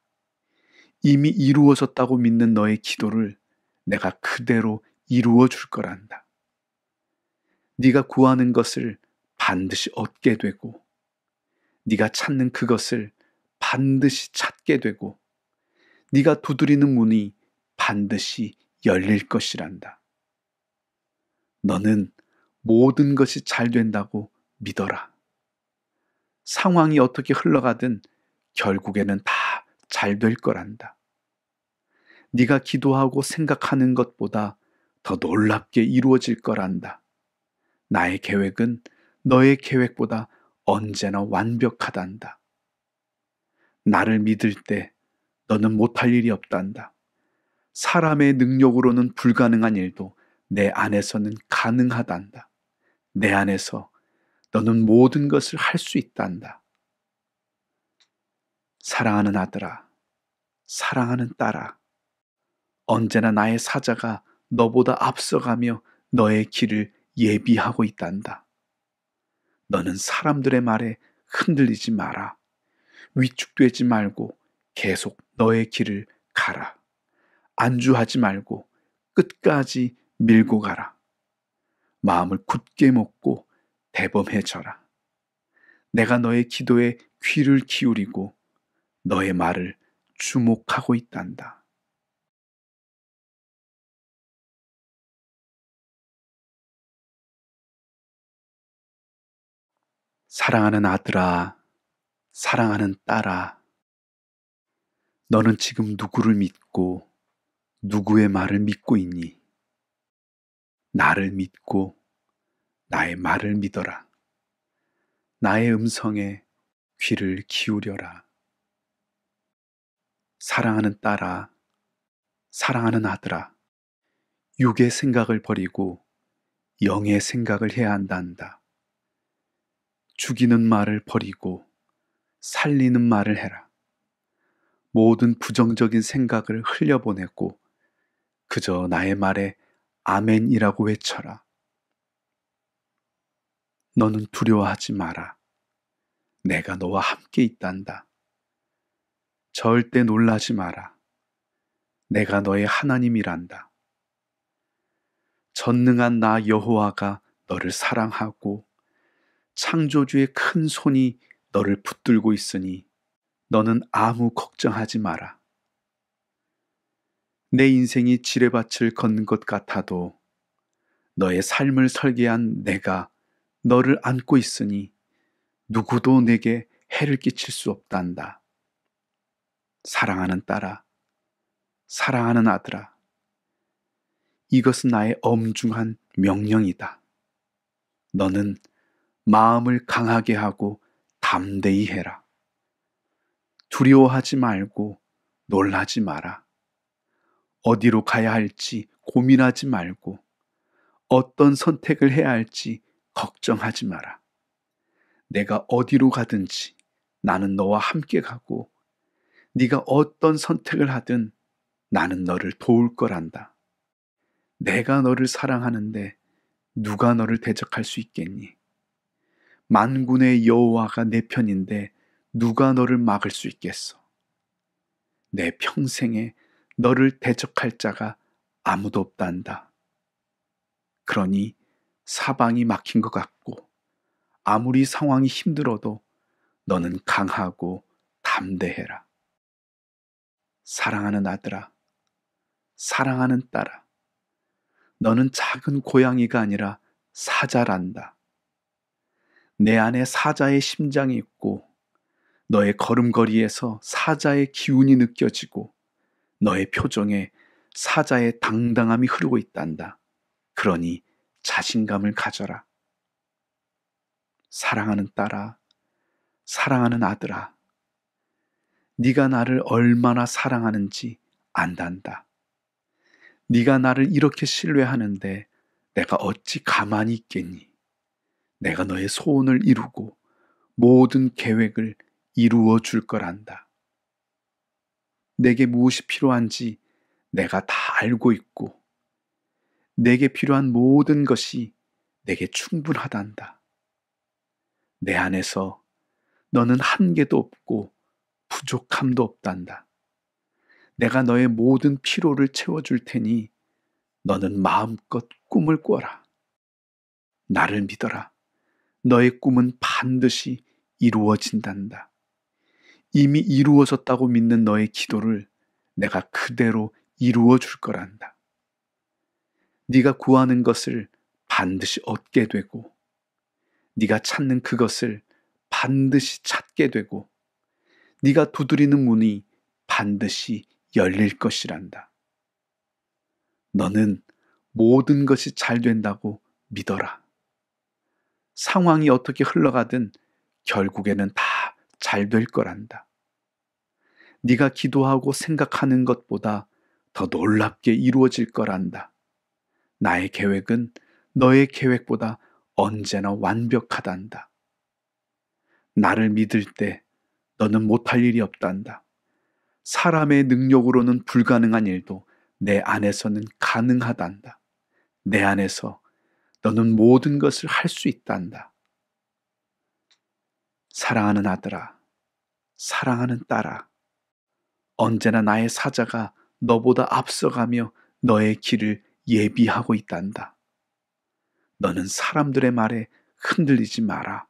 이미 이루어졌다고 믿는 너의 기도를 내가 그대로 이루어 줄 거란다. 네가 구하는 것을 반드시 얻게 되고 네가 찾는 그것을 반드시 찾게 되고 네가 두드리는 문이 반드시 열릴 것이란다. 너는 모든 것이 잘 된다고 믿어라. 상황이 어떻게 흘러가든 결국에는 다 잘 될 거란다. 네가 기도하고 생각하는 것보다 더 놀랍게 이루어질 거란다. 나의 계획은 너의 계획보다 언제나 완벽하단다. 나를 믿을 때 너는 못할 일이 없단다. 사람의 능력으로는 불가능한 일도 내 안에서는 가능하단다. 내 안에서 너는 모든 것을 할 수 있단다. 사랑하는 아들아, 사랑하는 딸아, 언제나 나의 사자가 너보다 앞서가며 너의 길을 예비하고 있단다. 너는 사람들의 말에 흔들리지 마라. 위축되지 말고 계속 너의 길을 가라. 안주하지 말고 끝까지 밀고 가라. 마음을 굳게 먹고 대범해져라. 내가 너의 기도에 귀를 기울이고 너의 말을 주목하고 있단다. 사랑하는 아들아, 사랑하는 딸아, 너는 지금 누구를 믿고 누구의 말을 믿고 있니? 나를 믿고 나의 말을 믿어라. 나의 음성에 귀를 기울여라. 사랑하는 딸아, 사랑하는 아들아, 육의 생각을 버리고 영의 생각을 해야 한다 한다. 죽이는 말을 버리고 살리는 말을 해라. 모든 부정적인 생각을 흘려보내고 그저 나의 말에 아멘이라고 외쳐라. 너는 두려워하지 마라. 내가 너와 함께 있단다. 절대 놀라지 마라. 내가 너의 하나님이란다. 전능한 나 여호와가 너를 사랑하고 창조주의 큰 손이 너를 붙들고 있으니 너는 아무 걱정하지 마라. 내 인생이 지뢰밭을 건것 같아도 너의 삶을 설계한 내가 너를 안고 있으니 누구도 내게 해를 끼칠 수 없단다. 사랑하는 딸아, 사랑하는 아들아, 이것은 나의 엄중한 명령이다. 너는 마음을 강하게 하고 담대히 해라. 두려워하지 말고 놀라지 마라. 어디로 가야 할지 고민하지 말고 어떤 선택을 해야 할지 걱정하지 마라. 내가 어디로 가든지 나는 너와 함께 가고 네가 어떤 선택을 하든 나는 너를 도울 거란다. 내가 너를 사랑하는데 누가 너를 대적할 수 있겠니? 만군의 여호와가 내 편인데 누가 너를 막을 수 있겠어? 내 평생에 너를 대적할 자가 아무도 없단다. 그러니 사방이 막힌 것 같고 아무리 상황이 힘들어도 너는 강하고 담대해라. 사랑하는 아들아, 사랑하는 딸아, 너는 작은 고양이가 아니라 사자란다. 내 안에 사자의 심장이 있고 너의 걸음걸이에서 사자의 기운이 느껴지고 너의 표정에 사자의 당당함이 흐르고 있단다. 그러니 자신감을 가져라. 사랑하는 딸아, 사랑하는 아들아, 네가 나를 얼마나 사랑하는지 안단다. 네가 나를 이렇게 신뢰하는데 내가 어찌 가만히 있겠니? 내가 너의 소원을 이루고 모든 계획을 이루어 줄 거란다. 내게 무엇이 필요한지 내가 다 알고 있고, 내게 필요한 모든 것이 내게 충분하단다. 내 안에서 너는 한계도 없고 부족함도 없단다. 내가 너의 모든 피로를 채워줄 테니 너는 마음껏 꿈을 꿔라. 나를 믿어라. 너의 꿈은 반드시 이루어진단다. 이미 이루어졌다고 믿는 너의 기도를 내가 그대로 이루어 줄 거란다. 네가 구하는 것을 반드시 얻게 되고 네가 찾는 그것을 반드시 찾게 되고 네가 두드리는 문이 반드시 열릴 것이란다. 너는 모든 것이 잘 된다고 믿어라. 상황이 어떻게 흘러가든 결국에는 다 잘 될 거란다. 네가 기도하고 생각하는 것보다 더 놀랍게 이루어질 거란다. 나의 계획은 너의 계획보다 언제나 완벽하단다. 나를 믿을 때 너는 못할 일이 없단다. 사람의 능력으로는 불가능한 일도 내 안에서는 가능하단다. 내 안에서 너는 모든 것을 할 수 있단다. 사랑하는 아들아, 사랑하는 딸아, 언제나 나의 사자가 너보다 앞서가며 너의 길을 예비하고 있단다. 너는 사람들의 말에 흔들리지 마라.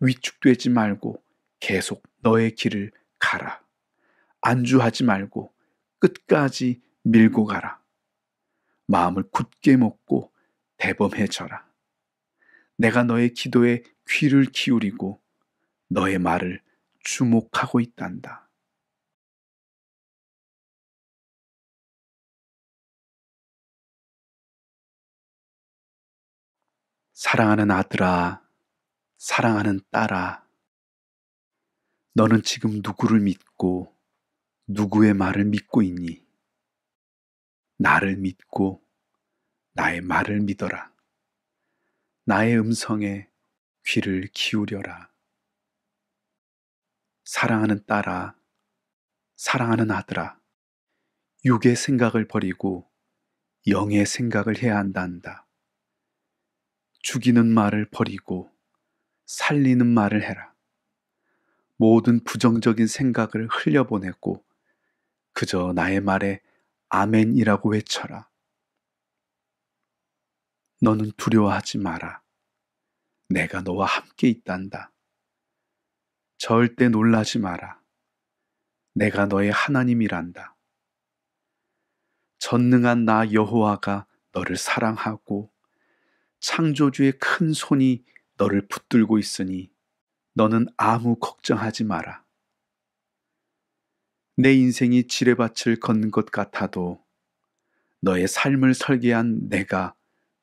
위축되지 말고 계속 너의 길을 가라. 안주하지 말고 끝까지 밀고 가라. 마음을 굳게 먹고 대범해져라. 내가 너의 기도에 귀를 기울이고 너의 말을 주목하고 있단다. 사랑하는 아들아, 사랑하는 딸아, 너는 지금 누구를 믿고 누구의 말을 믿고 있니? 나를 믿고 나의 말을 믿어라. 나의 음성에 귀를 기울여라. 사랑하는 딸아, 사랑하는 아들아, 육의 생각을 버리고 영의 생각을 해야 한단다. 죽이는 말을 버리고 살리는 말을 해라. 모든 부정적인 생각을 흘려보내고 그저 나의 말에 아멘이라고 외쳐라. 너는 두려워하지 마라. 내가 너와 함께 있단다. 절대 놀라지 마라. 내가 너의 하나님이란다. 전능한 나 여호와가 너를 사랑하고 창조주의 큰 손이 너를 붙들고 있으니 너는 아무 걱정하지 마라. 내 인생이 지뢰밭을 걷는 것 같아도 너의 삶을 설계한 내가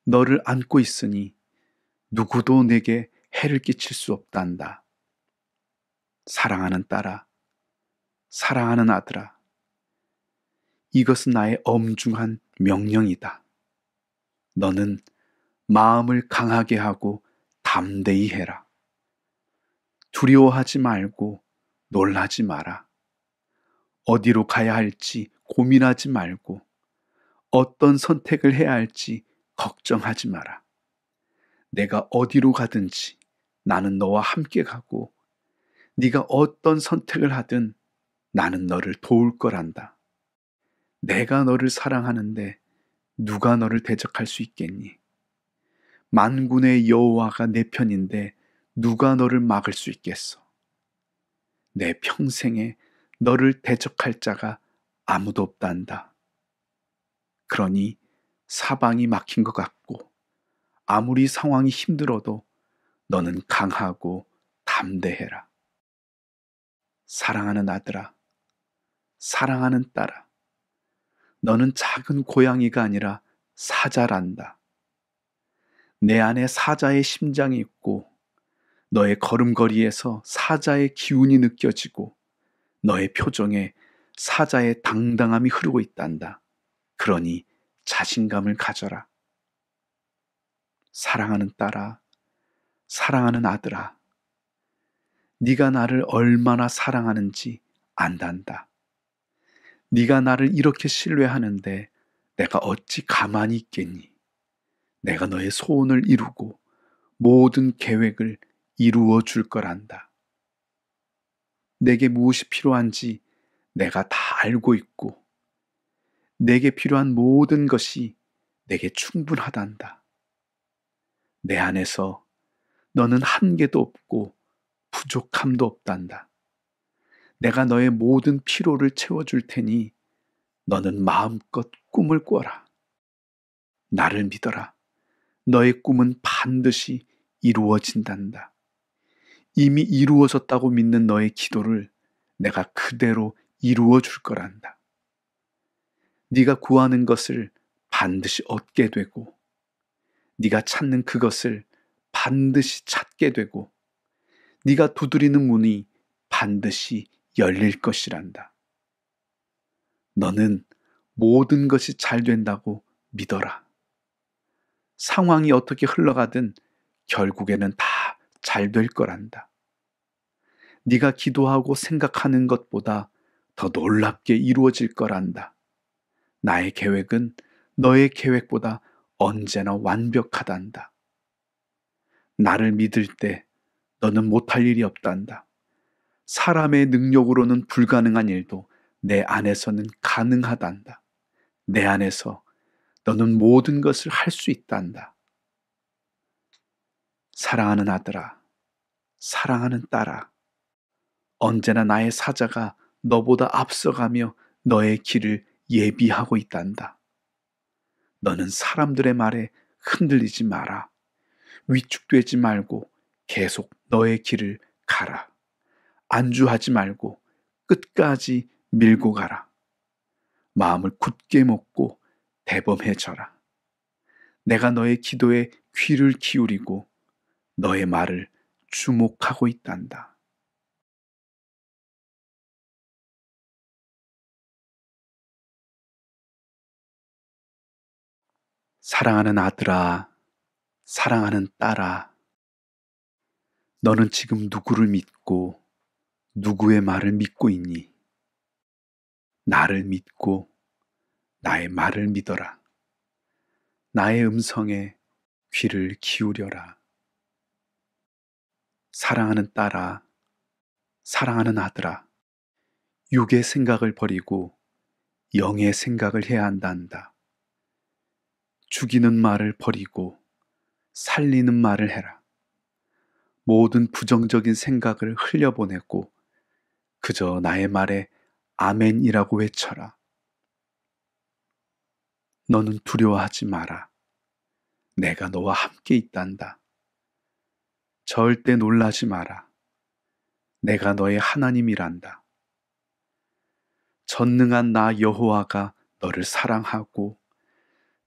너를 안고 있으니 누구도 내게 해를 끼칠 수 없단다. 사랑하는 딸아, 사랑하는 아들아, 이것은 나의 엄중한 명령이다. 너는 마음을 강하게 하고 담대히 해라. 두려워하지 말고 놀라지 마라. 어디로 가야 할지 고민하지 말고 어떤 선택을 해야 할지 걱정하지 마라. 내가 어디로 가든지 나는 너와 함께 가고 네가 어떤 선택을 하든 나는 너를 도울 거란다. 내가 너를 사랑하는데 누가 너를 대적할 수 있겠니? 만군의 여호와가 내 편인데 누가 너를 막을 수 있겠어? 내 평생에 너를 대적할 자가 아무도 없단다. 그러니 사방이 막힌 것 같고 아무리 상황이 힘들어도 너는 강하고 담대해라. 사랑하는 아들아, 사랑하는 딸아, 너는 작은 고양이가 아니라 사자란다. 내 안에 사자의 심장이 있고 너의 걸음걸이에서 사자의 기운이 느껴지고 너의 표정에 사자의 당당함이 흐르고 있단다. 그러니 자신감을 가져라. 사랑하는 딸아, 사랑하는 아들아, 네가 나를 얼마나 사랑하는지 안단다. 네가 나를 이렇게 신뢰하는데 내가 어찌 가만히 있겠니? 내가 너의 소원을 이루고 모든 계획을 이루어 줄 거란다. 내게 무엇이 필요한지 내가 다 알고 있고 내게 필요한 모든 것이 내게 충분하단다. 내 안에서 너는 한계도 없고 부족함도 없단다. 내가 너의 모든 피로를 채워줄 테니 너는 마음껏 꿈을 꿔라. 나를 믿어라. 너의 꿈은 반드시 이루어진단다. 이미 이루어졌다고 믿는 너의 기도를 내가 그대로 이루어 줄 거란다. 네가 구하는 것을 반드시 얻게 되고 네가 찾는 그것을 반드시 찾게 되고 네가 두드리는 문이 반드시 열릴 것이란다. 너는 모든 것이 잘 된다고 믿어라. 상황이 어떻게 흘러가든 결국에는 다 잘 될 거란다. 네가 기도하고 생각하는 것보다 더 놀랍게 이루어질 거란다. 나의 계획은 너의 계획보다 언제나 완벽하단다. 나를 믿을 때 너는 못할 일이 없단다. 사람의 능력으로는 불가능한 일도 내 안에서는 가능하단다. 내 안에서 너는 모든 것을 할 수 있단다. 사랑하는 아들아, 사랑하는 딸아, 언제나 나의 사자가 너보다 앞서가며 너의 길을 예비하고 있단다. 너는 사람들의 말에 흔들리지 마라. 위축되지 말고 계속 너의 길을 가라. 안주하지 말고 끝까지 밀고 가라. 마음을 굳게 먹고 대범해져라. 내가 너의 기도에 귀를 기울이고 너의 말을 주목하고 있단다. 사랑하는 아들아, 사랑하는 딸아, 너는 지금 누구를 믿고 누구의 말을 믿고 있니? 나를 믿고 나의 말을 믿어라. 나의 음성에 귀를 기울여라. 사랑하는 딸아, 사랑하는 아들아, 육의 생각을 버리고 영의 생각을 해야 한다 한다. 죽이는 말을 버리고 살리는 말을 해라. 모든 부정적인 생각을 흘려보내고 그저 나의 말에 아멘이라고 외쳐라. 너는 두려워하지 마라. 내가 너와 함께 있단다. 절대 놀라지 마라. 내가 너의 하나님이란다. 전능한 나 여호와가 너를 사랑하고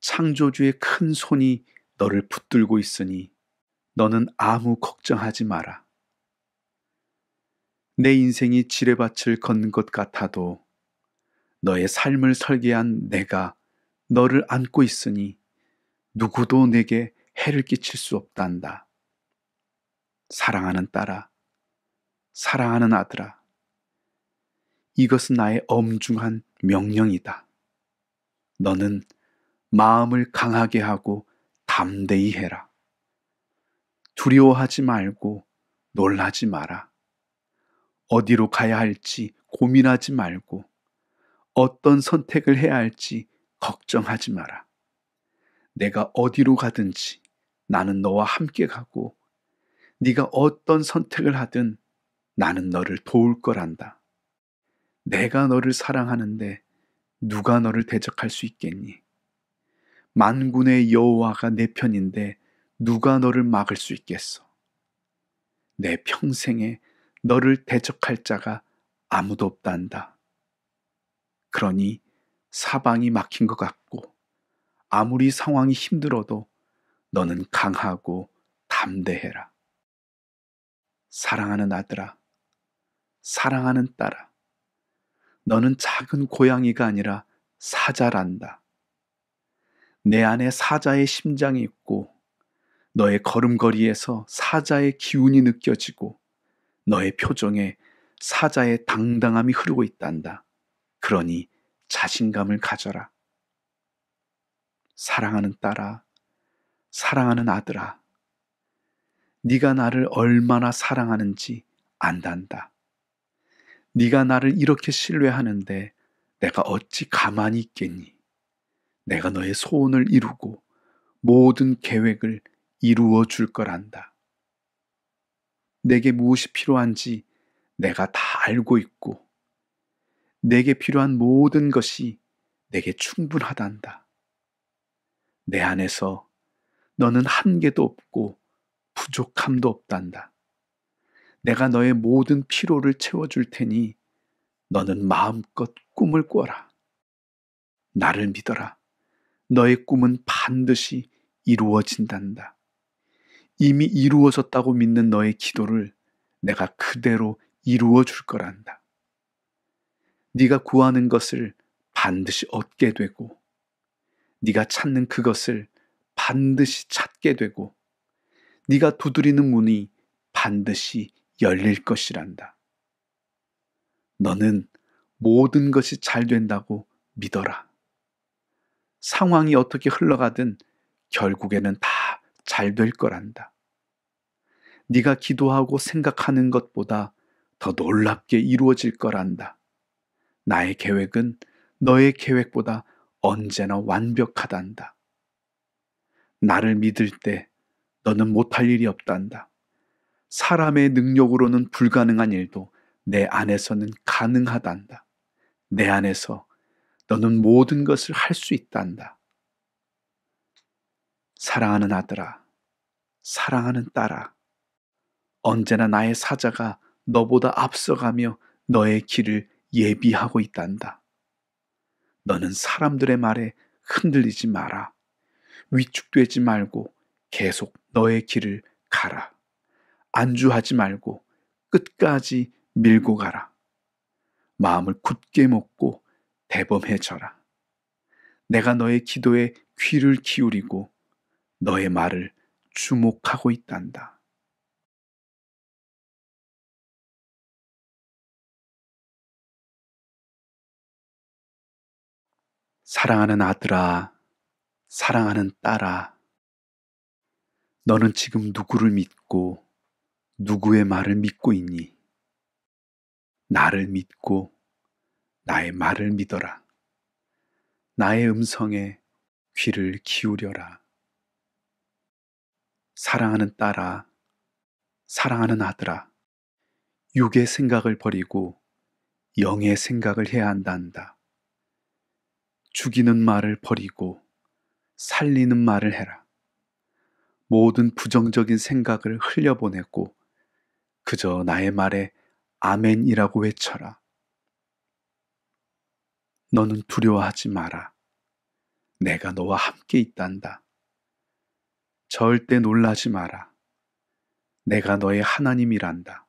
창조주의 큰 손이 너를 붙들고 있으니 너는 아무 걱정하지 마라. 내 인생이 지뢰밭을 건것 같아도 너의 삶을 설계한 내가 너를 안고 있으니 누구도 내게 해를 끼칠 수 없단다. 사랑하는 딸아, 사랑하는 아들아, 이것은 나의 엄중한 명령이다. 너는 마음을 강하게 하고 담대히 해라. 두려워하지 말고 놀라지 마라. 어디로 가야 할지 고민하지 말고 어떤 선택을 해야 할지 걱정하지 마라. 내가 어디로 가든지 나는 너와 함께 가고 네가 어떤 선택을 하든 나는 너를 도울 거란다. 내가 너를 사랑하는데 누가 너를 대적할 수 있겠니? 만군의 여호와가 내 편인데 누가 너를 막을 수 있겠어? 내 평생에 너를 대적할 자가 아무도 없단다. 그러니 사방이 막힌 것 같고 아무리 상황이 힘들어도 너는 강하고 담대해라. 사랑하는 아들아, 사랑하는 딸아, 너는 작은 고양이가 아니라 사자란다. 내 안에 사자의 심장이 있고 너의 걸음걸이에서 사자의 기운이 느껴지고 너의 표정에 사자의 당당함이 흐르고 있단다. 그러니 자신감을 가져라. 사랑하는 딸아, 사랑하는 아들아, 네가 나를 얼마나 사랑하는지 안단다. 네가 나를 이렇게 신뢰하는데 내가 어찌 가만히 있겠니? 내가 너의 소원을 이루고 모든 계획을 이루어 줄 거란다. 내게 무엇이 필요한지 내가 다 알고 있고, 내게 필요한 모든 것이 내게 충분하단다. 내 안에서 너는 한계도 없고 부족함도 없단다. 내가 너의 모든 피로를 채워줄 테니 너는 마음껏 꿈을 꿔라. 나를 믿어라. 너의 꿈은 반드시 이루어진단다. 이미 이루어졌다고 믿는 너의 기도를 내가 그대로 이루어 줄 거란다. 네가 구하는 것을 반드시 얻게 되고 네가 찾는 그것을 반드시 찾게 되고 네가 두드리는 문이 반드시 열릴 것이란다. 너는 모든 것이 잘 된다고 믿어라. 상황이 어떻게 흘러가든 결국에는 다 잘 될 거란다. 네가 기도하고 생각하는 것보다 더 놀랍게 이루어질 거란다. 나의 계획은 너의 계획보다 언제나 완벽하단다. 나를 믿을 때 너는 못할 일이 없단다. 사람의 능력으로는 불가능한 일도 내 안에서는 가능하단다. 내 안에서 너는 모든 것을 할 수 있단다. 사랑하는 아들아, 사랑하는 딸아, 언제나 나의 사자가 너보다 앞서가며 너의 길을 예비하고 있단다. 너는 사람들의 말에 흔들리지 마라. 위축되지 말고 계속 너의 길을 가라. 안주하지 말고 끝까지 밀고 가라. 마음을 굳게 먹고 대범해져라. 내가 너의 기도에 귀를 기울이고 너의 말을 주목하고 있단다. 사랑하는 아들아, 사랑하는 딸아, 너는 지금 누구를 믿고 누구의 말을 믿고 있니? 나를 믿고 나의 말을 믿어라. 나의 음성에 귀를 기울여라. 사랑하는 딸아, 사랑하는 아들아, 육의 생각을 버리고 영의 생각을 해야 한단다. 죽이는 말을 버리고 살리는 말을 해라. 모든 부정적인 생각을 흘려보내고 그저 나의 말에 아멘이라고 외쳐라. 너는 두려워하지 마라. 내가 너와 함께 있단다. 절대 놀라지 마라. 내가 너의 하나님이란다.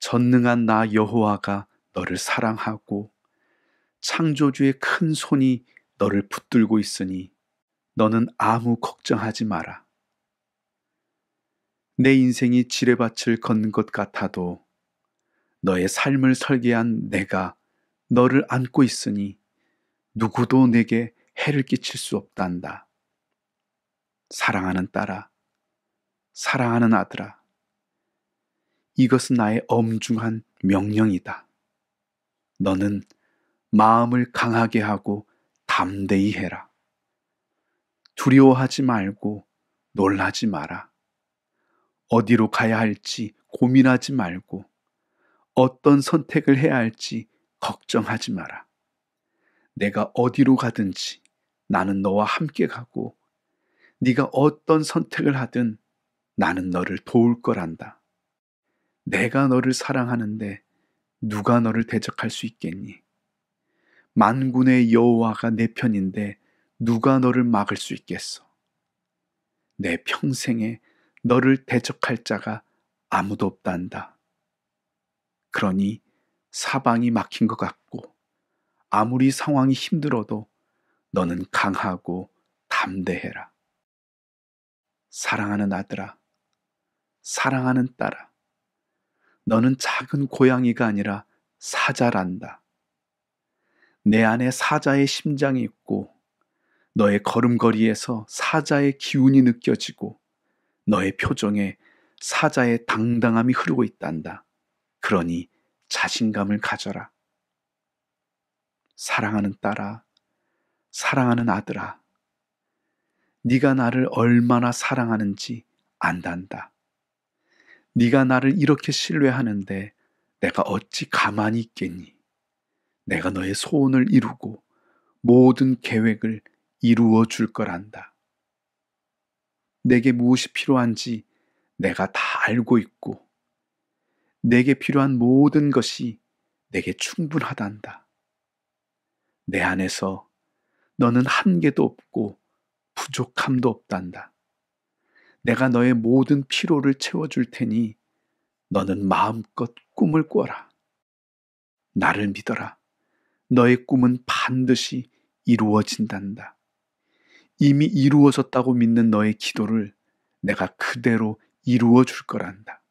전능한 나 여호와가 너를 사랑하고 창조주의 큰 손이 너를 붙들고 있으니 너는 아무 걱정하지 마라. 내 인생이 지뢰밭을 걷는 것 같아도 너의 삶을 설계한 내가 너를 안고 있으니 누구도 내게 해를 끼칠 수 없단다. 사랑하는 딸아, 사랑하는 아들아, 이것은 나의 엄중한 명령이다. 너는 마음을 강하게 하고 담대히 해라. 두려워하지 말고 놀라지 마라. 어디로 가야 할지 고민하지 말고 어떤 선택을 해야 할지 걱정하지 마라. 내가 어디로 가든지 나는 너와 함께 가고 네가 어떤 선택을 하든 나는 너를 도울 거란다. 내가 너를 사랑하는데 누가 너를 대적할 수 있겠니? 만군의 여호와가 내 편인데 누가 너를 막을 수 있겠어? 내 평생에 너를 대적할 자가 아무도 없단다. 그러니 사방이 막힌 것 같고 아무리 상황이 힘들어도 너는 강하고 담대해라. 사랑하는 아들아, 사랑하는 딸아, 너는 작은 고양이가 아니라 사자란다. 내 안에 사자의 심장이 있고 너의 걸음걸이에서 사자의 기운이 느껴지고 너의 표정에 사자의 당당함이 흐르고 있단다. 그러니 자신감을 가져라. 사랑하는 딸아, 사랑하는 아들아, 네가 나를 얼마나 사랑하는지 안단다. 네가 나를 이렇게 신뢰하는데 내가 어찌 가만히 있겠니? 내가 너의 소원을 이루고 모든 계획을 이루어 줄 거란다. 내게 무엇이 필요한지 내가 다 알고 있고 내게 필요한 모든 것이 내게 충분하단다. 내 안에서 너는 한계도 없고 부족함도 없단다. 내가 너의 모든 피로를 채워줄 테니 너는 마음껏 꿈을 꿔라. 나를 믿어라. 너의 꿈은 반드시 이루어진단다. 이미 이루어졌다고 믿는 너의 기도를 내가 그대로 이루어 줄 거란다.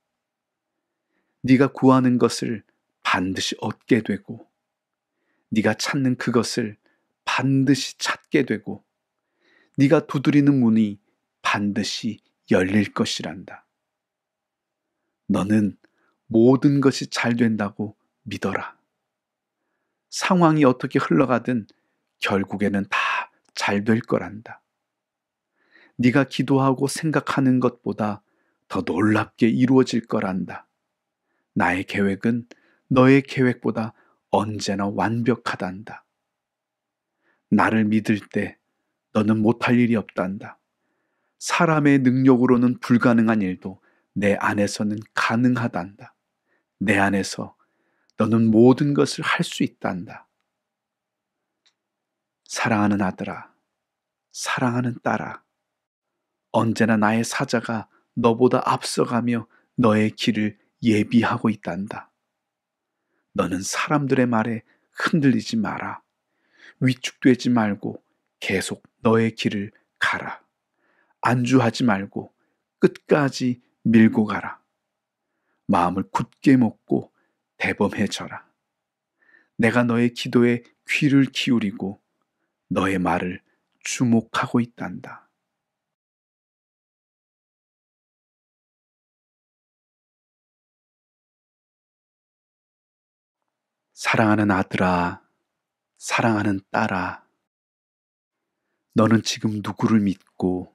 네가 구하는 것을 반드시 얻게 되고 네가 찾는 그것을 반드시 찾게 되고 네가 두드리는 문이 반드시 열릴 것이란다. 너는 모든 것이 잘 된다고 믿어라. 상황이 어떻게 흘러가든 결국에는 다 잘 될 거란다. 네가 기도하고 생각하는 것보다 더 놀랍게 이루어질 거란다. 나의 계획은 너의 계획보다 언제나 완벽하단다. 나를 믿을 때 너는 못할 일이 없단다. 사람의 능력으로는 불가능한 일도 내 안에서는 가능하단다. 내 안에서 너는 모든 것을 할 수 있단다. 사랑하는 아들아, 사랑하는 딸아, 언제나 나의 사자가 너보다 앞서가며 너의 길을 예비하고 있단다. 너는 사람들의 말에 흔들리지 마라. 위축되지 말고 계속 너의 길을 가라. 안주하지 말고 끝까지 밀고 가라. 마음을 굳게 먹고 대범해져라. 내가 너의 기도에 귀를 기울이고 너의 말을 주목하고 있단다. 사랑하는 아들아, 사랑하는 딸아, 너는 지금 누구를 믿고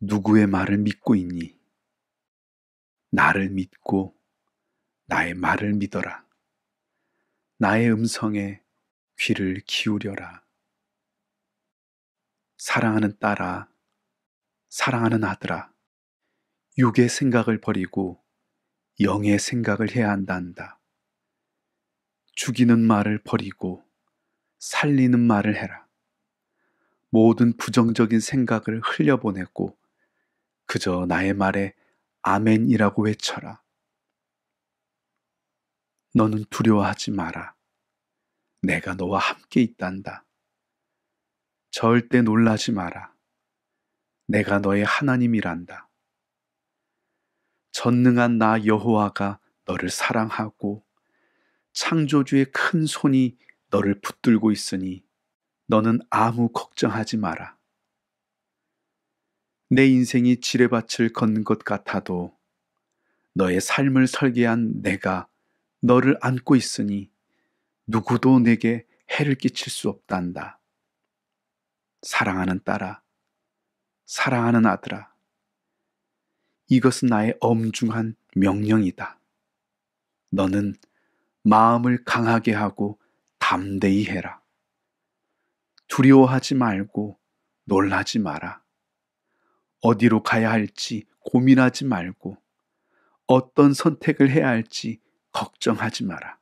누구의 말을 믿고 있니? 나를 믿고 나의 말을 믿어라. 나의 음성에 귀를 기울여라. 사랑하는 딸아, 사랑하는 아들아, 육의 생각을 버리고 영의 생각을 해야 한다 한다. 죽이는 말을 버리고 살리는 말을 해라. 모든 부정적인 생각을 흘려보내고 그저 나의 말에 아멘이라고 외쳐라. 너는 두려워하지 마라. 내가 너와 함께 있단다. 절대 놀라지 마라. 내가 너의 하나님이란다. 전능한 나 여호와가 너를 사랑하고 창조주의 큰 손이 너를 붙들고 있으니 너는 아무 걱정하지 마라. 내 인생이 지뢰밭을 건것 같아도 너의 삶을 설계한 내가 너를 안고 있으니 누구도 내게 해를 끼칠 수 없단다. 사랑하는 딸아, 사랑하는 아들아, 이것은 나의 엄중한 명령이다. 너는 마음을 강하게 하고 담대히 해라. 두려워하지 말고 놀라지 마라. 어디로 가야 할지 고민하지 말고 어떤 선택을 해야 할지 걱정하지 마라.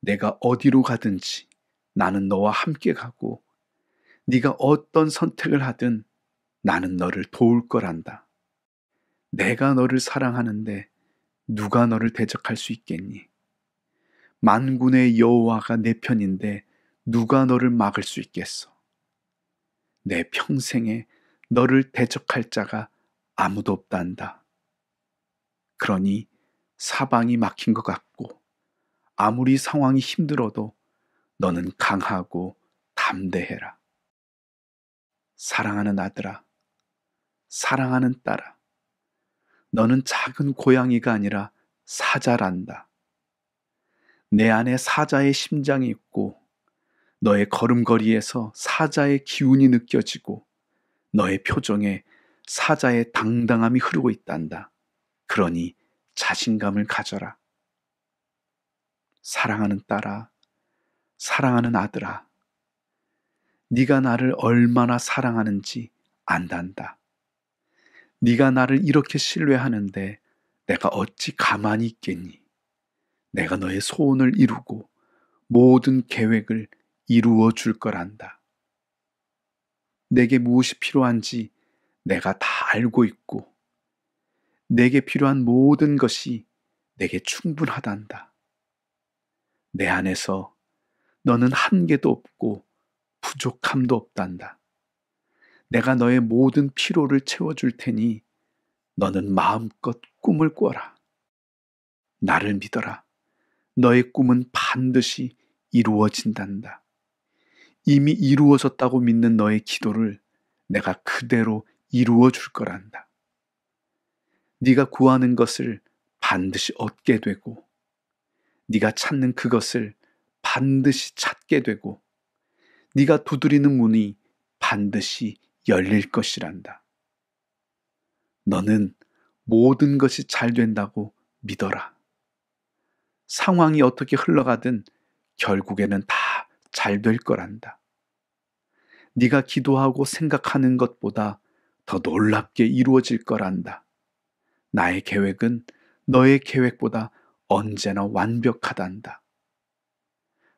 내가 어디로 가든지 나는 너와 함께 가고 네가 어떤 선택을 하든 나는 너를 도울 거란다. 내가 너를 사랑하는데 누가 너를 대적할 수 있겠니? 만군의 여호와가 내 편인데 누가 너를 막을 수 있겠어? 내 평생에 너를 대적할 자가 아무도 없단다. 그러니 사방이 막힌 것 같고 아무리 상황이 힘들어도 너는 강하고 담대해라. 사랑하는 아들아, 사랑하는 딸아, 너는 작은 고양이가 아니라 사자란다. 내 안에 사자의 심장이 있고 너의 걸음걸이에서 사자의 기운이 느껴지고 너의 표정에 사자의 당당함이 흐르고 있단다. 그러니 자신감을 가져라. 사랑하는 딸아, 사랑하는 아들아, 네가 나를 얼마나 사랑하는지 안단다. 네가 나를 이렇게 신뢰하는데 내가 어찌 가만히 있겠니? 내가 너의 소원을 이루고 모든 계획을 이루어 줄 거란다. 내게 무엇이 필요한지 내가 다 알고 있고, 내게 필요한 모든 것이 내게 충분하단다. 내 안에서 너는 한계도 없고 부족함도 없단다. 내가 너의 모든 피로를 채워줄 테니 너는 마음껏 꿈을 꿔라. 나를 믿어라. 너의 꿈은 반드시 이루어진단다. 이미 이루어졌다고 믿는 너의 기도를 내가 그대로 이루어 줄 거란다. 네가 구하는 것을 반드시 얻게 되고 네가 찾는 그것을 반드시 찾게 되고 네가 두드리는 문이 반드시 열릴 것이란다. 너는 모든 것이 잘 된다고 믿어라. 상황이 어떻게 흘러가든 결국에는 다 잘 될 거란다. 네가 기도하고 생각하는 것보다 더 놀랍게 이루어질 거란다. 나의 계획은 너의 계획보다 언제나 완벽하단다.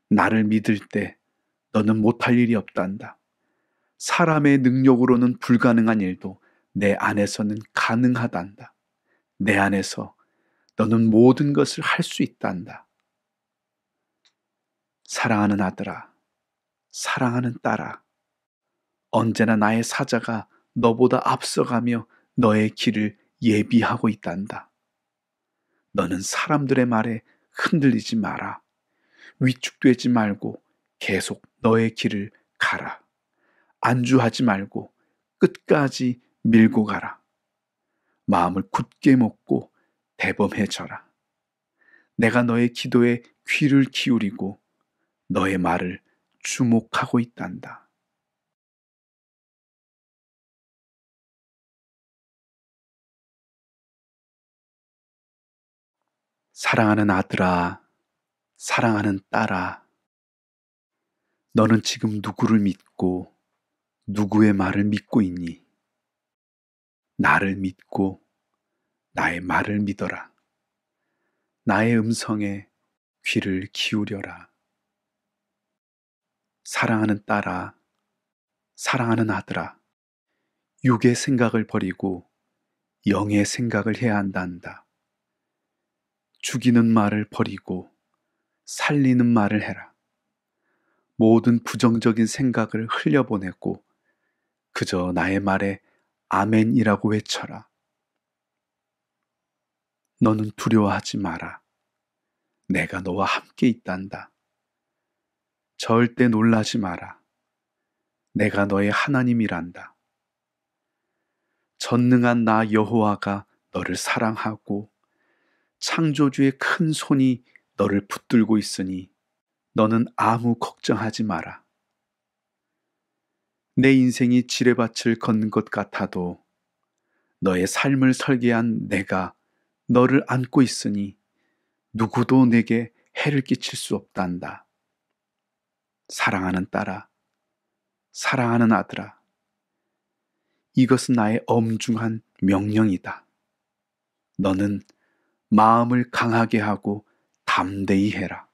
나를 믿을 때 너는 못할 일이 없단다. 사람의 능력으로는 불가능한 일도 내 안에서는 가능하단다. 내 안에서 너는 모든 것을 할 수 있단다. 사랑하는 아들아, 사랑하는 딸아, 언제나 나의 사자가 너보다 앞서가며 너의 길을 예비하고 있단다. 너는 사람들의 말에 흔들리지 마라. 위축되지 말고 계속 너의 길을 가라. 안주하지 말고 끝까지 밀고 가라. 마음을 굳게 먹고 대범해져라. 내가 너의 기도에 귀를 기울이고 너의 말을 주목하고 있단다. 사랑하는 아들아, 사랑하는 딸아, 너는 지금 누구를 믿고 누구의 말을 믿고 있니? 나를 믿고 나의 말을 믿어라. 나의 음성에 귀를 기울여라. 사랑하는 딸아, 사랑하는 아들아, 육의 생각을 버리고 영의 생각을 해야 한단다. 죽이는 말을 버리고 살리는 말을 해라. 모든 부정적인 생각을 흘려보내고 그저 나의 말에 아멘이라고 외쳐라. 너는 두려워하지 마라. 내가 너와 함께 있단다. 절대 놀라지 마라. 내가 너의 하나님이란다. 전능한 나 여호와가 너를 사랑하고 창조주의 큰 손이 너를 붙들고 있으니 너는 아무 걱정하지 마라. 내 인생이 지뢰밭을 걷는 것 같아도 너의 삶을 설계한 내가 너를 안고 있으니 누구도 내게 해를 끼칠 수 없단다. 사랑하는 딸아, 사랑하는 아들아, 이것은 나의 엄중한 명령이다. 너는 마음을 강하게 하고 담대히 해라.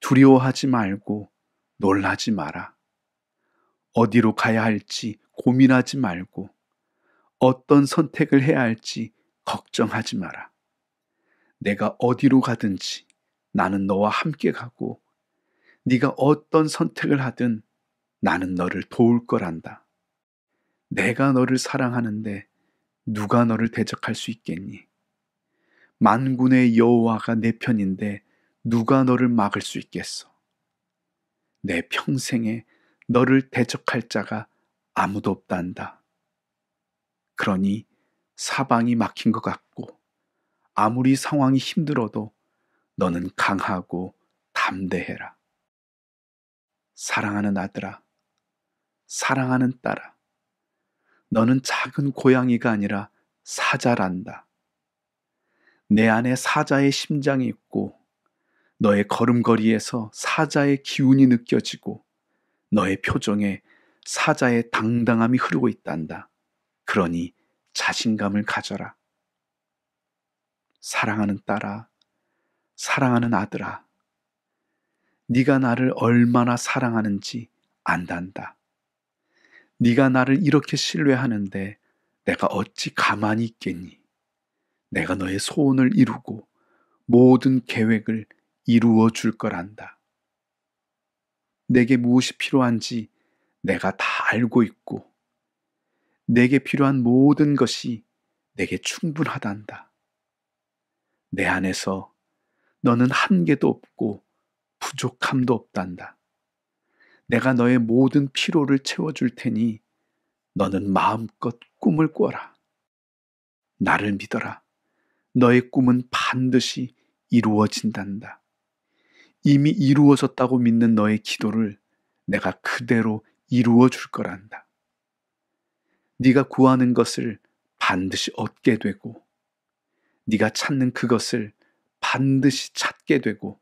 두려워하지 말고 놀라지 마라. 어디로 가야 할지 고민하지 말고 어떤 선택을 해야 할지 걱정하지 마라. 내가 어디로 가든지 나는 너와 함께 가고 네가 어떤 선택을 하든 나는 너를 도울 거란다. 내가 너를 사랑하는데 누가 너를 대적할 수 있겠니? 만군의 여호와가 내 편인데 누가 너를 막을 수 있겠어? 내 평생에 너를 대적할 자가 아무도 없단다. 그러니 사방이 막힌 것 같고 아무리 상황이 힘들어도 너는 강하고 담대해라. 사랑하는 아들아, 사랑하는 딸아, 너는 작은 고양이가 아니라 사자란다. 내 안에 사자의 심장이 있고 너의 걸음걸이에서 사자의 기운이 느껴지고 너의 표정에 사자의 당당함이 흐르고 있단다. 그러니 자신감을 가져라. 사랑하는 딸아, 사랑하는 아들아, 네가 나를 얼마나 사랑하는지 안단다. 네가 나를 이렇게 신뢰하는데 내가 어찌 가만히 있겠니? 내가 너의 소원을 이루고 모든 계획을 이루어 줄 거란다. 내게 무엇이 필요한지 내가 다 알고 있고 내게 필요한 모든 것이 내게 충분하단다. 내 안에서 너는 한계도 없고 부족함도 없단다. 내가 너의 모든 피로를 채워줄 테니 너는 마음껏 꿈을 꿔라. 나를 믿어라. 너의 꿈은 반드시 이루어진단다. 이미 이루어졌다고 믿는 너의 기도를 내가 그대로 이루어 줄 거란다. 네가 구하는 것을 반드시 얻게 되고 네가 찾는 그것을 반드시 찾게 되고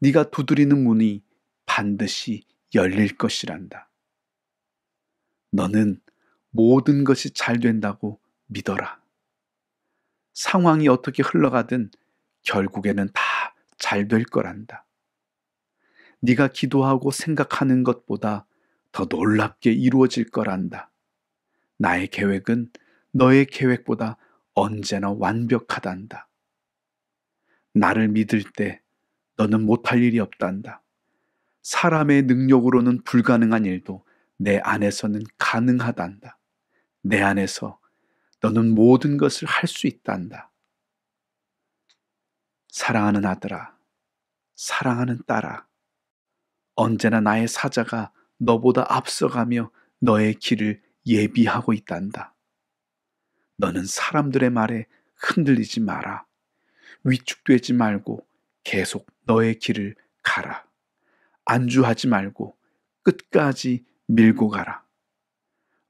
네가 두드리는 문이 반드시 열릴 것이란다. 너는 모든 것이 잘 된다고 믿어라. 상황이 어떻게 흘러가든 결국에는 다 잘 될 거란다. 네가 기도하고 생각하는 것보다 더 놀랍게 이루어질 거란다. 나의 계획은 너의 계획보다 언제나 완벽하단다. 나를 믿을 때 너는 못할 일이 없단다. 사람의 능력으로는 불가능한 일도 내 안에서는 가능하단다. 내 안에서 너는 모든 것을 할 수 있단다. 사랑하는 아들아, 사랑하는 딸아, 언제나 나의 사자가 너보다 앞서가며 너의 길을 예비하고 있단다. 너는 사람들의 말에 흔들리지 마라. 위축되지 말고 계속 너의 길을 가라. 안주하지 말고 끝까지 밀고 가라.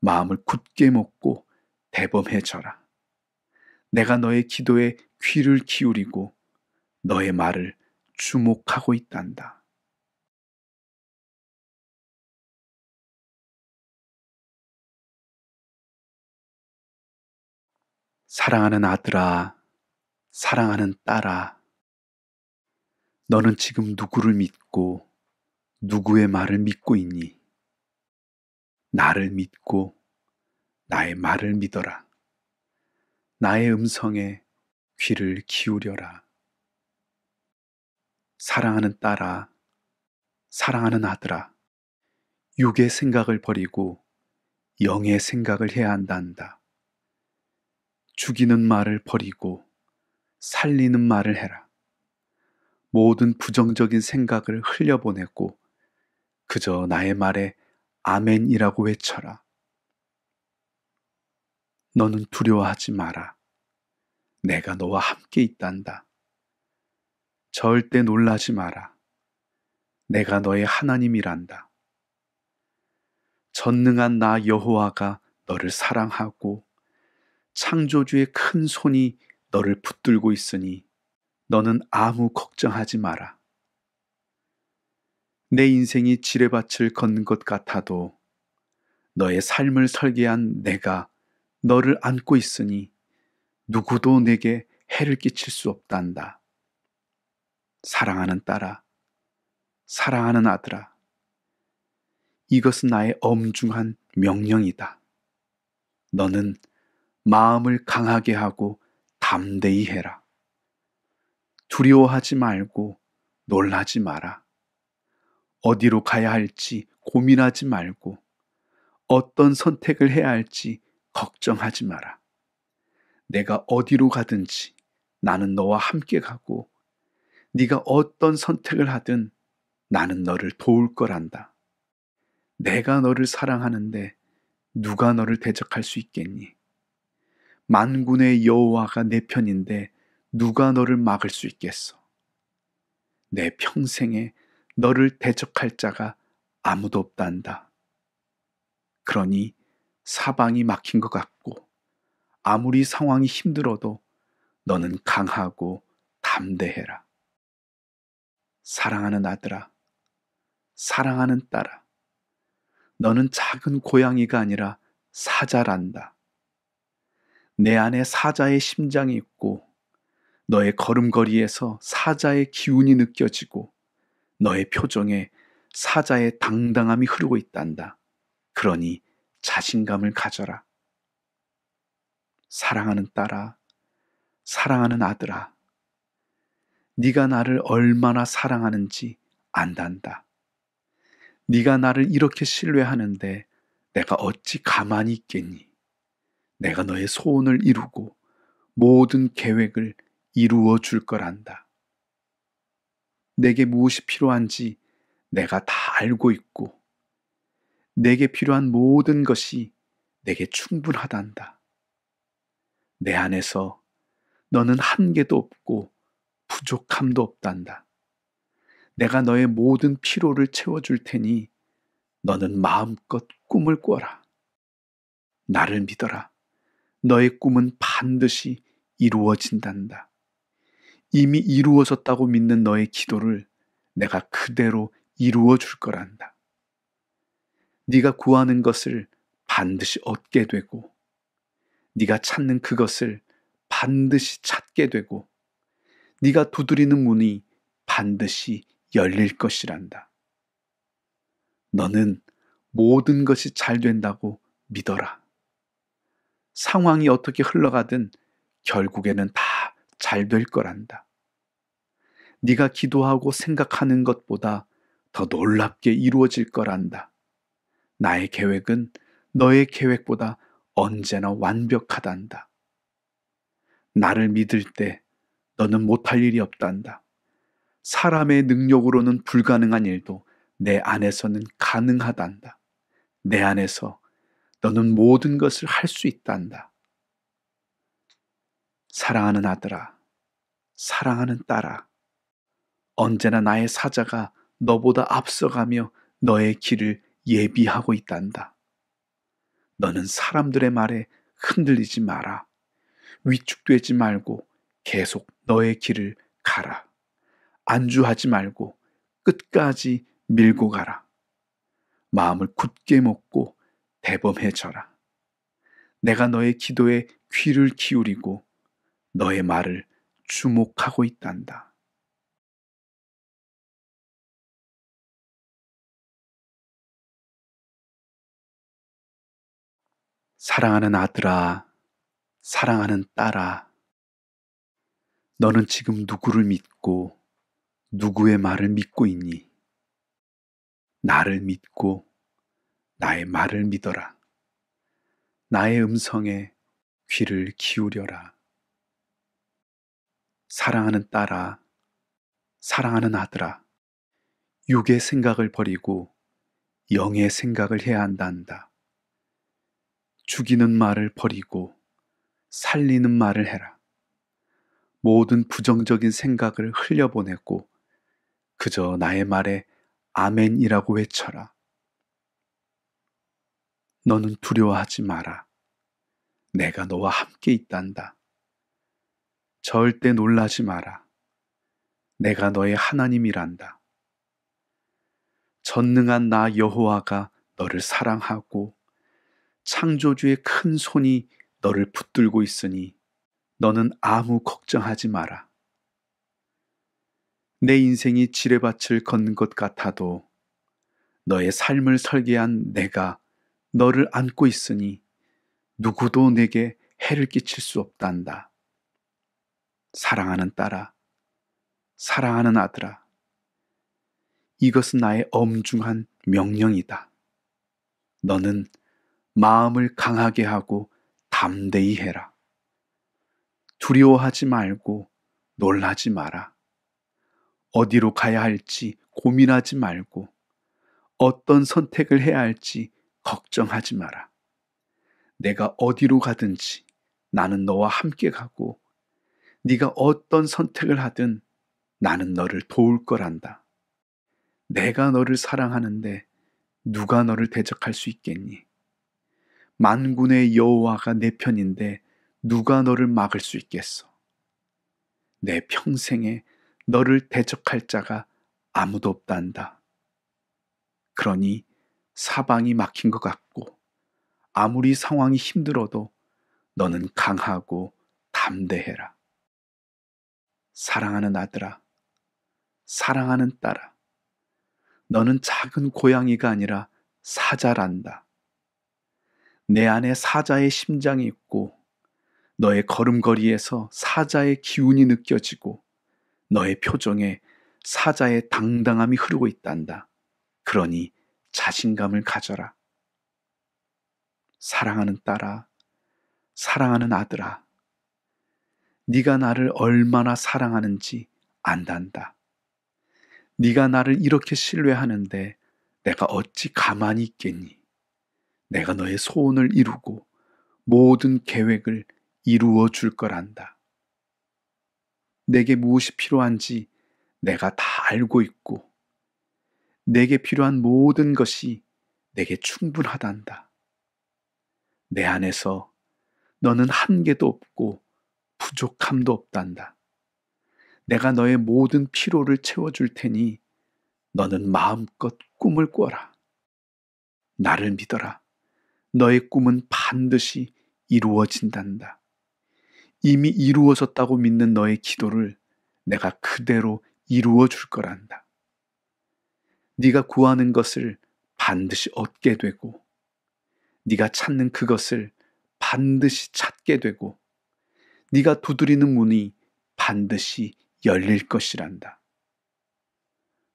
마음을 굳게 먹고 대범해져라. 내가 너의 기도에 귀를 기울이고 너의 말을 주목하고 있단다. 사랑하는 아들아, 사랑하는 딸아, 너는 지금 누구를 믿고 누구의 말을 믿고 있니? 나를 믿고 나의 말을 믿어라. 나의 음성에 귀를 기울여라. 사랑하는 딸아, 사랑하는 아들아, 육의 생각을 버리고 영의 생각을 해야 한다 한다. 죽이는 말을 버리고 살리는 말을 해라. 모든 부정적인 생각을 흘려보내고 그저 나의 말에 아멘이라고 외쳐라. 너는 두려워하지 마라. 내가 너와 함께 있단다. 절대 놀라지 마라. 내가 너의 하나님이란다. 전능한 나 여호와가 너를 사랑하고 창조주의 큰 손이 너를 붙들고 있으니 너는 아무 걱정하지 마라. 내 인생이 지뢰밭을 건것 같아도 너의 삶을 설계한 내가 너를 안고 있으니 누구도 내게 해를 끼칠 수 없단다. 사랑하는 딸아, 사랑하는 아들아, 이것은 나의 엄중한 명령이다. 너는 마음을 강하게 하고 담대히 해라. 두려워하지 말고 놀라지 마라. 어디로 가야 할지 고민하지 말고 어떤 선택을 해야 할지 걱정하지 마라. 내가 어디로 가든지 나는 너와 함께 가고 네가 어떤 선택을 하든 나는 너를 도울 거란다. 내가 너를 사랑하는데 누가 너를 대적할 수 있겠니? 만군의 여호와가 내 편인데 누가 너를 막을 수 있겠어? 내 평생에 너를 대적할 자가 아무도 없단다. 그러니 사방이 막힌 것 같고 아무리 상황이 힘들어도 너는 강하고 담대해라. 사랑하는 아들아, 사랑하는 딸아, 너는 작은 고양이가 아니라 사자란다. 내 안에 사자의 심장이 있고 너의 걸음걸이에서 사자의 기운이 느껴지고 너의 표정에 사자의 당당함이 흐르고 있단다. 그러니 자신감을 가져라. 사랑하는 딸아, 사랑하는 아들아, 네가 나를 얼마나 사랑하는지 안단다. 네가 나를 이렇게 신뢰하는데 내가 어찌 가만히 있겠니? 내가 너의 소원을 이루고 모든 계획을 이루어 줄 거란다. 내게 무엇이 필요한지 내가 다 알고 있고, 내게 필요한 모든 것이 내게 충분하단다. 내 안에서 너는 한계도 없고 부족함도 없단다. 내가 너의 모든 피로를 채워줄 테니 너는 마음껏 꿈을 꿔라. 나를 믿어라. 너의 꿈은 반드시 이루어진단다. 이미 이루어졌다고 믿는 너의 기도를 내가 그대로 이루어 줄 거란다. 네가 구하는 것을 반드시 얻게 되고 네가 찾는 그것을 반드시 찾게 되고 네가 두드리는 문이 반드시 열릴 것이란다. 너는 모든 것이 잘 된다고 믿어라. 상황이 어떻게 흘러가든 결국에는 다 잘 될 거란다. 네가 기도하고 생각하는 것보다 더 놀랍게 이루어질 거란다. 나의 계획은 너의 계획보다 언제나 완벽하단다. 나를 믿을 때 너는 못할 일이 없단다. 사람의 능력으로는 불가능한 일도 내 안에서는 가능하단다. 내 안에서 너는 모든 것을 할 수 있단다. 사랑하는 아들아, 사랑하는 딸아, 언제나 나의 사자가 너보다 앞서가며 너의 길을 예비하고 있단다. 너는 사람들의 말에 흔들리지 마라. 위축되지 말고 계속 너의 길을 가라. 안주하지 말고 끝까지 밀고 가라. 마음을 굳게 먹고 대범해져라. 내가 너의 기도에 귀를 기울이고 너의 말을 주목하고 있단다. 사랑하는 아들아, 사랑하는 딸아, 너는 지금 누구를 믿고 누구의 말을 믿고 있니? 나를 믿고 나의 말을 믿어라. 나의 음성에 귀를 기울여라. 사랑하는 딸아, 사랑하는 아들아, 육의 생각을 버리고 영의 생각을 해야 한단다. 죽이는 말을 버리고 살리는 말을 해라. 모든 부정적인 생각을 흘려보내고 그저 나의 말에 아멘이라고 외쳐라. 너는 두려워하지 마라. 내가 너와 함께 있단다. 절대 놀라지 마라. 내가 너의 하나님이란다. 전능한 나 여호와가 너를 사랑하고 창조주의 큰 손이 너를 붙들고 있으니 너는 아무 걱정하지 마라. 내 인생이 지뢰밭을 걷는 것 같아도 너의 삶을 설계한 내가 너를 안고 있으니 누구도 내게 해를 끼칠 수 없단다. 사랑하는 딸아, 사랑하는 아들아, 이것은 나의 엄중한 명령이다. 너는 마음을 강하게 하고 담대히 해라. 두려워하지 말고 놀라지 마라. 어디로 가야 할지 고민하지 말고 어떤 선택을 해야 할지 걱정하지 마라. 내가 어디로 가든지 나는 너와 함께 가고 네가 어떤 선택을 하든 나는 너를 도울 거란다. 내가 너를 사랑하는데 누가 너를 대적할 수 있겠니? 만군의 여호와가 내 편인데 누가 너를 막을 수 있겠어? 내 평생에 너를 대적할 자가 아무도 없단다. 그러니 사방이 막힌 것 같고 아무리 상황이 힘들어도 너는 강하고 담대해라. 사랑하는 아들아, 사랑하는 딸아, 너는 작은 고양이가 아니라 사자란다. 내 안에 사자의 심장이 있고, 너의 걸음걸이에서 사자의 기운이 느껴지고, 너의 표정에 사자의 당당함이 흐르고 있단다. 그러니 자신감을 가져라. 사랑하는 딸아, 사랑하는 아들아, 네가 나를 얼마나 사랑하는지 안단다. 네가 나를 이렇게 신뢰하는데 내가 어찌 가만히 있겠니? 내가 너의 소원을 이루고 모든 계획을 이루어 줄 거란다. 내게 무엇이 필요한지 내가 다 알고 있고 내게 필요한 모든 것이 내게 충분하단다. 내 안에서 너는 한계도 없고 부족함도 없단다. 내가 너의 모든 피로를 채워줄 테니 너는 마음껏 꿈을 꿔라. 나를 믿어라. 너의 꿈은 반드시 이루어진단다. 이미 이루어졌다고 믿는 너의 기도를 내가 그대로 이루어 줄 거란다. 네가 구하는 것을 반드시 얻게 되고 네가 찾는 그것을 반드시 찾게 되고 네가 두드리는 문이 반드시 열릴 것이란다.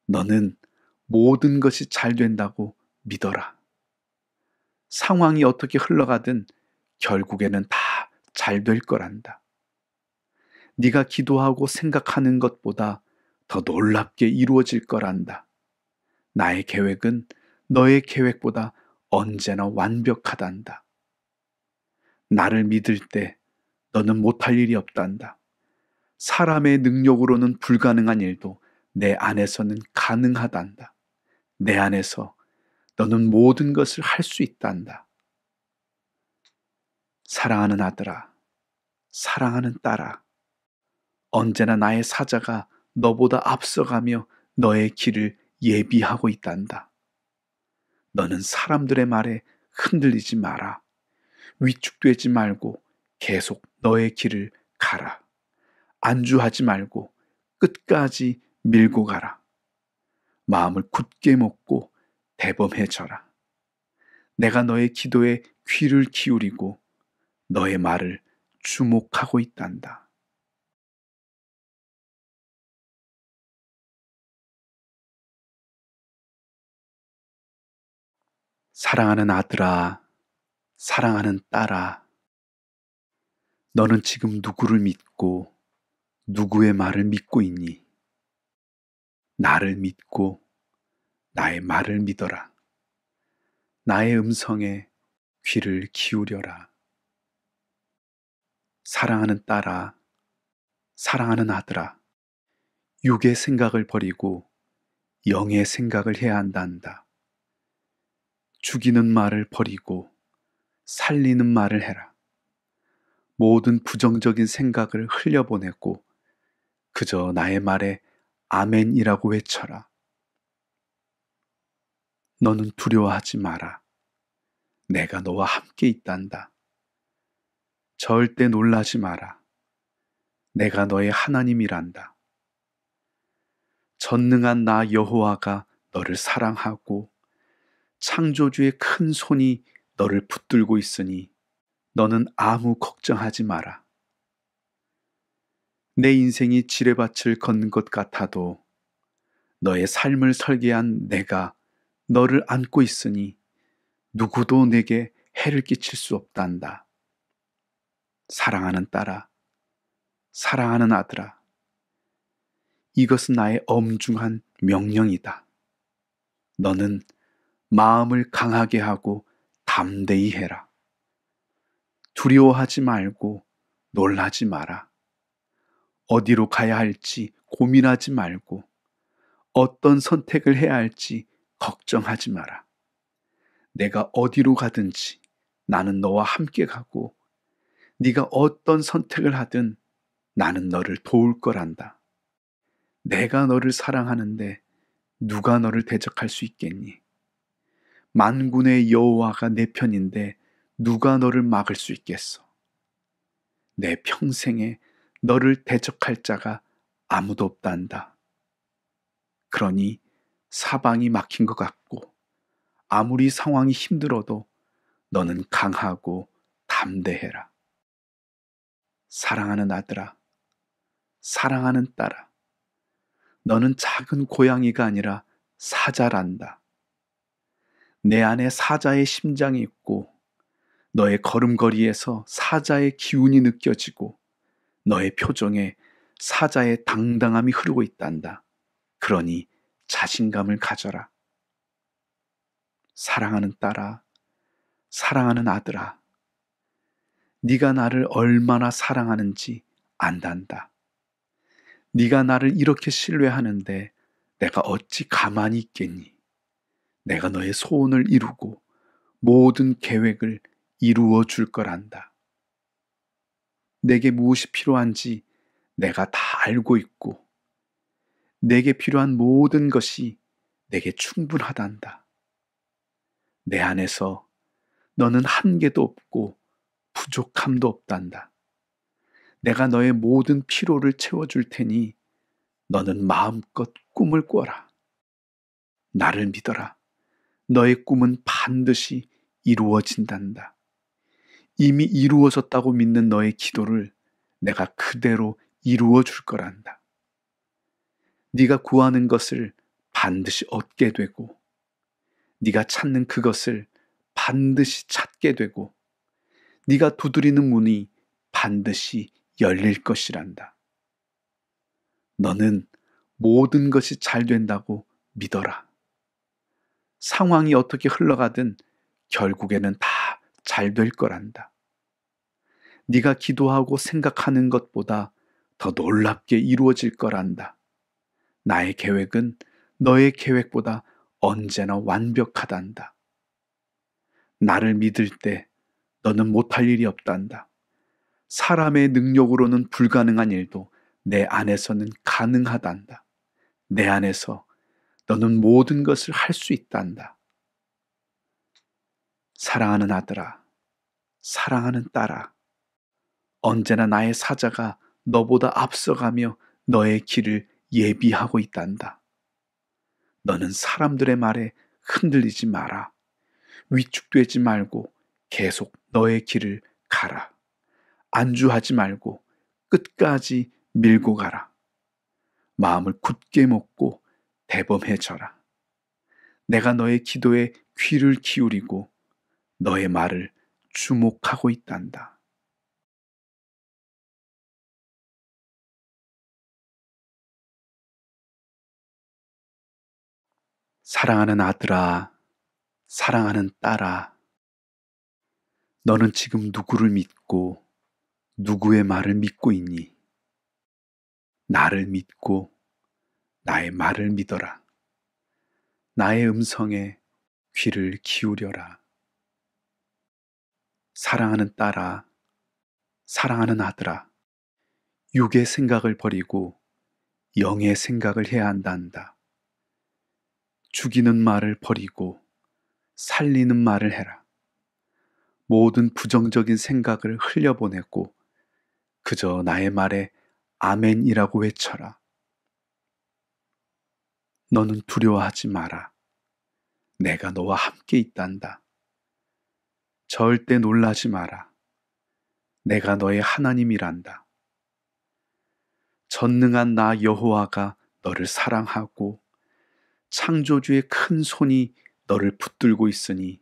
너는 모든 것이 잘 된다고 믿어라. 상황이 어떻게 흘러가든 결국에는 다 잘 될 거란다. 네가 기도하고 생각하는 것보다 더 놀랍게 이루어질 거란다. 나의 계획은 너의 계획보다 언제나 완벽하단다. 나를 믿을 때 너는 못할 일이 없단다. 사람의 능력으로는 불가능한 일도 내 안에서는 가능하단다. 내 안에서 너는 모든 것을 할 수 있단다. 사랑하는 아들아, 사랑하는 딸아, 언제나 나의 사자가 너보다 앞서가며 너의 길을 예비하고 있단다. 너는 사람들의 말에 흔들리지 마라. 위축되지 말고 계속 너의 길을 가라. 안주하지 말고 끝까지 밀고 가라. 마음을 굳게 먹고 대범해져라. 내가 너의 기도에 귀를 기울이고 너의 말을 주목하고 있단다. 사랑하는 아들아, 사랑하는 딸아, 너는 지금 누구를 믿고 누구의 말을 믿고 있니? 나를 믿고 나의 말을 믿어라. 나의 음성에 귀를 기울여라. 사랑하는 딸아, 사랑하는 아들아, 육의 생각을 버리고 영의 생각을 해야 한단다. 죽이는 말을 버리고 살리는 말을 해라. 모든 부정적인 생각을 흘려보내고 그저 나의 말에 아멘이라고 외쳐라. 너는 두려워하지 마라. 내가 너와 함께 있단다. 절대 놀라지 마라. 내가 너의 하나님이란다. 전능한 나 여호와가 너를 사랑하고 창조주의 큰 손이 너를 붙들고 있으니 너는 아무 걱정하지 마라. 내 인생이 지뢰밭을 건 것 같아도 너의 삶을 설계한 내가 너를 안고 있으니 누구도 내게 해를 끼칠 수 없단다. 사랑하는 딸아, 사랑하는 아들아, 이것은 나의 엄중한 명령이다. 너는 마음을 강하게 하고 담대히 해라. 두려워하지 말고 놀라지 마라. 어디로 가야 할지 고민하지 말고 어떤 선택을 해야 할지 걱정하지 마라. 내가 어디로 가든지 나는 너와 함께 가고 네가 어떤 선택을 하든 나는 너를 도울 거란다. 내가 너를 사랑하는데 누가 너를 대적할 수 있겠니? 만군의 여호와가 내 편인데 누가 너를 막을 수 있겠어? 내 평생에 너를 대적할 자가 아무도 없단다. 그러니 사방이 막힌 것 같고 아무리 상황이 힘들어도 너는 강하고 담대해라. 사랑하는 아들아, 사랑하는 딸아, 너는 작은 고양이가 아니라 사자란다. 내 안에 사자의 심장이 있고 너의 걸음걸이에서 사자의 기운이 느껴지고 너의 표정에 사자의 당당함이 흐르고 있단다. 그러니 자신감을 가져라. 사랑하는 딸아, 사랑하는 아들아, 네가 나를 얼마나 사랑하는지 안단다. 네가 나를 이렇게 신뢰하는데 내가 어찌 가만히 있겠니? 내가 너의 소원을 이루고 모든 계획을 이루어 줄 거란다. 내게 무엇이 필요한지 내가 다 알고 있고, 내게 필요한 모든 것이 내게 충분하단다. 내 안에서 너는 한계도 없고 부족함도 없단다. 내가 너의 모든 피로를 채워줄 테니 너는 마음껏 꿈을 꿔라. 나를 믿어라. 너의 꿈은 반드시 이루어진단다. 이미 이루어졌다고 믿는 너의 기도를 내가 그대로 이루어 줄 거란다. 네가 구하는 것을 반드시 얻게 되고 네가 찾는 그것을 반드시 찾게 되고 네가 두드리는 문이 반드시 열릴 것이란다. 너는 모든 것이 잘 된다고 믿어라. 상황이 어떻게 흘러가든 결국에는 다 잘 될 거란다. 네가 기도하고 생각하는 것보다 더 놀랍게 이루어질 거란다. 나의 계획은 너의 계획보다 언제나 완벽하단다. 나를 믿을 때 너는 못할 일이 없단다. 사람의 능력으로는 불가능한 일도 내 안에서는 가능하단다. 내 안에서 너는 모든 것을 할 수 있단다. 사랑하는 아들아, 사랑하는 딸아, 언제나 나의 사자가 너보다 앞서가며 너의 길을 예비하고 있단다. 너는 사람들의 말에 흔들리지 마라. 위축되지 말고 계속 너의 길을 가라. 안주하지 말고 끝까지 밀고 가라. 마음을 굳게 먹고 대범해져라. 내가 너의 기도에 귀를 기울이고 너의 말을 주목하고 있단다. 사랑하는 아들아, 사랑하는 딸아, 너는 지금 누구를 믿고 누구의 말을 믿고 있니? 나를 믿고 나의 말을 믿어라. 나의 음성에 귀를 기울여라. 사랑하는 딸아, 사랑하는 아들아, 육의 생각을 버리고 영의 생각을 해야 한단다. 죽이는 말을 버리고 살리는 말을 해라. 모든 부정적인 생각을 흘려보내고 그저 나의 말에 아멘이라고 외쳐라. 너는 두려워하지 마라. 내가 너와 함께 있단다. 절대 놀라지 마라. 내가 너의 하나님이란다. 전능한 나 여호와가 너를 사랑하고 창조주의 큰 손이 너를 붙들고 있으니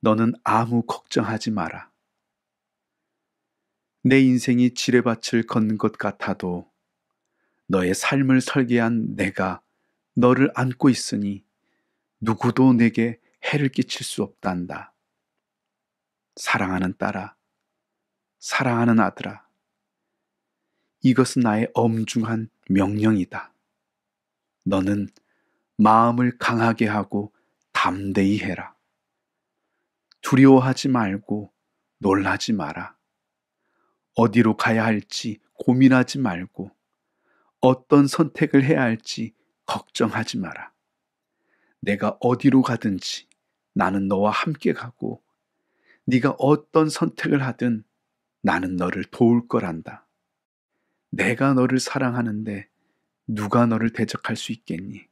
너는 아무 걱정하지 마라. 내 인생이 지뢰밭을 걷는 것 같아도 너의 삶을 설계한 내가 너를 안고 있으니 누구도 내게 해를 끼칠 수 없단다. 사랑하는 딸아, 사랑하는 아들아, 이것은 나의 엄중한 명령이다. 너는 마음을 강하게 하고 담대히 해라. 두려워하지 말고 놀라지 마라. 어디로 가야 할지 고민하지 말고 어떤 선택을 해야 할지 걱정하지 마라. 내가 어디로 가든지 나는 너와 함께 가고 네가 어떤 선택을 하든 나는 너를 도울 거란다. 내가 너를 사랑하는데 누가 너를 대적할 수 있겠니?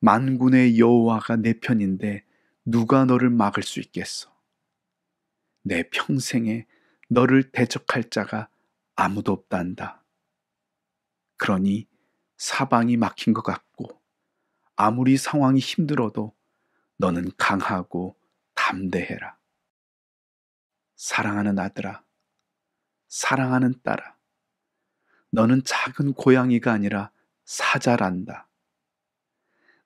만군의 여호와가 내 편인데 누가 너를 막을 수 있겠어? 내 평생에 너를 대적할 자가 아무도 없단다. 그러니 사방이 막힌 것 같고 아무리 상황이 힘들어도 너는 강하고 담대해라. 사랑하는 아들아, 사랑하는 딸아, 너는 작은 고양이가 아니라 사자란다.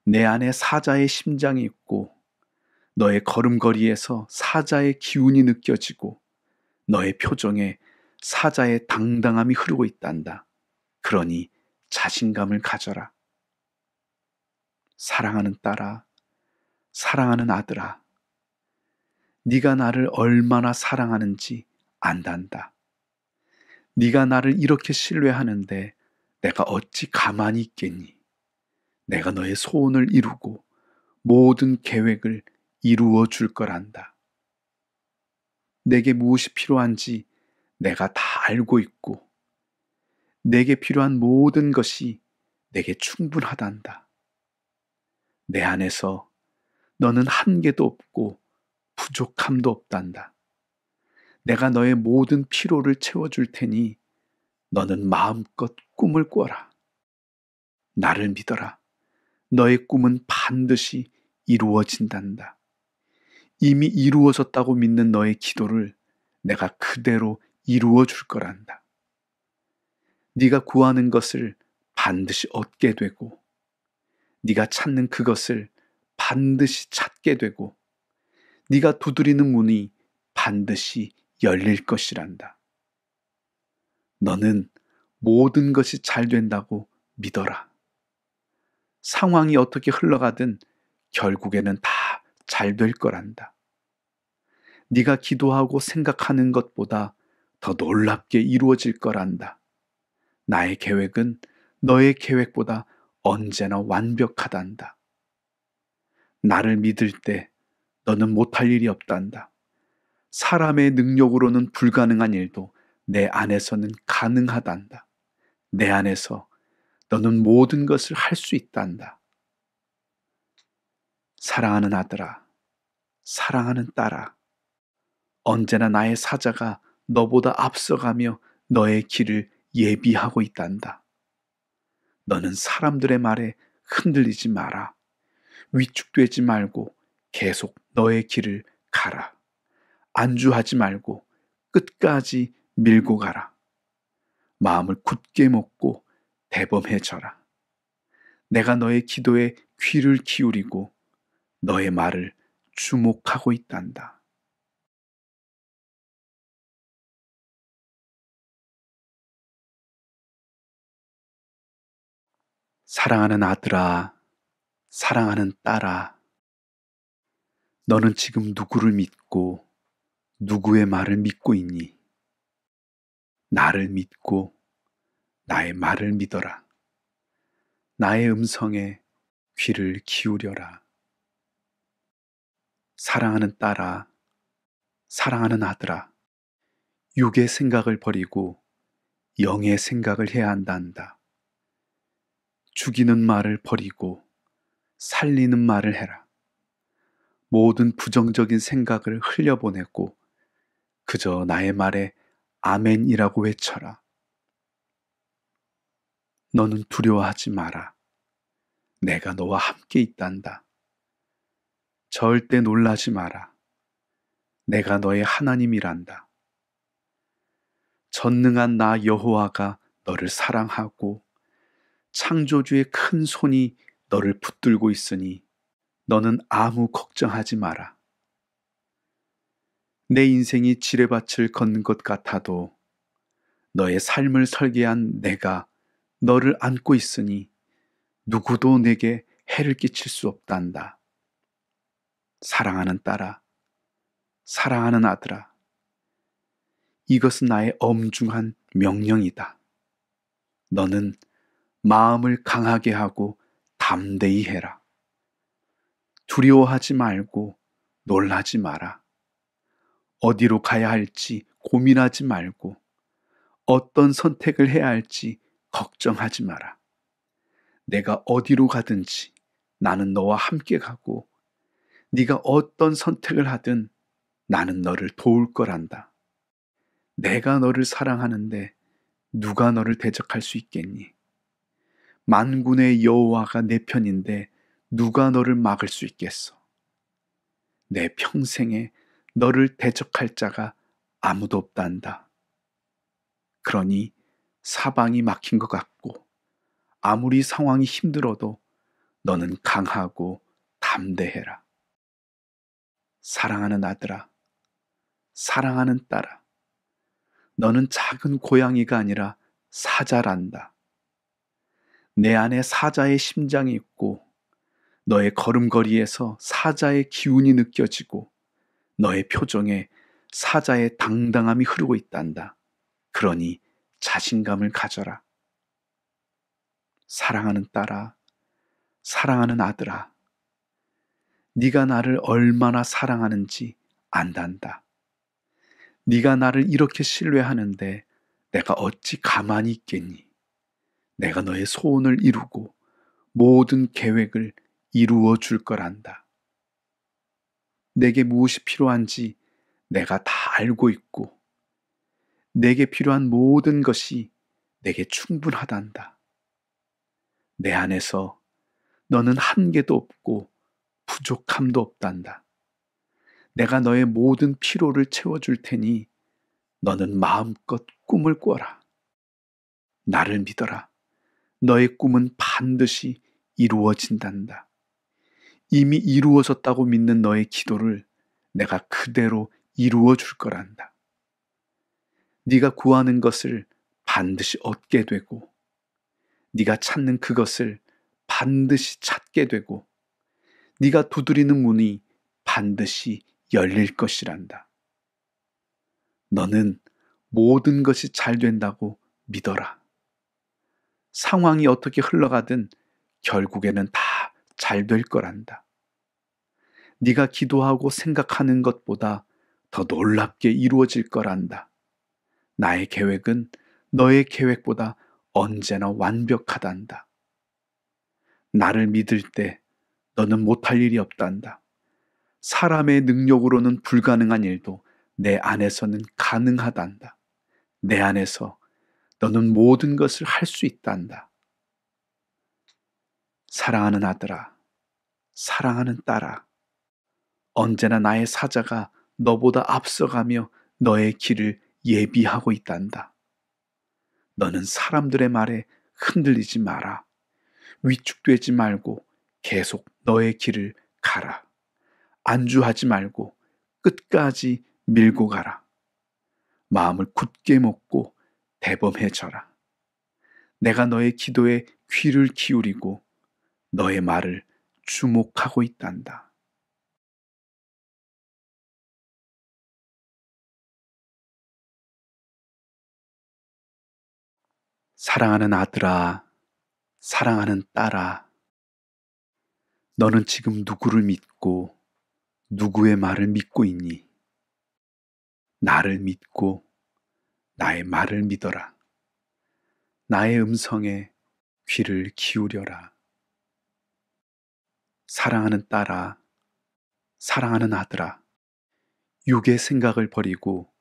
내 안에 사자의 심장이 있고, 너의 걸음걸이에서 사자의 기운이 느껴지고, 너의 표정에 사자의 당당함이 흐르고 있단다. 그러니 자신감을 가져라. 사랑하는 딸아, 사랑하는 아들아, 네가 나를 얼마나 사랑하는지 안단다. 네가 나를 이렇게 신뢰하는데 내가 어찌 가만히 있겠니? 내가 너의 소원을 이루고 모든 계획을 이루어 줄 거란다. 내게 무엇이 필요한지 내가 다 알고 있고 내게 필요한 모든 것이 내게 충분하단다. 내 안에서 너는 한계도 없고 부족함도 없단다. 내가 너의 모든 피로를 채워줄 테니 너는 마음껏 꿈을 꿔라. 나를 믿어라. 너의 꿈은 반드시 이루어진단다. 이미 이루어졌다고 믿는 너의 기도를 내가 그대로 이루어 줄 거란다. 네가 구하는 것을 반드시 얻게 되고 네가 찾는 그것을 반드시 찾게 되고 네가 두드리는 문이 반드시 열릴 것이란다. 너는 모든 것이 잘 된다고 믿어라. 상황이 어떻게 흘러가든 결국에는 다 잘 될 거란다. 네가 기도하고 생각하는 것보다 더 놀랍게 이루어질 거란다. 나의 계획은 너의 계획보다 언제나 완벽하단다. 나를 믿을 때 너는 못할 일이 없단다. 사람의 능력으로는 불가능한 일도 내 안에서는 가능하단다. 내 안에서 너는 모든 것을 할 수 있단다. 사랑하는 아들아, 사랑하는 딸아, 언제나 나의 사자가 너보다 앞서가며 너의 길을 예비하고 있단다. 너는 사람들의 말에 흔들리지 마라. 위축되지 말고 계속 너의 길을 가라. 안주하지 말고 끝까지 밀고 가라. 마음을 굳게 먹고 대범해져라. 내가 너의 기도에 귀를 기울이고 너의 말을 주목하고 있단다. 사랑하는 아들아, 사랑하는 딸아, 너는 지금 누구를 믿고 누구의 말을 믿고 있니? 나를 믿고 나의 말을 믿어라. 나의 음성에 귀를 기울여라. 사랑하는 딸아, 사랑하는 아들아, 육의 생각을 버리고 영의 생각을 해야 한다 한다. 죽이는 말을 버리고 살리는 말을 해라. 모든 부정적인 생각을 흘려보내고 그저 나의 말에 아멘이라고 외쳐라. 너는 두려워하지 마라. 내가 너와 함께 있단다. 절대 놀라지 마라. 내가 너의 하나님이란다. 전능한 나 여호와가 너를 사랑하고 창조주의 큰 손이 너를 붙들고 있으니 너는 아무 걱정하지 마라. 내 인생이 지뢰밭을 걷는 것 같아도 너의 삶을 설계한 내가 너를 안고 있으니 누구도 내게 해를 끼칠 수 없단다. 사랑하는 딸아, 사랑하는 아들아, 이것은 나의 엄중한 명령이다. 너는 마음을 강하게 하고 담대히 해라. 두려워하지 말고 놀라지 마라. 어디로 가야 할지 고민하지 말고 어떤 선택을 해야 할지 걱정하지 마라. 내가 어디로 가든지 나는 너와 함께 가고 네가 어떤 선택을 하든 나는 너를 도울 거란다. 내가 너를 사랑하는데 누가 너를 대적할 수 있겠니? 만군의 여호와가 내 편인데 누가 너를 막을 수 있겠어? 내 평생에 너를 대적할 자가 아무도 없단다. 그러니 사방이 막힌 것 같고 아무리 상황이 힘들어도 너는 강하고 담대해라. 사랑하는 아들아, 사랑하는 딸아, 너는 작은 고양이가 아니라 사자란다. 내 안에 사자의 심장이 있고 너의 걸음걸이에서 사자의 기운이 느껴지고 너의 표정에 사자의 당당함이 흐르고 있단다. 그러니 자신감을 가져라. 사랑하는 딸아, 사랑하는 아들아, 네가 나를 얼마나 사랑하는지 안단다. 네가 나를 이렇게 신뢰하는데 내가 어찌 가만히 있겠니? 내가 너의 소원을 이루고 모든 계획을 이루어 줄 거란다. 내게 무엇이 필요한지 내가 다 알고 있고, 내게 필요한 모든 것이 내게 충분하단다. 내 안에서 너는 한계도 없고 부족함도 없단다. 내가 너의 모든 피로를 채워줄 테니 너는 마음껏 꿈을 꿔라. 나를 믿어라. 너의 꿈은 반드시 이루어진단다. 이미 이루어졌다고 믿는 너의 기도를 내가 그대로 이루어 줄 거란다. 네가 구하는 것을 반드시 얻게 되고 네가 찾는 그것을 반드시 찾게 되고 네가 두드리는 문이 반드시 열릴 것이란다. 너는 모든 것이 잘 된다고 믿어라. 상황이 어떻게 흘러가든 결국에는 다 잘 될 거란다. 네가 기도하고 생각하는 것보다 더 놀랍게 이루어질 거란다. 나의 계획은 너의 계획보다 언제나 완벽하단다. 나를 믿을 때 너는 못할 일이 없단다. 사람의 능력으로는 불가능한 일도 내 안에서는 가능하단다. 내 안에서 너는 모든 것을 할 수 있단다. 사랑하는 아들아, 사랑하는 딸아, 언제나 나의 사자가 너보다 앞서가며 너의 길을 예비하고 있단다. 너는 사람들의 말에 흔들리지 마라. 위축되지 말고 계속 너의 길을 가라. 안주하지 말고 끝까지 밀고 가라. 마음을 굳게 먹고 대범해져라. 내가 너의 기도에 귀를 기울이고 너의 말을 주목하고 있단다. 사랑하는 아들아, 사랑하는 딸아, 너는 지금 누구를 믿고 누구의 말을 믿고 있니? 나를 믿고 나의 말을 믿어라. 나의 음성에 귀를 기울여라. 사랑하는 딸아, 사랑하는 아들아, 육의 생각을 버리고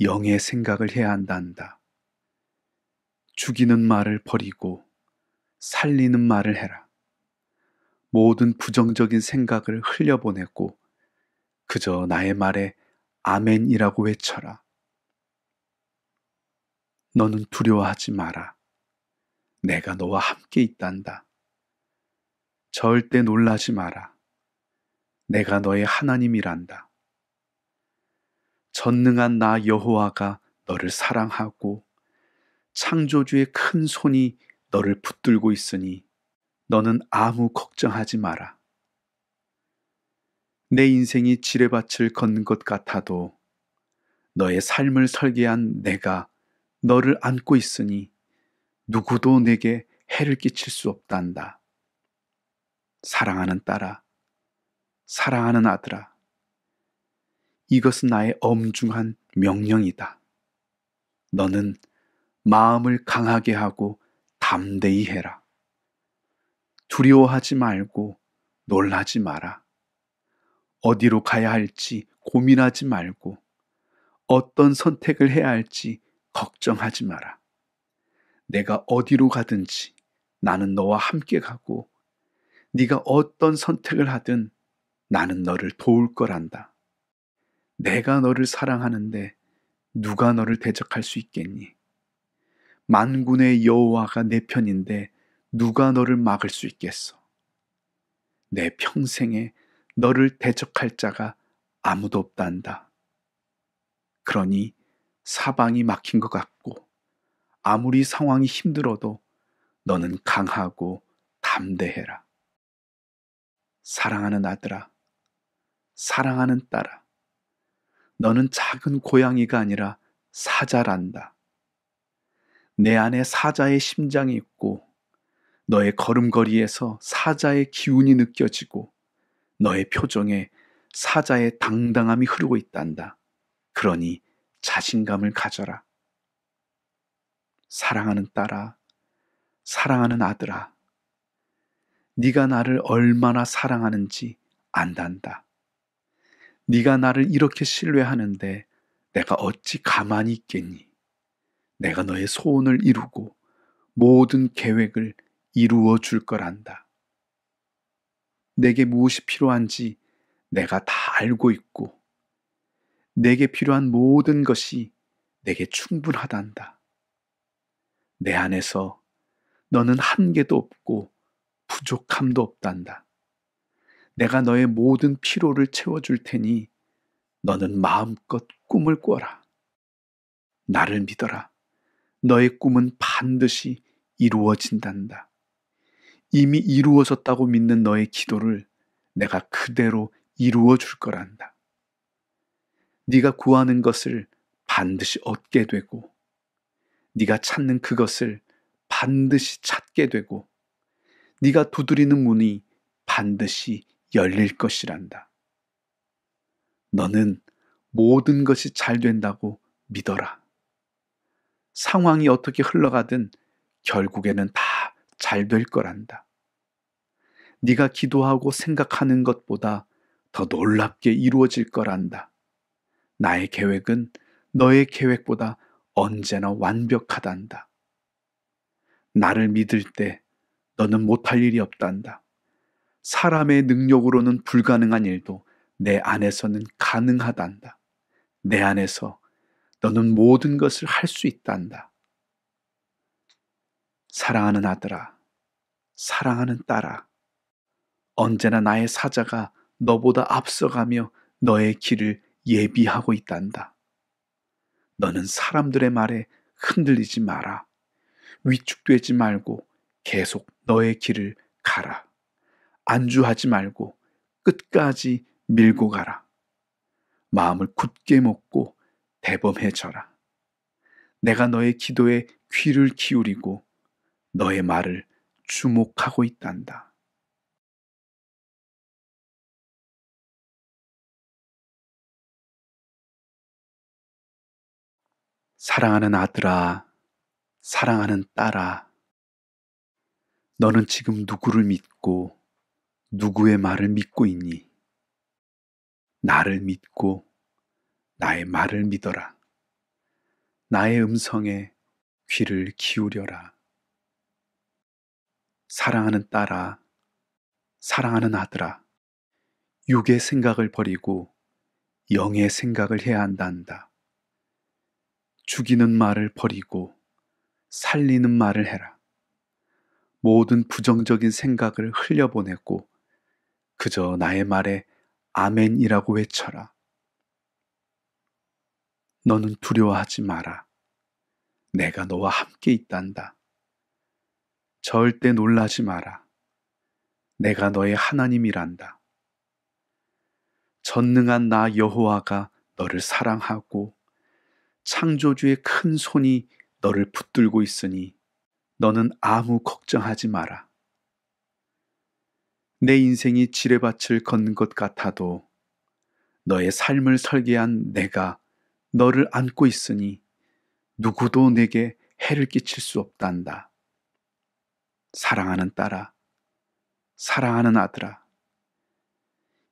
영의 생각을 해야 한단다. 죽이는 말을 버리고 살리는 말을 해라. 모든 부정적인 생각을 흘려보내고 그저 나의 말에 아멘이라고 외쳐라. 너는 두려워하지 마라. 내가 너와 함께 있단다. 절대 놀라지 마라. 내가 너의 하나님이란다. 전능한 나 여호와가 너를 사랑하고 창조주의 큰 손이 너를 붙들고 있으니 너는 아무 걱정하지 마라. 내 인생이 지뢰밭을 걷는 것 같아도 너의 삶을 설계한 내가 너를 안고 있으니 누구도 내게 해를 끼칠 수 없단다. 사랑하는 딸아, 사랑하는 아들아, 이것은 나의 엄중한 명령이다. 너는 마음을 강하게 하고 담대히 해라. 두려워하지 말고 놀라지 마라. 어디로 가야 할지 고민하지 말고 어떤 선택을 해야 할지 걱정하지 마라. 내가 어디로 가든지 나는 너와 함께 가고 네가 어떤 선택을 하든 나는 너를 도울 거란다. 내가 너를 사랑하는데 누가 너를 대적할 수 있겠니? 만군의 여호와가 내 편인데 누가 너를 막을 수 있겠어? 내 평생에 너를 대적할 자가 아무도 없단다. 그러니 사방이 막힌 것 같고 아무리 상황이 힘들어도 너는 강하고 담대해라. 사랑하는 아들아, 사랑하는 딸아, 너는 작은 고양이가 아니라 사자란다. 내 안에 사자의 심장이 있고 너의 걸음걸이에서 사자의 기운이 느껴지고 너의 표정에 사자의 당당함이 흐르고 있단다. 그러니 자신감을 가져라. 사랑하는 딸아, 사랑하는 아들아, 네가 나를 얼마나 사랑하는지 안단다. 네가 나를 이렇게 신뢰하는데 내가 어찌 가만히 있겠니? 내가 너의 소원을 이루고 모든 계획을 이루어 줄 거란다. 내게 무엇이 필요한지 내가 다 알고 있고 내게 필요한 모든 것이 내게 충분하단다. 내 안에서 너는 한계도 없고 부족함도 없단다. 내가 너의 모든 피로를 채워줄 테니 너는 마음껏 꿈을 꿔라. 나를 믿어라. 너의 꿈은 반드시 이루어진단다. 이미 이루어졌다고 믿는 너의 기도를 내가 그대로 이루어 줄 거란다. 네가 구하는 것을 반드시 얻게 되고 네가 찾는 그것을 반드시 찾게 되고 네가 두드리는 문이 반드시 열릴 것이란다. 너는 모든 것이 잘 된다고 믿어라. 상황이 어떻게 흘러가든 결국에는 다 잘 될 거란다. 네가 기도하고 생각하는 것보다 더 놀랍게 이루어질 거란다. 나의 계획은 너의 계획보다 언제나 완벽하단다. 나를 믿을 때 너는 못할 일이 없단다. 사람의 능력으로는 불가능한 일도 내 안에서는 가능하단다. 내 안에서 너는 모든 것을 할 수 있단다. 사랑하는 아들아, 사랑하는 딸아, 언제나 나의 사자가 너보다 앞서가며 너의 길을 예비하고 있단다. 너는 사람들의 말에 흔들리지 마라. 위축되지 말고 계속 너의 길을 가라. 안주하지 말고 끝까지 밀고 가라. 마음을 굳게 먹고 대범해져라. 내가 너의 기도에 귀를 기울이고 너의 말을 주목하고 있단다. 사랑하는 아들아, 사랑하는 딸아, 너는 지금 누구를 믿고 누구의 말을 믿고 있니? 나를 믿고 나의 말을 믿어라. 나의 음성에 귀를 기울여라. 사랑하는 딸아, 사랑하는 아들아, 육의 생각을 버리고 영의 생각을 해야 한다 한다. 죽이는 말을 버리고 살리는 말을 해라. 모든 부정적인 생각을 흘려보내고 그저 나의 말에 아멘이라고 외쳐라. 너는 두려워하지 마라. 내가 너와 함께 있단다. 절대 놀라지 마라. 내가 너의 하나님이란다. 전능한 나 여호와가 너를 사랑하고 창조주의 큰 손이 너를 붙들고 있으니 너는 아무 걱정하지 마라. 내 인생이 지뢰밭을 걷는 것 같아도 너의 삶을 설계한 내가 너를 안고 있으니 누구도 내게 해를 끼칠 수 없단다. 사랑하는 딸아, 사랑하는 아들아,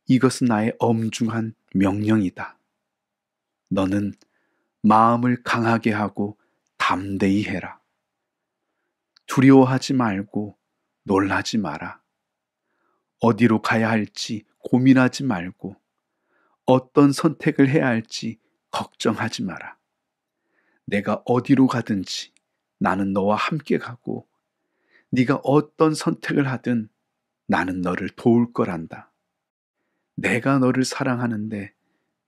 이것은 나의 엄중한 명령이다. 너는 마음을 강하게 하고 담대히 해라. 두려워하지 말고 놀라지 마라. 어디로 가야 할지 고민하지 말고 어떤 선택을 해야 할지 걱정하지 마라. 내가 어디로 가든지 나는 너와 함께 가고 네가 어떤 선택을 하든 나는 너를 도울 거란다. 내가 너를 사랑하는데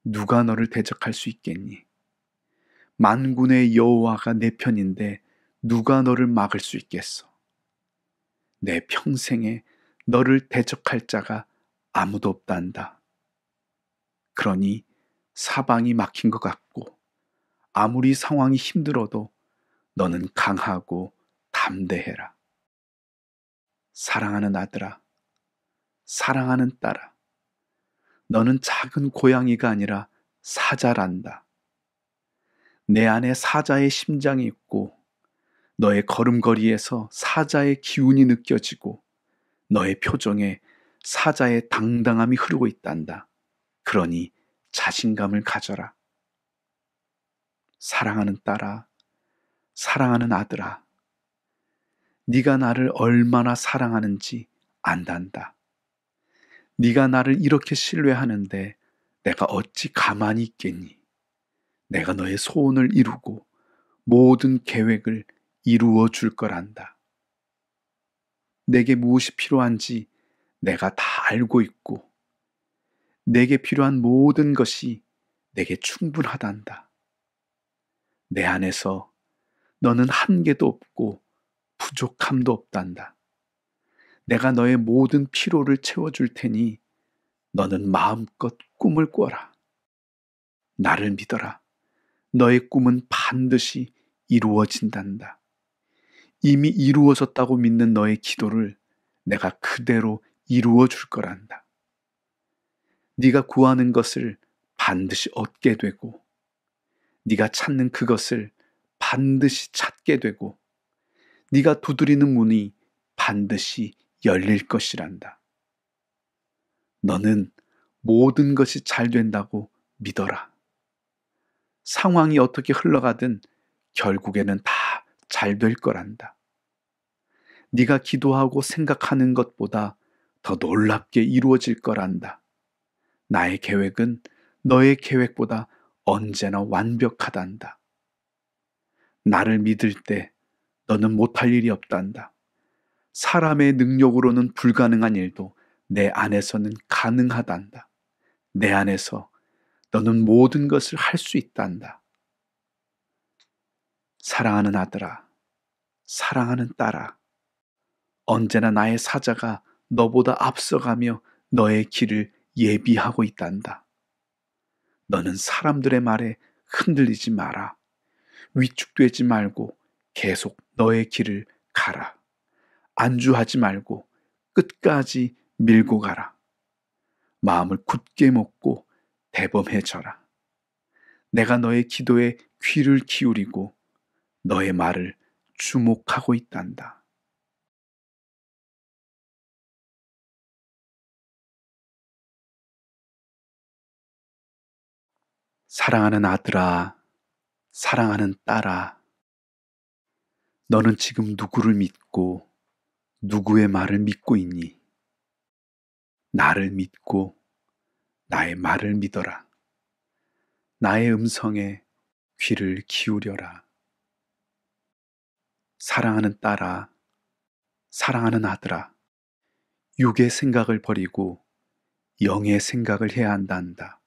누가 너를 대적할 수 있겠니? 만군의 여호와가 내 편인데 누가 너를 막을 수 있겠어? 내 평생에 너를 대적할 자가 아무도 없단다. 그러니 사방이 막힌 것 같고 아무리 상황이 힘들어도 너는 강하고 담대해라. 사랑하는 아들아, 사랑하는 딸아, 너는 작은 고양이가 아니라 사자란다. 내 안에 사자의 심장이 있고 너의 걸음걸이에서 사자의 기운이 느껴지고 너의 표정에 사자의 당당함이 흐르고 있단다. 그러니 자신감을 가져라. 사랑하는 딸아, 사랑하는 아들아, 네가 나를 얼마나 사랑하는지 안단다. 네가 나를 이렇게 신뢰하는데 내가 어찌 가만히 있겠니? 내가 너의 소원을 이루고 모든 계획을 이루어 줄 거란다. 내게 무엇이 필요한지 내가 다 알고 있고, 내게 필요한 모든 것이 내게 충분하단다. 내 안에서 너는 한계도 없고 부족함도 없단다. 내가 너의 모든 피로를 채워줄 테니 너는 마음껏 꿈을 꿔라. 나를 믿어라. 너의 꿈은 반드시 이루어진단다. 이미 이루어졌다고 믿는 너의 기도를 내가 그대로 이루어 줄 거란다. 네가 구하는 것을 반드시 얻게 되고 네가 찾는 그것을 반드시 찾게 되고 네가 두드리는 문이 반드시 열릴 것이란다. 너는 모든 것이 잘 된다고 믿어라. 상황이 어떻게 흘러가든 결국에는 다 잘 될 거란다. 네가 기도하고 생각하는 것보다 더 놀랍게 이루어질 거란다. 나의 계획은 너의 계획보다 언제나 완벽하단다. 나를 믿을 때 너는 못할 일이 없단다. 사람의 능력으로는 불가능한 일도 내 안에서는 가능하단다. 내 안에서 너는 모든 것을 할 수 있단다. 사랑하는 아들아, 사랑하는 딸아, 언제나 나의 사자가 너보다 앞서가며 너의 길을 예비하고 있단다. 너는 사람들의 말에 흔들리지 마라. 위축되지 말고 계속 너의 길을 가라. 안주하지 말고 끝까지 밀고 가라. 마음을 굳게 먹고 대범해져라. 내가 너의 기도에 귀를 기울이고 너의 말을 주목하고 있단다. 사랑하는 아들아, 사랑하는 딸아, 너는 지금 누구를 믿고 누구의 말을 믿고 있니? 나를 믿고 나의 말을 믿어라. 나의 음성에 귀를 기울여라. 사랑하는 딸아, 사랑하는 아들아, 육의 생각을 버리고 영의 생각을 해야 한단다.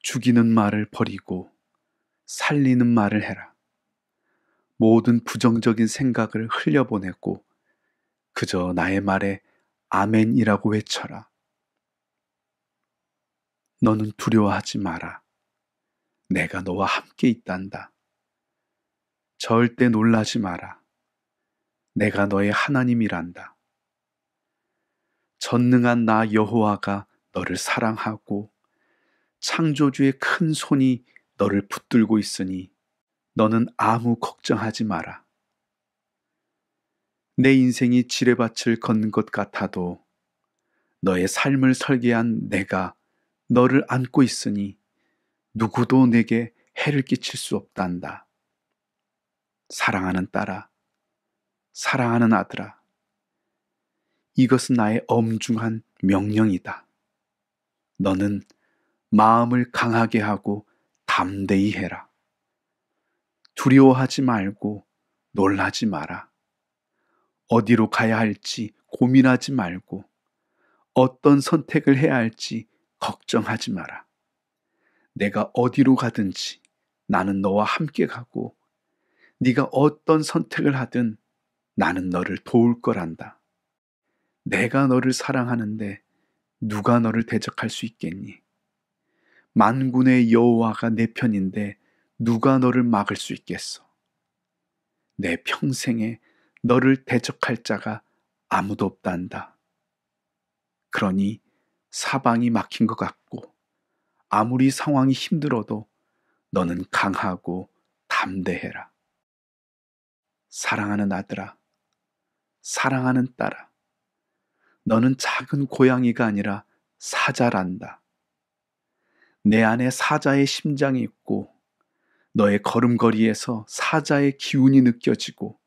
죽이는 말을 버리고 살리는 말을 해라. 모든 부정적인 생각을 흘려보내고 그저 나의 말에 아멘이라고 외쳐라. 너는 두려워하지 마라. 내가 너와 함께 있단다. 절대 놀라지 마라. 내가 너의 하나님이란다. 전능한 나 여호와가 너를 사랑하고 창조주의 큰 손이 너를 붙들고 있으니 너는 아무 걱정하지 마라. 내 인생이 지뢰밭을 걷는 것 같아도 너의 삶을 설계한 내가 너를 안고 있으니 누구도 내게 해를 끼칠 수 없단다. 사랑하는 딸아, 사랑하는 아들아, 이것은 나의 엄중한 명령이다. 너는 마음을 강하게 하고 담대히 해라. 두려워하지 말고 놀라지 마라. 어디로 가야 할지 고민하지 말고 어떤 선택을 해야 할지 걱정하지 마라. 내가 어디로 가든지 나는 너와 함께 가고 네가 어떤 선택을 하든 나는 너를 도울 거란다. 내가 너를 사랑하는데 누가 너를 대적할 수 있겠니? 만군의 여호와가 내 편인데 누가 너를 막을 수 있겠어? 내 평생에 너를 대적할 자가 아무도 없단다. 그러니 사방이 막힌 것 같고 아무리 상황이 힘들어도 너는 강하고 담대해라. 사랑하는 아들아, 사랑하는 딸아, 너는 작은 고양이가 아니라 사자란다. 내 안에 사자의 심장이 있고 너의 걸음걸이에서 사자의 기운이 느껴지고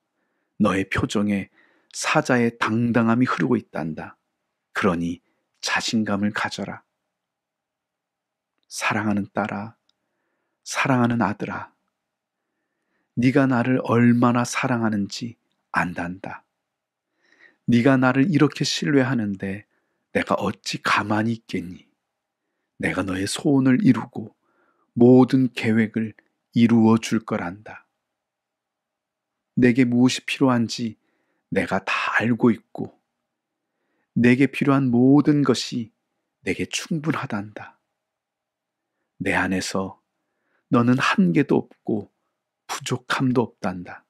너의 표정에 사자의 당당함이 흐르고 있단다. 그러니 자신감을 가져라. 사랑하는 딸아, 사랑하는 아들아, 네가 나를 얼마나 사랑하는지 안단다. 네가 나를 이렇게 신뢰하는데 내가 어찌 가만히 있겠니? 내가 너의 소원을 이루고 모든 계획을 이루어 줄 거란다. 내게 무엇이 필요한지 내가 다 알고 있고 내게 필요한 모든 것이 내게 충분하단다. 내 안에서 너는 한계도 없고 부족함도 없단다.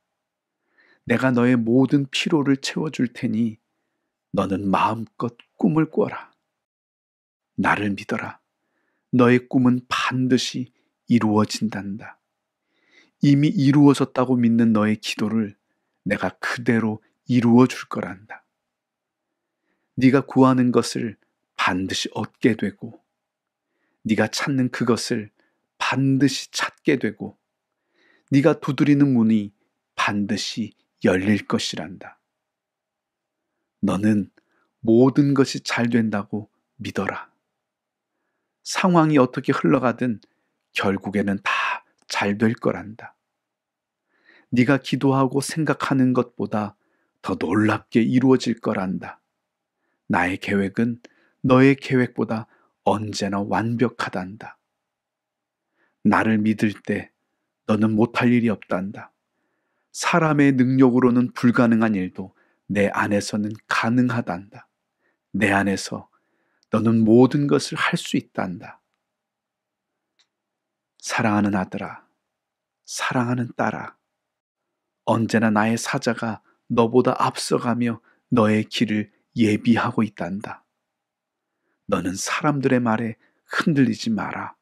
내가 너의 모든 피로를 채워줄 테니 너는 마음껏 꿈을 꿔라. 나를 믿어라. 너의 꿈은 반드시 이루어진단다. 이미 이루어졌다고 믿는 너의 기도를 내가 그대로 이루어 줄 거란다. 네가 구하는 것을 반드시 얻게 되고 네가 찾는 그것을 반드시 찾게 되고 네가 두드리는 문이 반드시 열릴 것이란다. 너는 모든 것이 잘 된다고 믿어라. 상황이 어떻게 흘러가든 결국에는 다 잘 될 거란다. 네가 기도하고 생각하는 것보다 더 놀랍게 이루어질 거란다. 나의 계획은 너의 계획보다 언제나 완벽하단다. 나를 믿을 때 너는 못할 일이 없단다. 사람의 능력으로는 불가능한 일도 내 안에서는 가능하단다. 내 안에서 너는 모든 것을 할 수 있단다. 사랑하는 아들아, 사랑하는 딸아, 언제나 나의 사자가 너보다 앞서가며 너의 길을 예비하고 있단다. 너는 사람들의 말에 흔들리지 마라.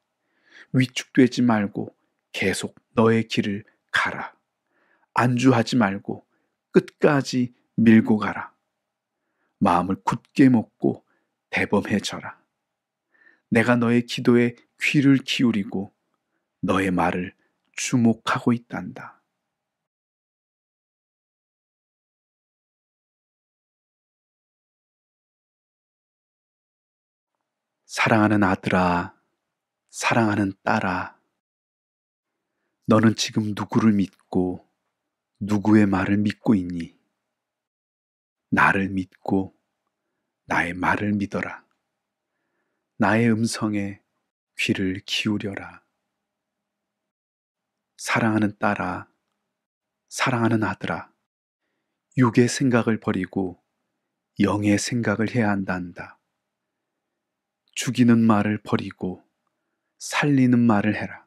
위축되지 말고 계속 너의 길을 가라. 안주하지 말고 끝까지 밀고 가라. 마음을 굳게 먹고 대범해져라. 내가 너의 기도에 귀를 기울이고 너의 말을 주목하고 있단다. 사랑하는 아들아, 사랑하는 딸아, 너는 지금 누구를 믿고 누구의 말을 믿고 있니? 나를 믿고 나의 말을 믿어라. 나의 음성에 귀를 기울여라. 사랑하는 딸아, 사랑하는 아들아, 육의 생각을 버리고 영의 생각을 해야 한단다. 죽이는 말을 버리고 살리는 말을 해라.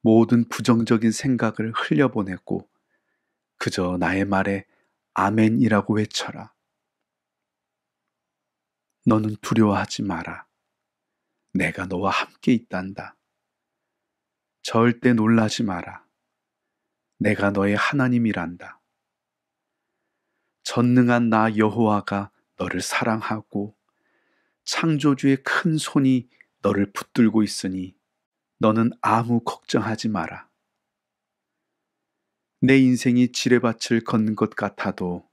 모든 부정적인 생각을 흘려보내고 그저 나의 말에 아멘이라고 외쳐라. 너는 두려워하지 마라. 내가 너와 함께 있단다. 절대 놀라지 마라. 내가 너의 하나님이란다. 전능한 나 여호와가 너를 사랑하고 창조주의 큰 손이 너를 붙들고 있으니 너는 아무 걱정하지 마라. 내 인생이 지뢰밭을 걷는 것 같아도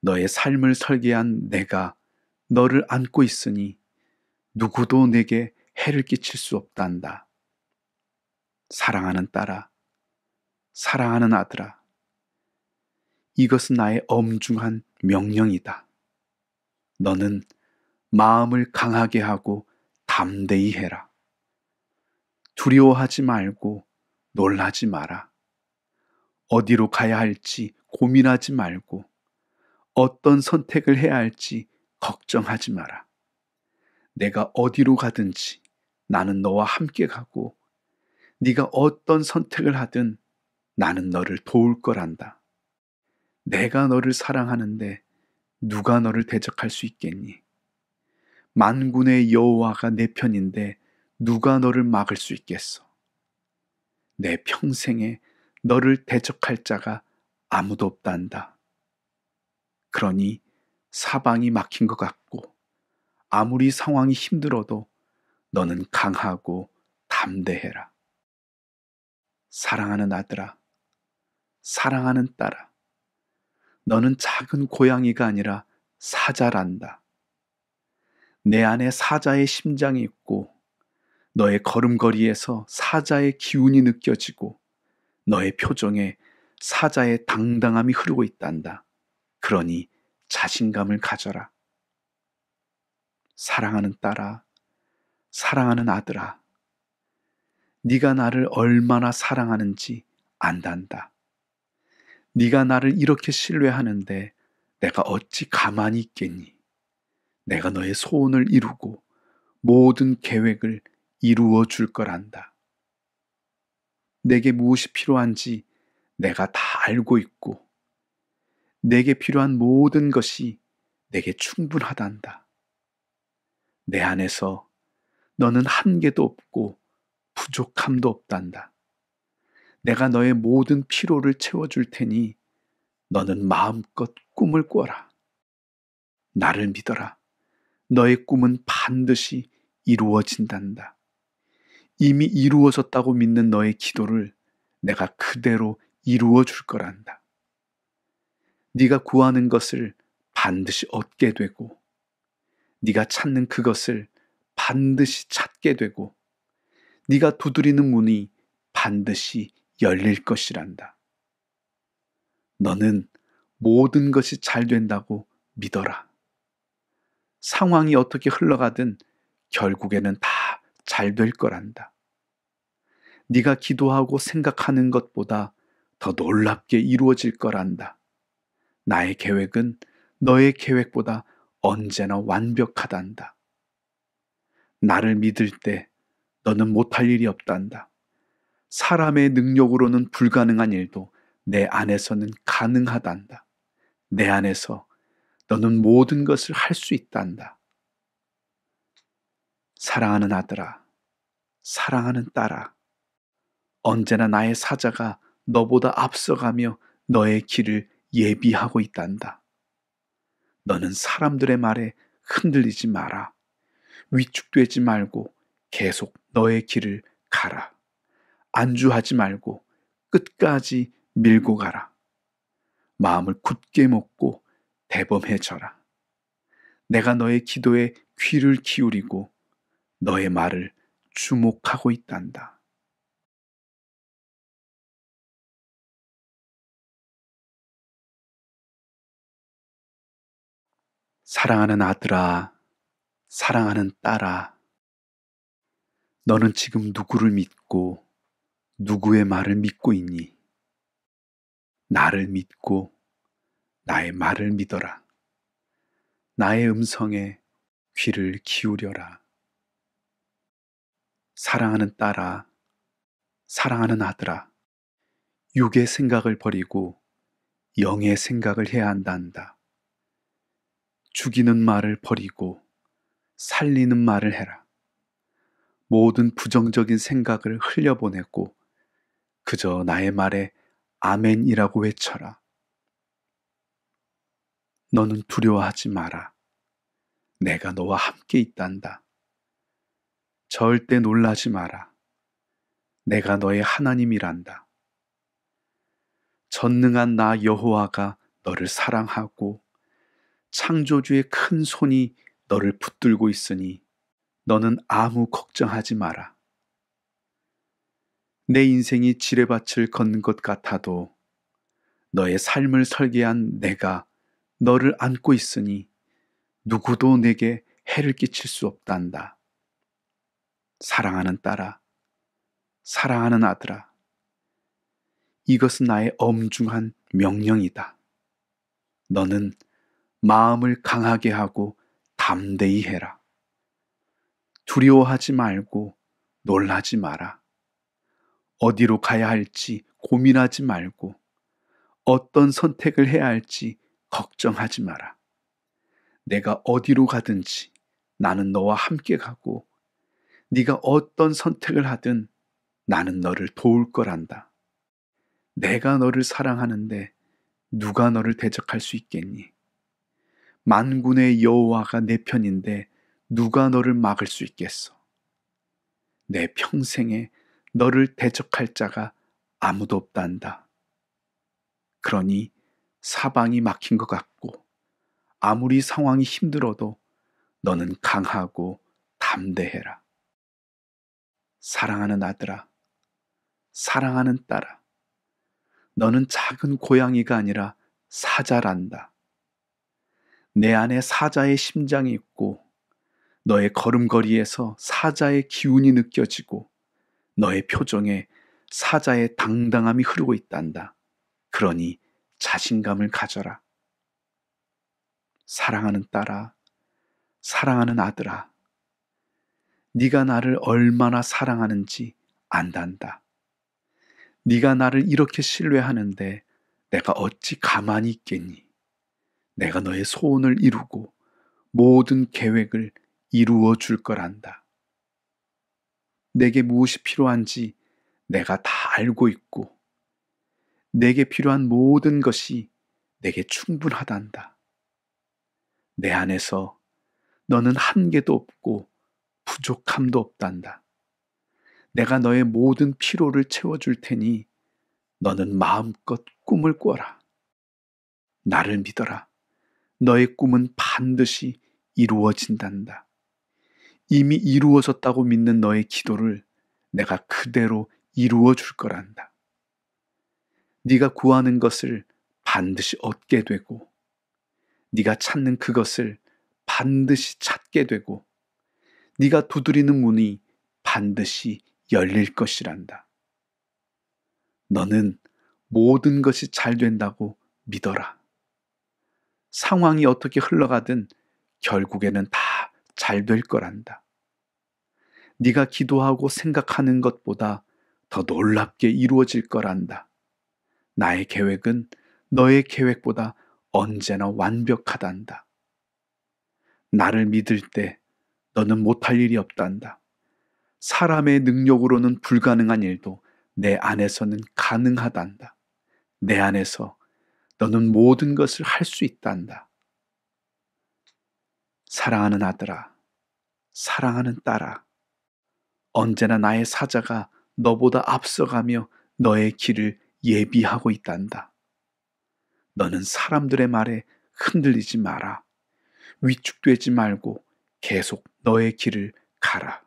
너의 삶을 설계한 내가 너를 안고 있으니 누구도 내게 해를 끼칠 수 없단다. 사랑하는 딸아, 사랑하는 아들아, 이것은 나의 엄중한 명령이다. 너는 마음을 강하게 하고 담대히 해라. 두려워하지 말고 놀라지 마라. 어디로 가야 할지 고민하지 말고 어떤 선택을 해야 할지 걱정하지 마라. 내가 어디로 가든지 나는 너와 함께 가고 네가 어떤 선택을 하든 나는 너를 도울 거란다. 내가 너를 사랑하는데 누가 너를 대적할 수 있겠니? 만군의 여호와가 내 편인데 누가 너를 막을 수 있겠어? 내 평생에 너를 대적할 자가 아무도 없단다. 그러니 사방이 막힌 것 같고 아무리 상황이 힘들어도 너는 강하고 담대해라. 사랑하는 아들아, 사랑하는 딸아, 너는 작은 고양이가 아니라 사자란다. 내 안에 사자의 심장이 있고 너의 걸음걸이에서 사자의 기운이 느껴지고 너의 표정에 사자의 당당함이 흐르고 있단다. 그러니 자신감을 가져라. 사랑하는 딸아, 사랑하는 아들아, 네가 나를 얼마나 사랑하는지 안단다. 네가 나를 이렇게 신뢰하는데 내가 어찌 가만히 있겠니? 내가 너의 소원을 이루고 모든 계획을 이루어 줄 거란다. 내게 무엇이 필요한지 내가 다 알고 있고, 내게 필요한 모든 것이 내게 충분하단다. 내 안에서 너는 한계도 없고 부족함도 없단다. 내가 너의 모든 피로를 채워줄 테니 너는 마음껏 꿈을 꿔라. 나를 믿어라. 너의 꿈은 반드시 이루어진단다. 이미 이루어졌다고 믿는 너의 기도를 내가 그대로 이루어 줄 거란다. 네가 구하는 것을 반드시 얻게 되고 네가 찾는 그것을 반드시 찾게 되고 네가 두드리는 문이 반드시 열릴 것이란다. 너는 모든 것이 잘 된다고 믿어라. 상황이 어떻게 흘러가든 결국에는 다 잘 될 거란다. 네가 기도하고 생각하는 것보다 더 놀랍게 이루어질 거란다. 나의 계획은 너의 계획보다 언제나 완벽하단다. 나를 믿을 때 너는 못할 일이 없단다. 사람의 능력으로는 불가능한 일도 내 안에서는 가능하단다. 내 안에서 너는 모든 것을 할 수 있단다. 사랑하는 아들아, 사랑하는 딸아, 언제나 나의 사자가 너보다 앞서가며 너의 길을 예비하고 있단다. 너는 사람들의 말에 흔들리지 마라. 위축되지 말고 계속 너의 길을 가라. 안주하지 말고 끝까지 밀고 가라. 마음을 굳게 먹고 대범해져라. 내가 너의 기도에 귀를 기울이고 너의 말을 주목하고 있단다. 사랑하는 아들아, 사랑하는 딸아, 너는 지금 누구를 믿고 누구의 말을 믿고 있니? 나를 믿고 나의 말을 믿어라. 나의 음성에 귀를 기울여라. 사랑하는 딸아, 사랑하는 아들아, 육의 생각을 버리고 영의 생각을 해야 한단다. 죽이는 말을 버리고 살리는 말을 해라. 모든 부정적인 생각을 흘려보내고 그저 나의 말에 아멘이라고 외쳐라. 너는 두려워하지 마라. 내가 너와 함께 있단다. 절대 놀라지 마라. 내가 너의 하나님이란다. 전능한 나 여호와가 너를 사랑하고 창조주의 큰 손이 너를 붙들고 있으니 너는 아무 걱정하지 마라. 내 인생이 지뢰밭을 걷는 것 같아도 너의 삶을 설계한 내가 너를 안고 있으니 누구도 내게 해를 끼칠 수 없단다. 사랑하는 딸아, 사랑하는 아들아, 이것은 나의 엄중한 명령이다. 너는 마음을 강하게 하고 담대히 해라. 두려워하지 말고 놀라지 마라. 어디로 가야 할지 고민하지 말고 어떤 선택을 해야 할지 걱정하지 마라. 내가 어디로 가든지 나는 너와 함께 가고 네가 어떤 선택을 하든 나는 너를 도울 거란다. 내가 너를 사랑하는데 누가 너를 대적할 수 있겠니? 만군의 여호와가 내 편인데 누가 너를 막을 수 있겠어? 내 평생에 너를 대적할 자가 아무도 없단다. 그러니 사방이 막힌 것 같고 아무리 상황이 힘들어도 너는 강하고 담대해라. 사랑하는 아들아, 사랑하는 딸아, 너는 작은 고양이가 아니라 사자란다. 내 안에 사자의 심장이 있고 너의 걸음걸이에서 사자의 기운이 느껴지고 너의 표정에 사자의 당당함이 흐르고 있단다. 그러니 자신감을 가져라. 사랑하는 딸아, 사랑하는 아들아, 네가 나를 얼마나 사랑하는지 안단다. 네가 나를 이렇게 신뢰하는데 내가 어찌 가만히 있겠니? 내가 너의 소원을 이루고 모든 계획을 이루어 줄 거란다. 내게 무엇이 필요한지 내가 다 알고 있고 내게 필요한 모든 것이 내게 충분하단다. 내 안에서 너는 한계도 없고 부족함도 없단다. 내가 너의 모든 피로를 채워줄 테니 너는 마음껏 꿈을 꿔라. 나를 믿어라. 너의 꿈은 반드시 이루어진단다. 이미 이루어졌다고 믿는 너의 기도를 내가 그대로 이루어 줄 거란다. 네가 구하는 것을 반드시 얻게 되고 네가 찾는 그것을 반드시 찾게 되고 네가 두드리는 문이 반드시 열릴 것이란다. 너는 모든 것이 잘 된다고 믿어라. 상황이 어떻게 흘러가든 결국에는 다 잘 될 거란다. 네가 기도하고 생각하는 것보다 더 놀랍게 이루어질 거란다. 나의 계획은 너의 계획보다 언제나 완벽하단다. 나를 믿을 때 너는 못할 일이 없단다. 사람의 능력으로는 불가능한 일도 내 안에서는 가능하단다. 내 안에서 너는 모든 것을 할 수 있단다. 사랑하는 아들아, 사랑하는 딸아, 언제나 나의 사자가 너보다 앞서가며 너의 길을 예비하고 있단다. 너는 사람들의 말에 흔들리지 마라. 위축되지 말고 계속 너의 길을 가라.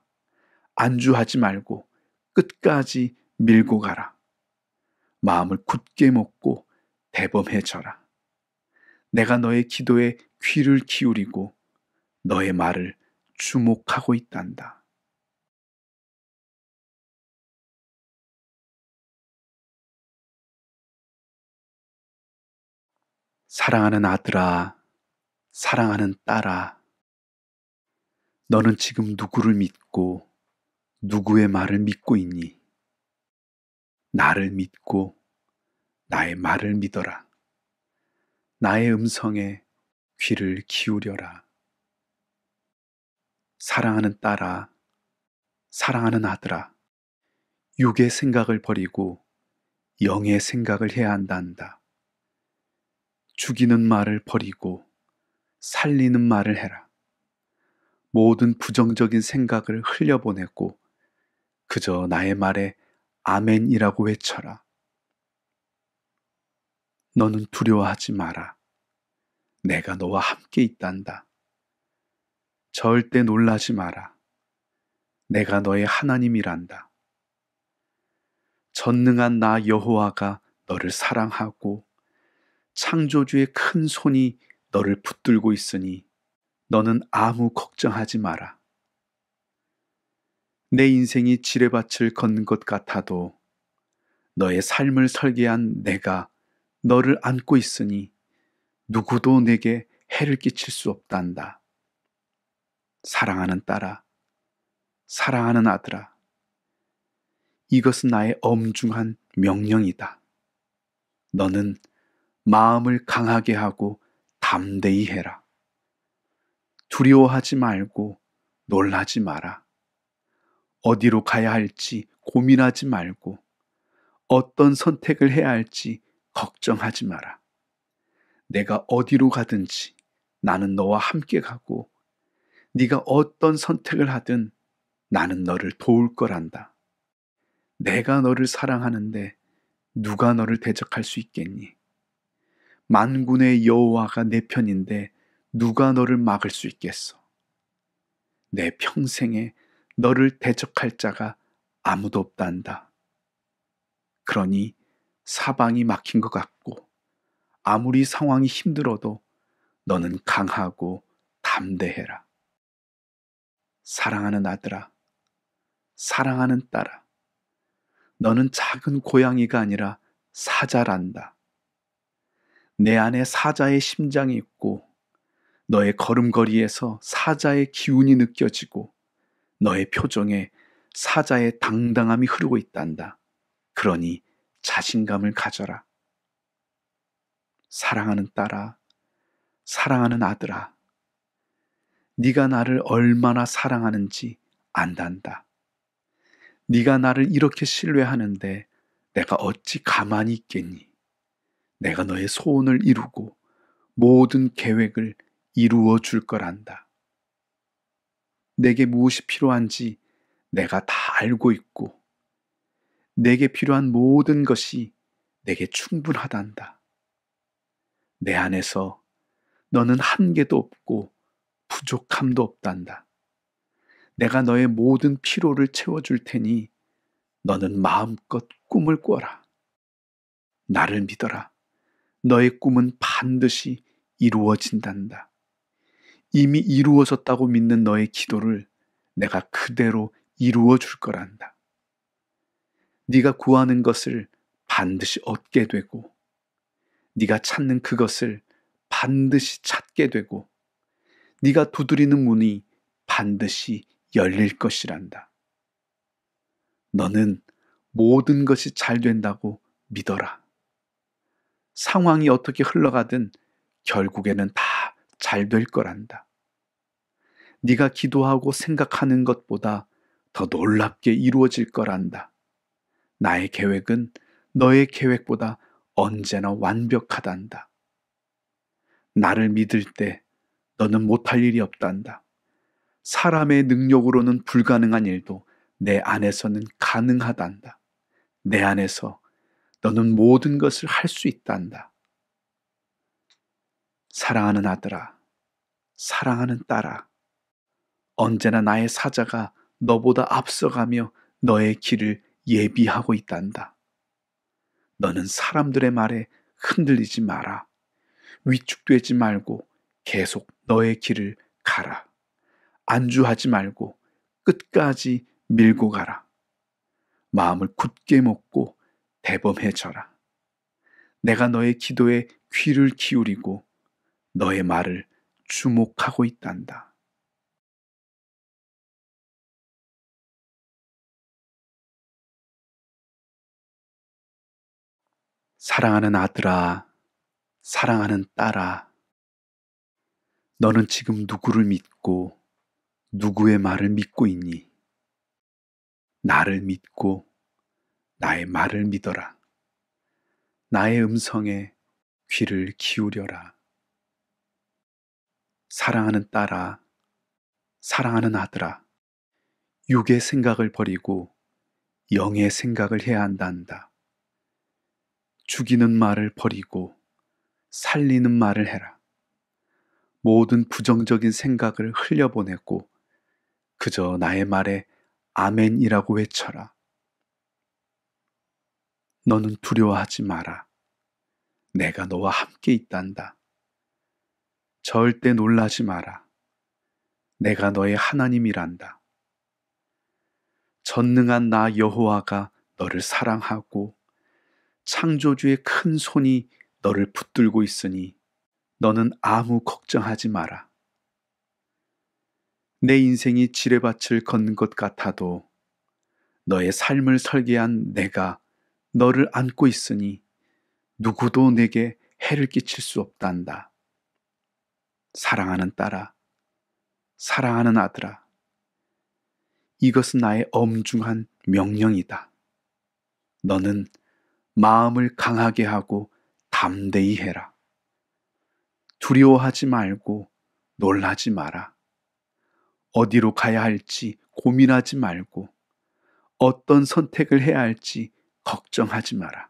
안주하지 말고 끝까지 밀고 가라. 마음을 굳게 먹고 대범해져라. 내가 너의 기도에 귀를 기울이고 너의 말을 주목하고 있단다. 사랑하는 아들아, 사랑하는 딸아, 너는 지금 누구를 믿고 누구의 말을 믿고 있니? 나를 믿고 나의 말을 믿어라. 나의 음성에 귀를 기울여라. 사랑하는 딸아, 사랑하는 아들아, 육의 생각을 버리고 영의 생각을 해야 한다 한다. 죽이는 말을 버리고 살리는 말을 해라. 모든 부정적인 생각을 흘려보내고 그저 나의 말에 아멘이라고 외쳐라. 너는 두려워하지 마라. 내가 너와 함께 있단다. 절대 놀라지 마라. 내가 너의 하나님이란다. 전능한 나 여호와가 너를 사랑하고 창조주의 큰 손이 너를 붙들고 있으니 너는 아무 걱정하지 마라. 내 인생이 지뢰밭을 걷는 것 같아도 너의 삶을 설계한 내가 너를 안고 있으니 누구도 내게 해를 끼칠 수 없단다. 사랑하는 딸아, 사랑하는 아들아, 이것은 나의 엄중한 명령이다. 너는 마음을 강하게 하고 담대히 해라. 두려워하지 말고 놀라지 마라. 어디로 가야 할지 고민하지 말고 어떤 선택을 해야 할지 걱정하지 마라. 내가 어디로 가든지 나는 너와 함께 가고 네가 어떤 선택을 하든 나는 너를 도울 거란다. 내가 너를 사랑하는데 누가 너를 대적할 수 있겠니? 만군의 여호와가 내 편인데 누가 너를 막을 수 있겠어? 내 평생에 너를 대적할 자가 아무도 없단다. 그러니 사방이 막힌 것 같고 아무리 상황이 힘들어도 너는 강하고 담대해라. 사랑하는 아들아, 사랑하는 딸아, 너는 작은 고양이가 아니라 사자란다. 내 안에 사자의 심장이 있고 너의 걸음걸이에서 사자의 기운이 느껴지고 너의 표정에 사자의 당당함이 흐르고 있단다. 그러니 자신감을 가져라. 사랑하는 딸아, 사랑하는 아들아, 네가 나를 얼마나 사랑하는지 안단다. 네가 나를 이렇게 신뢰하는데 내가 어찌 가만히 있겠니? 내가 너의 소원을 이루고 모든 계획을 이루어 줄 거란다. 내게 무엇이 필요한지 내가 다 알고 있고, 내게 필요한 모든 것이 내게 충분하단다. 내 안에서 너는 한계도 없고 부족함도 없단다. 내가 너의 모든 피로를 채워줄 테니 너는 마음껏 꿈을 꿔라. 나를 믿어라. 너의 꿈은 반드시 이루어진단다. 이미 이루어졌다고 믿는 너의 기도를 내가 그대로 이루어 줄 거란다. 네가 구하는 것을 반드시 얻게 되고 네가 찾는 그것을 반드시 찾게 되고 네가 두드리는 문이 반드시 열릴 것이란다. 너는 모든 것이 잘 된다고 믿어라. 상황이 어떻게 흘러가든 결국에는 다 잘 될 거란다. 네가 기도하고 생각하는 것보다 더 놀랍게 이루어질 거란다. 나의 계획은 너의 계획보다 언제나 완벽하단다. 나를 믿을 때 너는 못할 일이 없단다. 사람의 능력으로는 불가능한 일도 내 안에서는 가능하단다. 내 안에서 너는 모든 것을 할 수 있단다. 사랑하는 아들아, 사랑하는 딸아, 언제나 나의 사자가 너보다 앞서가며 너의 길을 예비하고 있단다. 너는 사람들의 말에 흔들리지 마라. 위축되지 말고 계속 너의 길을 가라. 안주하지 말고 끝까지 밀고 가라. 마음을 굳게 먹고 대범해져라. 내가 너의 기도에 귀를 기울이고 너의 말을 주목하고 있단다. 사랑하는 아들아, 사랑하는 딸아, 너는 지금 누구를 믿고 누구의 말을 믿고 있니? 나를 믿고 나의 말을 믿어라. 나의 음성에 귀를 기울여라. 사랑하는 딸아, 사랑하는 아들아, 육의 생각을 버리고 영의 생각을 해야 한단다. 죽이는 말을 버리고 살리는 말을 해라. 모든 부정적인 생각을 흘려보내고 그저 나의 말에 아멘이라고 외쳐라. 너는 두려워하지 마라. 내가 너와 함께 있단다. 절대 놀라지 마라. 내가 너의 하나님이란다. 전능한 나 여호와가 너를 사랑하고 창조주의 큰 손이 너를 붙들고 있으니 너는 아무 걱정하지 마라. 내 인생이 지뢰밭을 걷는 것 같아도 너의 삶을 설계한 내가 너를 안고 있으니 누구도 내게 해를 끼칠 수 없단다. 사랑하는 딸아, 사랑하는 아들아, 이것은 나의 엄중한 명령이다. 너는 마음을 강하게 하고 담대히 해라. 두려워하지 말고 놀라지 마라. 어디로 가야 할지 고민하지 말고 어떤 선택을 해야 할지 걱정하지 마라.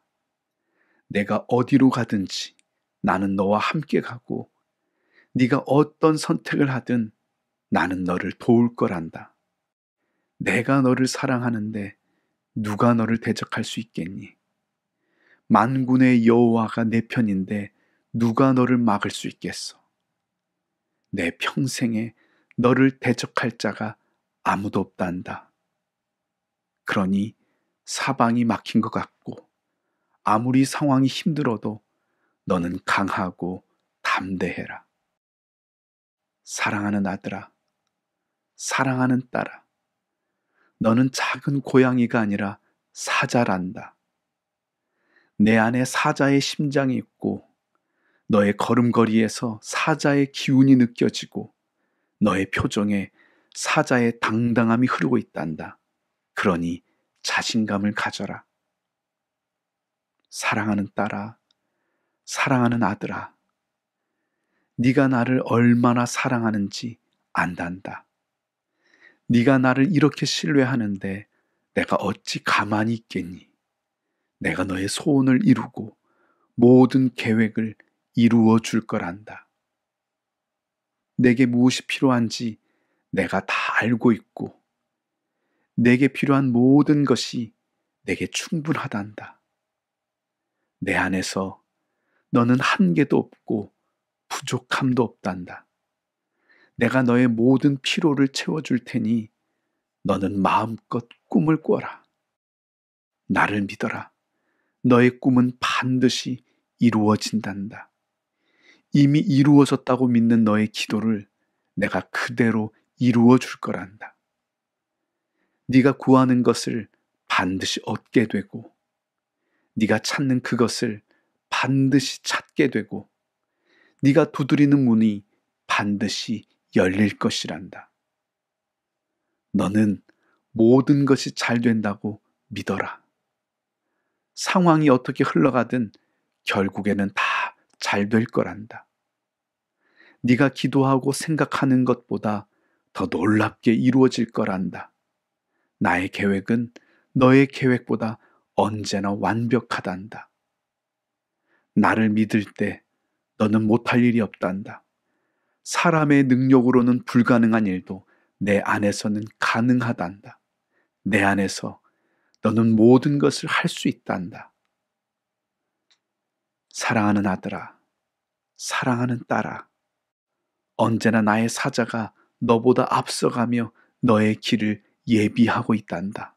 내가 어디로 가든지 나는 너와 함께 가고 네가 어떤 선택을 하든 나는 너를 도울 거란다. 내가 너를 사랑하는데 누가 너를 대적할 수 있겠니? 만군의 여호와가 내 편인데 누가 너를 막을 수 있겠어? 내 평생에 너를 대적할 자가 아무도 없단다. 그러니 사방이 막힌 것 같고 아무리 상황이 힘들어도 너는 강하고 담대해라. 사랑하는 아들아, 사랑하는 딸아, 너는 작은 고양이가 아니라 사자란다. 내 안에 사자의 심장이 있고 너의 걸음걸이에서 사자의 기운이 느껴지고 너의 표정에 사자의 당당함이 흐르고 있단다. 그러니 자신감을 가져라. 사랑하는 딸아, 사랑하는 아들아, 네가 나를 얼마나 사랑하는지 안단다. 네가 나를 이렇게 신뢰하는데 내가 어찌 가만히 있겠니? 내가 너의 소원을 이루고 모든 계획을 이루어 줄 거란다. 내게 무엇이 필요한지 내가 다 알고 있고 내게 필요한 모든 것이 내게 충분하단다. 내 안에서 너는 한계도 없고 부족함도 없단다. 내가 너의 모든 피로를 채워줄 테니 너는 마음껏 꿈을 꿔라. 나를 믿어라. 너의 꿈은 반드시 이루어진단다. 이미 이루어졌다고 믿는 너의 기도를 내가 그대로 이루어 줄 거란다. 네가 구하는 것을 반드시 얻게 되고 네가 찾는 그것을 반드시 찾게 되고 네가 두드리는 문이 반드시 열릴 것이란다. 너는 모든 것이 잘 된다고 믿어라. 상황이 어떻게 흘러가든 결국에는 다 잘 될 거란다. 네가 기도하고 생각하는 것보다 더 놀랍게 이루어질 거란다. 나의 계획은 너의 계획보다 언제나 완벽하단다. 나를 믿을 때 너는 못할 일이 없단다. 사람의 능력으로는 불가능한 일도 내 안에서는 가능하단다. 내 안에서 너는 모든 것을 할 수 있단다. 사랑하는 아들아, 사랑하는 딸아, 언제나 나의 사자가 너보다 앞서가며 너의 길을 예비하고 있단다.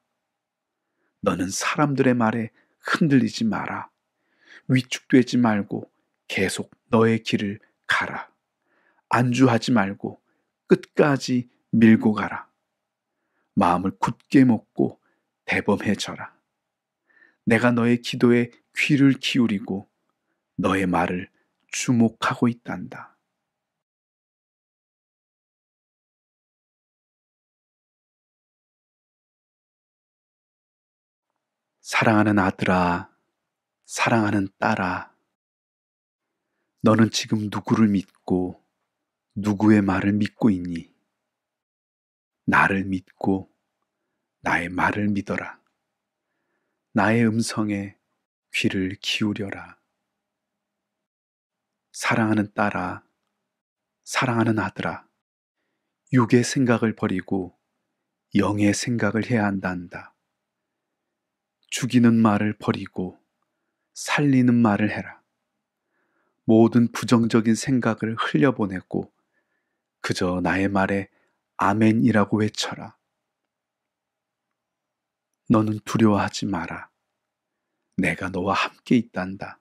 너는 사람들의 말에 흔들리지 마라. 위축되지 말고 계속 너의 길을 가라. 안주하지 말고 끝까지 밀고 가라. 마음을 굳게 먹고 대범해져라. 내가 너의 기도에 귀를 기울이고 너의 말을 주목하고 있단다. 사랑하는 아들아, 사랑하는 딸아, 너는 지금 누구를 믿고 누구의 말을 믿고 있니? 나를 믿고 나의 말을 믿어라. 나의 음성에 귀를 기울여라. 사랑하는 딸아, 사랑하는 아들아, 육의 생각을 버리고 영의 생각을 해야 한단다. 죽이는 말을 버리고 살리는 말을 해라. 모든 부정적인 생각을 흘려보내고 그저 나의 말에 아멘이라고 외쳐라. 너는 두려워하지 마라. 내가 너와 함께 있단다.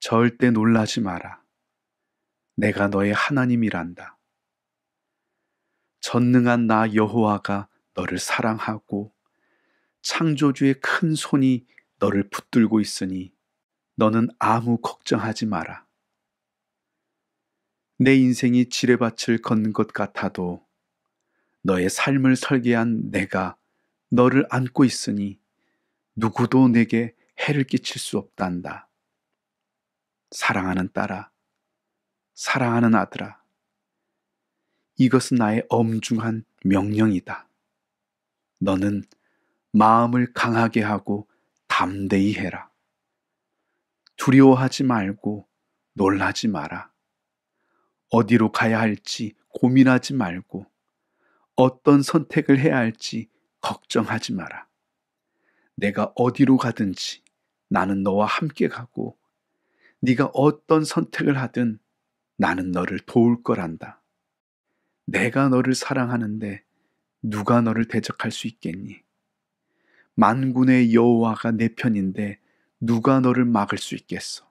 절대 놀라지 마라. 내가 너의 하나님이란다. 전능한 나 여호와가 너를 사랑하고 창조주의 큰 손이 너를 붙들고 있으니 너는 아무 걱정하지 마라. 내 인생이 지뢰밭을 걷는 것 같아도 너의 삶을 설계한 내가 너를 안고 있으니 누구도 내게 해를 끼칠 수 없단다. 사랑하는 딸아, 사랑하는 아들아, 이것은 나의 엄중한 명령이다. 너는 마음을 강하게 하고 담대히 해라. 두려워하지 말고 놀라지 마라. 어디로 가야 할지 고민하지 말고 어떤 선택을 해야 할지 걱정하지 마라. 내가 어디로 가든지 나는 너와 함께 가고 네가 어떤 선택을 하든 나는 너를 도울 거란다. 내가 너를 사랑하는데 누가 너를 대적할 수 있겠니? 만군의 여호와가 내 편인데 누가 너를 막을 수 있겠어?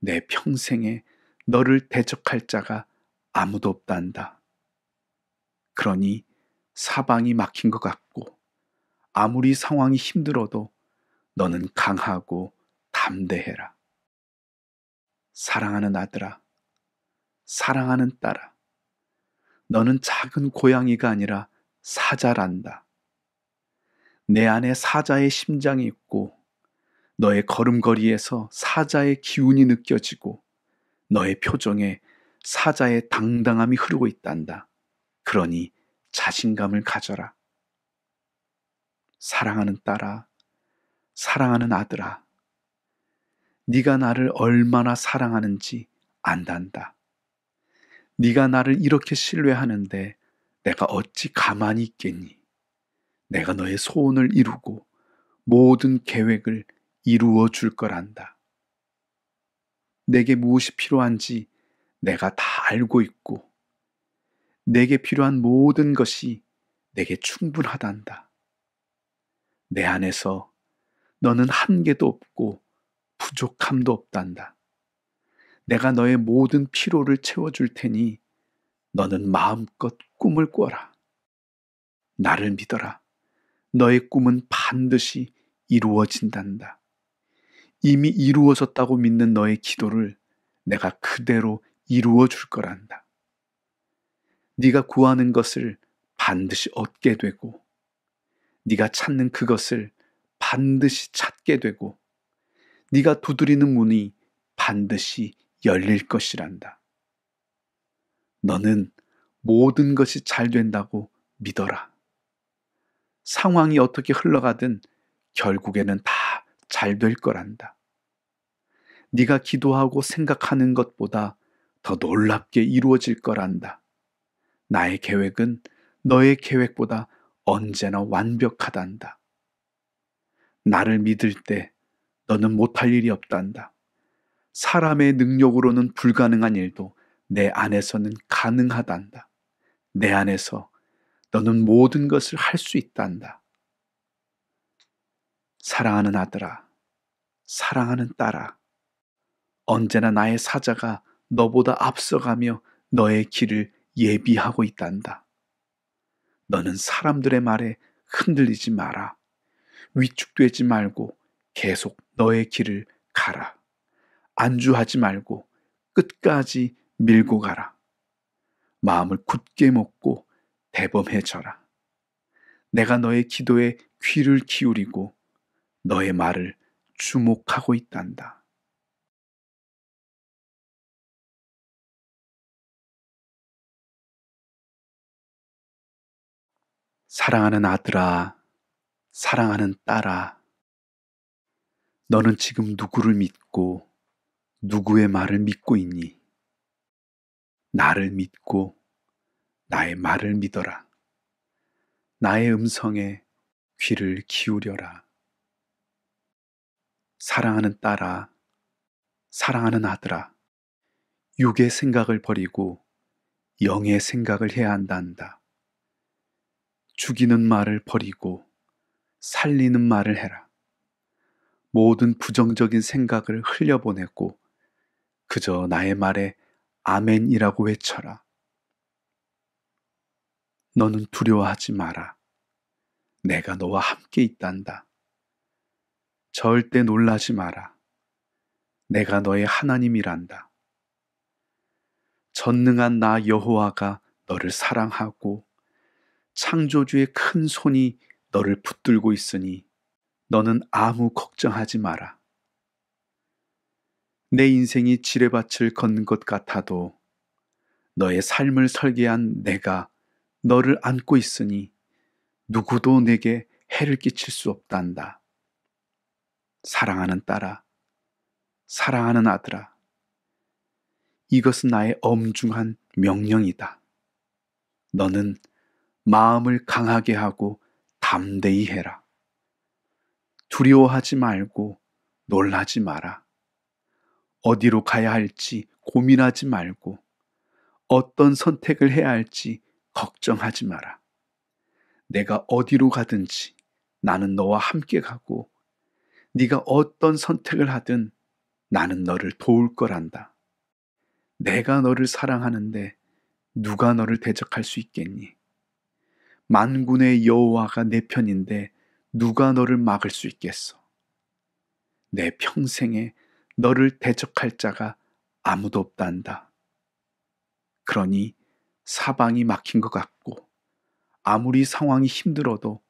내 평생에 너를 대적할 자가 아무도 없단다. 그러니 사방이 막힌 것 같고 아무리 상황이 힘들어도 너는 강하고 담대해라. 사랑하는 아들아, 사랑하는 딸아, 너는 작은 고양이가 아니라 사자란다. 내 안에 사자의 심장이 있고 너의 걸음걸이에서 사자의 기운이 느껴지고 너의 표정에 사자의 당당함이 흐르고 있단다. 그러니 자신감을 가져라. 사랑하는 딸아, 사랑하는 아들아, 네가 나를 얼마나 사랑하는지 안단다. 네가 나를 이렇게 신뢰하는데 내가 어찌 가만히 있겠니? 내가 너의 소원을 이루고 모든 계획을 이루어 줄 거란다. 내게 무엇이 필요한지 내가 다 알고 있고, 내게 필요한 모든 것이 내게 충분하단다. 내 안에서 너는 한계도 없고 부족함도 없단다. 내가 너의 모든 피로를 채워줄 테니 너는 마음껏 꿈을 꿔라. 나를 믿어라. 너의 꿈은 반드시 이루어진단다. 이미 이루어졌다고 믿는 너의 기도를 내가 그대로 이루어 줄 거란다. 네가 구하는 것을 반드시 얻게 되고 네가 찾는 그것을 반드시 찾게 되고 네가 두드리는 문이 반드시 열릴 것이란다. 너는 모든 것이 잘 된다고 믿어라. 상황이 어떻게 흘러가든 결국에는 다 잘 될 거란다. 네가 기도하고 생각하는 것보다 더 놀랍게 이루어질 거란다. 나의 계획은 너의 계획보다 언제나 완벽하단다. 나를 믿을 때 너는 못할 일이 없단다. 사람의 능력으로는 불가능한 일도 내 안에서는 가능하단다. 내 안에서 너는 모든 것을 할 수 있단다. 사랑하는 아들아, 사랑하는 딸아, 언제나 나의 사자가 너보다 앞서가며 너의 길을 예비하고 있단다. 너는 사람들의 말에 흔들리지 마라. 위축되지 말고 계속 너의 길을 가라. 안주하지 말고 끝까지 밀고 가라. 마음을 굳게 먹고 대범해져라. 내가 너의 기도에 귀를 기울이고 너의 말을 주목하고 있단다. 사랑하는 아들아, 사랑하는 딸아, 너는 지금 누구를 믿고 누구의 말을 믿고 있니? 나를 믿고 나의 말을 믿어라. 나의 음성에 귀를 기울여라. 사랑하는 딸아, 사랑하는 아들아, 육의 생각을 버리고 영의 생각을 해야 한단다. 죽이는 말을 버리고 살리는 말을 해라. 모든 부정적인 생각을 흘려보내고 그저 나의 말에 아멘이라고 외쳐라. 너는 두려워하지 마라. 내가 너와 함께 있단다. 절대 놀라지 마라. 내가 너의 하나님이란다. 전능한 나 여호와가 너를 사랑하고 창조주의 큰 손이 너를 붙들고 있으니 너는 아무 걱정하지 마라. 내 인생이 지뢰밭을 걷는 것 같아도 너의 삶을 설계한 내가 너를 안고 있으니 누구도 내게 해를 끼칠 수 없단다. 사랑하는 딸아, 사랑하는 아들아, 이것은 나의 엄중한 명령이다. 너는 마음을 강하게 하고 담대히 해라. 두려워하지 말고 놀라지 마라. 어디로 가야 할지 고민하지 말고 어떤 선택을 해야 할지 걱정하지 마라. 내가 어디로 가든지 나는 너와 함께 가고 네가 어떤 선택을 하든 나는 너를 도울 거란다. 내가 너를 사랑하는데 누가 너를 대적할 수 있겠니? 만군의 여호와가 내 편인데 누가 너를 막을 수 있겠어? 내 평생에 너를 대적할 자가 아무도 없단다. 그러니 사방이 막힌 것 같고 아무리 상황이 힘들어도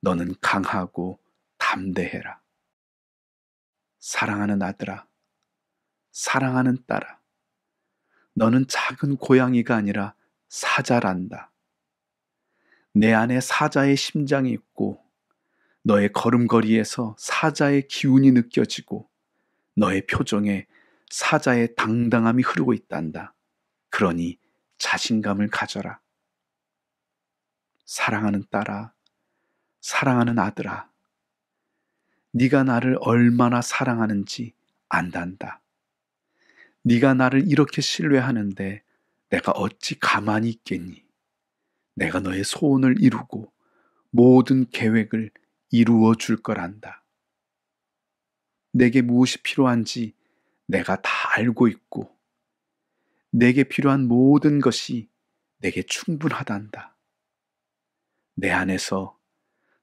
너는 강하고 담대해라. 사랑하는 아들아, 사랑하는 딸아, 너는 작은 고양이가 아니라 사자란다. 내 안에 사자의 심장이 있고 너의 걸음걸이에서 사자의 기운이 느껴지고 너의 표정에 사자의 당당함이 흐르고 있단다. 그러니 자신감을 가져라. 사랑하는 딸아, 사랑하는 아들아, 네가 나를 얼마나 사랑하는지 안단다. 네가 나를 이렇게 신뢰하는데 내가 어찌 가만히 있겠니? 내가 너의 소원을 이루고 모든 계획을 이루어 줄 거란다. 내게 무엇이 필요한지 내가 다 알고 있고 내게 필요한 모든 것이 내게 충분하단다. 내 안에서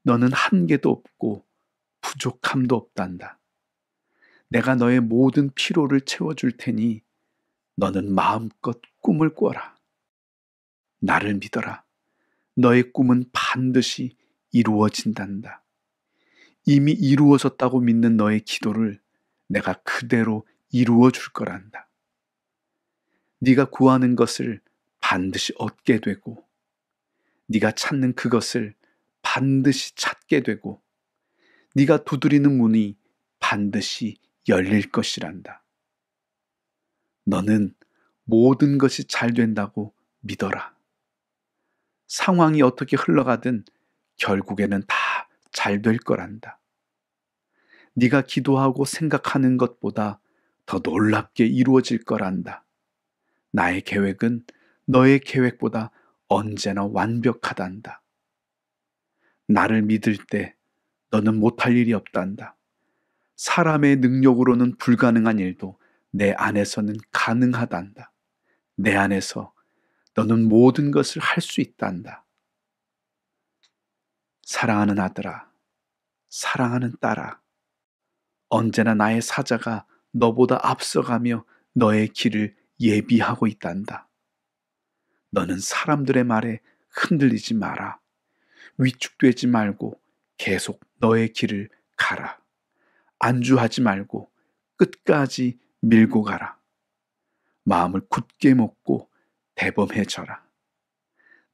너는 한계도 없고 부족함도 없단다. 내가 너의 모든 피로를 채워줄 테니 너는 마음껏 꿈을 꿔라. 나를 믿어라. 너의 꿈은 반드시 이루어진단다. 이미 이루어졌다고 믿는 너의 기도를 내가 그대로 이루어 줄 거란다. 네가 구하는 것을 반드시 얻게 되고 네가 찾는 그것을 반드시 찾게 되고 네가 두드리는 문이 반드시 열릴 것이란다. 너는 모든 것이 잘 된다고 믿어라. 상황이 어떻게 흘러가든 결국에는 다 잘 될 거란다. 네가 기도하고 생각하는 것보다 더 놀랍게 이루어질 거란다. 나의 계획은 너의 계획보다 언제나 완벽하단다. 나를 믿을 때 너는 못할 일이 없단다. 사람의 능력으로는 불가능한 일도 내 안에서는 가능하단다. 내 안에서 너는 모든 것을 할 수 있단다. 사랑하는 아들아, 사랑하는 딸아, 언제나 나의 사자가 너보다 앞서가며 너의 길을 예비하고 있단다. 너는 사람들의 말에 흔들리지 마라. 위축되지 말고 계속 너의 길을 가라. 안주하지 말고 끝까지 밀고 가라. 마음을 굳게 먹고 대범해져라.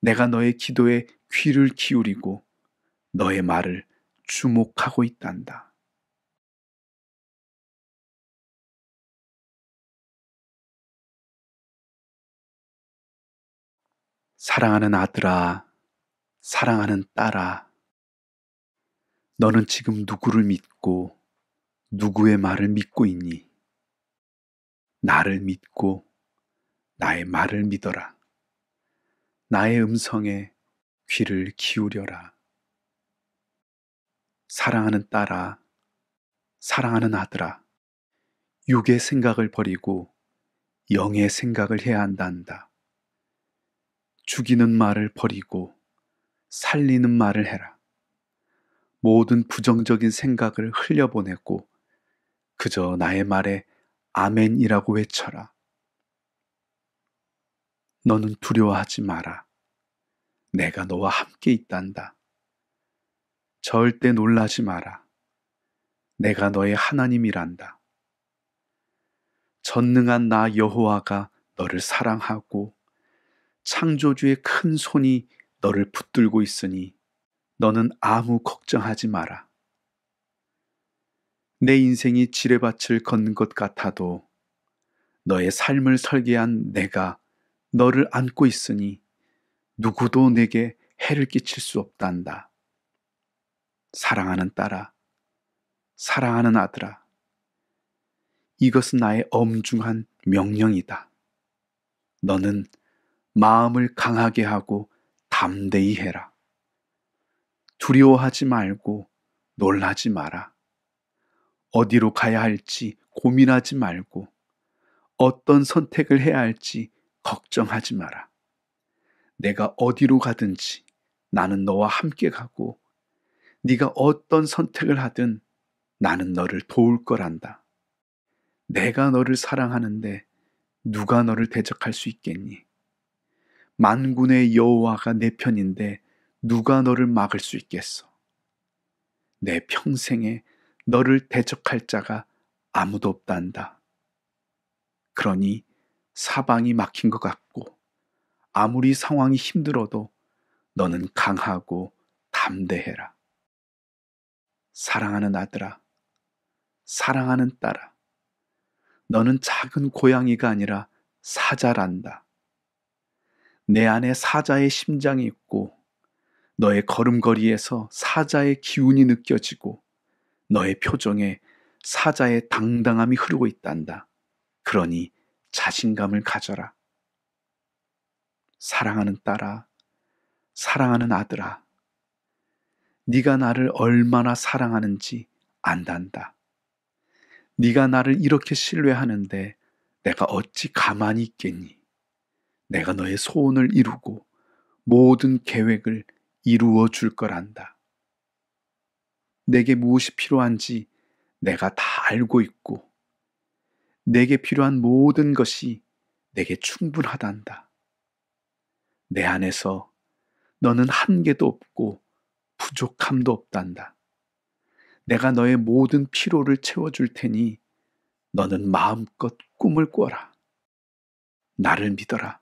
내가 너의 기도에 귀를 기울이고 너의 말을 주목하고 있단다. 사랑하는 아들아, 사랑하는 딸아, 너는 지금 누구를 믿고 누구의 말을 믿고 있니? 나를 믿고 나의 말을 믿어라. 나의 음성에 귀를 기울여라. 사랑하는 딸아, 사랑하는 아들아, 육의 생각을 버리고 영의 생각을 해야 한단다. 죽이는 말을 버리고 살리는 말을 해라. 모든 부정적인 생각을 흘려보내고 그저 나의 말에 아멘이라고 외쳐라. 너는 두려워하지 마라. 내가 너와 함께 있단다. 절대 놀라지 마라. 내가 너의 하나님이란다. 전능한 나 여호와가 너를 사랑하고 창조주의 큰 손이 너를 붙들고 있으니 너는 아무 걱정하지 마라. 내 인생이 지뢰밭을 걷는 것 같아도 너의 삶을 설계한 내가 너를 안고 있으니 누구도 내게 해를 끼칠 수 없단다. 사랑하는 딸아, 사랑하는 아들아, 이것은 나의 엄중한 명령이다. 너는 마음을 강하게 하고 담대히 해라. 두려워하지 말고 놀라지 마라. 어디로 가야 할지 고민하지 말고 어떤 선택을 해야 할지 걱정하지 마라. 내가 어디로 가든지 나는 너와 함께 가고 네가 어떤 선택을 하든 나는 너를 도울 거란다. 내가 너를 사랑하는데 누가 너를 대적할 수 있겠니? 만군의 여호와가 내 편인데 누가 너를 막을 수 있겠어? 내 평생에 너를 대적할 자가 아무도 없단다. 그러니 사방이 막힌 것 같고 아무리 상황이 힘들어도 너는 강하고 담대해라. 사랑하는 아들아, 사랑하는 딸아, 너는 작은 고양이가 아니라 사자란다. 내 안에 사자의 심장이 있고 너의 걸음걸이에서 사자의 기운이 느껴지고 너의 표정에 사자의 당당함이 흐르고 있단다. 그러니 자신감을 가져라. 사랑하는 딸아, 사랑하는 아들아, 네가 나를 얼마나 사랑하는지 안단다. 네가 나를 이렇게 신뢰하는데 내가 어찌 가만히 있겠니? 내가 너의 소원을 이루고 모든 계획을 이루어 줄 거란다. 내게 무엇이 필요한지 내가 다 알고 있고, 내게 필요한 모든 것이 내게 충분하단다. 내 안에서 너는 한계도 없고 부족함도 없단다. 내가 너의 모든 피로를 채워줄 테니 너는 마음껏 꿈을 꿔라. 나를 믿어라.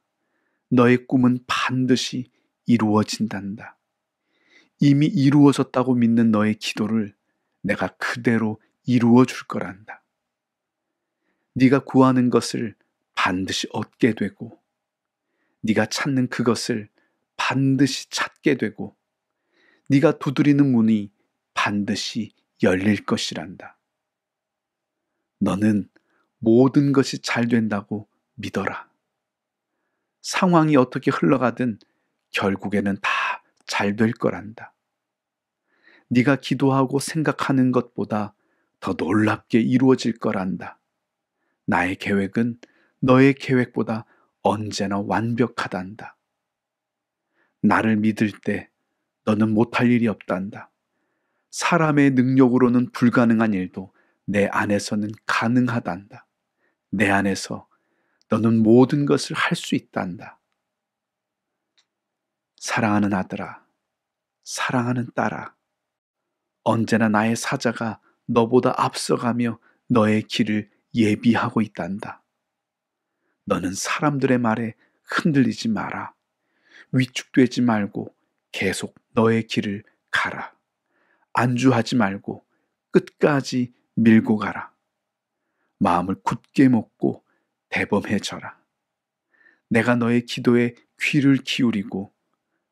너의 꿈은 반드시 이루어진단다. 이미 이루어졌다고 믿는 너의 기도를 내가 그대로 이루어 줄 거란다. 네가 구하는 것을 반드시 얻게 되고 네가 찾는 그것을 반드시 찾게 되고 네가 두드리는 문이 반드시 열릴 것이란다. 너는 모든 것이 잘 된다고 믿어라. 상황이 어떻게 흘러가든 결국에는 다 잘 될 거란다. 네가 기도하고 생각하는 것보다 더 놀랍게 이루어질 거란다. 나의 계획은 너의 계획보다 언제나 완벽하단다. 나를 믿을 때 너는 못할 일이 없단다. 사람의 능력으로는 불가능한 일도 내 안에서는 가능하단다. 내 안에서 너는 모든 것을 할 수 있단다. 사랑하는 아들아, 사랑하는 딸아, 언제나 나의 사자가 너보다 앞서가며 너의 길을 예비하고 있단다. 너는 사람들의 말에 흔들리지 마라. 위축되지 말고 계속 너의 길을 가라. 안주하지 말고 끝까지 밀고 가라. 마음을 굳게 먹고 대범해져라. 내가 너의 기도에 귀를 기울이고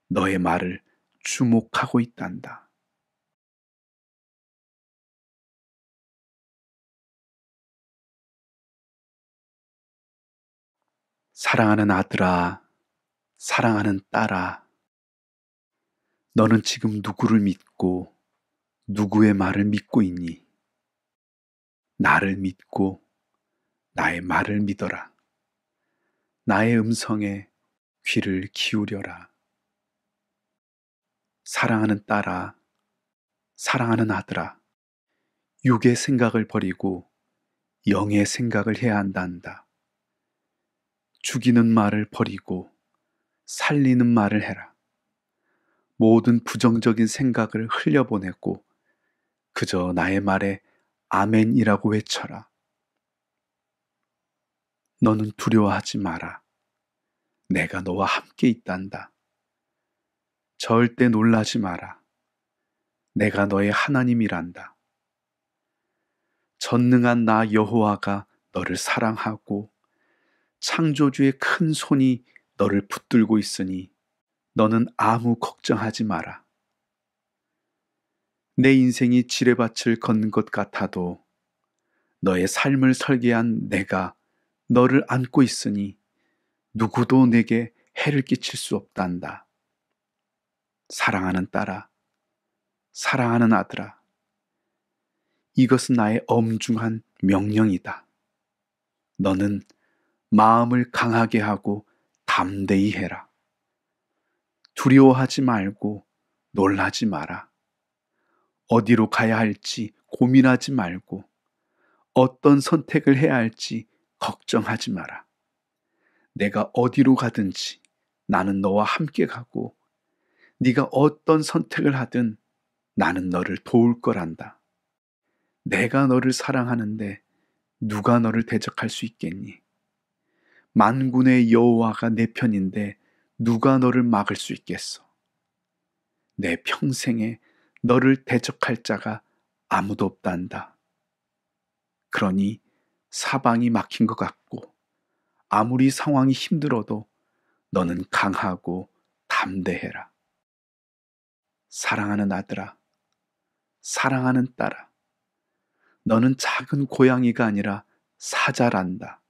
너의 말을 주목하고 있단다. 사랑하는 아들아, 사랑하는 딸아, 너는 지금 누구를 믿고 누구의 말을 믿고 있니? 나를 믿고 나의 말을 믿어라. 나의 음성에 귀를 기울여라. 사랑하는 딸아, 사랑하는 아들아, 육의 생각을 버리고 영의 생각을 해야 한단다. 죽이는 말을 버리고 살리는 말을 해라. 모든 부정적인 생각을 흘려보내고 그저 나의 말에 아멘이라고 외쳐라. 너는 두려워하지 마라. 내가 너와 함께 있단다. 절대 놀라지 마라. 내가 너의 하나님이란다. 전능한 나 여호와가 너를 사랑하고 창조주의 큰 손이 너를 붙들고 있으니 너는 아무 걱정하지 마라. 내 인생이 지뢰밭을 걷는 것 같아도 너의 삶을 설계한 내가 너를 안고 있으니 누구도 내게 해를 끼칠 수 없단다. 사랑하는 딸아, 사랑하는 아들아, 이것은 나의 엄중한 명령이다. 너는 마음을 강하게 하고 담대히 해라. 두려워하지 말고 놀라지 마라. 어디로 가야 할지 고민하지 말고 어떤 선택을 해야 할지 걱정하지 마라. 내가 어디로 가든지 나는 너와 함께 가고 네가 어떤 선택을 하든 나는 너를 도울 거란다. 내가 너를 사랑하는데 누가 너를 대적할 수 있겠니? 만군의 여호와가 내 편인데 누가 너를 막을 수 있겠어? 내 평생에 너를 대적할 자가 아무도 없단다. 그러니 사방이 막힌 것 같고 아무리 상황이 힘들어도 너는 강하고 담대해라. 사랑하는 아들아, 사랑하는 딸아, 너는 작은 고양이가 아니라 사자란다.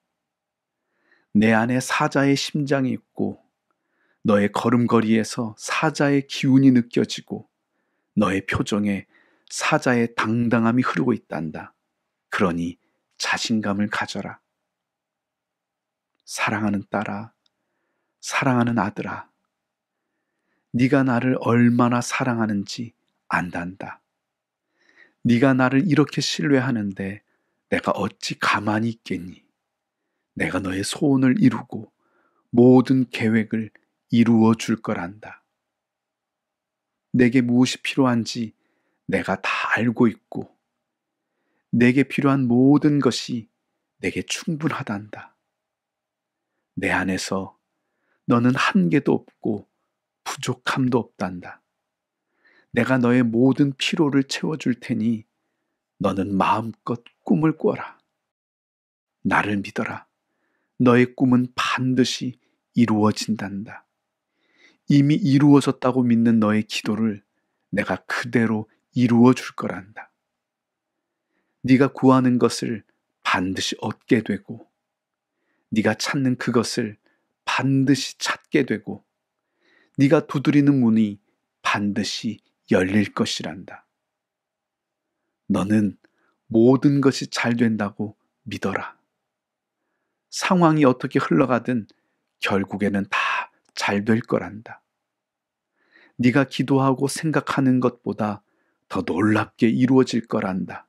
내 안에 사자의 심장이 있고 너의 걸음걸이에서 사자의 기운이 느껴지고 너의 표정에 사자의 당당함이 흐르고 있단다. 그러니 자신감을 가져라. 사랑하는 딸아, 사랑하는 아들아, 네가 나를 얼마나 사랑하는지 안단다. 네가 나를 이렇게 신뢰하는데 내가 어찌 가만히 있겠니? 내가 너의 소원을 이루고 모든 계획을 이루어 줄 거란다. 내게 무엇이 필요한지 내가 다 알고 있고 내게 필요한 모든 것이 내게 충분하단다. 내 안에서 너는 한계도 없고 부족함도 없단다. 내가 너의 모든 피로를 채워줄 테니 너는 마음껏 꿈을 꿔라. 나를 믿어라. 너의 꿈은 반드시 이루어진단다. 이미 이루어졌다고 믿는 너의 기도를 내가 그대로 이루어 줄 거란다. 네가 구하는 것을 반드시 얻게 되고 네가 찾는 그것을 반드시 찾게 되고 네가 두드리는 문이 반드시 열릴 것이란다. 너는 모든 것이 잘 된다고 믿어라. 상황이 어떻게 흘러가든 결국에는 다 잘 될 거란다. 네가 기도하고 생각하는 것보다 더 놀랍게 이루어질 거란다.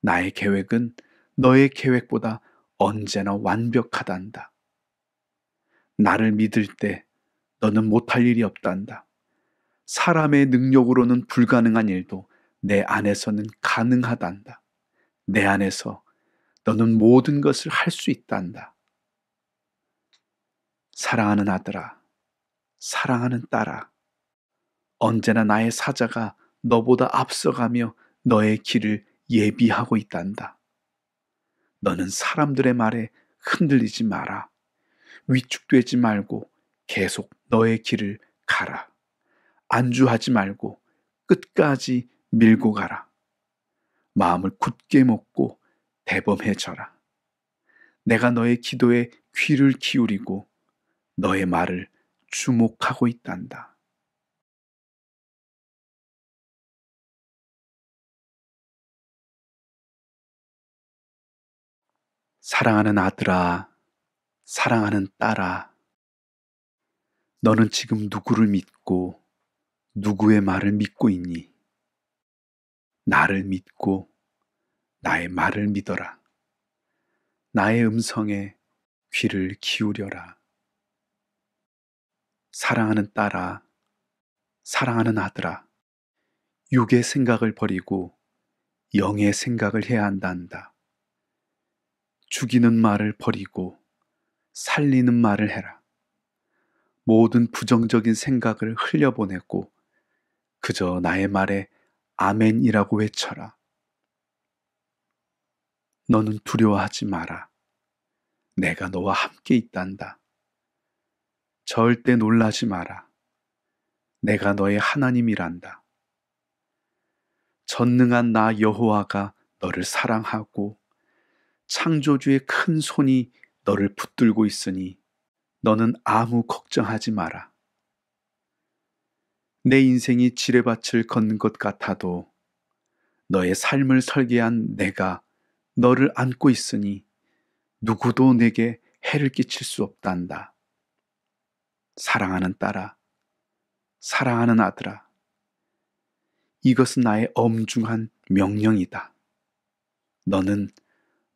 나의 계획은 너의 계획보다 언제나 완벽하단다. 나를 믿을 때 너는 못할 일이 없단다. 사람의 능력으로는 불가능한 일도 내 안에서는 가능하단다. 내 안에서 너는 모든 것을 할 수 있단다. 사랑하는 아들아, 사랑하는 딸아, 언제나 나의 사자가 너보다 앞서가며 너의 길을 예비하고 있단다. 너는 사람들의 말에 흔들리지 마라. 위축되지 말고 계속 너의 길을 가라. 안주하지 말고 끝까지 밀고 가라. 마음을 굳게 먹고 대범해져라. 내가 너의 기도에 귀를 기울이고 너의 말을 주목하고 있단다. 사랑하는 아들아, 사랑하는 딸아, 너는 지금 누구를 믿고 누구의 말을 믿고 있니? 나를 믿고 나의 말을 믿어라. 나의 음성에 귀를 기울여라. 사랑하는 딸아, 사랑하는 아들아, 육의 생각을 버리고 영의 생각을 해야 한다 한다. 죽이는 말을 버리고 살리는 말을 해라. 모든 부정적인 생각을 흘려보내고 그저 나의 말에 아멘이라고 외쳐라. 너는 두려워하지 마라. 내가 너와 함께 있단다. 절대 놀라지 마라. 내가 너의 하나님이란다. 전능한 나 여호와가 너를 사랑하고 창조주의 큰 손이 너를 붙들고 있으니 너는 아무 걱정하지 마라. 내 인생이 지뢰밭을 걷는 것 같아도 너의 삶을 설계한 내가 너를 안고 있으니 누구도 내게 해를 끼칠 수 없단다. 사랑하는 딸아, 사랑하는 아들아, 이것은 나의 엄중한 명령이다. 너는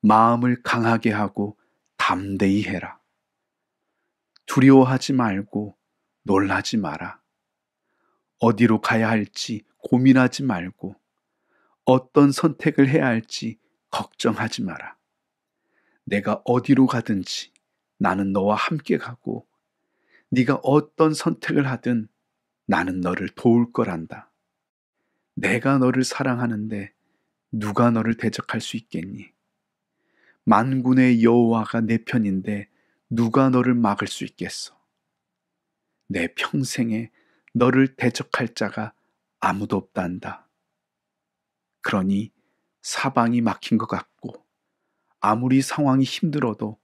마음을 강하게 하고 담대히 해라. 두려워하지 말고 놀라지 마라. 어디로 가야 할지 고민하지 말고 어떤 선택을 해야 할지 걱정하지 마라. 내가 어디로 가든지 나는 너와 함께 가고 네가 어떤 선택을 하든 나는 너를 도울 거란다. 내가 너를 사랑하는데 누가 너를 대적할 수 있겠니? 만군의 여호와가 내 편인데 누가 너를 막을 수 있겠어? 내 평생에 너를 대적할 자가 아무도 없단다. 그러니 사방이 막힌 것 같고 아무리 상황이 힘들어도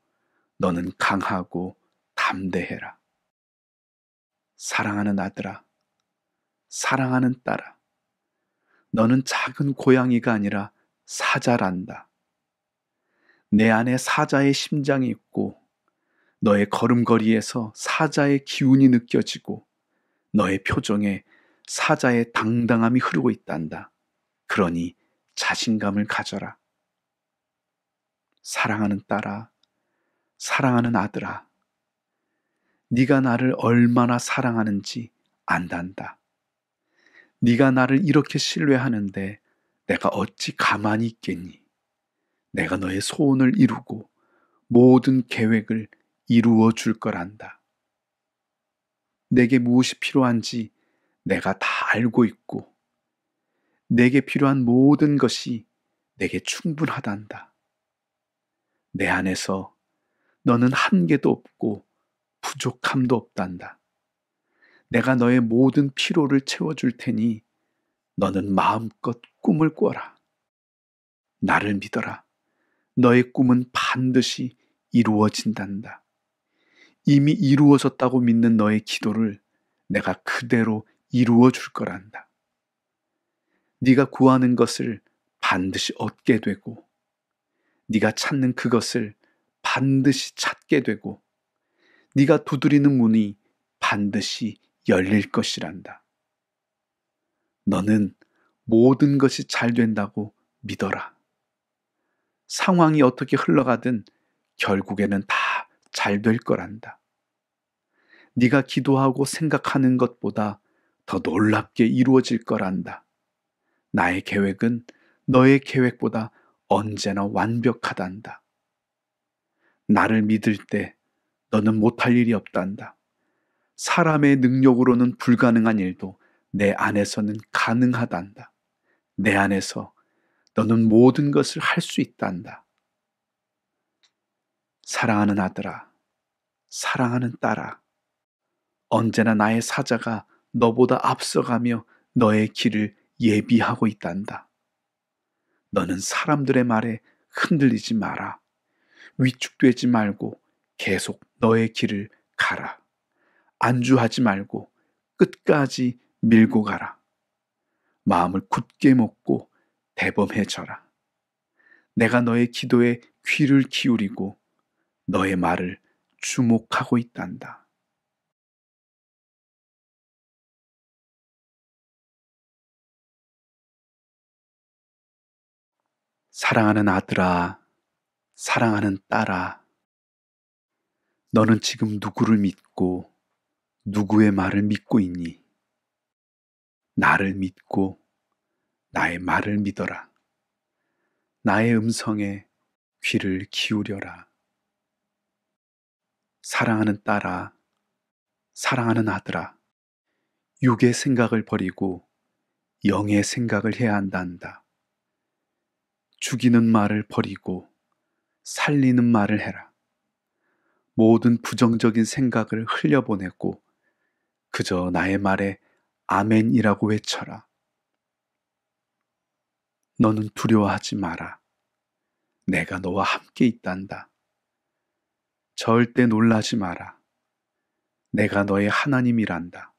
너는 강하고 담대해라. 사랑하는 아들아, 사랑하는 딸아, 너는 작은 고양이가 아니라 사자란다. 내 안에 사자의 심장이 있고 너의 걸음걸이에서 사자의 기운이 느껴지고 너의 표정에 사자의 당당함이 흐르고 있단다. 그러니 자신감을 가져라. 사랑하는 딸아, 사랑하는 아들아, 네가 나를 얼마나 사랑하는지 안단다. 네가 나를 이렇게 신뢰하는데 내가 어찌 가만히 있겠니? 내가 너의 소원을 이루고 모든 계획을 이루어 줄 거란다. 내게 무엇이 필요한지 내가 다 알고 있고, 내게 필요한 모든 것이 내게 충분하단다. 내 안에서 너는 한계도 없고 부족함도 없단다. 내가 너의 모든 피로를 채워줄 테니 너는 마음껏 꿈을 꿔라. 나를 믿어라. 너의 꿈은 반드시 이루어진단다. 이미 이루어졌다고 믿는 너의 기도를 내가 그대로 이루어 줄 거란다. 네가 구하는 것을 반드시 얻게 되고 네가 찾는 그것을 반드시 찾게 되고 네가 두드리는 문이 반드시 열릴 것이란다. 너는 모든 것이 잘 된다고 믿어라. 상황이 어떻게 흘러가든 결국에는 다 잘 될 거란다. 네가 기도하고 생각하는 것보다 더 놀랍게 이루어질 거란다. 나의 계획은 너의 계획보다 언제나 완벽하단다. 나를 믿을 때 너는 못할 일이 없단다. 사람의 능력으로는 불가능한 일도 내 안에서는 가능하단다. 내 안에서 너는 모든 것을 할 수 있단다. 사랑하는 아들아, 사랑하는 딸아, 언제나 나의 사자가 너보다 앞서가며 너의 길을 예비하고 있단다. 너는 사람들의 말에 흔들리지 마라. 위축되지 말고 계속 너의 길을 가라. 안주하지 말고 끝까지 밀고 가라. 마음을 굳게 먹고 대범해져라. 내가 너의 기도에 귀를 기울이고 너의 말을 주목하고 있단다. 사랑하는 아들아, 사랑하는 딸아, 너는 지금 누구를 믿고 누구의 말을 믿고 있니? 나를 믿고 나의 말을 믿어라. 나의 음성에 귀를 기울여라. 사랑하는 딸아, 사랑하는 아들아, 육의 생각을 버리고 영의 생각을 해야 한단다. 죽이는 말을 버리고 살리는 말을 해라. 모든 부정적인 생각을 흘려보내고 그저 나의 말에 아멘이라고 외쳐라. 너는 두려워하지 마라. 내가 너와 함께 있단다. 절대 놀라지 마라. 내가 너의 하나님이란다.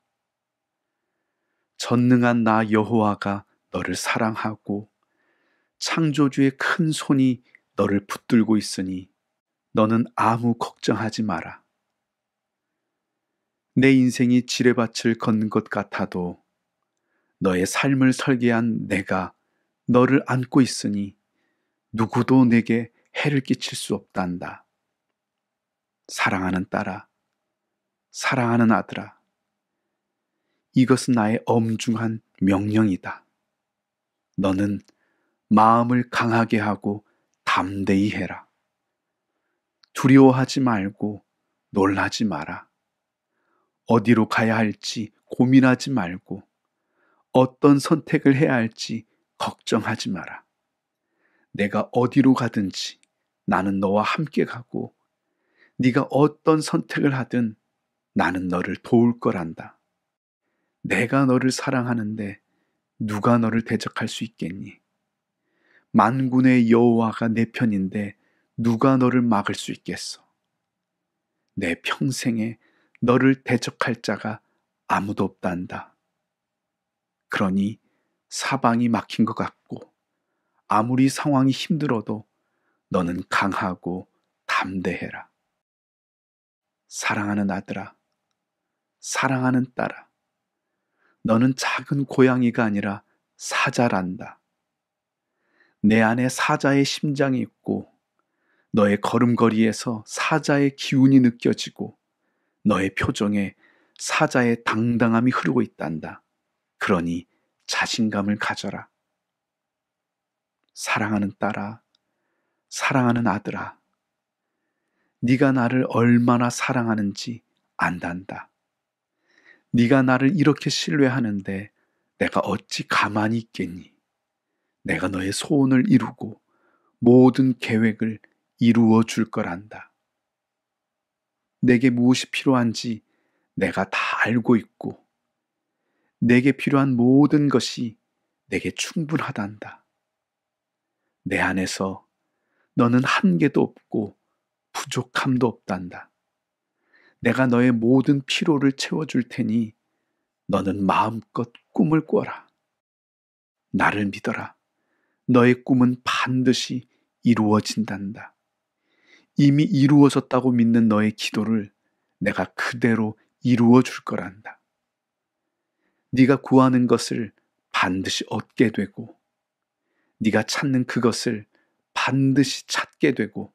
전능한 나 여호와가 너를 사랑하고 창조주의 큰 손이 너를 붙들고 있으니 너는 아무 걱정하지 마라. 내 인생이 지뢰밭을 걷는 것 같아도 너의 삶을 설계한 내가 너를 안고 있으니 누구도 내게 해를 끼칠 수 없단다. 사랑하는 딸아, 사랑하는 아들아, 이것은 나의 엄중한 명령이다. 너는 마음을 강하게 하고 담대히 해라. 두려워하지 말고 놀라지 마라. 어디로 가야 할지 고민하지 말고 어떤 선택을 해야 할지 걱정하지 마라. 내가 어디로 가든지 나는 너와 함께 가고 네가 어떤 선택을 하든 나는 너를 도울 거란다. 내가 너를 사랑하는데 누가 너를 대적할 수 있겠니? 만군의 여호와가 내 편인데 누가 너를 막을 수 있겠어? 내 평생에 너를 대적할 자가 아무도 없단다. 그러니 사방이 막힌 것 같고 아무리 상황이 힘들어도 너는 강하고 담대해라. 사랑하는 아들아, 사랑하는 딸아, 너는 작은 고양이가 아니라 사자란다. 내 안에 사자의 심장이 있고 너의 걸음걸이에서 사자의 기운이 느껴지고 너의 표정에 사자의 당당함이 흐르고 있단다. 그러니 자신감을 가져라. 사랑하는 딸아, 사랑하는 아들아, 네가 나를 얼마나 사랑하는지 안단다. 네가 나를 이렇게 신뢰하는데 내가 어찌 가만히 있겠니? 내가 너의 소원을 이루고 모든 계획을 이루어 줄 거란다. 내게 무엇이 필요한지 내가 다 알고 있고 내게 필요한 모든 것이 내게 충분하단다. 내 안에서 너는 한계도 없고 부족함도 없단다. 내가 너의 모든 피로를 채워줄 테니 너는 마음껏 꿈을 꿔라. 나를 믿어라. 너의 꿈은 반드시 이루어진단다. 이미 이루어졌다고 믿는 너의 기도를 내가 그대로 이루어 줄 거란다. 네가 구하는 것을 반드시 얻게 되고 네가 찾는 그것을 반드시 찾게 되고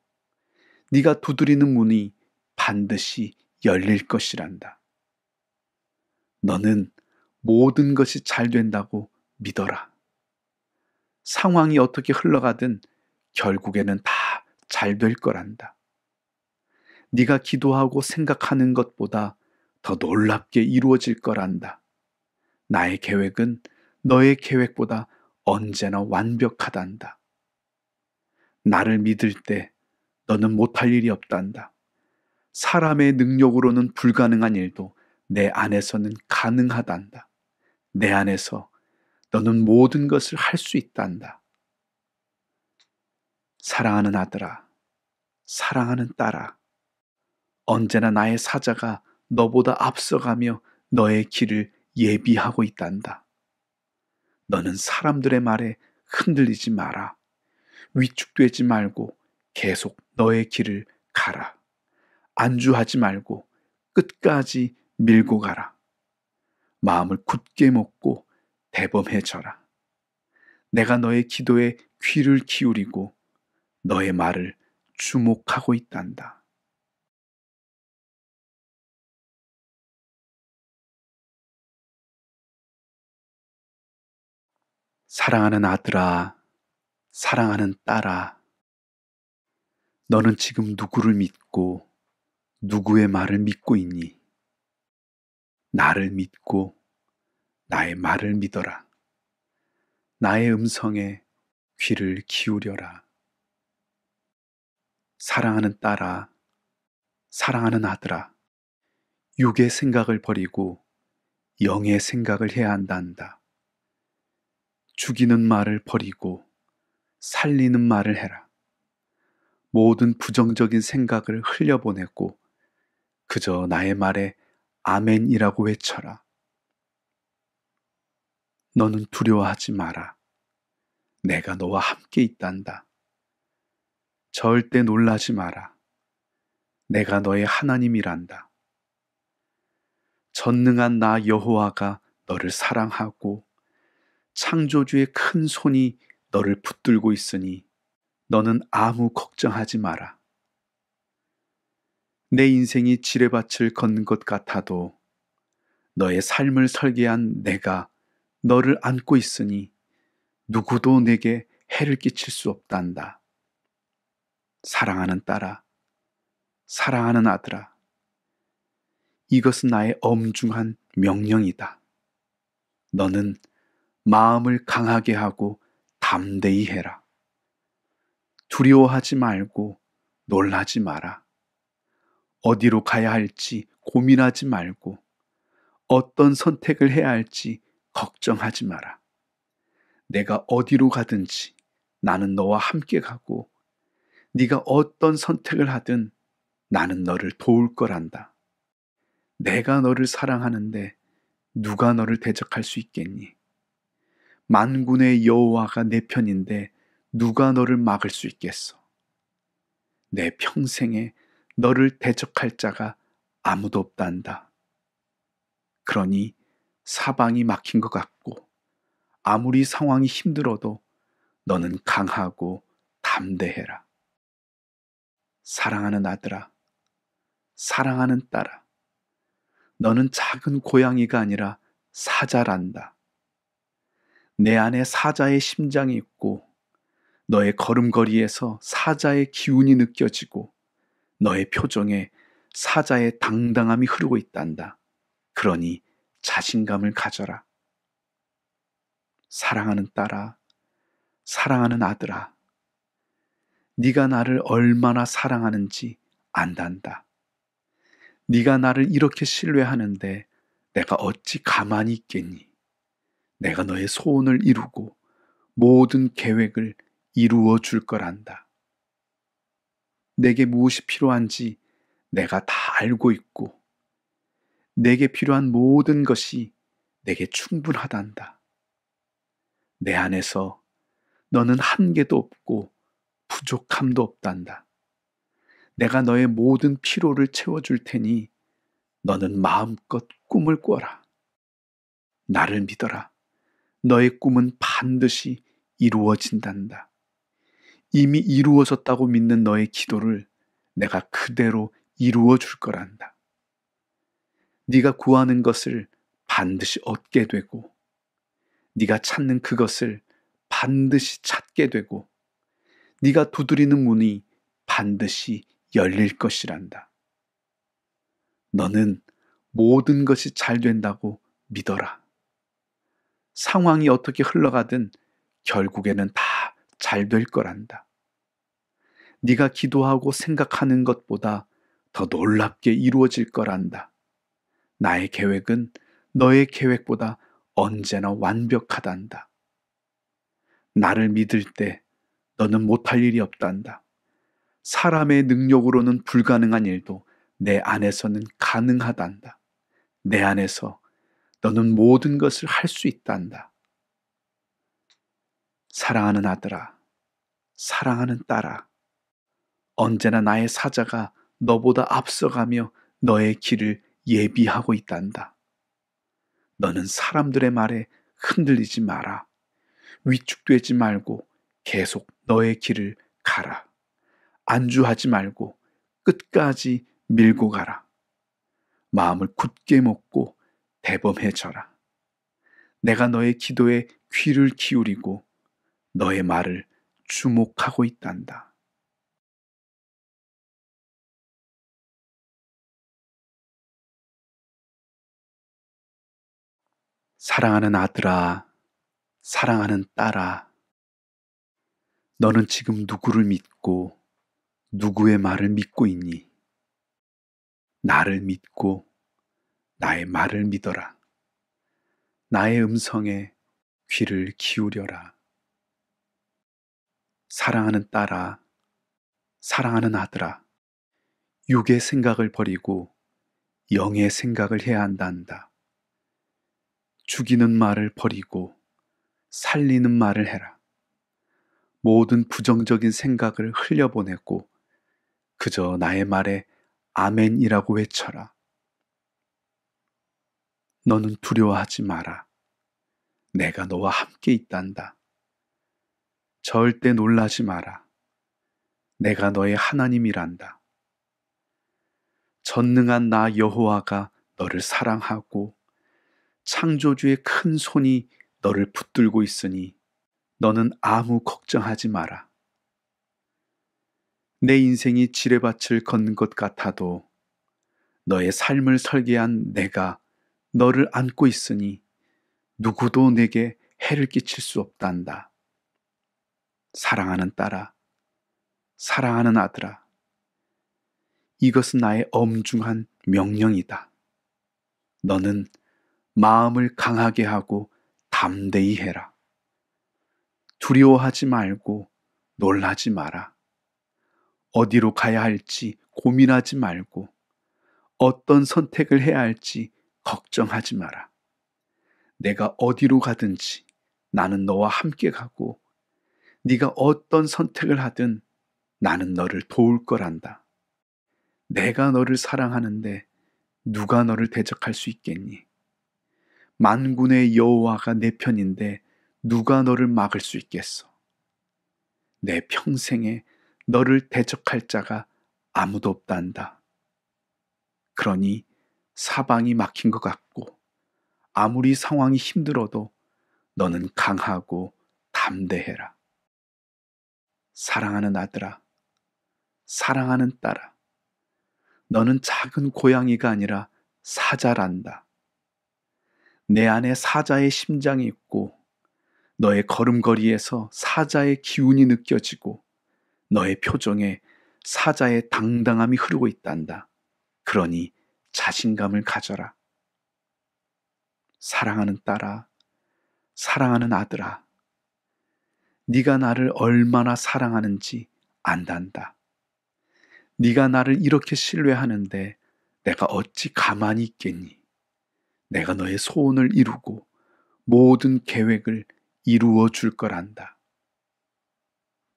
네가 두드리는 문이 반드시 열릴 것이란다. 너는 모든 것이 잘 된다고 믿어라. 상황이 어떻게 흘러가든 결국에는 다 잘 될 거란다. 네가 기도하고 생각하는 것보다 더 놀랍게 이루어질 거란다. 나의 계획은 너의 계획보다 언제나 완벽하단다. 나를 믿을 때 너는 못할 일이 없단다. 사람의 능력으로는 불가능한 일도 내 안에서는 가능하단다. 내 안에서 너는 모든 것을 할 수 있단다. 사랑하는 아들아, 사랑하는 딸아, 언제나 나의 사자가 너보다 앞서가며 너의 길을 예비하고 있단다. 너는 사람들의 말에 흔들리지 마라. 위축되지 말고 계속 너의 길을 가라. 안주하지 말고 끝까지 밀고 가라. 마음을 굳게 먹고 대범해져라. 내가 너의 기도에 귀를 기울이고 너의 말을 주목하고 있단다. 사랑하는 아들아, 사랑하는 딸아, 너는 지금 누구를 믿고 누구의 말을 믿고 있니? 나를 믿고 나의 말을 믿어라. 나의 음성에 귀를 기울여라. 사랑하는 딸아, 사랑하는 아들아, 육의 생각을 버리고 영의 생각을 해야 한다 한다. 죽이는 말을 버리고 살리는 말을 해라. 모든 부정적인 생각을 흘려보내고 그저 나의 말에 아멘이라고 외쳐라. 너는 두려워하지 마라. 내가 너와 함께 있단다. 절대 놀라지 마라. 내가 너의 하나님이란다. 전능한 나 여호와가 너를 사랑하고 창조주의 큰 손이 너를 붙들고 있으니 너는 아무 걱정하지 마라. 내 인생이 지뢰밭을 건것 같아도 너의 삶을 설계한 내가 너를 안고 있으니 누구도 내게 해를 끼칠 수 없단다. 사랑하는 딸아, 사랑하는 아들아, 이것은 나의 엄중한 명령이다. 너는 마음을 강하게 하고 담대히 해라. 두려워하지 말고 놀라지 마라. 어디로 가야 할지 고민하지 말고 어떤 선택을 해야 할지 걱정하지 마라. 내가 어디로 가든지 나는 너와 함께 가고 네가 어떤 선택을 하든 나는 너를 도울 거란다. 내가 너를 사랑하는데 누가 너를 대적할 수 있겠니? 만군의 여호와가 내 편인데 누가 너를 막을 수 있겠어? 내 평생에 너를 대적할 자가 아무도 없단다. 그러니 사방이 막힌 것 같고 아무리 상황이 힘들어도 너는 강하고 담대해라. 사랑하는 아들아, 사랑하는 딸아, 너는 작은 고양이가 아니라 사자란다. 내 안에 사자의 심장이 있고 너의 걸음걸이에서 사자의 기운이 느껴지고 너의 표정에 사자의 당당함이 흐르고 있단다. 그러니 자신감을 가져라. 사랑하는 딸아, 사랑하는 아들아, 네가 나를 얼마나 사랑하는지 안단다. 네가 나를 이렇게 신뢰하는데 내가 어찌 가만히 있겠니? 내가 너의 소원을 이루고 모든 계획을 이루어 줄 거란다. 내게 무엇이 필요한지 내가 다 알고 있고, 내게 필요한 모든 것이 내게 충분하단다. 내 안에서 너는 한계도 없고 부족함도 없단다. 내가 너의 모든 피로를 채워줄 테니 너는 마음껏 꿈을 꿔라. 나를 믿어라. 너의 꿈은 반드시 이루어진단다. 이미 이루어졌다고 믿는 너의 기도를 내가 그대로 이루어 줄 거란다. 네가 구하는 것을 반드시 얻게 되고 네가 찾는 그것을 반드시 찾게 되고 네가 두드리는 문이 반드시 열릴 것이란다. 너는 모든 것이 잘 된다고 믿어라. 상황이 어떻게 흘러가든 결국에는 다 잘 될 거란다. 네가 기도하고 생각하는 것보다 더 놀랍게 이루어질 거란다. 나의 계획은 너의 계획보다 언제나 완벽하단다. 나를 믿을 때 너는 못할 일이 없단다. 사람의 능력으로는 불가능한 일도 내 안에서는 가능하단다. 내 안에서 너는 모든 것을 할 수 있단다. 사랑하는 아들아, 사랑하는 딸아, 언제나 나의 사자가 너보다 앞서가며 너의 길을 예비하고 있단다. 너는 사람들의 말에 흔들리지 마라. 위축되지 말고 계속 너의 길을 가라. 안주하지 말고 끝까지 밀고 가라. 마음을 굳게 먹고 대범해져라. 내가 너의 기도에 귀를 기울이고 너의 말을 주목하고 있단다. 사랑하는 아들아, 사랑하는 딸아, 너는 지금 누구를 믿고 누구의 말을 믿고 있니? 나를 믿고 나의 말을 믿어라. 나의 음성에 귀를 기울여라. 사랑하는 딸아, 사랑하는 아들아, 육의 생각을 버리고 영의 생각을 해야 한단다. 죽이는 말을 버리고 살리는 말을 해라. 모든 부정적인 생각을 흘려보내고 그저 나의 말에 아멘이라고 외쳐라. 너는 두려워하지 마라. 내가 너와 함께 있단다. 절대 놀라지 마라. 내가 너의 하나님이란다. 전능한 나 여호와가 너를 사랑하고 창조주의 큰 손이 너를 붙들고 있으니 너는 아무 걱정하지 마라. 내 인생이 지뢰밭을 걷는 것 같아도 너의 삶을 설계한 내가 너를 안고 있으니 누구도 내게 해를 끼칠 수 없단다. 사랑하는 딸아, 사랑하는 아들아, 이것은 나의 엄중한 명령이다. 너는 마음을 강하게 하고 담대히 해라. 두려워하지 말고 놀라지 마라. 어디로 가야 할지 고민하지 말고 어떤 선택을 해야 할지 걱정하지 마라. 내가 어디로 가든지 나는 너와 함께 가고 네가 어떤 선택을 하든 나는 너를 도울 거란다. 내가 너를 사랑하는데 누가 너를 대적할 수 있겠니? 만군의 여호와가 내 편인데 누가 너를 막을 수 있겠어? 내 평생에 너를 대적할 자가 아무도 없단다. 그러니 사방이 막힌 것 같고 아무리 상황이 힘들어도 너는 강하고 담대해라. 사랑하는 아들아, 사랑하는 딸아, 너는 작은 고양이가 아니라 사자란다. 내 안에 사자의 심장이 있고 너의 걸음걸이에서 사자의 기운이 느껴지고 너의 표정에 사자의 당당함이 흐르고 있단다. 그러니 자신감을 가져라. 사랑하는 딸아, 사랑하는 아들아, 네가 나를 얼마나 사랑하는지 안단다. 네가 나를 이렇게 신뢰하는데 내가 어찌 가만히 있겠니? 내가 너의 소원을 이루고 모든 계획을 이루어 줄 거란다.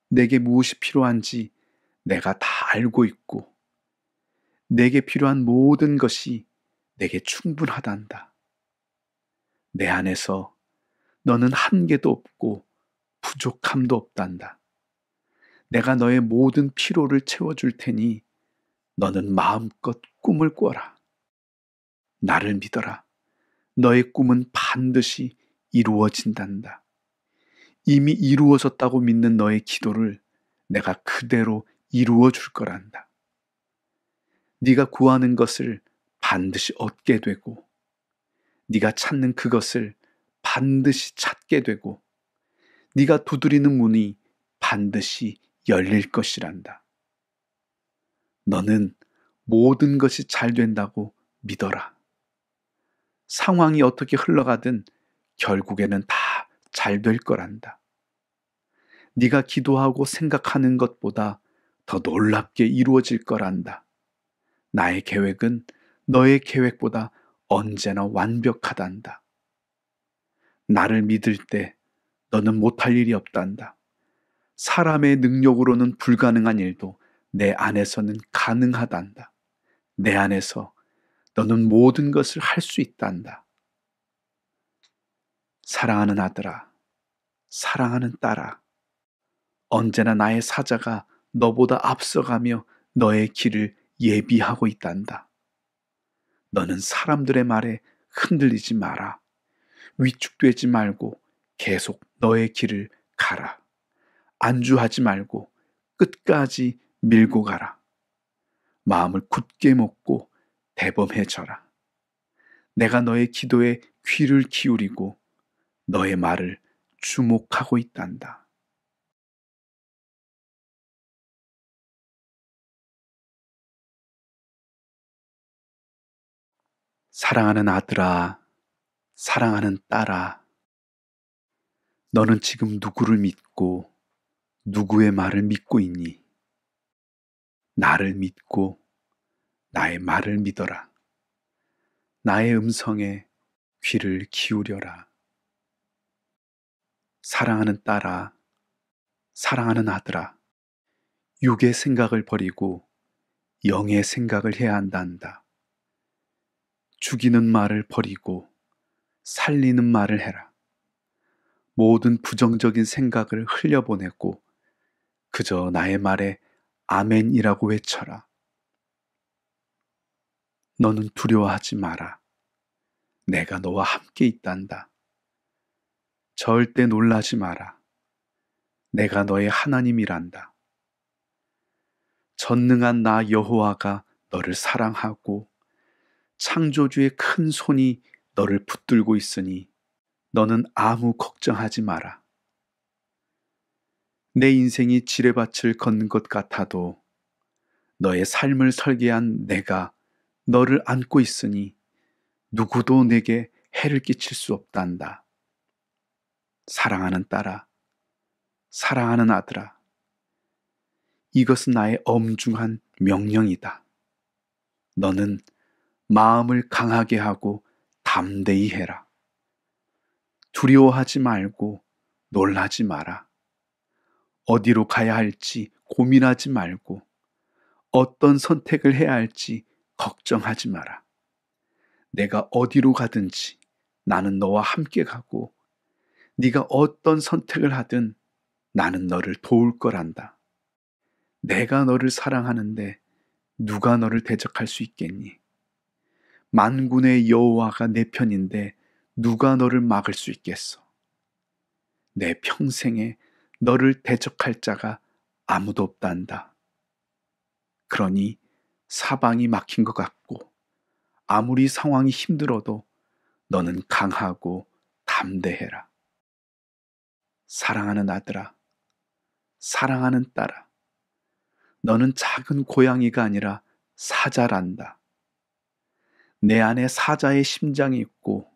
내게 무엇이 필요한지 내가 다 알고 있고 내게 필요한 모든 것이 내게 충분하단다. 내 안에서 너는 한계도 없고 부족함도 없단다. 내가 너의 모든 피로를 채워줄 테니 너는 마음껏 꿈을 꿔라. 나를 믿어라. 너의 꿈은 반드시 이루어진단다. 이미 이루어졌다고 믿는 너의 기도를 내가 그대로 이루어 줄 거란다. 네가 구하는 것을 반드시 얻게 되고 네가 찾는 그것을 반드시 찾게 되고 네가 두드리는 문이 반드시 열릴 것이란다. 너는 모든 것이 잘 된다고 믿어라. 상황이 어떻게 흘러가든 결국에는 다 잘 될 거란다. 네가 기도하고 생각하는 것보다 더 놀랍게 이루어질 거란다. 나의 계획은 너의 계획보다 언제나 완벽하단다. 나를 믿을 때 너는 못할 일이 없단다. 사람의 능력으로는 불가능한 일도 내 안에서는 가능하단다. 내 안에서 너는 모든 것을 할 수 있단다. 사랑하는 아들아, 사랑하는 딸아, 언제나 나의 사자가 너보다 앞서가며 너의 길을 예비하고 있단다. 너는 사람들의 말에 흔들리지 마라. 위축되지 말고 계속 너의 길을 가라. 안주하지 말고 끝까지 밀고 가라. 마음을 굳게 먹고 대범해져라. 내가 너의 기도에 귀를 기울이고 너의 말을 주목하고 있단다. 사랑하는 아들아, 사랑하는 딸아, 너는 지금 누구를 믿고 누구의 말을 믿고 있니? 나를 믿고 나의 말을 믿어라. 나의 음성에 귀를 기울여라. 사랑하는 딸아, 사랑하는 아들아, 육의 생각을 버리고 영의 생각을 해야 한다 한다. 죽이는 말을 버리고 살리는 말을 해라. 모든 부정적인 생각을 흘려보내고 그저 나의 말에 아멘이라고 외쳐라. 너는 두려워하지 마라. 내가 너와 함께 있단다. 절대 놀라지 마라. 내가 너의 하나님이란다. 전능한 나 여호와가 너를 사랑하고 창조주의 큰 손이 너를 붙들고 있으니 너는 아무 걱정하지 마라. 내 인생이 지뢰밭을 건것 같아도 너의 삶을 설계한 내가 너를 안고 있으니 누구도 내게 해를 끼칠 수 없단다. 사랑하는 딸아, 사랑하는 아들아, 이것은 나의 엄중한 명령이다. 너는 마음을 강하게 하고 담대히 해라. 두려워하지 말고 놀라지 마라. 어디로 가야 할지 고민하지 말고 어떤 선택을 해야 할지 걱정하지 마라. 내가 어디로 가든지 나는 너와 함께 가고 네가 어떤 선택을 하든 나는 너를 도울 거란다. 내가 너를 사랑하는데 누가 너를 대적할 수 있겠니? 만군의 여호와가 내 편인데 누가 너를 막을 수 있겠어? 내 평생에 너를 대적할 자가 아무도 없단다. 그러니 사방이 막힌 것 같고 아무리 상황이 힘들어도 너는 강하고 담대해라. 사랑하는 아들아, 사랑하는 딸아, 너는 작은 고양이가 아니라 사자란다. 내 안에 사자의 심장이 있고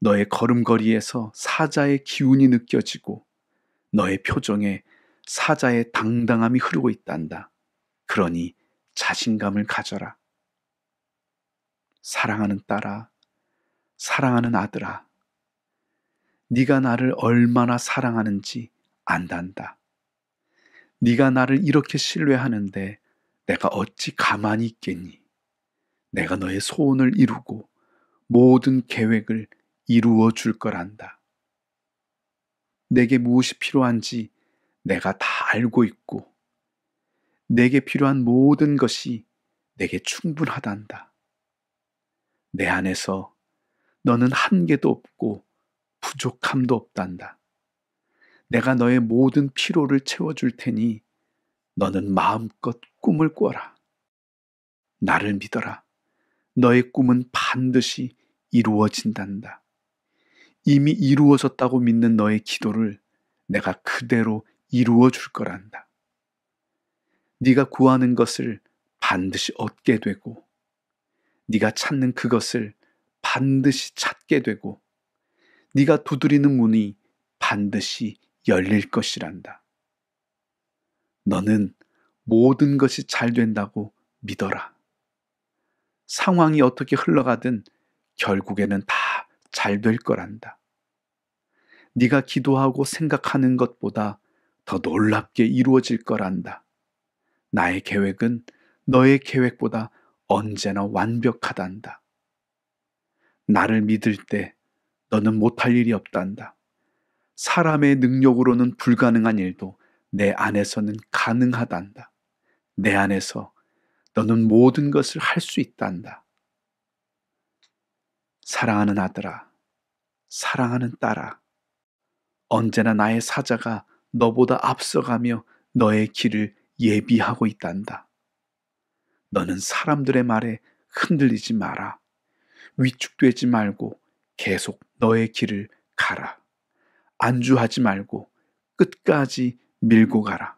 너의 걸음걸이에서 사자의 기운이 느껴지고 너의 표정에 사자의 당당함이 흐르고 있단다. 그러니 자신감을 가져라. 사랑하는 딸아, 사랑하는 아들아, 네가 나를 얼마나 사랑하는지 안단다. 네가 나를 이렇게 신뢰하는데 내가 어찌 가만히 있겠니? 내가 너의 소원을 이루고 모든 계획을 이루어 줄 거란다. 내게 무엇이 필요한지 내가 다 알고 있고, 내게 필요한 모든 것이 내게 충분하단다. 내 안에서 너는 한계도 없고 부족함도 없단다. 내가 너의 모든 피로를 채워줄 테니 너는 마음껏 꿈을 꿔라. 나를 믿어라. 너의 꿈은 반드시 이루어진단다. 이미 이루어졌다고 믿는 너의 기도를 내가 그대로 이루어 줄 거란다. 네가 구하는 것을 반드시 얻게 되고 네가 찾는 그것을 반드시 찾게 되고 네가 두드리는 문이 반드시 열릴 것이란다. 너는 모든 것이 잘 된다고 믿어라. 상황이 어떻게 흘러가든 결국에는 다 잘 될 거란다. 네가 기도하고 생각하는 것보다 더 놀랍게 이루어질 거란다. 나의 계획은 너의 계획보다 언제나 완벽하단다. 나를 믿을 때 너는 못할 일이 없단다. 사람의 능력으로는 불가능한 일도 내 안에서는 가능하단다. 내 안에서 너는 모든 것을 할 수 있단다. 사랑하는 아들아, 사랑하는 딸아, 언제나 나의 사자가 너보다 앞서가며 너의 길을 예비하고 있단다. 너는 사람들의 말에 흔들리지 마라. 위축되지 말고 계속 너의 길을 가라. 안주하지 말고 끝까지 밀고 가라.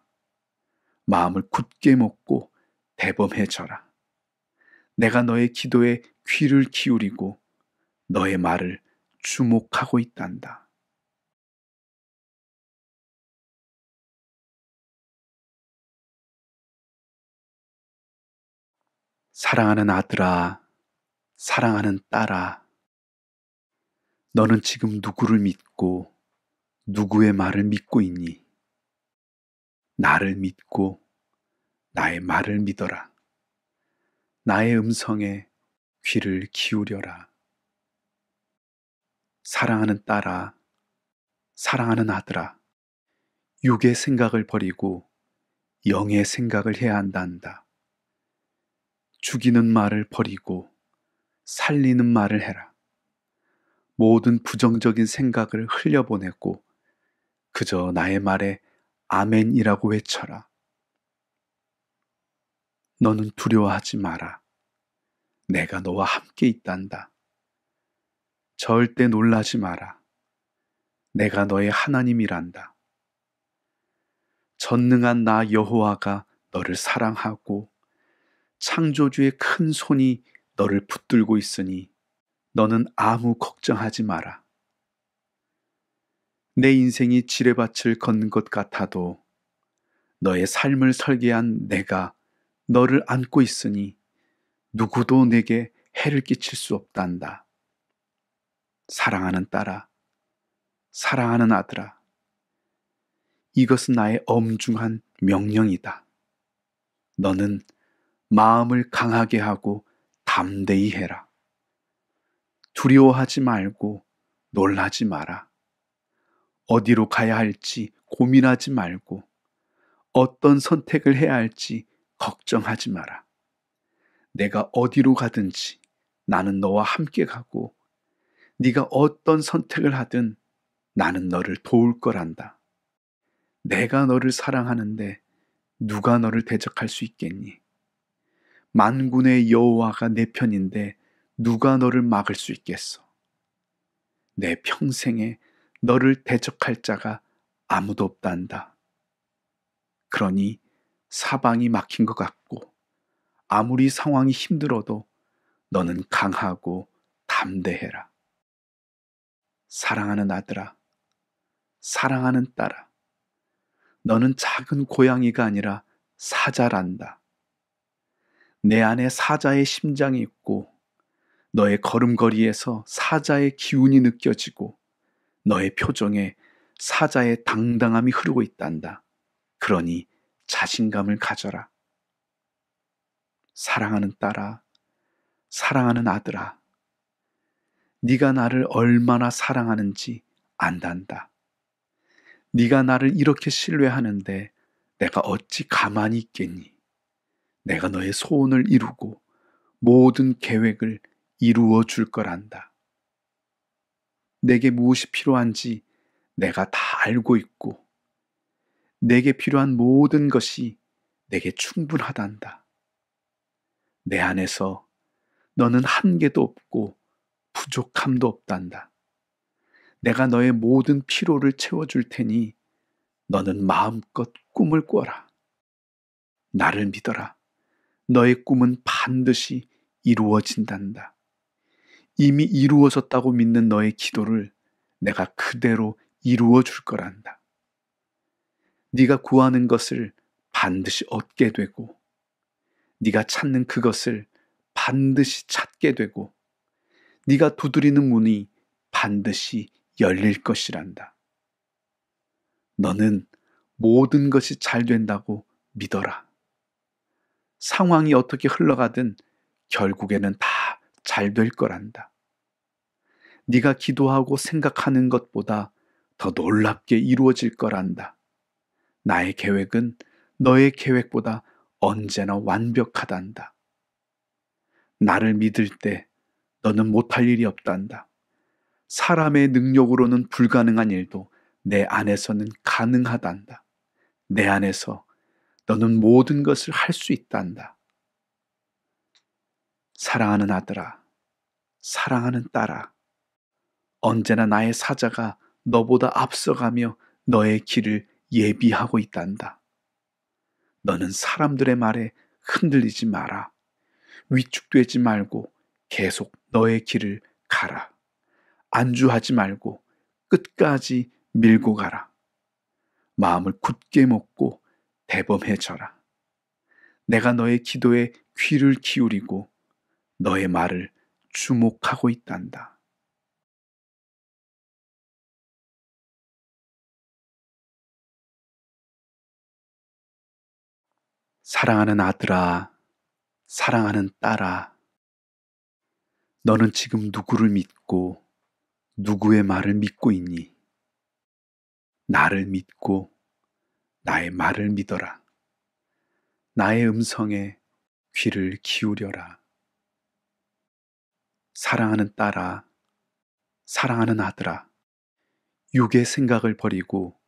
마음을 굳게 먹고 대범해져라. 내가 너의 기도에 귀를 기울이고 너의 말을 주목하고 있단다. 사랑하는 아들아, 사랑하는 딸아, 너는 지금 누구를 믿고 누구의 말을 믿고 있니? 나를 믿고 나의 말을 믿어라. 나의 음성에 귀를 기울여라. 사랑하는 딸아, 사랑하는 아들아, 육의 생각을 버리고 영의 생각을 해야 한단다. 죽이는 말을 버리고 살리는 말을 해라. 모든 부정적인 생각을 흘려보내고 그저 나의 말에 아멘이라고 외쳐라. 너는 두려워하지 마라. 내가 너와 함께 있단다. 절대 놀라지 마라. 내가 너의 하나님이란다. 전능한 나 여호와가 너를 사랑하고 창조주의 큰 손이 너를 붙들고 있으니 너는 아무 걱정하지 마라. 내 인생이 지뢰밭을 걷는 것 같아도 너의 삶을 설계한 내가 너를 안고 있으니 누구도 내게 해를 끼칠 수 없단다. 사랑하는 딸아, 사랑하는 아들아, 이것은 나의 엄중한 명령이다. 너는 마음을 강하게 하고 담대히 해라. 두려워하지 말고 놀라지 마라. 어디로 가야 할지 고민하지 말고 어떤 선택을 해야 할지 걱정하지 마라. 내가 어디로 가든지 나는 너와 함께 가고 네가 어떤 선택을 하든 나는 너를 도울 거란다. 내가 너를 사랑하는데 누가 너를 대적할 수 있겠니? 만군의 여호와가 내 편인데 누가 너를 막을 수 있겠어? 내 평생에 너를 대적할 자가 아무도 없단다. 그러니 사방이 막힌 것 같고 아무리 상황이 힘들어도 너는 강하고 담대해라. 사랑하는 아들아, 사랑하는 딸아, 너는 작은 고양이가 아니라 사자란다. 내 안에 사자의 심장이 있고 너의 걸음걸이에서 사자의 기운이 느껴지고 너의 표정에 사자의 당당함이 흐르고 있단다. 그러니 자신감을 가져라. 사랑하는 딸아, 사랑하는 아들아, 네가 나를 얼마나 사랑하는지 안단다. 네가 나를 이렇게 신뢰하는데 내가 어찌 가만히 있겠니? 내가 너의 소원을 이루고 모든 계획을 이루어 줄 거란다. 내게 무엇이 필요한지 내가 다 알고 있고 내게 필요한 모든 것이 내게 충분하단다. 내 안에서 너는 한계도 없고 부족함도 없단다. 내가 너의 모든 피로를 채워줄 테니 너는 마음껏 꿈을 꿔라. 나를 믿어라. 너의 꿈은 반드시 이루어진단다. 이미 이루어졌다고 믿는 너의 기도를 내가 그대로 이루어 줄 거란다. 네가 구하는 것을 반드시 얻게 되고 네가 찾는 그것을 반드시 찾게 되고 네가 두드리는 문이 반드시 열릴 것이란다. 너는 모든 것이 잘 된다고 믿어라. 상황이 어떻게 흘러가든 결국에는 다 잘 될 거란다. 네가 기도하고 생각하는 것보다 더 놀랍게 이루어질 거란다. 나의 계획은 너의 계획보다 언제나 완벽하단다. 나를 믿을 때 너는 못할 일이 없단다. 사람의 능력으로는 불가능한 일도 내 안에서는 가능하단다. 내 안에서 너는 모든 것을 할 수 있단다. 사랑하는 아들아, 사랑하는 딸아, 언제나 나의 사자가 너보다 앞서가며 너의 길을 예비하고 있단다. 너는 사람들의 말에 흔들리지 마라. 위축되지 말고 계속 너의 길을 가라. 안주하지 말고 끝까지 밀고 가라. 마음을 굳게 먹고 대범해져라. 내가 너의 기도에 귀를 기울이고 너의 말을 주목하고 있단다. 사랑하는 아들아, 사랑하는 딸아, 너는 지금 누구를 믿고 누구의 말을 믿고 있니? 나를 믿고 나의 말을 믿어라. 나의 음성에 귀를 기울여라. 사랑하는 딸아, 사랑하는 아들아, 육의 생각을 버리고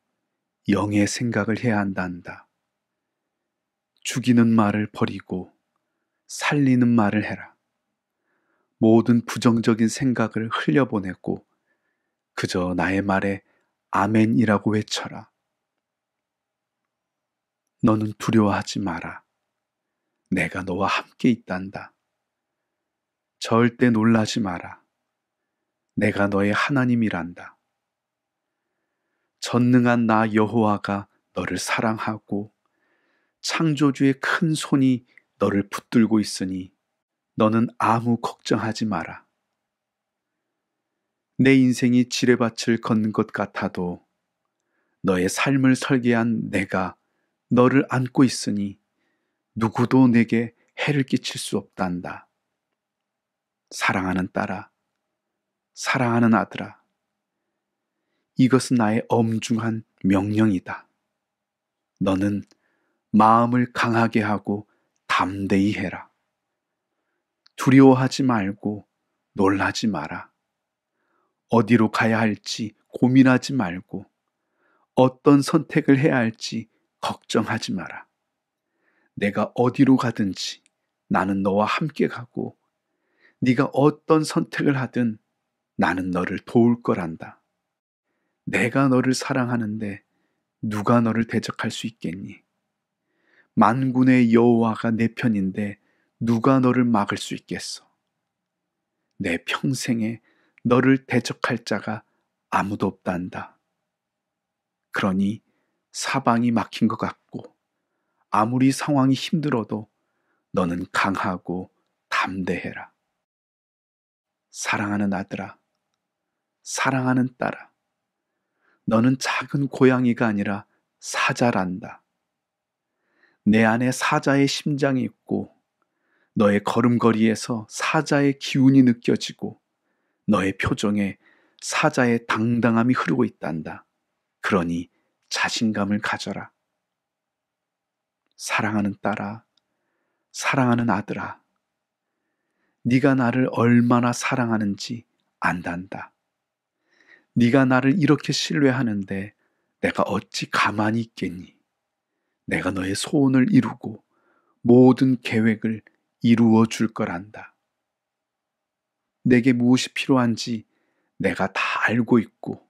영의 생각을 해야 한다 한다. 죽이는 말을 버리고 살리는 말을 해라. 모든 부정적인 생각을 흘려보내고 그저 나의 말에 아멘이라고 외쳐라. 너는 두려워하지 마라. 내가 너와 함께 있단다. 절대 놀라지 마라. 내가 너의 하나님이란다. 전능한 나 여호와가 너를 사랑하고 창조주의 큰 손이 너를 붙들고 있으니 너는 아무 걱정하지 마라. 내 인생이 지뢰밭을 건것 같아도 너의 삶을 설계한 내가 너를 안고 있으니 누구도 내게 해를 끼칠 수 없단다. 사랑하는 딸아, 사랑하는 아들아, 이것은 나의 엄중한 명령이다. 너는 마음을 강하게 하고 담대히 해라. 두려워하지 말고 놀라지 마라. 어디로 가야 할지 고민하지 말고 어떤 선택을 해야 할지 걱정하지 마라. 내가 어디로 가든지 나는 너와 함께 가고 네가 어떤 선택을 하든 나는 너를 도울 거란다. 내가 너를 사랑하는데 누가 너를 대적할 수 있겠니? 만군의 여호와가 내 편인데 누가 너를 막을 수 있겠어? 내 평생에 너를 대적할 자가 아무도 없단다. 그러니 사방이 막힌 것 같고 아무리 상황이 힘들어도 너는 강하고 담대해라. 사랑하는 아들아, 사랑하는 딸아, 너는 작은 고양이가 아니라 사자란다. 내 안에 사자의 심장이 있고 너의 걸음걸이에서 사자의 기운이 느껴지고 너의 표정에 사자의 당당함이 흐르고 있단다. 그러니 자신감을 가져라. 사랑하는 딸아, 사랑하는 아들아, 네가 나를 얼마나 사랑하는지 안단다. 네가 나를 이렇게 신뢰하는데 내가 어찌 가만히 있겠니? 내가 너의 소원을 이루고 모든 계획을 이루어 줄 거란다. 내게 무엇이 필요한지 내가 다 알고 있고,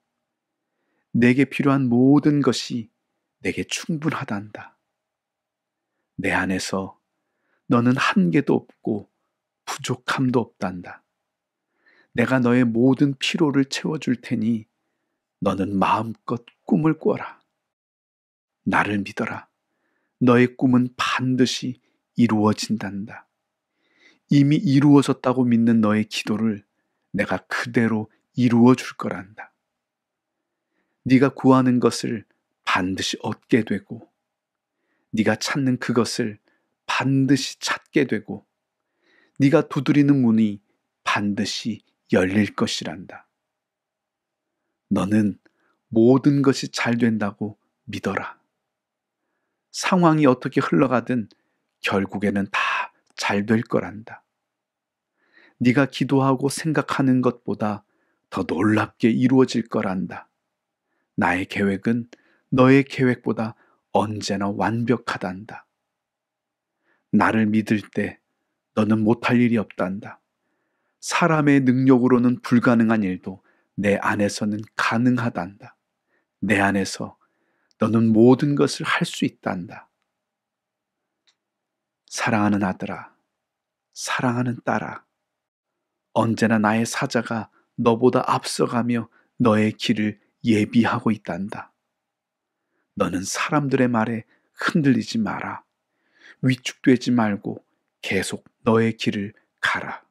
내게 필요한 모든 것이 내게 충분하단다. 내 안에서 너는 한계도 없고 부족함도 없단다. 내가 너의 모든 피로를 채워줄 테니 너는 마음껏 꿈을 꿔라. 나를 믿어라. 너의 꿈은 반드시 이루어진단다. 이미 이루어졌다고 믿는 너의 기도를 내가 그대로 이루어 줄 거란다. 네가 구하는 것을 반드시 얻게 되고 네가 찾는 그것을 반드시 찾게 되고 네가 두드리는 문이 반드시 열릴 것이란다. 너는 모든 것이 잘 된다고 믿어라. 상황이 어떻게 흘러가든 결국에는 다 잘 될 거란다. 네가 기도하고 생각하는 것보다 더 놀랍게 이루어질 거란다. 나의 계획은 너의 계획보다 언제나 완벽하단다. 나를 믿을 때 너는 못할 일이 없단다. 사람의 능력으로는 불가능한 일도 내 안에서는 가능하단다. 내 안에서 너는 모든 것을 할 수 있단다. 사랑하는 아들아, 사랑하는 딸아, 언제나 나의 사자가 너보다 앞서가며 너의 길을 예비하고 있단다. 너는 사람들의 말에 흔들리지 마라. 위축되지 말고 계속 너의 길을 가라.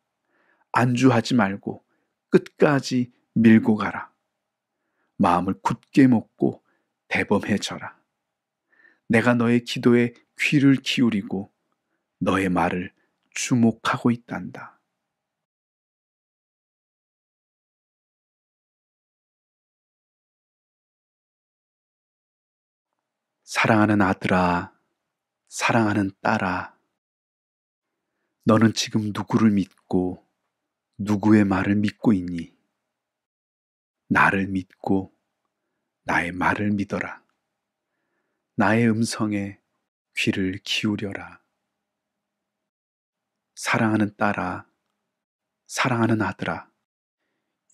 안주하지 말고 끝까지 밀고 가라. 마음을 굳게 먹고 대범해져라. 내가 너의 기도에 귀를 기울이고 너의 말을 주목하고 있단다. 사랑하는 아들아, 사랑하는 딸아, 너는 지금 누구를 믿고 누구의 말을 믿고 있니? 나를 믿고 나의 말을 믿어라. 나의 음성에 귀를 기울여라. 사랑하는 딸아, 사랑하는 아들아,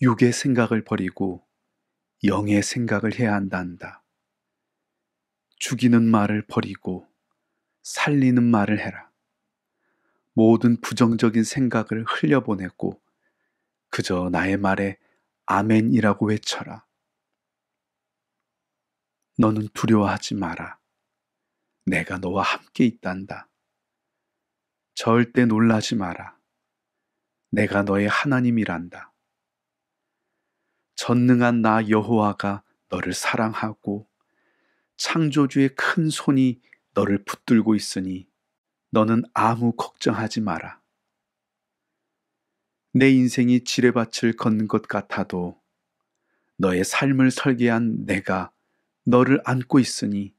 육의 생각을 버리고 영의 생각을 해야 한단다. 죽이는 말을 버리고 살리는 말을 해라. 모든 부정적인 생각을 흘려보내고 그저 나의 말에 아멘이라고 외쳐라. 너는 두려워하지 마라. 내가 너와 함께 있단다. 절대 놀라지 마라. 내가 너의 하나님이란다. 전능한 나 여호와가 너를 사랑하고 창조주의 큰 손이 너를 붙들고 있으니 너는 아무 걱정하지 마라. 내 인생이 지뢰밭을 걷는 것 같아도 너의 삶을 설계한 내가 너를 안고 있으니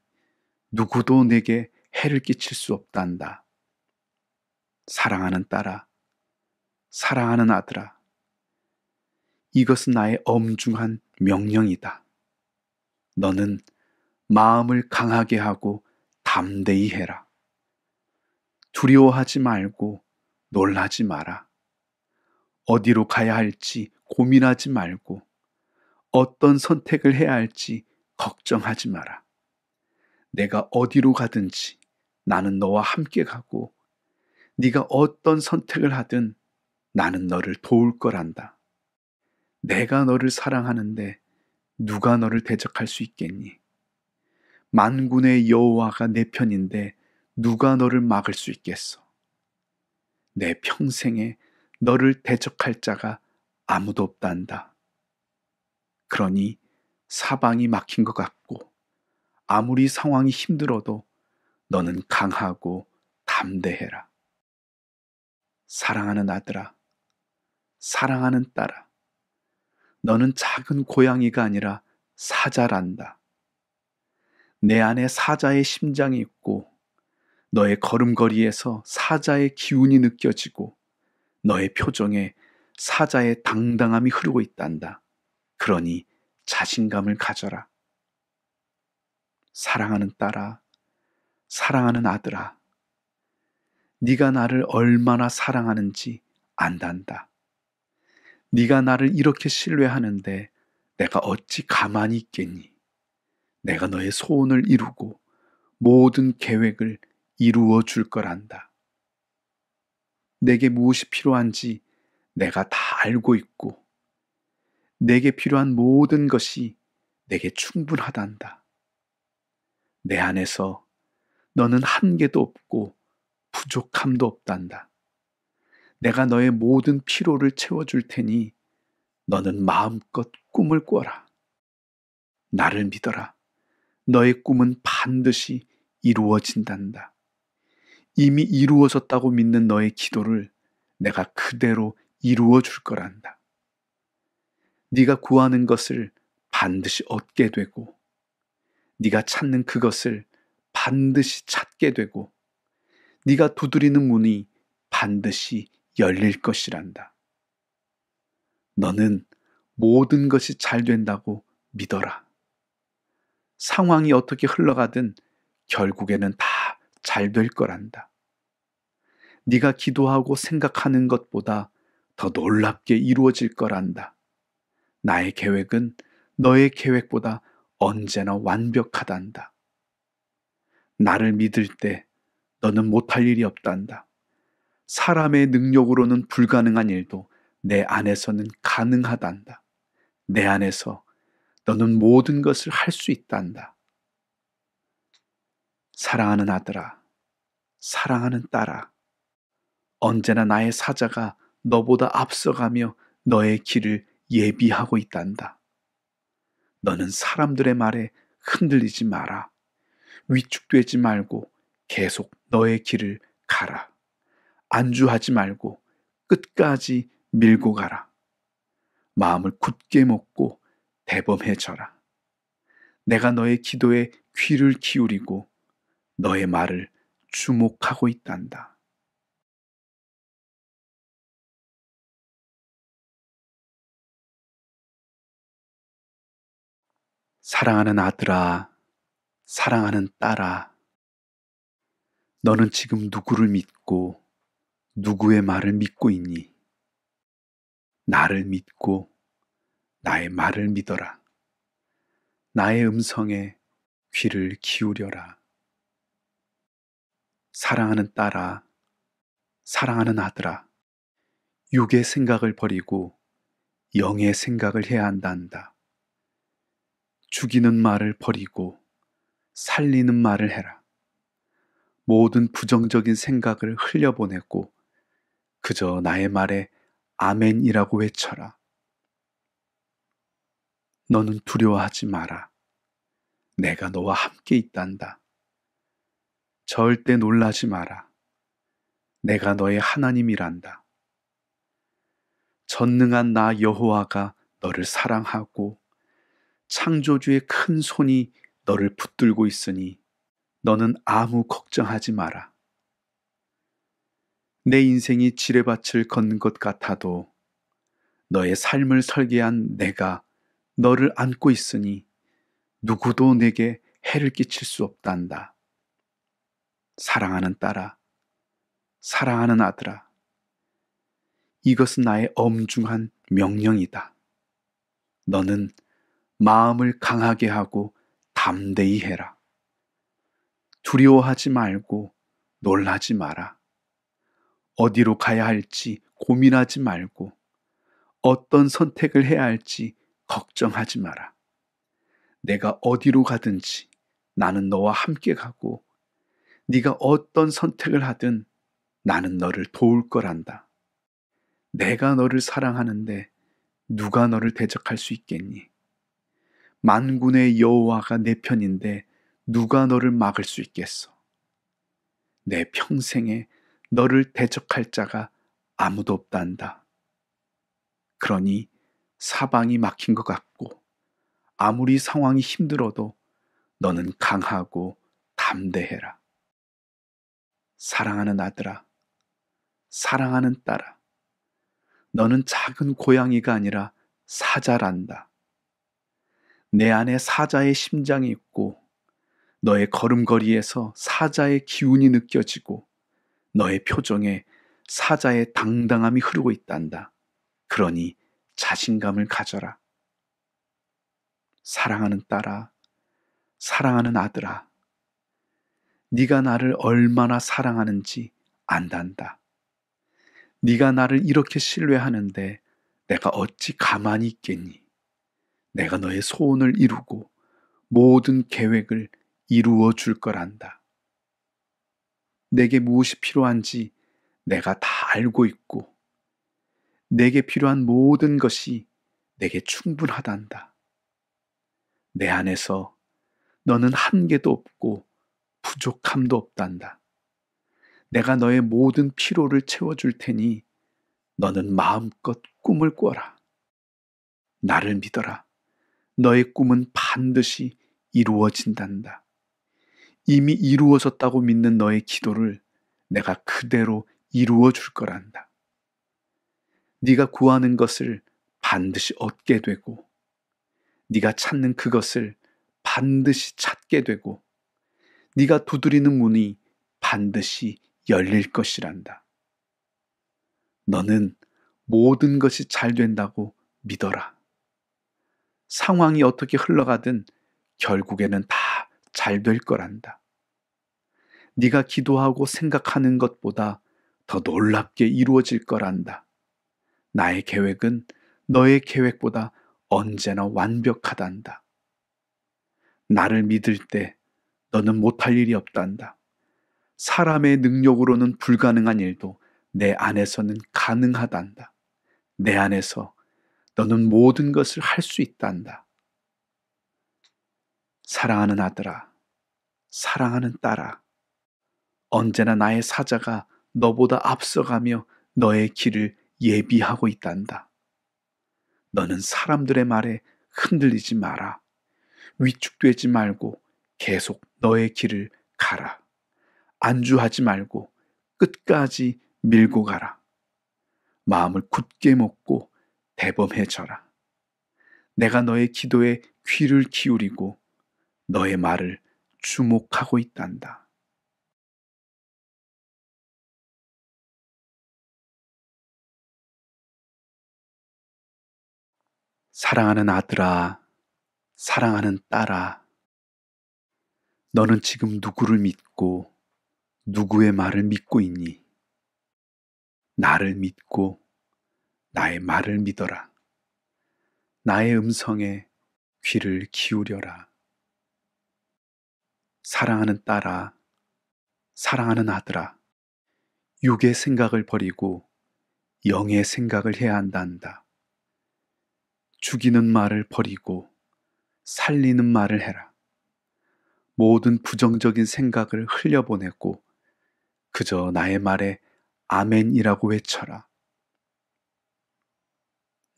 누구도 내게 해를 끼칠 수 없단다. 사랑하는 딸아, 사랑하는 아들아, 이것은 나의 엄중한 명령이다. 너는 마음을 강하게 하고 담대히 해라. 두려워하지 말고 놀라지 마라. 어디로 가야 할지 고민하지 말고 어떤 선택을 해야 할지 걱정하지 마라. 내가 어디로 가든지 나는 너와 함께 가고 네가 어떤 선택을 하든 나는 너를 도울 거란다. 내가 너를 사랑하는데 누가 너를 대적할 수 있겠니? 만군의 여호와가 내 편인데 누가 너를 막을 수 있겠어? 내 평생에 너를 대적할 자가 아무도 없단다. 그러니 사방이 막힌 것 같고 아무리 상황이 힘들어도 너는 강하고 담대해라. 사랑하는 아들아, 사랑하는 딸아, 너는 작은 고양이가 아니라 사자란다. 내 안에 사자의 심장이 있고, 너의 걸음걸이에서 사자의 기운이 느껴지고, 너의 표정에 사자의 당당함이 흐르고 있단다. 그러니 자신감을 가져라. 사랑하는 딸아, 사랑하는 아들아, 네가 나를 얼마나 사랑하는지 안단다. 네가 나를 이렇게 신뢰하는데 내가 어찌 가만히 있겠니? 내가 너의 소원을 이루고 모든 계획을 이루어 줄 거란다. 내게 무엇이 필요한지 내가 다 알고 있고 내게 필요한 모든 것이 내게 충분하단다. 내 안에서 너는 한계도 없고 부족함도 없단다. 내가 너의 모든 피로를 채워줄 테니 너는 마음껏 꿈을 꿔라. 나를 믿어라. 너의 꿈은 반드시 이루어진단다. 이미 이루어졌다고 믿는 너의 기도를 내가 그대로 이루어 줄 거란다. 네가 구하는 것을 반드시 얻게 되고 네가 찾는 그것을 반드시 찾게 되고 네가 두드리는 문이 반드시 열릴 것이란다. 너는 모든 것이 잘 된다고 믿어라. 상황이 어떻게 흘러가든 결국에는 다 잘 될 거란다. 네가 기도하고 생각하는 것보다 더 놀랍게 이루어질 거란다. 나의 계획은 너의 계획보다 언제나 완벽하단다. 나를 믿을 때 너는 못할 일이 없단다. 사람의 능력으로는 불가능한 일도 내 안에서는 가능하단다. 내 안에서 너는 모든 것을 할 수 있단다. 사랑하는 아들아, 사랑하는 딸아, 언제나 나의 사자가 너보다 앞서가며 너의 길을 예비하고 있단다. 너는 사람들의 말에 흔들리지 마라. 위축되지 말고 계속 너의 길을 가라. 안주하지 말고 끝까지 밀고 가라. 마음을 굳게 먹고 대범해져라. 내가 너의 기도에 귀를 기울이고 너의 말을 주목하고 있단다. 사랑하는 아들아, 사랑하는 딸아, 너는 지금 누구를 믿고 누구의 말을 믿고 있니? 나를 믿고 나의 말을 믿어라. 나의 음성에 귀를 기울여라. 사랑하는 딸아, 사랑하는 아들아, 육의 생각을 버리고 영의 생각을 해야 한다 한다. 죽이는 말을 버리고 살리는 말을 해라. 모든 부정적인 생각을 흘려보내고 그저 나의 말에 아멘이라고 외쳐라. 너는 두려워하지 마라. 내가 너와 함께 있단다. 절대 놀라지 마라. 내가 너의 하나님이란다. 전능한 나 여호와가 너를 사랑하고 창조주의 큰 손이 너를 붙들고 있으니 너는 아무 걱정하지 마라. 내 인생이 지뢰밭을 건것 같아도 너의 삶을 설계한 내가 너를 안고 있으니 누구도 내게 해를 끼칠 수 없단다. 사랑하는 딸아, 사랑하는 아들아, 이것은 나의 엄중한 명령이다. 너는 마음을 강하게 하고 담대히 해라. 두려워하지 말고 놀라지 마라. 어디로 가야 할지 고민하지 말고 어떤 선택을 해야 할지 걱정하지 마라. 내가 어디로 가든지 나는 너와 함께 가고 네가 어떤 선택을 하든 나는 너를 도울 거란다. 내가 너를 사랑하는데 누가 너를 대적할 수 있겠니? 만군의 여호와가 내 편인데 누가 너를 막을 수 있겠어? 내 평생에 너를 대적할 자가 아무도 없단다. 그러니 사방이 막힌 것 같고 아무리 상황이 힘들어도 너는 강하고 담대해라. 사랑하는 아들아, 사랑하는 딸아, 너는 작은 고양이가 아니라 사자란다. 내 안에 사자의 심장이 있고 너의 걸음걸이에서 사자의 기운이 느껴지고 너의 표정에 사자의 당당함이 흐르고 있단다. 그러니 자신감을 가져라. 사랑하는 딸아, 사랑하는 아들아, 네가 나를 얼마나 사랑하는지 안단다. 네가 나를 이렇게 신뢰하는데 내가 어찌 가만히 있겠니? 내가 너의 소원을 이루고 모든 계획을 이루어 줄 거란다. 내게 무엇이 필요한지 내가 다 알고 있고, 내게 필요한 모든 것이 내게 충분하단다. 내 안에서 너는 한계도 없고 부족함도 없단다. 내가 너의 모든 피로를 채워줄 테니 너는 마음껏 꿈을 꿔라. 나를 믿어라. 너의 꿈은 반드시 이루어진단다. 이미 이루어졌다고 믿는 너의 기도를 내가 그대로 이루어 줄 거란다. 네가 구하는 것을 반드시 얻게 되고 네가 찾는 그것을 반드시 찾게 되고 네가 두드리는 문이 반드시 열릴 것이란다. 너는 모든 것이 잘 된다고 믿어라. 상황이 어떻게 흘러가든 결국에는 다 잘 될 거란다. 네가 기도하고 생각하는 것보다 더 놀랍게 이루어질 거란다. 나의 계획은 너의 계획보다 언제나 완벽하단다. 나를 믿을 때 너는 못할 일이 없단다. 사람의 능력으로는 불가능한 일도 내 안에서는 가능하단다. 내 안에서 너는 모든 것을 할 수 있단다. 사랑하는 아들아, 사랑하는 딸아, 언제나 나의 사자가 너보다 앞서가며 너의 길을 예비하고 있단다. 너는 사람들의 말에 흔들리지 마라. 위축되지 말고 계속 너의 길을 가라. 안주하지 말고 끝까지 밀고 가라. 마음을 굳게 먹고 대범해져라. 내가 너의 기도에 귀를 기울이고 너의 말을 주목하고 있단다. 사랑하는 아들아, 사랑하는 딸아, 너는 지금 누구를 믿고 누구의 말을 믿고 있니? 나를 믿고 나의 말을 믿어라. 나의 음성에 귀를 기울여라. 사랑하는 딸아, 사랑하는 아들아, 육의 생각을 버리고 영의 생각을 해야 한단다. 죽이는 말을 버리고 살리는 말을 해라. 모든 부정적인 생각을 흘려보내고 그저 나의 말에 아멘이라고 외쳐라.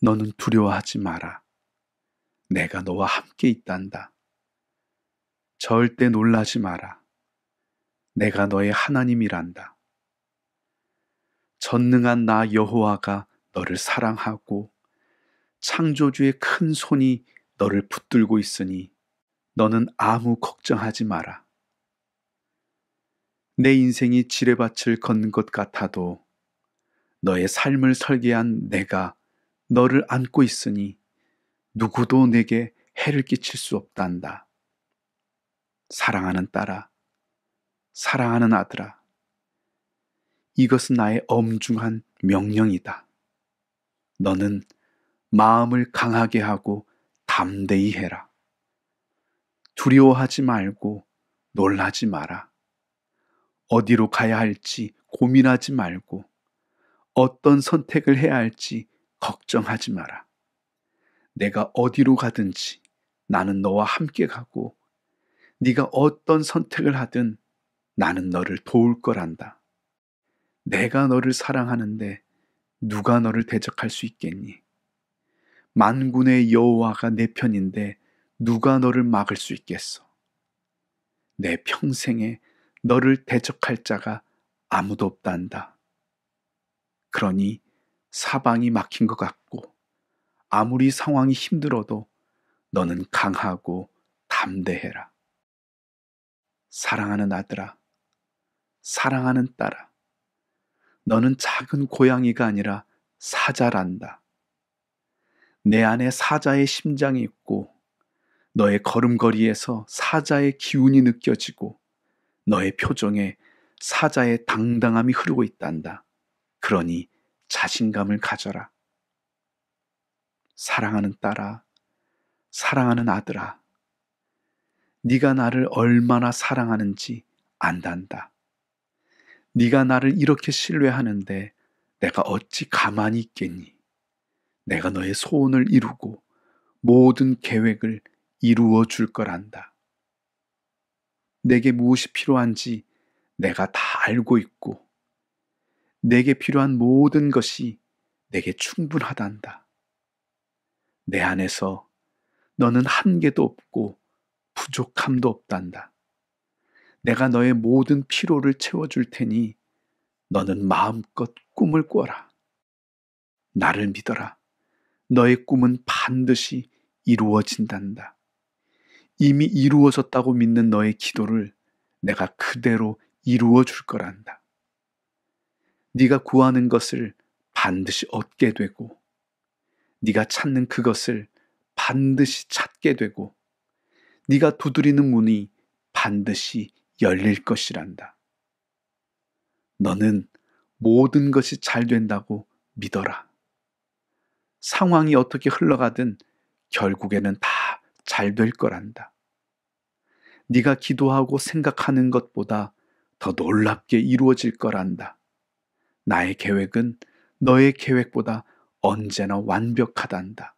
너는 두려워하지 마라. 내가 너와 함께 있단다. 절대 놀라지 마라. 내가 너의 하나님이란다. 전능한 나 여호와가 너를 사랑하고 창조주의 큰 손이 너를 붙들고 있으니 너는 아무 걱정하지 마라. 내 인생이 지뢰밭을 걷는 것 같아도 너의 삶을 설계한 내가 너를 안고 있으니 누구도 내게 해를 끼칠 수 없단다. 사랑하는 딸아, 사랑하는 아들아, 이것은 나의 엄중한 명령이다. 너는 마음을 강하게 하고 담대히 해라. 두려워하지 말고 놀라지 마라. 어디로 가야 할지 고민하지 말고 어떤 선택을 해야 할지 걱정하지 마라. 내가 어디로 가든지 나는 너와 함께 가고 네가 어떤 선택을 하든 나는 너를 도울 거란다. 내가 너를 사랑하는데 누가 너를 대적할 수 있겠니? 만군의 여호와가 내 편인데 누가 너를 막을 수 있겠어? 내 평생에 너를 대적할 자가 아무도 없단다. 그러니 사방이 막힌 것 같고 아무리 상황이 힘들어도 너는 강하고 담대해라. 사랑하는 아들아, 사랑하는 딸아, 너는 작은 고양이가 아니라 사자란다. 내 안에 사자의 심장이 있고 너의 걸음걸이에서 사자의 기운이 느껴지고 너의 표정에 사자의 당당함이 흐르고 있단다. 그러니 자신감을 가져라. 사랑하는 딸아, 사랑하는 아들아, 네가 나를 얼마나 사랑하는지 안단다. 네가 나를 이렇게 신뢰하는데 내가 어찌 가만히 있겠니? 내가 너의 소원을 이루고 모든 계획을 이루어 줄 거란다. 내게 무엇이 필요한지 내가 다 알고 있고 내게 필요한 모든 것이 내게 충분하단다. 내 안에서 너는 한계도 없고 부족함도 없단다. 내가 너의 모든 피로를 채워줄 테니 너는 마음껏 꿈을 꿔라. 나를 믿어라. 너의 꿈은 반드시 이루어진단다. 이미 이루어졌다고 믿는 너의 기도를 내가 그대로 이루어 줄 거란다. 네가 구하는 것을 반드시 얻게 되고 네가 찾는 그것을 반드시 찾게 되고 네가 두드리는 문이 반드시 열릴 것이란다. 너는 모든 것이 잘 된다고 믿어라. 상황이 어떻게 흘러가든 결국에는 다 잘 될 거란다. 네가 기도하고 생각하는 것보다 더 놀랍게 이루어질 거란다. 나의 계획은 너의 계획보다 언제나 완벽하단다.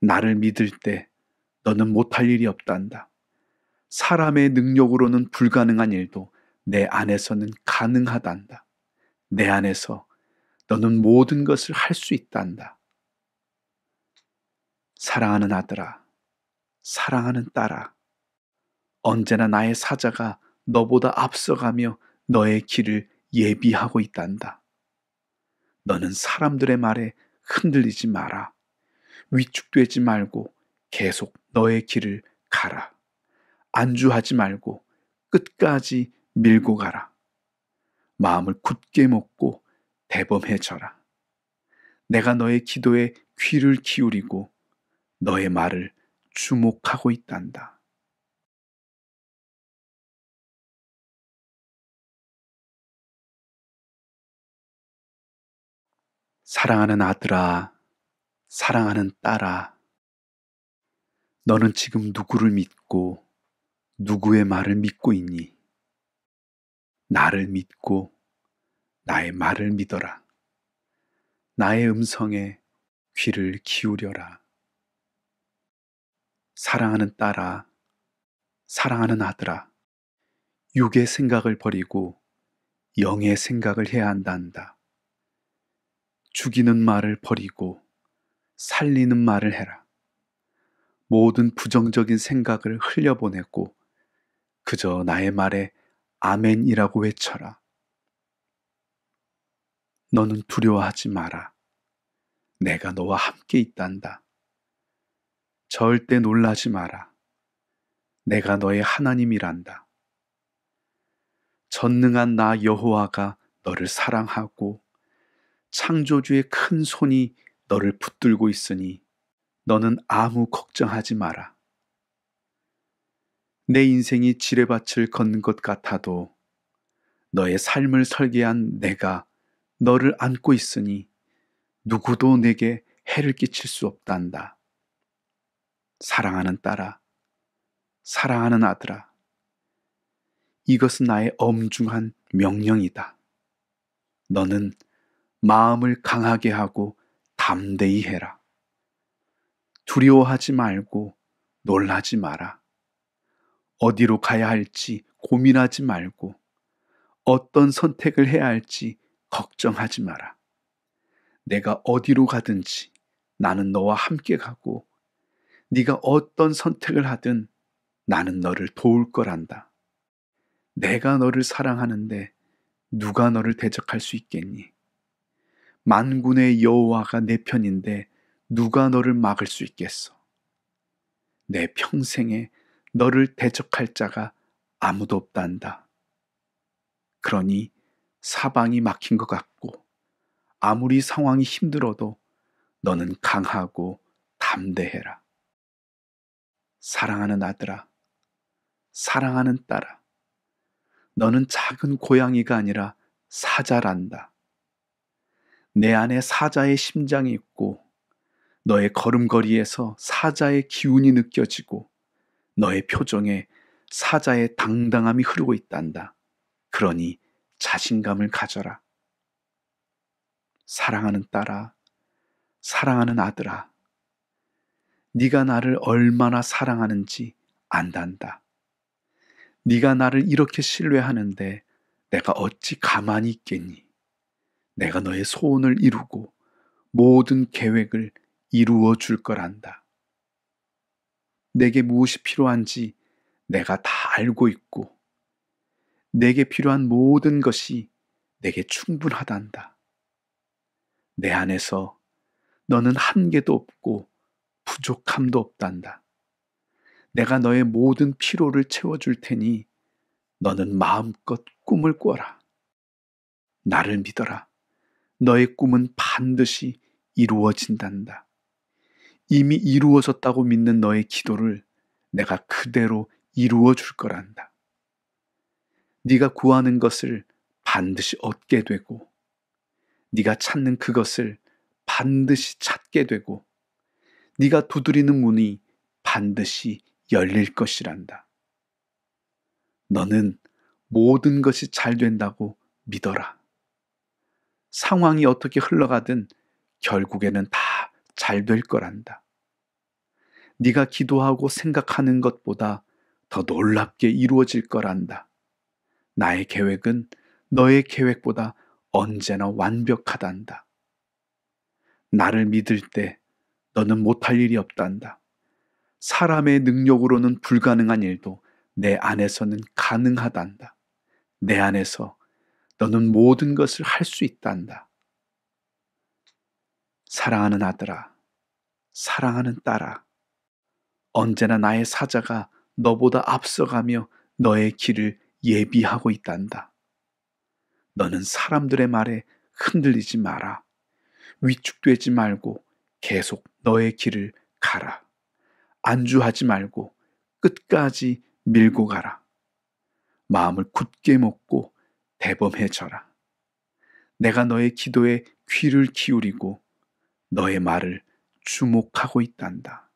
나를 믿을 때 너는 못할 일이 없단다. 사람의 능력으로는 불가능한 일도 내 안에서는 가능하단다. 내 안에서 너는 모든 것을 할 수 있단다. 사랑하는 아들아, 사랑하는 딸아, 언제나 나의 사자가 너보다 앞서가며 너의 길을 예비하고 있단다. 너는 사람들의 말에 흔들리지 마라. 위축되지 말고 계속 너의 길을 가라. 안주하지 말고 끝까지 밀고 가라. 마음을 굳게 먹고 대범해져라. 내가 너의 기도에 귀를 기울이고 너의 말을 주목하고 있단다. 사랑하는 아들아, 사랑하는 딸아, 너는 지금 누구를 믿고 누구의 말을 믿고 있니? 나를 믿고 나의 말을 믿어라. 나의 음성에 귀를 기울여라. 사랑하는 딸아, 사랑하는 아들아, 육의 생각을 버리고 영의 생각을 해야 한다 한다. 죽이는 말을 버리고 살리는 말을 해라. 모든 부정적인 생각을 흘려보내고 그저 나의 말에 아멘이라고 외쳐라. 너는 두려워하지 마라. 내가 너와 함께 있단다. 절대 놀라지 마라. 내가 너의 하나님이란다. 전능한 나 여호와가 너를 사랑하고 창조주의 큰 손이 너를 붙들고 있으니 너는 아무 걱정하지 마라. 내 인생이 지뢰밭을 건것 같아도 너의 삶을 설계한 내가 너를 안고 있으니 누구도 내게 해를 끼칠 수 없단다. 사랑하는 딸아, 사랑하는 아들아, 이것은 나의 엄중한 명령이다. 너는 마음을 강하게 하고 담대히 해라. 두려워하지 말고 놀라지 마라. 어디로 가야 할지 고민하지 말고 어떤 선택을 해야 할지 걱정하지 마라. 내가 어디로 가든지 나는 너와 함께 가고 네가 어떤 선택을 하든 나는 너를 도울 거란다. 내가 너를 사랑하는데 누가 너를 대적할 수 있겠니? 만군의 여호와가 내 편인데 누가 너를 막을 수 있겠어? 내 평생에 너를 대적할 자가 아무도 없단다. 그러니 사방이 막힌 것 같고 아무리 상황이 힘들어도 너는 강하고 담대해라. 사랑하는 아들아, 사랑하는 딸아, 너는 작은 고양이가 아니라 사자란다. 내 안에 사자의 심장이 있고 너의 걸음걸이에서 사자의 기운이 느껴지고 너의 표정에 사자의 당당함이 흐르고 있단다. 그러니 자신감을 가져라. 사랑하는 딸아, 사랑하는 아들아, 네가 나를 얼마나 사랑하는지 안단다. 네가 나를 이렇게 신뢰하는데 내가 어찌 가만히 있겠니? 내가 너의 소원을 이루고 모든 계획을 이루어 줄 거란다. 내게 무엇이 필요한지 내가 다 알고 있고, 내게 필요한 모든 것이 내게 충분하단다. 내 안에서 너는 한계도 없고 부족함도 없단다. 내가 너의 모든 피로를 채워줄 테니 너는 마음껏 꿈을 꿔라. 나를 믿어라. 너의 꿈은 반드시 이루어진단다. 이미 이루어졌다고 믿는 너의 기도를 내가 그대로 이루어 줄 거란다. 네가 구하는 것을 반드시 얻게 되고 네가 찾는 그것을 반드시 찾게 되고 네가 두드리는 문이 반드시 열릴 것이란다. 너는 모든 것이 잘 된다고 믿어라. 상황이 어떻게 흘러가든 결국에는 다 잘 될 거란다. 네가 기도하고 생각하는 것보다 더 놀랍게 이루어질 거란다. 나의 계획은 너의 계획보다 언제나 완벽하단다. 나를 믿을 때 너는 못할 일이 없단다. 사람의 능력으로는 불가능한 일도 내 안에서는 가능하단다. 내 안에서 너는 모든 것을 할 수 있단다. 사랑하는 아들아, 사랑하는 딸아, 언제나 나의 사자가 너보다 앞서가며 너의 길을 예비하고 있단다. 너는 사람들의 말에 흔들리지 마라. 위축되지 말고 계속 너의 길을 가라. 안주하지 말고 끝까지 밀고 가라. 마음을 굳게 먹고 대범해져라. 내가 너의 기도에 귀를 기울이고 너의 말을 주목하고 있단다.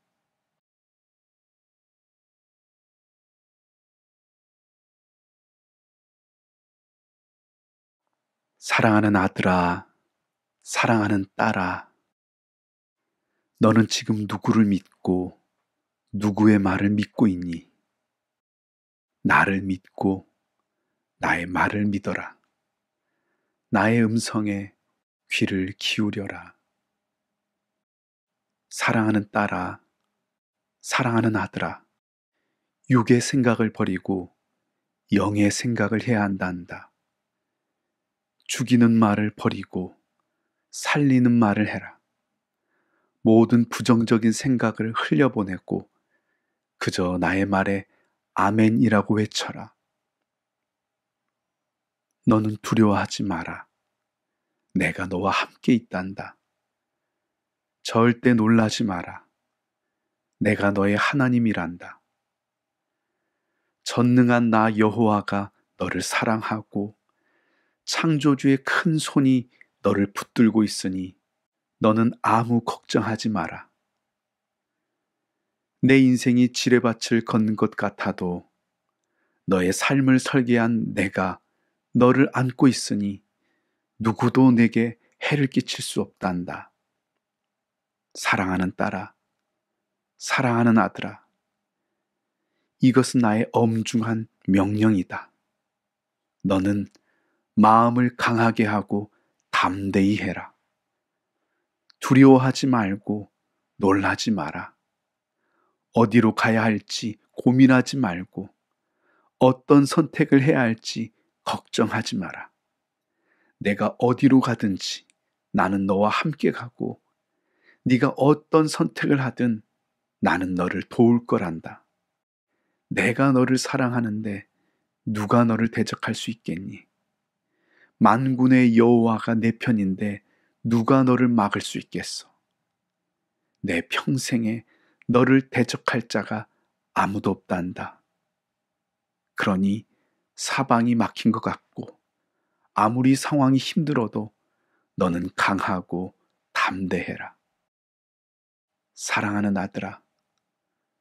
사랑하는 아들아, 사랑하는 딸아, 너는 지금 누구를 믿고 누구의 말을 믿고 있니? 나를 믿고 나의 말을 믿어라. 나의 음성에 귀를 기울여라. 사랑하는 딸아, 사랑하는 아들아, 육의 생각을 버리고 영의 생각을 해야 한단다. 죽이는 말을 버리고 살리는 말을 해라. 모든 부정적인 생각을 흘려보내고 그저 나의 말에 아멘이라고 외쳐라. 너는 두려워하지 마라. 내가 너와 함께 있단다. 절대 놀라지 마라. 내가 너의 하나님이란다. 전능한 나 여호와가 너를 사랑하고 창조주의 큰 손이 너를 붙들고 있으니 너는 아무 걱정하지 마라. 내 인생이 지뢰밭을 걷는 것 같아도 너의 삶을 설계한 내가 너를 안고 있으니 누구도 내게 해를 끼칠 수 없단다. 사랑하는 딸아, 사랑하는 아들아, 이것은 나의 엄중한 명령이다. 너는 마음을 강하게 하고 담대히 해라. 두려워하지 말고 놀라지 마라. 어디로 가야 할지 고민하지 말고 어떤 선택을 해야 할지 걱정하지 마라. 내가 어디로 가든지 나는 너와 함께 가고 네가 어떤 선택을 하든 나는 너를 도울 거란다. 내가 너를 사랑하는데 누가 너를 대적할 수 있겠니? 만군의 여호와가 내 편인데 누가 너를 막을 수 있겠어? 내 평생에 너를 대적할 자가 아무도 없단다. 그러니 사방이 막힌 것 같고 아무리 상황이 힘들어도 너는 강하고 담대해라. 사랑하는 아들아,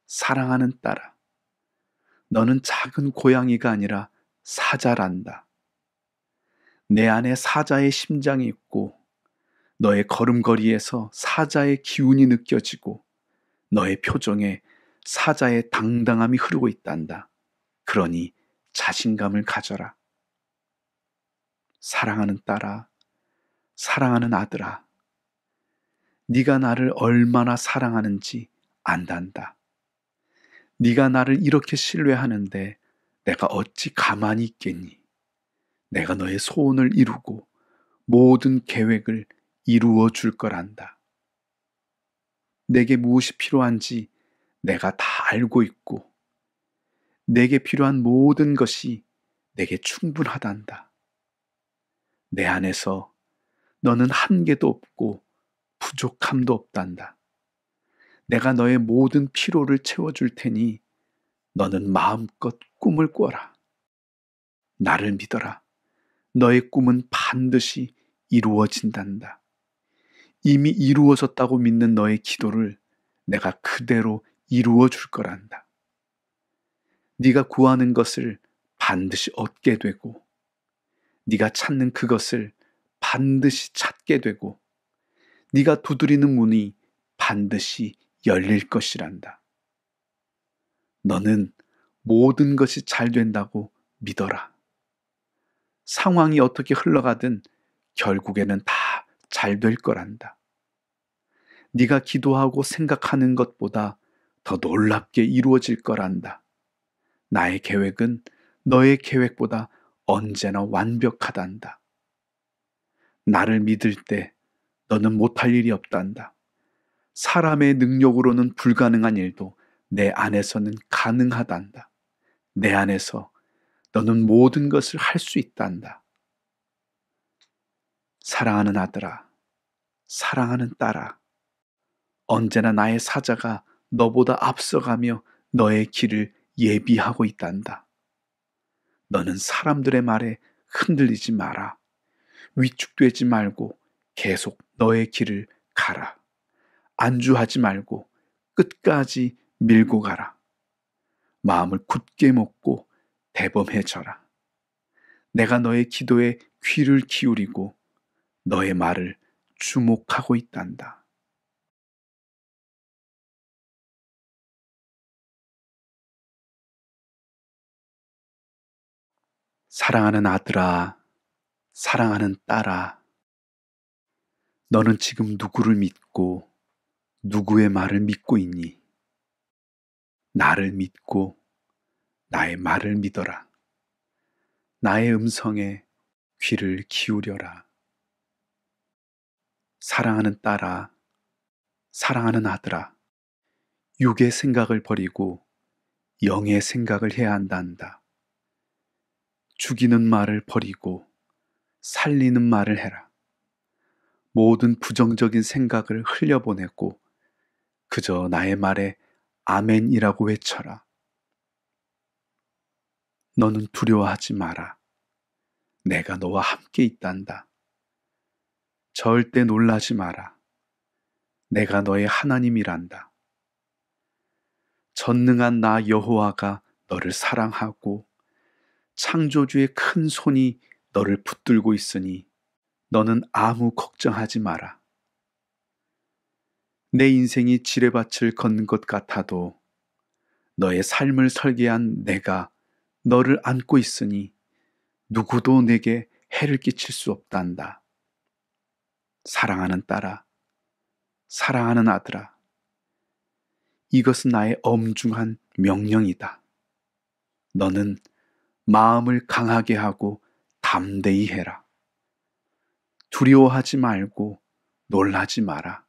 사랑하는 딸아, 너는 작은 고양이가 아니라 사자란다. 내 안에 사자의 심장이 있고 너의 걸음걸이에서 사자의 기운이 느껴지고 너의 표정에 사자의 당당함이 흐르고 있단다. 그러니 자신감을 가져라. 사랑하는 딸아, 사랑하는 아들아, 네가 나를 얼마나 사랑하는지 안단다. 네가 나를 이렇게 신뢰하는데 내가 어찌 가만히 있겠니? 내가 너의 소원을 이루고 모든 계획을 이루어 줄 거란다. 내게 무엇이 필요한지 내가 다 알고 있고 내게 필요한 모든 것이 내게 충분하단다. 내 안에서 너는 한계도 없고 부족함도 없단다. 내가 너의 모든 피로를 채워줄 테니 너는 마음껏 꿈을 꿔라. 나를 믿어라. 너의 꿈은 반드시 이루어진단다. 이미 이루어졌다고 믿는 너의 기도를 내가 그대로 이루어 줄 거란다. 네가 구하는 것을 반드시 얻게 되고 네가 찾는 그것을 반드시 찾게 되고 네가 두드리는 문이 반드시 열릴 것이란다. 너는 모든 것이 잘 된다고 믿어라. 상황이 어떻게 흘러가든 결국에는 다 잘 될 거란다. 네가 기도하고 생각하는 것보다 더 놀랍게 이루어질 거란다. 나의 계획은 너의 계획보다 언제나 완벽하단다. 나를 믿을 때 너는 못할 일이 없단다. 사람의 능력으로는 불가능한 일도 내 안에서는 가능하단다. 내 안에서 너는 모든 것을 할 수 있단다. 사랑하는 아들아, 사랑하는 딸아, 언제나 나의 사자가 너보다 앞서가며 너의 길을 예비하고 있단다. 너는 사람들의 말에 흔들리지 마라. 위축되지 말고 계속 너의 길을 가라. 안주하지 말고 끝까지 밀고 가라. 마음을 굳게 먹고 대범해져라. 내가 너의 기도에 귀를 기울이고 너의 말을 주목하고 있단다. 사랑하는 아들아, 사랑하는 딸아, 너는 지금 누구를 믿고 누구의 말을 믿고 있니? 나를 믿고 나의 말을 믿어라. 나의 음성에 귀를 기울여라. 사랑하는 딸아, 사랑하는 아들아, 육의 생각을 버리고 영의 생각을 해야 한다 한다. 죽이는 말을 버리고 살리는 말을 해라. 모든 부정적인 생각을 흘려보내고 그저 나의 말에 아멘이라고 외쳐라. 너는 두려워하지 마라. 내가 너와 함께 있단다. 절대 놀라지 마라. 내가 너의 하나님이란다. 전능한 나 여호와가 너를 사랑하고 창조주의 큰 손이 너를 붙들고 있으니 너는 아무 걱정하지 마라. 내 인생이 지뢰밭을 건것 같아도 너의 삶을 설계한 내가 너를 안고 있으니 누구도 내게 해를 끼칠 수 없단다. 사랑하는 딸아, 사랑하는 아들아, 이것은 나의 엄중한 명령이다. 너는 마음을 강하게 하고 담대히 해라. 두려워하지 말고 놀라지 마라.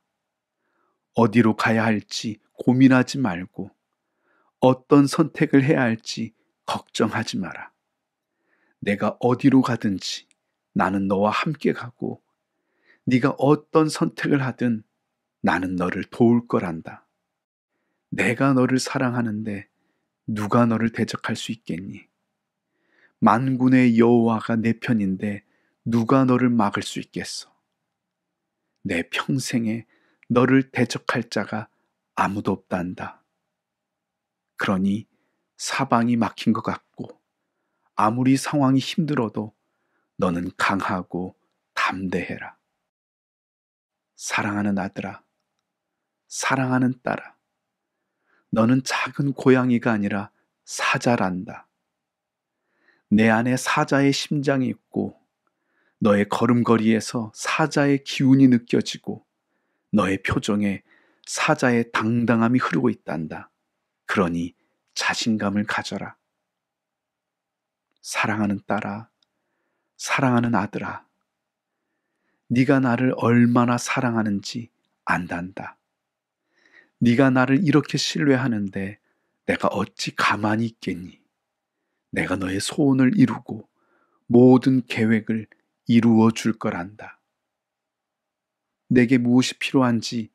어디로 가야 할지 고민하지 말고 어떤 선택을 해야 할지 걱정하지 마라. 내가 어디로 가든지 나는 너와 함께 가고 네가 어떤 선택을 하든 나는 너를 도울 거란다. 내가 너를 사랑하는데 누가 너를 대적할 수 있겠니? 만군의 여호와가 내 편인데 누가 너를 막을 수 있겠어? 내 평생에 너를 대적할 자가 아무도 없단다. 그러니 사방이 막힌 것 같고 아무리 상황이 힘들어도 너는 강하고 담대해라. 사랑하는 아들아, 사랑하는 딸아, 너는 작은 고양이가 아니라 사자란다. 내 안에 사자의 심장이 있고 너의 걸음걸이에서 사자의 기운이 느껴지고 너의 표정에 사자의 당당함이 흐르고 있단다. 그러니 자신감을 가져라. 사랑하는 딸아, 사랑하는 아들아, 네가 나를 얼마나 사랑하는지 안단다. 네가 나를 이렇게 신뢰하는데 내가 어찌 가만히 있겠니? 내가 너의 소원을 이루고 모든 계획을 이루어 줄 거란다. 내게 무엇이 필요한지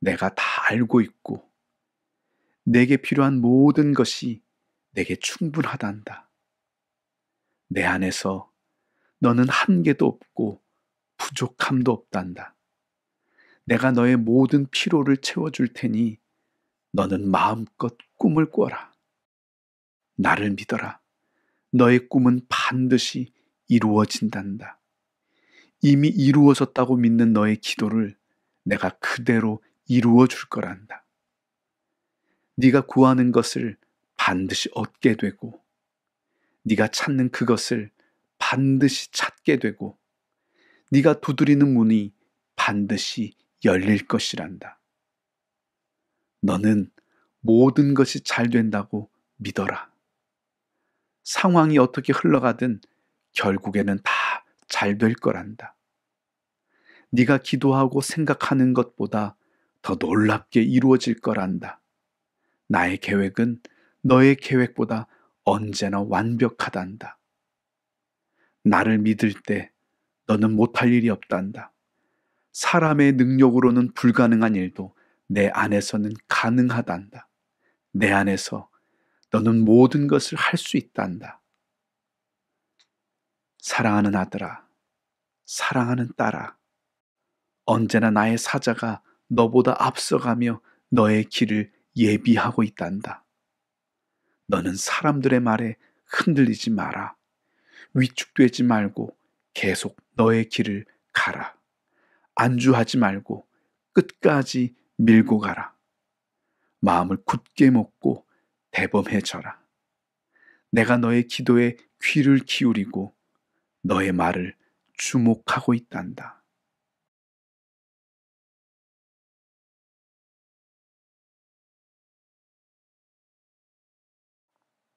내가 다 알고 있고, 내게 필요한 모든 것이 내게 충분하단다. 내 안에서 너는 한계도 없고 부족함도 없단다. 내가 너의 모든 피로를 채워줄 테니 너는 마음껏 꿈을 꿔라. 나를 믿어라. 너의 꿈은 반드시 이루어진단다. 이미 이루어졌다고 믿는 너의 기도를 내가 그대로 이루어 줄 거란다. 네가 구하는 것을 반드시 얻게 되고 네가 찾는 그것을 반드시 찾게 되고 네가 두드리는 문이 반드시 열릴 것이란다. 너는 모든 것이 잘 된다고 믿어라. 상황이 어떻게 흘러가든 결국에는 다 잘 될 거란다. 네가 기도하고 생각하는 것보다 더 놀랍게 이루어질 거란다. 나의 계획은 너의 계획보다 언제나 완벽하단다. 나를 믿을 때 너는 못할 일이 없단다. 사람의 능력으로는 불가능한 일도 내 안에서는 가능하단다. 내 안에서 너는 모든 것을 할 수 있단다. 사랑하는 아들아, 사랑하는 딸아, 언제나 나의 사자가 너보다 앞서가며 너의 길을 예비하고 있단다. 너는 사람들의 말에 흔들리지 마라. 위축되지 말고 계속 너의 길을 가라. 안주하지 말고 끝까지 밀고 가라. 마음을 굳게 먹고 대범해져라. 내가 너의 기도에 귀를 기울이고 너의 말을 주목하고 있단다.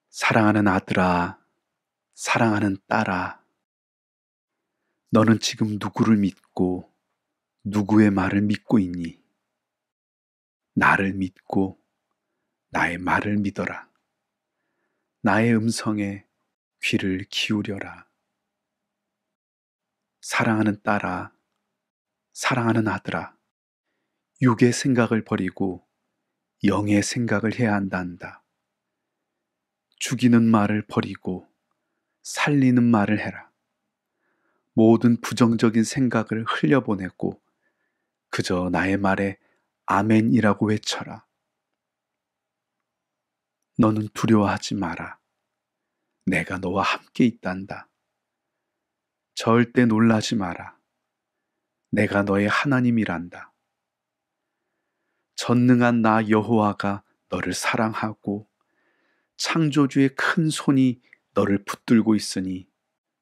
사랑하는 아들아, 사랑하는 딸아, 너는 지금 누구를 믿고 누구의 말을 믿고 있니? 나를 믿고 나의 말을 믿어라. 나의 음성에 귀를 기울여라. 사랑하는 딸아, 사랑하는 아들아, 육의 생각을 버리고 영의 생각을 해야 한단다. 죽이는 말을 버리고 살리는 말을 해라. 모든 부정적인 생각을 흘려보내고 그저 나의 말에 아멘이라고 외쳐라. 너는 두려워하지 마라. 내가 너와 함께 있단다. 절대 놀라지 마라. 내가 너의 하나님이란다. 전능한 나 여호와가 너를 사랑하고 창조주의 큰 손이 너를 붙들고 있으니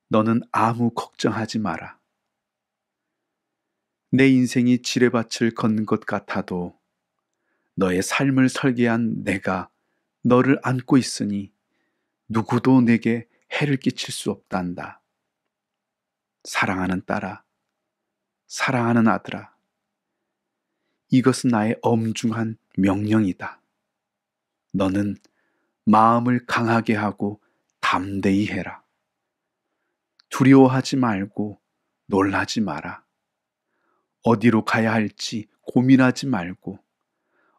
너는 아무 걱정하지 마라. 내 인생이 지뢰밭을 걷는 것 같아도 너의 삶을 설계한 내가 너를 안고 있으니 누구도 내게 해를 끼칠 수 없단다. 사랑하는 딸아, 사랑하는 아들아, 이것은 나의 엄중한 명령이다. 너는 마음을 강하게 하고 담대히 해라. 두려워하지 말고 놀라지 마라. 어디로 가야 할지 고민하지 말고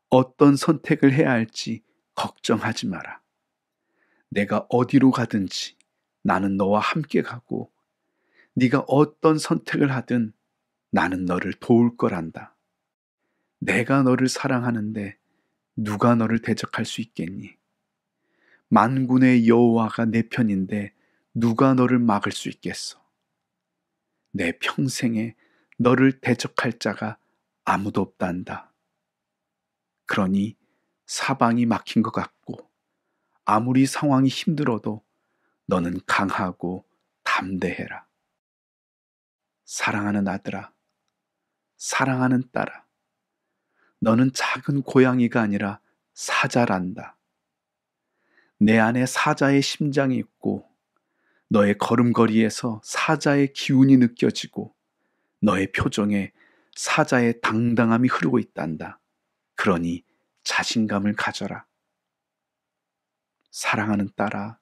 어떤 선택을 해야 할지 걱정하지 마라. 내가 어디로 가든지 나는 너와 함께 가고 네가 어떤 선택을 하든 나는 너를 도울 거란다. 내가 너를 사랑하는데 누가 너를 대적할 수 있겠니? 만군의 여호와가 내 편인데 누가 너를 막을 수 있겠어? 내 평생에 너를 대적할 자가 아무도 없단다. 그러니 사방이 막힌 것 같고 아무리 상황이 힘들어도 너는 강하고 담대해라. 사랑하는 아들아, 사랑하는 딸아, 너는 작은 고양이가 아니라 사자란다. 내 안에 사자의 심장이 있고 너의 걸음걸이에서 사자의 기운이 느껴지고 너의 표정에 사자의 당당함이 흐르고 있단다. 그러니 자신감을 가져라. 사랑하는 딸아,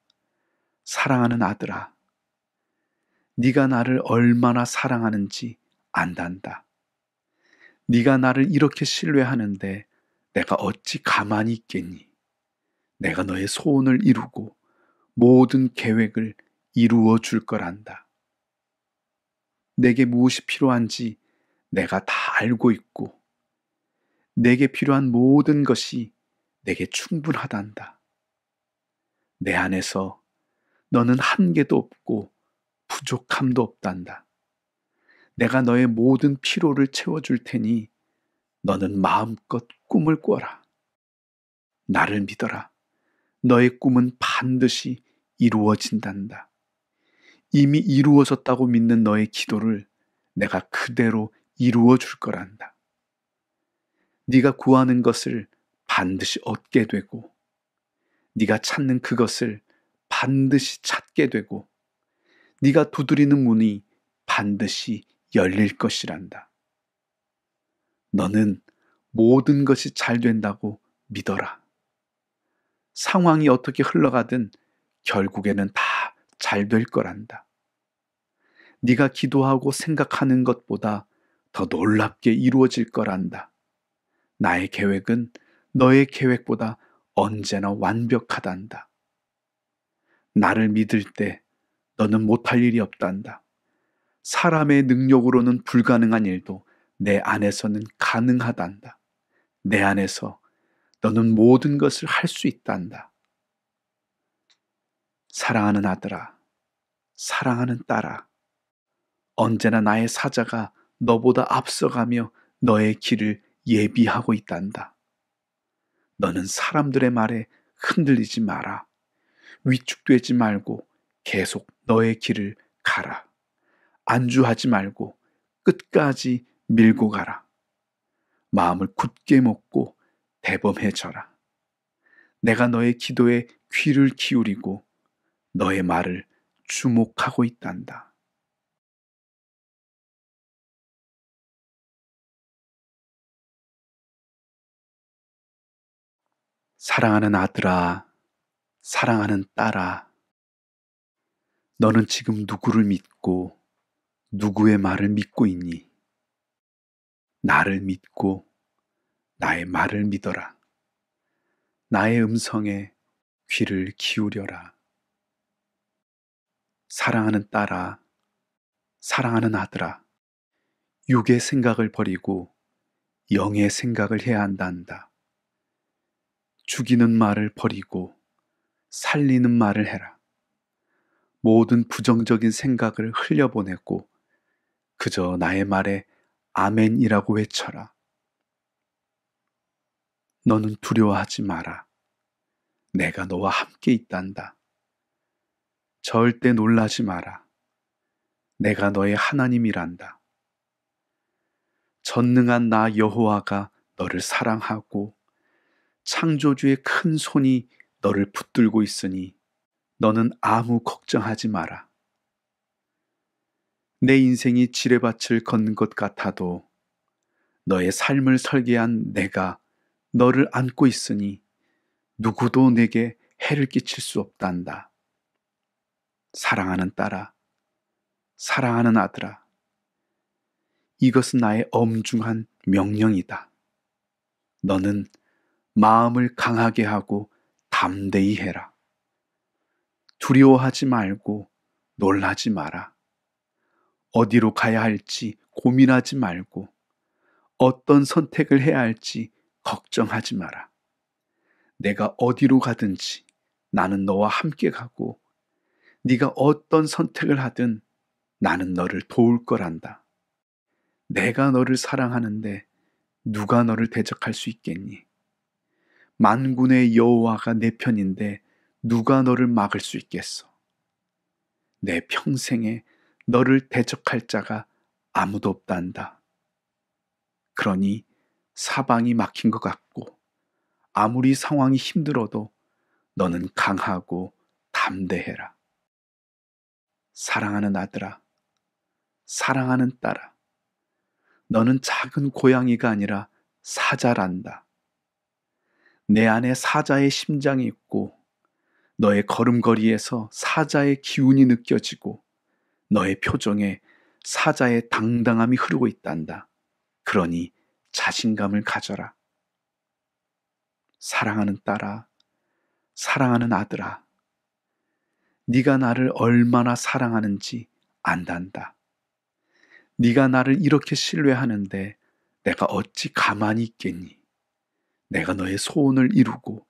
사랑하는 아들아, 네가 나를 얼마나 사랑하는지 안단다. 네가 나를 이렇게 신뢰하는데 내가 어찌 가만히 있겠니? 내가 너의 소원을 이루고 모든 계획을 이루어 줄 거란다. 내게 무엇이 필요한지 내가 다 알고 있고 내게 필요한 모든 것이 내게 충분하단다. 내 안에서 너는 한계도 없고 부족함도 없단다. 내가 너의 모든 피로를 채워줄 테니 너는 마음껏 꿈을 꿔라. 나를 믿어라. 너의 꿈은 반드시 이루어진단다. 이미 이루어졌다고 믿는 너의 기도를 내가 그대로 이루어 줄 거란다. 네가 구하는 것을 반드시 얻게 되고 네가 찾는 그것을 반드시 찾게 되고 네가 두드리는 문이 반드시 열릴 것이란다. 너는 모든 것이 잘 된다고 믿어라. 상황이 어떻게 흘러가든 결국에는 다 잘 될 거란다. 네가 기도하고 생각하는 것보다 더 놀랍게 이루어질 거란다. 나의 계획은 너의 계획보다 언제나 완벽하단다. 나를 믿을 때 너는 못할 일이 없단다. 사람의 능력으로는 불가능한 일도 내 안에서는 가능하단다. 내 안에서 너는 모든 것을 할 수 있단다. 사랑하는 아들아, 사랑하는 딸아, 언제나 나의 사자가 너보다 앞서가며 너의 길을 예비하고 있단다. 너는 사람들의 말에 흔들리지 마라. 위축되지 말고 계속 너의 길을 가라. 안주하지 말고 끝까지 밀고 가라. 마음을 굳게 먹고 대범해져라. 내가 너의 기도에 귀를 기울이고 너의 말을 주목하고 있단다. 사랑하는 아들아, 사랑하는 딸아, 너는 지금 누구를 믿고 누구의 말을 믿고 있니? 나를 믿고 나의 말을 믿어라. 나의 음성에 귀를 기울여라. 사랑하는 딸아, 사랑하는 아들아, 육의 생각을 버리고 영의 생각을 해야 한다 한다. 죽이는 말을 버리고 살리는 말을 해라. 모든 부정적인 생각을 흘려보내고 그저 나의 말에 아멘이라고 외쳐라. 너는 두려워하지 마라. 내가 너와 함께 있단다. 절대 놀라지 마라. 내가 너의 하나님이란다. 전능한 나 여호와가 너를 사랑하고 창조주의 큰 손이 너를 붙들고 있으니 너는 아무 걱정하지 마라. 내 인생이 지뢰밭을 건것 같아도 너의 삶을 설계한 내가 너를 안고 있으니 누구도 내게 해를 끼칠 수 없단다. 사랑하는 딸아, 사랑하는 아들아, 이것은 나의 엄중한 명령이다. 너는 마음을 강하게 하고 담대히 해라. 두려워하지 말고 놀라지 마라. 어디로 가야 할지 고민하지 말고 어떤 선택을 해야 할지 걱정하지 마라. 내가 어디로 가든지 나는 너와 함께 가고 네가 어떤 선택을 하든 나는 너를 도울 거란다. 내가 너를 사랑하는데 누가 너를 대적할 수 있겠니? 만군의 여호와가 내 편인데 누가 너를 막을 수 있겠어? 내 평생에 너를 대적할 자가 아무도 없단다. 그러니 사방이 막힌 것 같고 아무리 상황이 힘들어도 너는 강하고 담대해라. 사랑하는 아들아, 사랑하는 딸아, 너는 작은 고양이가 아니라 사자란다. 내 안에 사자의 심장이 있고 너의 걸음걸이에서 사자의 기운이 느껴지고 너의 표정에 사자의 당당함이 흐르고 있단다. 그러니 자신감을 가져라. 사랑하는 딸아, 사랑하는 아들아, 네가 나를 얼마나 사랑하는지 안단다. 네가 나를 이렇게 신뢰하는데 내가 어찌 가만히 있겠니? 내가 너의 소원을 이루고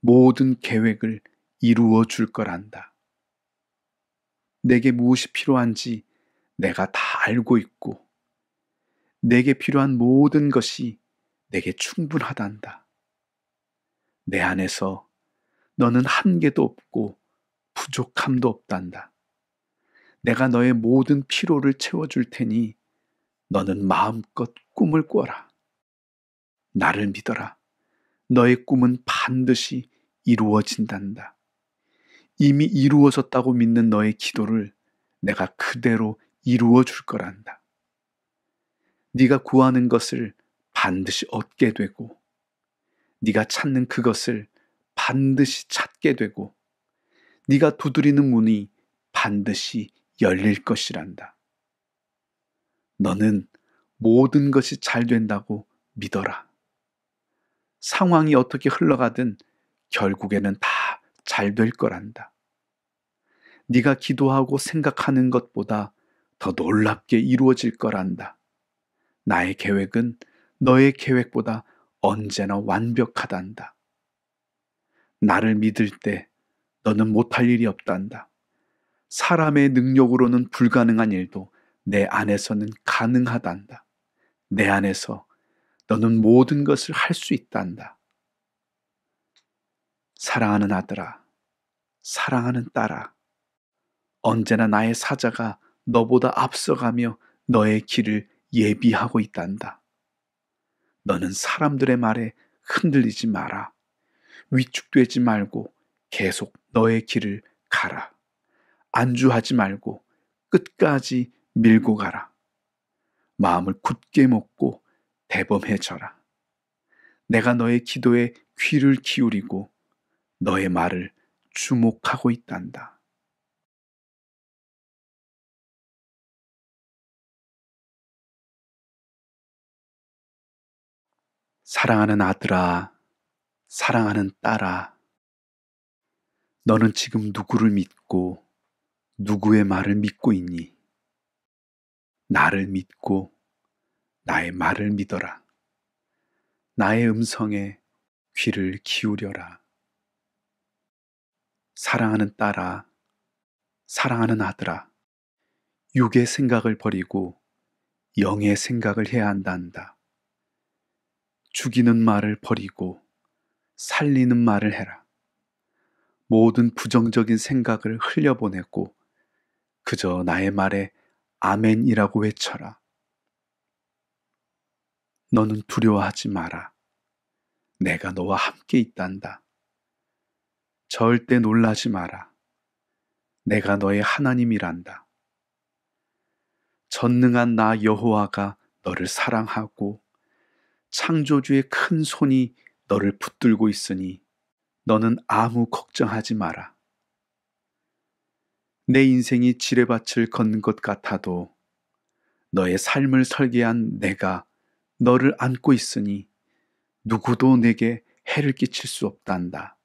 모든 계획을 이루어 줄 거란다. 내게 무엇이 필요한지 내가 다 알고 있고, 내게 필요한 모든 것이 내게 충분하단다. 내 안에서 너는 한계도 없고 부족함도 없단다. 내가 너의 모든 피로를 채워줄 테니 너는 마음껏 꿈을 꿔라. 나를 믿어라. 너의 꿈은 반드시 이루어진단다. 이미 이루어졌다고 믿는 너의 기도를 내가 그대로 이루어 줄 거란다. 네가 구하는 것을 반드시 얻게 되고 네가 찾는 그것을 반드시 찾게 되고 네가 두드리는 문이 반드시 열릴 것이란다. 너는 모든 것이 잘 된다고 믿어라. 상황이 어떻게 흘러가든 결국에는 다 잘 될 거란다. 네가 기도하고 생각하는 것보다 더 놀랍게 이루어질 거란다. 나의 계획은 너의 계획보다 언제나 완벽하단다. 나를 믿을 때 너는 못할 일이 없단다. 사람의 능력으로는 불가능한 일도 내 안에서는 가능하단다. 내 안에서 너는 모든 것을 할 수 있단다. 사랑하는 아들아, 사랑하는 딸아, 언제나 나의 사자가 너보다 앞서가며 너의 길을 예비하고 있단다. 너는 사람들의 말에 흔들리지 마라. 위축되지 말고 계속 너의 길을 가라. 안주하지 말고 끝까지 밀고 가라. 마음을 굳게 먹고 대범해져라. 내가 너의 기도에 귀를 기울이고 너의 말을 주목하고 있단다. 사랑하는 아들아, 사랑하는 딸아, 너는 지금 누구를 믿고 누구의 말을 믿고 있니? 나를 믿고 나의 말을 믿어라. 나의 음성에 귀를 기울여라. 사랑하는 딸아, 사랑하는 아들아, 육의 생각을 버리고 영의 생각을 해야 한단다. 죽이는 말을 버리고 살리는 말을 해라. 모든 부정적인 생각을 흘려보내고 그저 나의 말에 아멘이라고 외쳐라. 너는 두려워하지 마라. 내가 너와 함께 있단다. 절대 놀라지 마라. 내가 너의 하나님이란다. 전능한 나 여호와가 너를 사랑하고 창조주의 큰 손이 너를 붙들고 있으니 너는 아무 걱정하지 마라. 내 인생이 지뢰밭을 걷는 것 같아도 너의 삶을 설계한 내가 너를 안고 있으니 누구도 내게 해를 끼칠 수 없단다.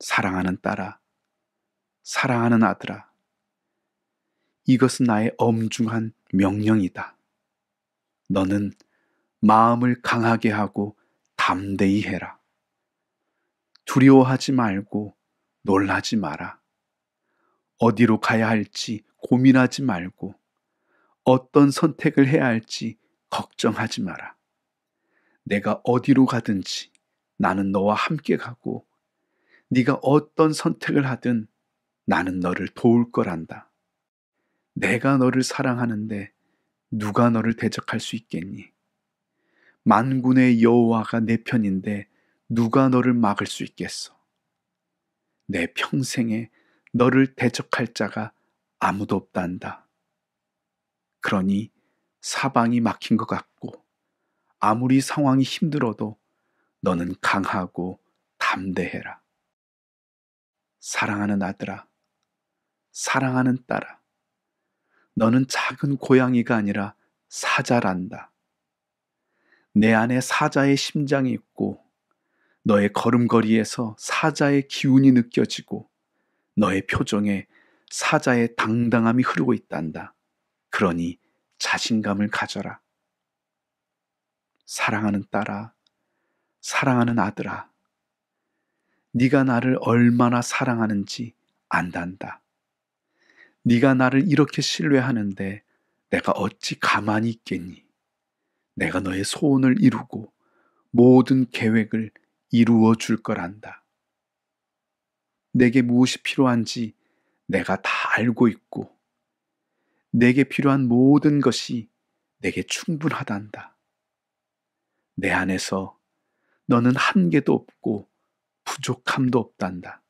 사랑하는 딸아, 사랑하는 아들아, 이것은 나의 엄중한 명령이다. 너는 마음을 강하게 하고 담대히 해라. 두려워하지 말고 놀라지 마라. 어디로 가야 할지 고민하지 말고 어떤 선택을 해야 할지 걱정하지 마라. 내가 어디로 가든지 나는 너와 함께 가고 네가 어떤 선택을 하든 나는 너를 도울 거란다. 내가 너를 사랑하는데 누가 너를 대적할 수 있겠니? 만군의 여호와가 내 편인데 누가 너를 막을 수 있겠어? 내 평생에 너를 대적할 자가 아무도 없단다. 그러니 사방이 막힌 것 같고 아무리 상황이 힘들어도 너는 강하고 담대해라. 사랑하는 아들아, 사랑하는 딸아, 너는 작은 고양이가 아니라 사자란다. 내 안에 사자의 심장이 있고, 너의 걸음걸이에서 사자의 기운이 느껴지고, 너의 표정에 사자의 당당함이 흐르고 있단다. 그러니 자신감을 가져라. 사랑하는 딸아, 사랑하는 아들아, 네가 나를 얼마나 사랑하는지 안단다. 네가 나를 이렇게 신뢰하는데 내가 어찌 가만히 있겠니? 내가 너의 소원을 이루고 모든 계획을 이루어 줄 거란다. 내게 무엇이 필요한지 내가 다 알고 있고 내게 필요한 모든 것이 내게 충분하단다. 내 안에서 너는 한계도 없고 부족함도 없단다.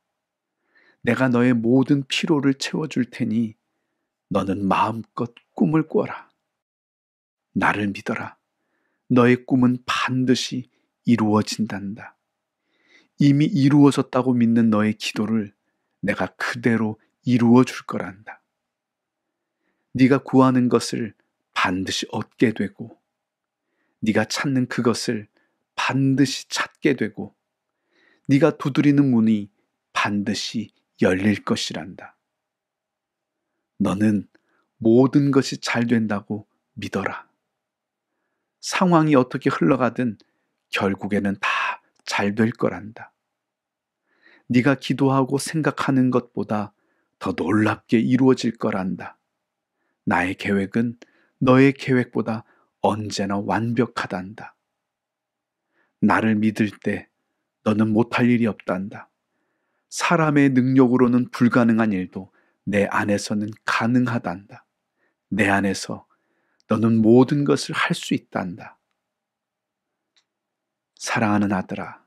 내가 너의 모든 피로를 채워줄 테니 너는 마음껏 꿈을 꿔라. 나를 믿어라. 너의 꿈은 반드시 이루어진단다. 이미 이루어졌다고 믿는 너의 기도를 내가 그대로 이루어 줄 거란다. 네가 구하는 것을 반드시 얻게 되고 네가 찾는 그것을 반드시 찾게 되고 네가 두드리는 문이 반드시 열릴 것이란다. 너는 모든 것이 잘 된다고 믿어라. 상황이 어떻게 흘러가든 결국에는 다 잘 될 거란다. 네가 기도하고 생각하는 것보다 더 놀랍게 이루어질 거란다. 나의 계획은 너의 계획보다 언제나 완벽하단다. 나를 믿을 때 너는 못할 일이 없단다. 사람의 능력으로는 불가능한 일도 내 안에서는 가능하단다. 내 안에서 너는 모든 것을 할 수 있단다. 사랑하는 아들아,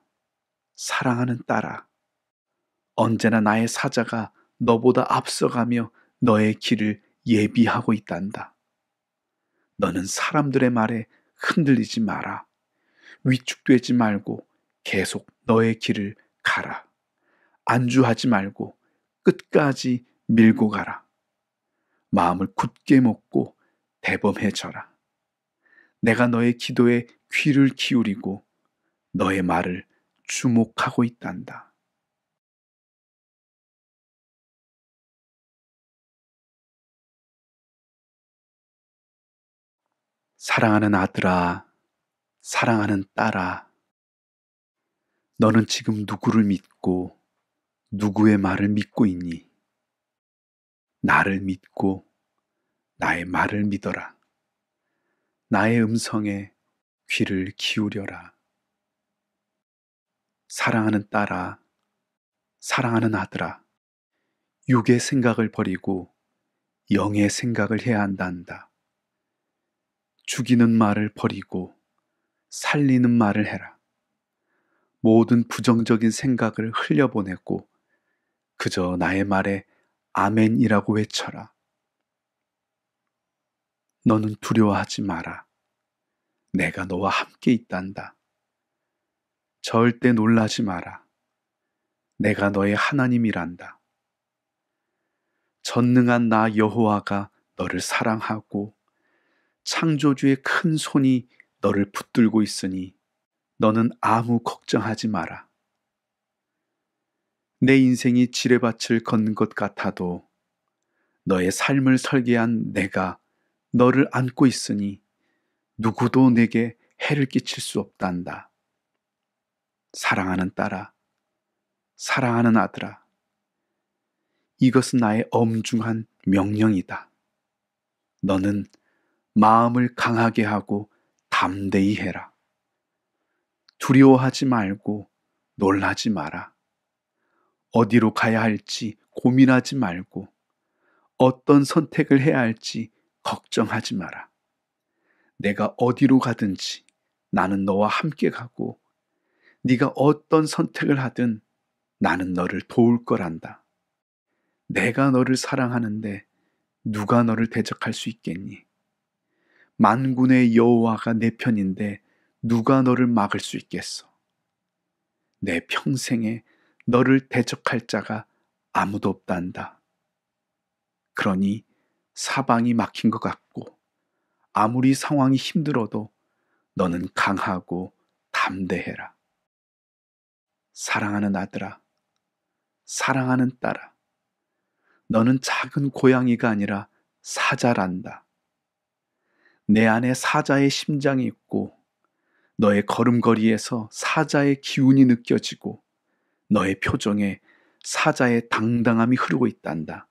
사랑하는 딸아, 언제나 나의 사자가 너보다 앞서가며 너의 길을 예비하고 있단다. 너는 사람들의 말에 흔들리지 마라. 위축되지 말고 계속 너의 길을 가라. 안주하지 말고 끝까지 밀고 가라. 마음을 굳게 먹고 대범해져라. 내가 너의 기도에 귀를 기울이고 너의 말을 주목하고 있단다. 사랑하는 아들아, 사랑하는 딸아, 너는 지금 누구를 믿고 누구의 말을 믿고 있니? 나를 믿고 나의 말을 믿어라. 나의 음성에 귀를 기울여라. 사랑하는 딸아, 사랑하는 아들아, 육의 생각을 버리고 영의 생각을 해야 한단다. 죽이는 말을 버리고 살리는 말을 해라. 모든 부정적인 생각을 흘려보내고 그저 나의 말에 아멘이라고 외쳐라. 너는 두려워하지 마라. 내가 너와 함께 있단다. 절대 놀라지 마라. 내가 너의 하나님이란다. 전능한 나 여호와가 너를 사랑하고 창조주의 큰 손이 너를 붙들고 있으니 너는 아무 걱정하지 마라. 내 인생이 지뢰밭을 건 것 같아도 너의 삶을 설계한 내가 너를 안고 있으니 누구도 내게 해를 끼칠 수 없단다. 사랑하는 딸아, 사랑하는 아들아, 이것은 나의 엄중한 명령이다. 너는 마음을 강하게 하고 담대히 해라. 두려워하지 말고 놀라지 마라. 어디로 가야 할지 고민하지 말고 어떤 선택을 해야 할지 걱정하지 마라. 내가 어디로 가든지 나는 너와 함께 가고 네가 어떤 선택을 하든 나는 너를 도울 거란다. 내가 너를 사랑하는데 누가 너를 대적할 수 있겠니? 만군의 여호와가 내 편인데 누가 너를 막을 수 있겠어? 내 평생에 너를 대적할 자가 아무도 없단다. 그러니 사방이 막힌 것 같고 아무리 상황이 힘들어도 너는 강하고 담대해라. 사랑하는 아들아, 사랑하는 딸아, 너는 작은 고양이가 아니라 사자란다. 내 안에 사자의 심장이 있고 너의 걸음걸이에서 사자의 기운이 느껴지고 너의 표정에 사자의 당당함이 흐르고 있단다.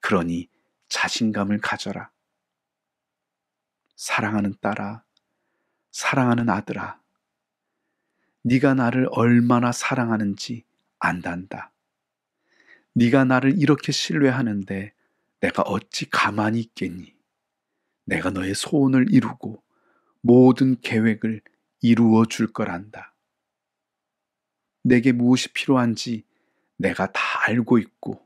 그러니 자신감을 가져라. 사랑하는 딸아, 사랑하는 아들아, 네가 나를 얼마나 사랑하는지 안단다. 네가 나를 이렇게 신뢰하는데 내가 어찌 가만히 있겠니? 내가 너의 소원을 이루고 모든 계획을 이루어 줄 거란다. 내게 무엇이 필요한지 내가 다 알고 있고,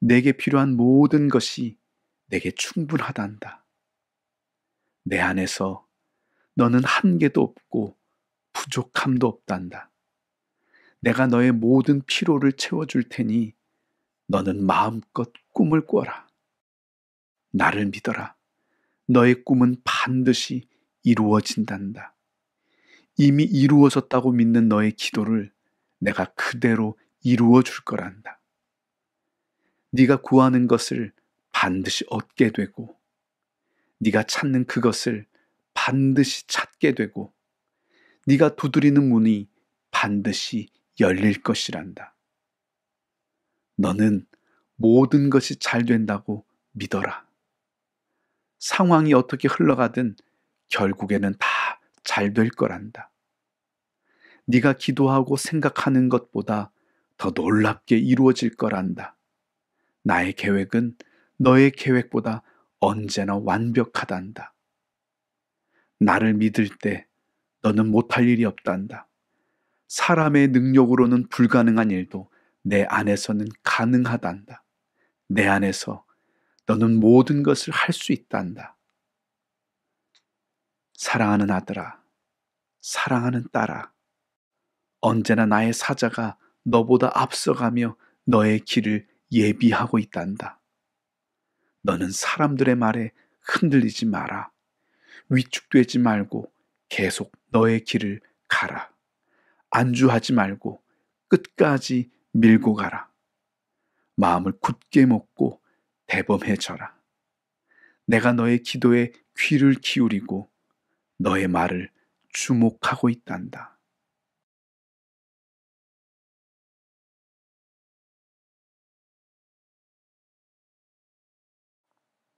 내게 필요한 모든 것이 내게 충분하단다. 내 안에서 너는 한계도 없고 부족함도 없단다. 내가 너의 모든 피로를 채워줄 테니 너는 마음껏 꿈을 꿔라. 나를 믿어라. 너의 꿈은 반드시 이루어진단다. 이미 이루어졌다고 믿는 너의 기도를 내가 그대로 이루어 줄 거란다. 네가 구하는 것을 반드시 얻게 되고 네가 찾는 그것을 반드시 찾게 되고 네가 두드리는 문이 반드시 열릴 것이란다. 너는 모든 것이 잘 된다고 믿어라. 상황이 어떻게 흘러가든 결국에는 다 잘 될 거란다. 네가 기도하고 생각하는 것보다 더 놀랍게 이루어질 거란다. 나의 계획은 너의 계획보다 언제나 완벽하단다. 나를 믿을 때 너는 못할 일이 없단다. 사람의 능력으로는 불가능한 일도 내 안에서는 가능하단다. 내 안에서 너는 모든 것을 할 수 있단다. 사랑하는 아들아, 사랑하는 딸아, 언제나 나의 사자가 너보다 앞서가며 너의 길을 예비하고 있단다. 너는 사람들의 말에 흔들리지 마라. 위축되지 말고 계속 너의 길을 가라. 안주하지 말고 끝까지 밀고 가라. 마음을 굳게 먹고 대범해져라. 내가 너의 기도에 귀를 기울이고 너의 말을 주목하고 있단다.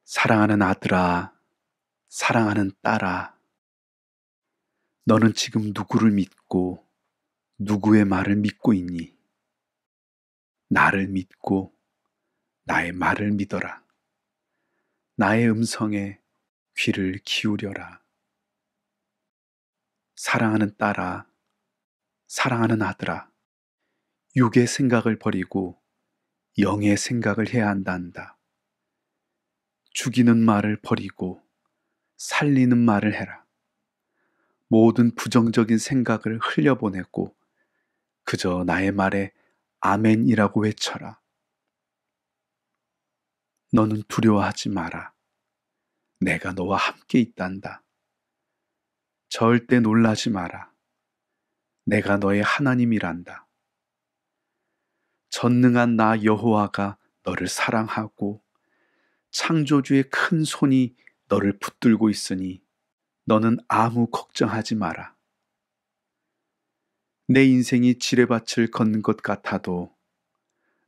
사랑하는 아들아, 사랑하는 딸아, 너는 지금 누구를 믿고 누구의 말을 믿고 있니? 나를 믿고 나의 말을 믿어라. 나의 음성에 귀를 기울여라. 사랑하는 딸아, 사랑하는 아들아, 육의 생각을 버리고 영의 생각을 해야 한단다. 죽이는 말을 버리고 살리는 말을 해라. 모든 부정적인 생각을 흘려보내고 그저 나의 말에 아멘이라고 외쳐라. 너는 두려워하지 마라. 내가 너와 함께 있단다. 절대 놀라지 마라. 내가 너의 하나님이란다. 전능한 나 여호와가 너를 사랑하고 창조주의 큰 손이 너를 붙들고 있으니 너는 아무 걱정하지 마라. 내 인생이 지뢰밭을 걷는 것 같아도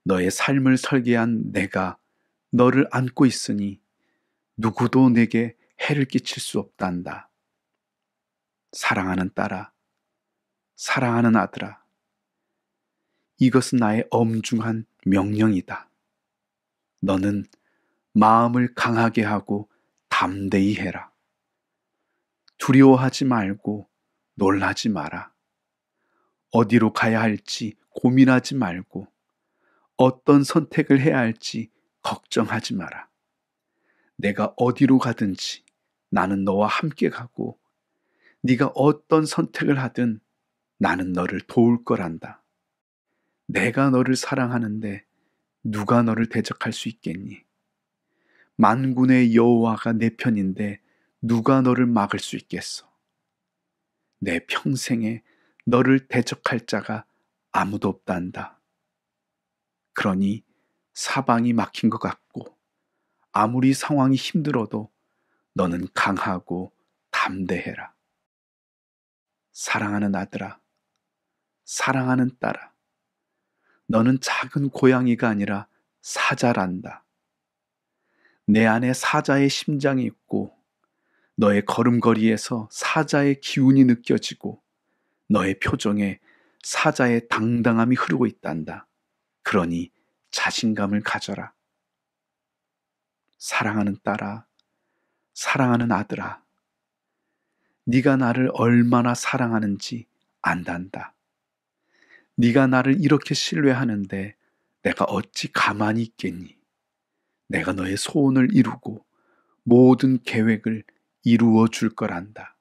너의 삶을 설계한 내가 너를 안고 있으니 누구도 내게 해를 끼칠 수 없단다. 사랑하는 딸아, 사랑하는 아들아, 이것은 나의 엄중한 명령이다. 너는 마음을 강하게 하고 담대히 해라. 두려워하지 말고 놀라지 마라. 어디로 가야 할지 고민하지 말고 어떤 선택을 해야 할지 걱정하지 마라. 내가 어디로 가든지 나는 너와 함께 가고 네가 어떤 선택을 하든 나는 너를 도울 거란다. 내가 너를 사랑하는데 누가 너를 대적할 수 있겠니? 만군의 여호와가 내 편인데 누가 너를 막을 수 있겠어? 내 평생에 너를 대적할 자가 아무도 없단다. 그러니 사방이 막힌 것 같고 아무리 상황이 힘들어도 너는 강하고 담대해라. 사랑하는 아들아, 사랑하는 딸아, 너는 작은 고양이가 아니라 사자란다. 내 안에 사자의 심장이 있고 너의 걸음걸이에서 사자의 기운이 느껴지고 너의 표정에 사자의 당당함이 흐르고 있단다. 그러니 자신감을 가져라. 사랑하는 딸아, 사랑하는 아들아, 네가 나를 얼마나 사랑하는지 안단다. 네가 나를 이렇게 신뢰하는데 내가 어찌 가만히 있겠니? 내가 너의 소원을 이루고 모든 계획을 이루어 줄 거란다.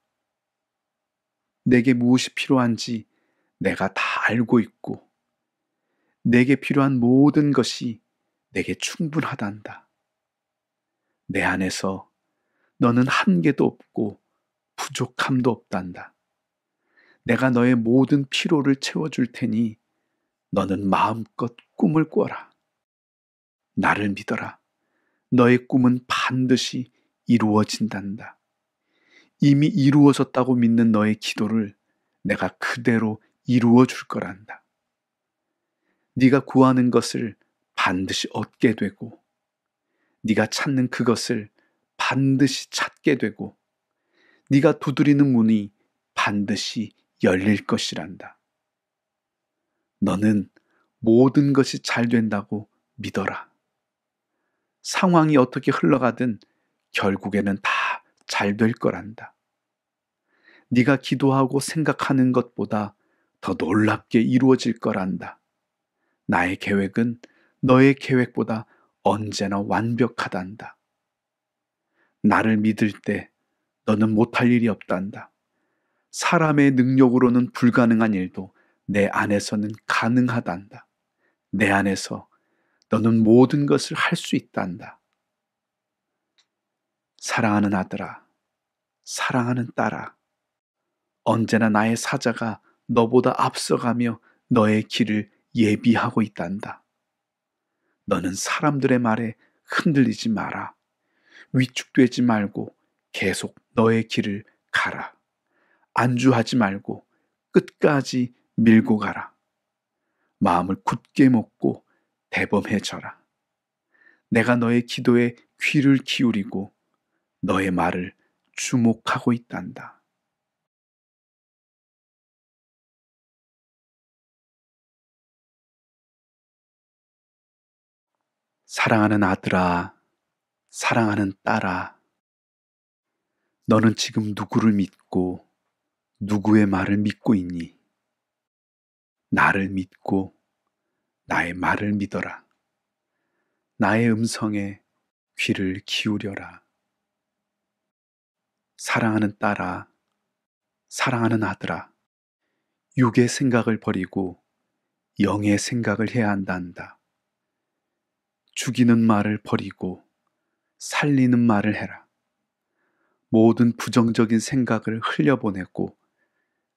내게 무엇이 필요한지 내가 다 알고 있고 내게 필요한 모든 것이 내게 충분하단다. 내 안에서 너는 한계도 없고 부족함도 없단다. 내가 너의 모든 피로를 채워줄 테니 너는 마음껏 꿈을 꿔라. 나를 믿어라. 너의 꿈은 반드시 이루어진단다. 이미 이루어졌다고 믿는 너의 기도를 내가 그대로 이루어 줄 거란다. 네가 구하는 것을 반드시 얻게 되고 네가 찾는 그것을 반드시 찾게 되고 네가 두드리는 문이 반드시 열릴 것이란다. 너는 모든 것이 잘 된다고 믿어라. 상황이 어떻게 흘러가든 결국에는 다 잘 될 거란다. 네가 기도하고 생각하는 것보다 더 놀랍게 이루어질 거란다. 나의 계획은 너의 계획보다 언제나 완벽하단다. 나를 믿을 때 너는 못할 일이 없단다. 사람의 능력으로는 불가능한 일도 내 안에서는 가능하단다. 내 안에서 너는 모든 것을 할 수 있단다. 사랑하는 아들아, 사랑하는 딸아, 언제나 나의 사자가 너보다 앞서가며 너의 길을 예비하고 있단다. 너는 사람들의 말에 흔들리지 마라. 위축되지 말고 계속 너의 길을 가라. 안주하지 말고 끝까지 밀고 가라. 마음을 굳게 먹고 대범해져라. 내가 너의 기도에 귀를 기울이고 너의 말을 주목하고 있단다. 사랑하는 아들아, 사랑하는 딸아, 너는 지금 누구를 믿고 누구의 말을 믿고 있니? 나를 믿고 나의 말을 믿어라. 나의 음성에 귀를 기울여라. 사랑하는 딸아, 사랑하는 아들아, 육의 생각을 버리고 영의 생각을 해야 한다 한다. 죽이는 말을 버리고 살리는 말을 해라. 모든 부정적인 생각을 흘려보내고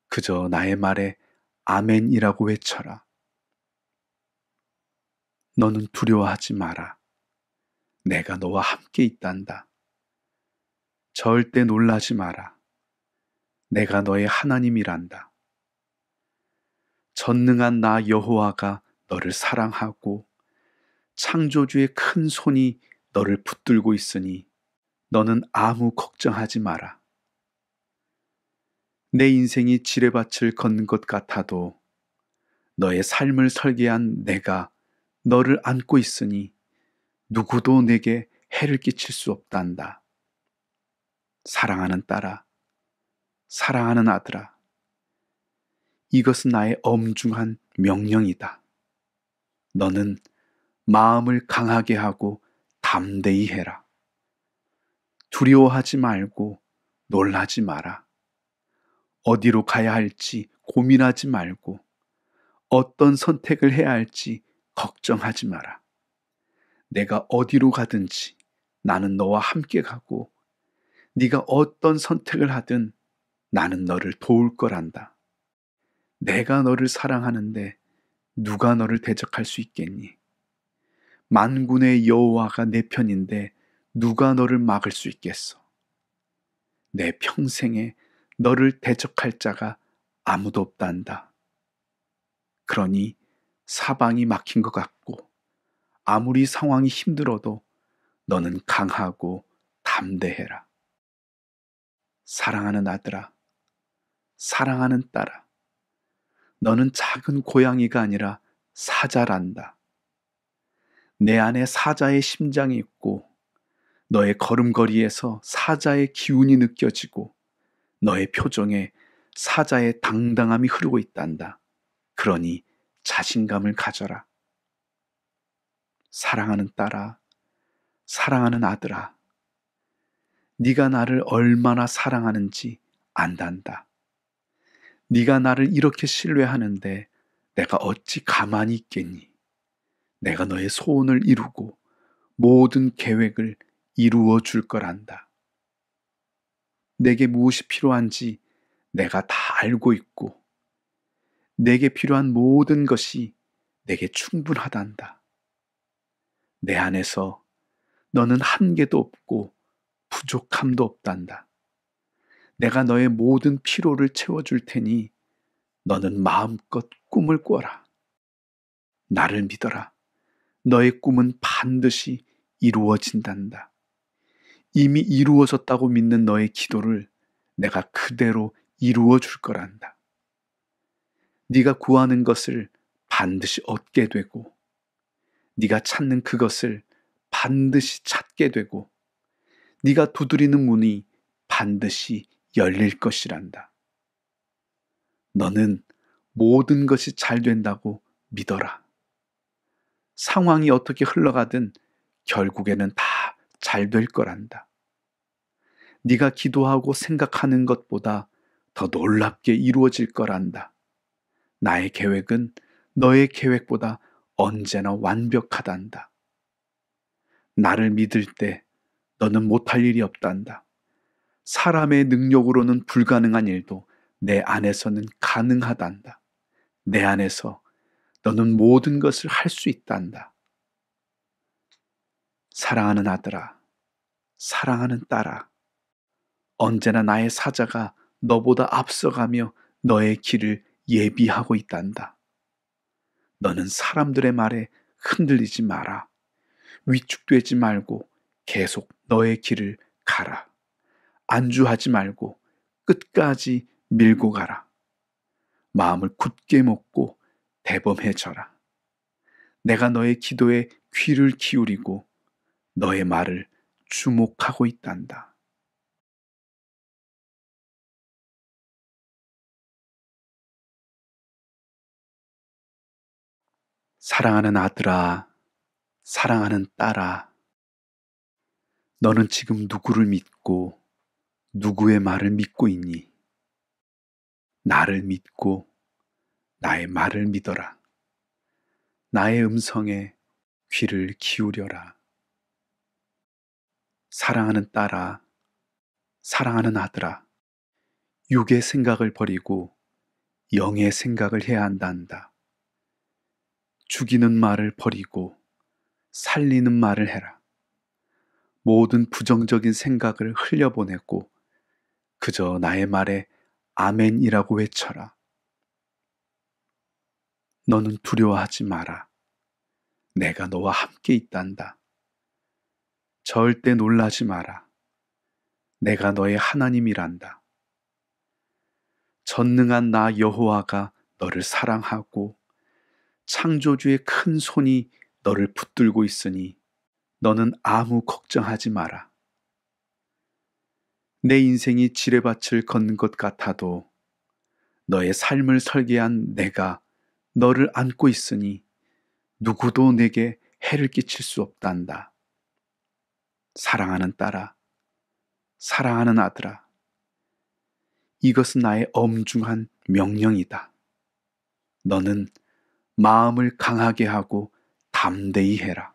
그저 나의 말에 아멘이라고 외쳐라. 너는 두려워하지 마라. 내가 너와 함께 있단다. 절대 놀라지 마라. 내가 너의 하나님이란다. 전능한 나 여호와가 너를 사랑하고 창조주의 큰 손이 너를 붙들고 있으니 너는 아무 걱정하지 마라. 내 인생이 지뢰밭을 걷는 것 같아도 너의 삶을 설계한 내가 너를 안고 있으니 누구도 내게 해를 끼칠 수 없단다. 사랑하는 딸아, 사랑하는 아들아, 이것은 나의 엄중한 명령이다. 너는 마음을 강하게 하고 담대히 해라. 두려워하지 말고 놀라지 마라. 어디로 가야 할지 고민하지 말고 어떤 선택을 해야 할지 걱정하지 마라. 내가 어디로 가든지 나는 너와 함께 가고 네가 어떤 선택을 하든 나는 너를 도울 거란다. 내가 너를 사랑하는데 누가 너를 대적할 수 있겠니? 만군의 여호와가 내 편인데 누가 너를 막을 수 있겠어? 내 평생에 너를 대적할 자가 아무도 없단다. 그러니 사방이 막힌 것 같고 아무리 상황이 힘들어도 너는 강하고 담대해라. 사랑하는 아들아, 사랑하는 딸아, 너는 작은 고양이가 아니라 사자란다. 내 안에 사자의 심장이 있고 너의 걸음걸이에서 사자의 기운이 느껴지고 너의 표정에 사자의 당당함이 흐르고 있단다. 그러니 자신감을 가져라. 사랑하는 딸아, 사랑하는 아들아, 네가 나를 얼마나 사랑하는지 안단다. 네가 나를 이렇게 신뢰하는데 내가 어찌 가만히 있겠니? 내가 너의 소원을 이루고 모든 계획을 이루어 줄 거란다. 내게 무엇이 필요한지 내가 다 알고 있고, 내게 필요한 모든 것이 내게 충분하단다. 내 안에서 너는 한계도 없고 부족함도 없단다. 내가 너의 모든 피로를 채워줄 테니 너는 마음껏 꿈을 꿔라. 나를 믿어라. 너의 꿈은 반드시 이루어진단다. 이미 이루어졌다고 믿는 너의 기도를 내가 그대로 이루어 줄 거란다. 네가 구하는 것을 반드시 얻게 되고 네가 찾는 그것을 반드시 찾게 되고 네가 두드리는 문이 반드시 열릴 것이란다. 너는 모든 것이 잘 된다고 믿어라. 상황이 어떻게 흘러가든 결국에는 다 잘 될 거란다. 네가 기도하고 생각하는 것보다 더 놀랍게 이루어질 거란다. 나의 계획은 너의 계획보다 언제나 완벽하단다. 나를 믿을 때 너는 못할 일이 없단다. 사람의 능력으로는 불가능한 일도 내 안에서는 가능하단다. 내 안에서 너는 모든 것을 할 수 있단다. 사랑하는 아들아, 사랑하는 딸아, 언제나 나의 사자가 너보다 앞서가며 너의 길을 예비하고 있단다. 너는 사람들의 말에 흔들리지 마라. 위축되지 말고 계속 너의 길을 가라. 안주하지 말고 끝까지 밀고 가라. 마음을 굳게 먹고 대범해져라. 내가 너의 기도에 귀를 기울이고 너의 말을 주목하고 있단다. 사랑하는 아들아, 사랑하는 딸아, 너는 지금 누구를 믿고 누구의 말을 믿고 있니? 나를 믿고 나의 말을 믿어라. 나의 음성에 귀를 기울여라. 사랑하는 딸아, 사랑하는 아들아, 육의 생각을 버리고 영의 생각을 해야 한단다. 죽이는 말을 버리고 살리는 말을 해라. 모든 부정적인 생각을 흘려보내고 그저 나의 말에 아멘이라고 외쳐라. 너는 두려워하지 마라. 내가 너와 함께 있단다. 절대 놀라지 마라. 내가 너의 하나님이란다. 전능한 나 여호와가 너를 사랑하고 창조주의 큰 손이 너를 붙들고 있으니 너는 아무 걱정하지 마라. 내 인생이 지뢰밭을 걷는 것 같아도 너의 삶을 설계한 내가 너를 안고 있으니 누구도 내게 해를 끼칠 수 없단다. 사랑하는 딸아, 사랑하는 아들아, 이것은 나의 엄중한 명령이다. 너는 마음을 강하게 하고 담대히 해라.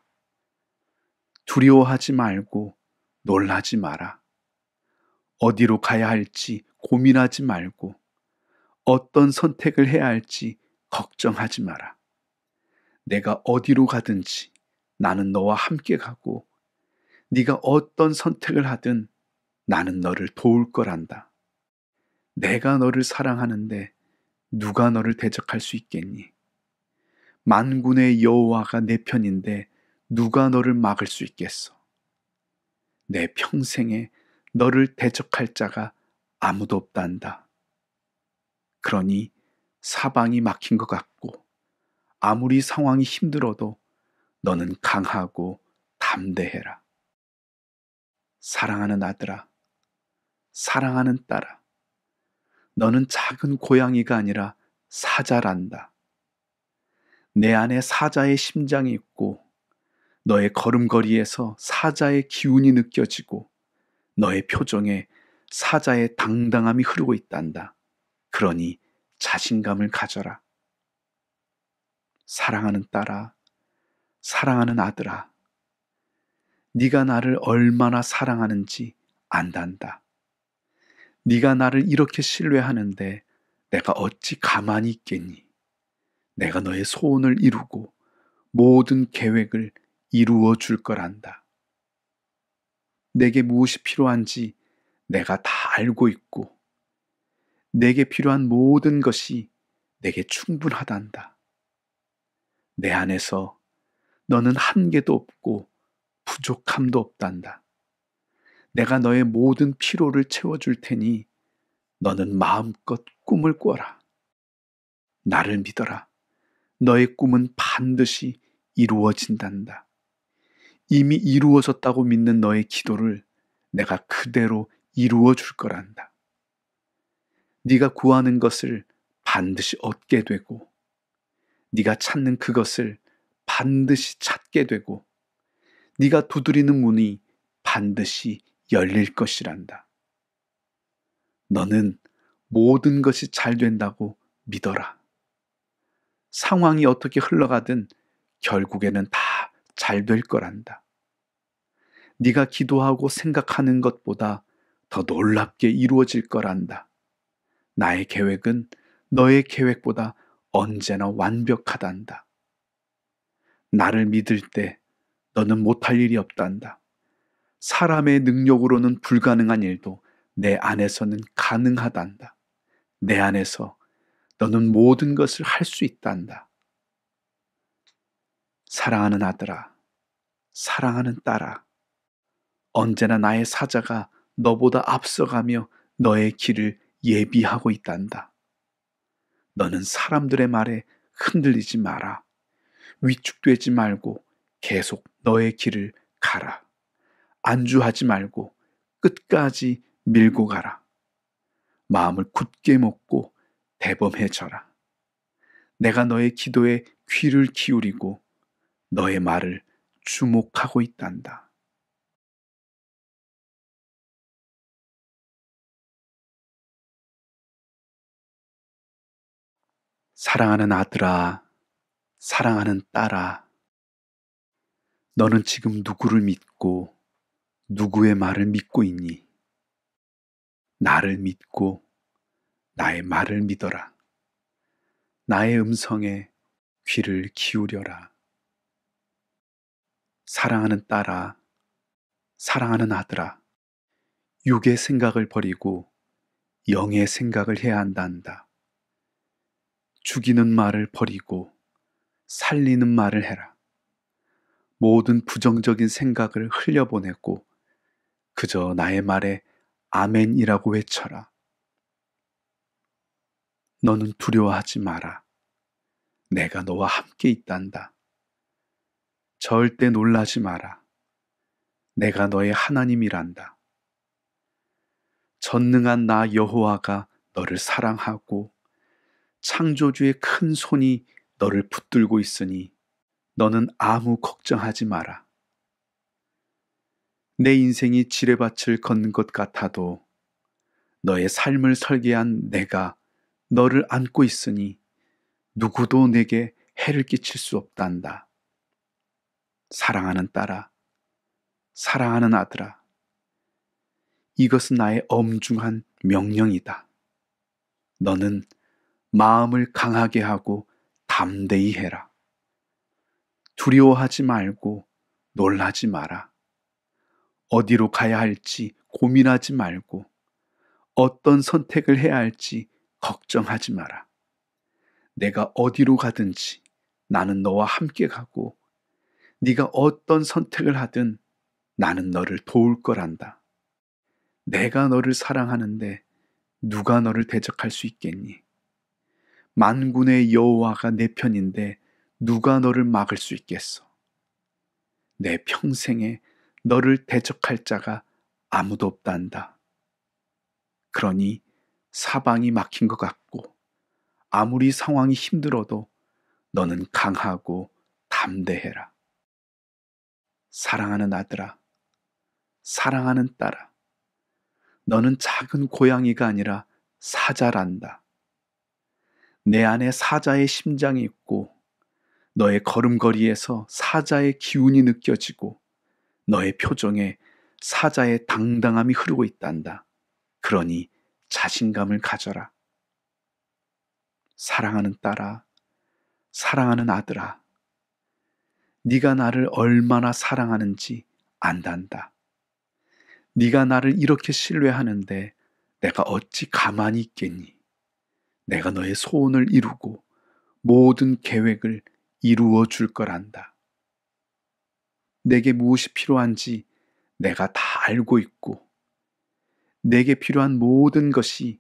두려워하지 말고 놀라지 마라. 어디로 가야 할지 고민하지 말고 어떤 선택을 해야 할지 걱정하지 마라. 내가 어디로 가든지 나는 너와 함께 가고 네가 어떤 선택을 하든 나는 너를 도울 거란다. 내가 너를 사랑하는데 누가 너를 대적할 수 있겠니? 만군의 여호와가 내 편인데 누가 너를 막을 수 있겠어? 내 평생에 너를 대적할 자가 아무도 없단다. 그러니 사방이 막힌 것 같고 아무리 상황이 힘들어도 너는 강하고 담대해라. 사랑하는 아들아, 사랑하는 딸아, 너는 작은 고양이가 아니라 사자란다. 내 안에 사자의 심장이 있고 너의 걸음걸이에서 사자의 기운이 느껴지고 너의 표정에 사자의 당당함이 흐르고 있단다. 그러니 자신감을 가져라. 사랑하는 딸아, 사랑하는 아들아, 네가 나를 얼마나 사랑하는지 안단다. 네가 나를 이렇게 신뢰하는데 내가 어찌 가만히 있겠니? 내가 너의 소원을 이루고 모든 계획을 이루어 줄 거란다. 내게 무엇이 필요한지 내가 다 알고 있고 내게 필요한 모든 것이 내게 충분하단다. 내 안에서 너는 한계도 없고 부족함도 없단다. 내가 너의 모든 피로를 채워줄 테니 너는 마음껏 꿈을 꿔라. 나를 믿어라. 너의 꿈은 반드시 이루어진단다. 이미 이루어졌다고 믿는 너의 기도를 내가 그대로 이루어 줄 거란다. 네가 구하는 것을 반드시 얻게 되고 네가 찾는 그것을 반드시 찾게 되고 네가 두드리는 문이 반드시 열릴 것이란다. 너는 모든 것이 잘 된다고 믿어라. 상황이 어떻게 흘러가든 결국에는 다 잘 될 거란다. 네가 기도하고 생각하는 것보다 더 놀랍게 이루어질 거란다. 나의 계획은 너의 계획보다 언제나 완벽하단다. 나를 믿을 때 너는 못할 일이 없단다. 사람의 능력으로는 불가능한 일도 내 안에서는 가능하단다. 내 안에서 너는 모든 것을 할 수 있단다. 사랑하는 아들아, 사랑하는 딸아, 언제나 나의 사자가 너보다 앞서가며 너의 길을 예비하고 있단다. 너는 사람들의 말에 흔들리지 마라. 위축되지 말고 계속 너의 길을 가라. 안주하지 말고 끝까지 밀고 가라. 마음을 굳게 먹고 대범해져라. 내가 너의 기도에 귀를 기울이고 너의 말을 주목하고 있단다. 사랑하는 아들아, 사랑하는 딸아, 너는 지금 누구를 믿고 누구의 말을 믿고 있니? 나를 믿고 나의 말을 믿어라. 나의 음성에 귀를 기울여라. 사랑하는 딸아, 사랑하는 아들아, 육의 생각을 버리고 영의 생각을 해야 한다 한다. 죽이는 말을 버리고 살리는 말을 해라. 모든 부정적인 생각을 흘려보내고 그저 나의 말에 아멘이라고 외쳐라. 너는 두려워하지 마라. 내가 너와 함께 있단다. 절대 놀라지 마라. 내가 너의 하나님이란다. 전능한 나 여호와가 너를 사랑하고 창조주의 큰 손이 너를 붙들고 있으니 너는 아무 걱정하지 마라. 내 인생이 지뢰밭을 걷는 것 같아도 너의 삶을 설계한 내가 너를 안고 있으니 누구도 내게 해를 끼칠 수 없단다. 사랑하는 딸아, 사랑하는 아들아, 이것은 나의 엄중한 명령이다. 너는 마음을 강하게 하고 담대히 해라. 두려워하지 말고 놀라지 마라. 어디로 가야 할지 고민하지 말고 어떤 선택을 해야 할지 걱정하지 마라. 내가 어디로 가든지 나는 너와 함께 가고 네가 어떤 선택을 하든 나는 너를 도울 거란다. 내가 너를 사랑하는데 누가 너를 대적할 수 있겠니? 만군의 여호와가 내 편인데 누가 너를 막을 수 있겠어? 내 평생에 너를 대적할 자가 아무도 없단다. 그러니 사방이 막힌 것 같고 아무리 상황이 힘들어도 너는 강하고 담대해라. 사랑하는 아들아, 사랑하는 딸아, 너는 작은 고양이가 아니라 사자란다. 내 안에 사자의 심장이 있고 너의 걸음걸이에서 사자의 기운이 느껴지고 너의 표정에 사자의 당당함이 흐르고 있단다. 그러니 자신감을 가져라. 사랑하는 딸아, 사랑하는 아들아, 네가 나를 얼마나 사랑하는지 안단다. 네가 나를 이렇게 신뢰하는데 내가 어찌 가만히 있겠니? 내가 너의 소원을 이루고 모든 계획을 이루어 줄 거란다. 내게 무엇이 필요한지 내가 다 알고 있고, 내게 필요한 모든 것이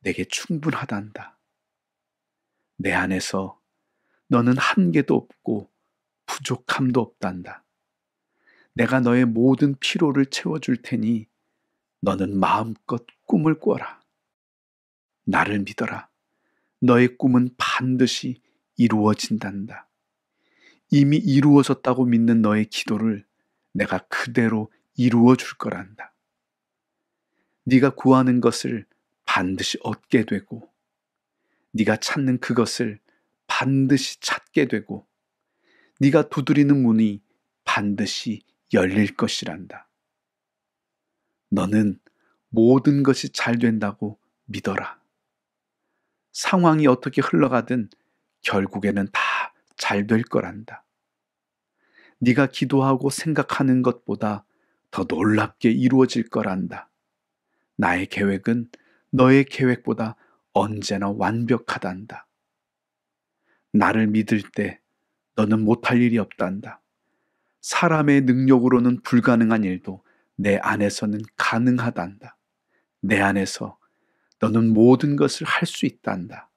내게 충분하단다. 내 안에서 너는 한계도 없고 부족함도 없단다. 내가 너의 모든 피로를 채워줄 테니 너는 마음껏 꿈을 꿔라. 나를 믿어라. 너의 꿈은 반드시 이루어진단다. 이미 이루어졌다고 믿는 너의 기도를 내가 그대로 이루어 줄 거란다. 네가 구하는 것을 반드시 얻게 되고 네가 찾는 그것을 반드시 찾게 되고 네가 두드리는 문이 반드시 열릴 것이란다. 너는 모든 것이 잘 된다고 믿어라. 상황이 어떻게 흘러가든 결국에는 다 잘 될 거란다. 네가 기도하고 생각하는 것보다 더 놀랍게 이루어질 거란다. 나의 계획은 너의 계획보다 언제나 완벽하단다. 나를 믿을 때 너는 못할 일이 없단다. 사람의 능력으로는 불가능한 일도 내 안에서는 가능하단다. 내 안에서 너는 모든 것을 할 수 있단다.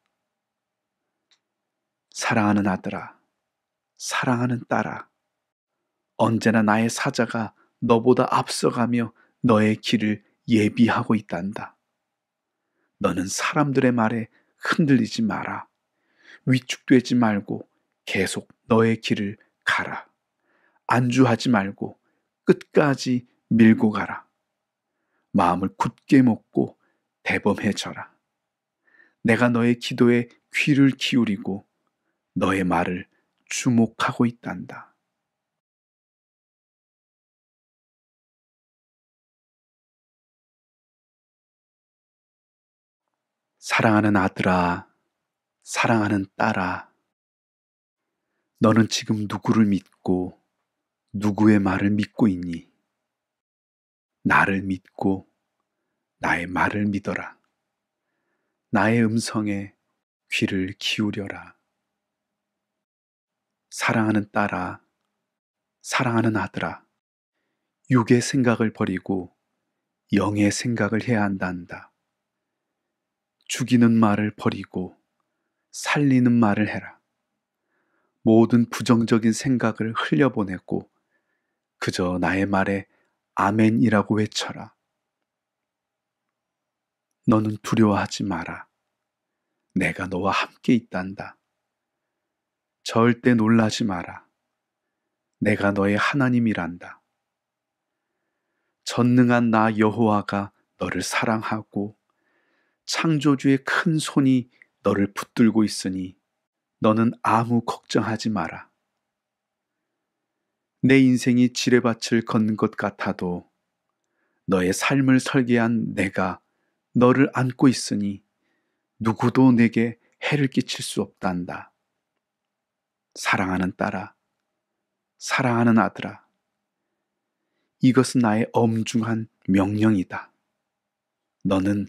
사랑하는 아들아, 사랑하는 딸아, 언제나 나의 사자가 너보다 앞서가며 너의 길을 예비하고 있단다. 너는 사람들의 말에 흔들리지 마라. 위축되지 말고 계속 너의 길을 가라. 안주하지 말고 끝까지 밀고 가라. 마음을 굳게 먹고 대범해져라. 내가 너의 기도에 귀를 기울이고 너의 말을 주목하고 있단다. 사랑하는 아들아, 사랑하는 딸아, 너는 지금 누구를 믿고 누구의 말을 믿고 있니? 나를 믿고 나의 말을 믿어라. 나의 음성에 귀를 기울여라. 사랑하는 딸아, 사랑하는 아들아, 육의 생각을 버리고 영의 생각을 해야 한단다. 죽이는 말을 버리고 살리는 말을 해라. 모든 부정적인 생각을 흘려보내고 그저 나의 말에 아멘이라고 외쳐라. 너는 두려워하지 마라. 내가 너와 함께 있단다. 절대 놀라지 마라. 내가 너의 하나님이란다. 전능한 나 여호와가 너를 사랑하고 창조주의 큰 손이 너를 붙들고 있으니 너는 아무 걱정하지 마라. 내 인생이 지뢰밭을 걷는 것 같아도 너의 삶을 설계한 내가 너를 안고 있으니 누구도 내게 해를 끼칠 수 없단다. 사랑하는 딸아, 사랑하는 아들아, 이것은 나의 엄중한 명령이다. 너는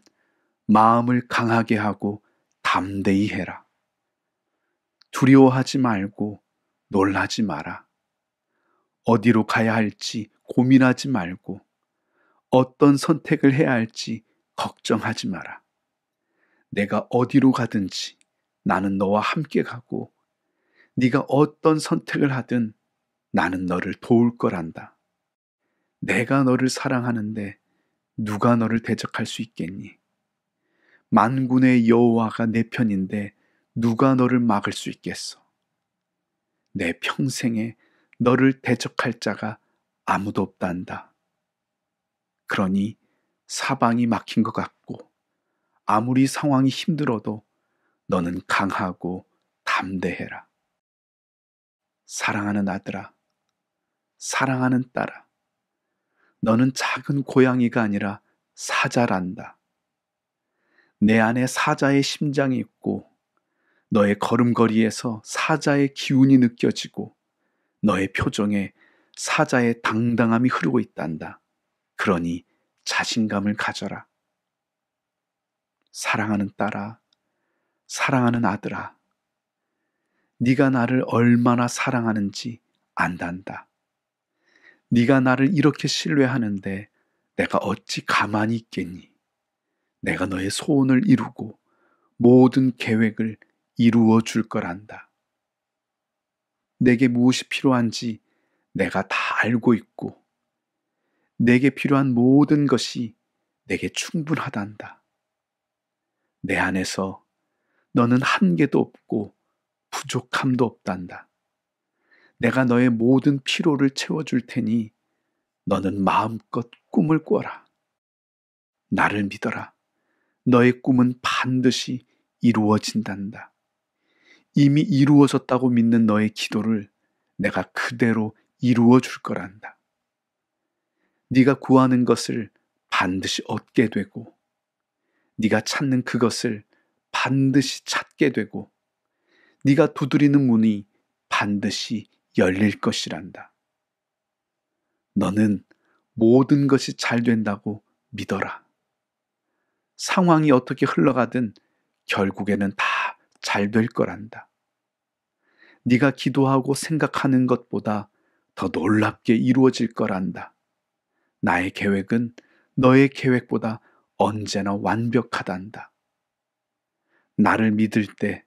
마음을 강하게 하고 담대히 해라. 두려워하지 말고 놀라지 마라. 어디로 가야 할지 고민하지 말고 어떤 선택을 해야 할지 걱정하지 마라. 내가 어디로 가든지 나는 너와 함께 가고 네가 어떤 선택을 하든 나는 너를 도울 거란다. 내가 너를 사랑하는데 누가 너를 대적할 수 있겠니? 만군의 여호와가 내 편인데 누가 너를 막을 수 있겠어? 내 평생에 너를 대적할 자가 아무도 없단다. 그러니 사방이 막힌 것 같고 아무리 상황이 힘들어도 너는 강하고 담대해라. 사랑하는 아들아, 사랑하는 딸아, 너는 작은 고양이가 아니라 사자란다. 내 안에 사자의 심장이 있고 너의 걸음걸이에서 사자의 기운이 느껴지고 너의 표정에 사자의 당당함이 흐르고 있단다. 그러니 자신감을 가져라. 사랑하는 딸아, 사랑하는 아들아, 네가 나를 얼마나 사랑하는지 안단다. 네가 나를 이렇게 신뢰하는데 내가 어찌 가만히 있겠니? 내가 너의 소원을 이루고 모든 계획을 이루어 줄 거란다. 내게 무엇이 필요한지 내가 다 알고 있고 내게 필요한 모든 것이 내게 충분하단다. 내 안에서 너는 한계도 없고 부족함도 없단다. 내가 너의 모든 피로를 채워줄 테니 너는 마음껏 꿈을 꿔라. 나를 믿어라. 너의 꿈은 반드시 이루어진단다. 이미 이루어졌다고 믿는 너의 기도를 내가 그대로 이루어 줄 거란다. 네가 구하는 것을 반드시 얻게 되고 네가 찾는 그것을 반드시 찾게 되고 네가 두드리는 문이 반드시 열릴 것이란다. 너는 모든 것이 잘 된다고 믿어라. 상황이 어떻게 흘러가든 결국에는 다 잘 될 거란다. 네가 기도하고 생각하는 것보다 더 놀랍게 이루어질 거란다. 나의 계획은 너의 계획보다 언제나 완벽하단다. 나를 믿을 때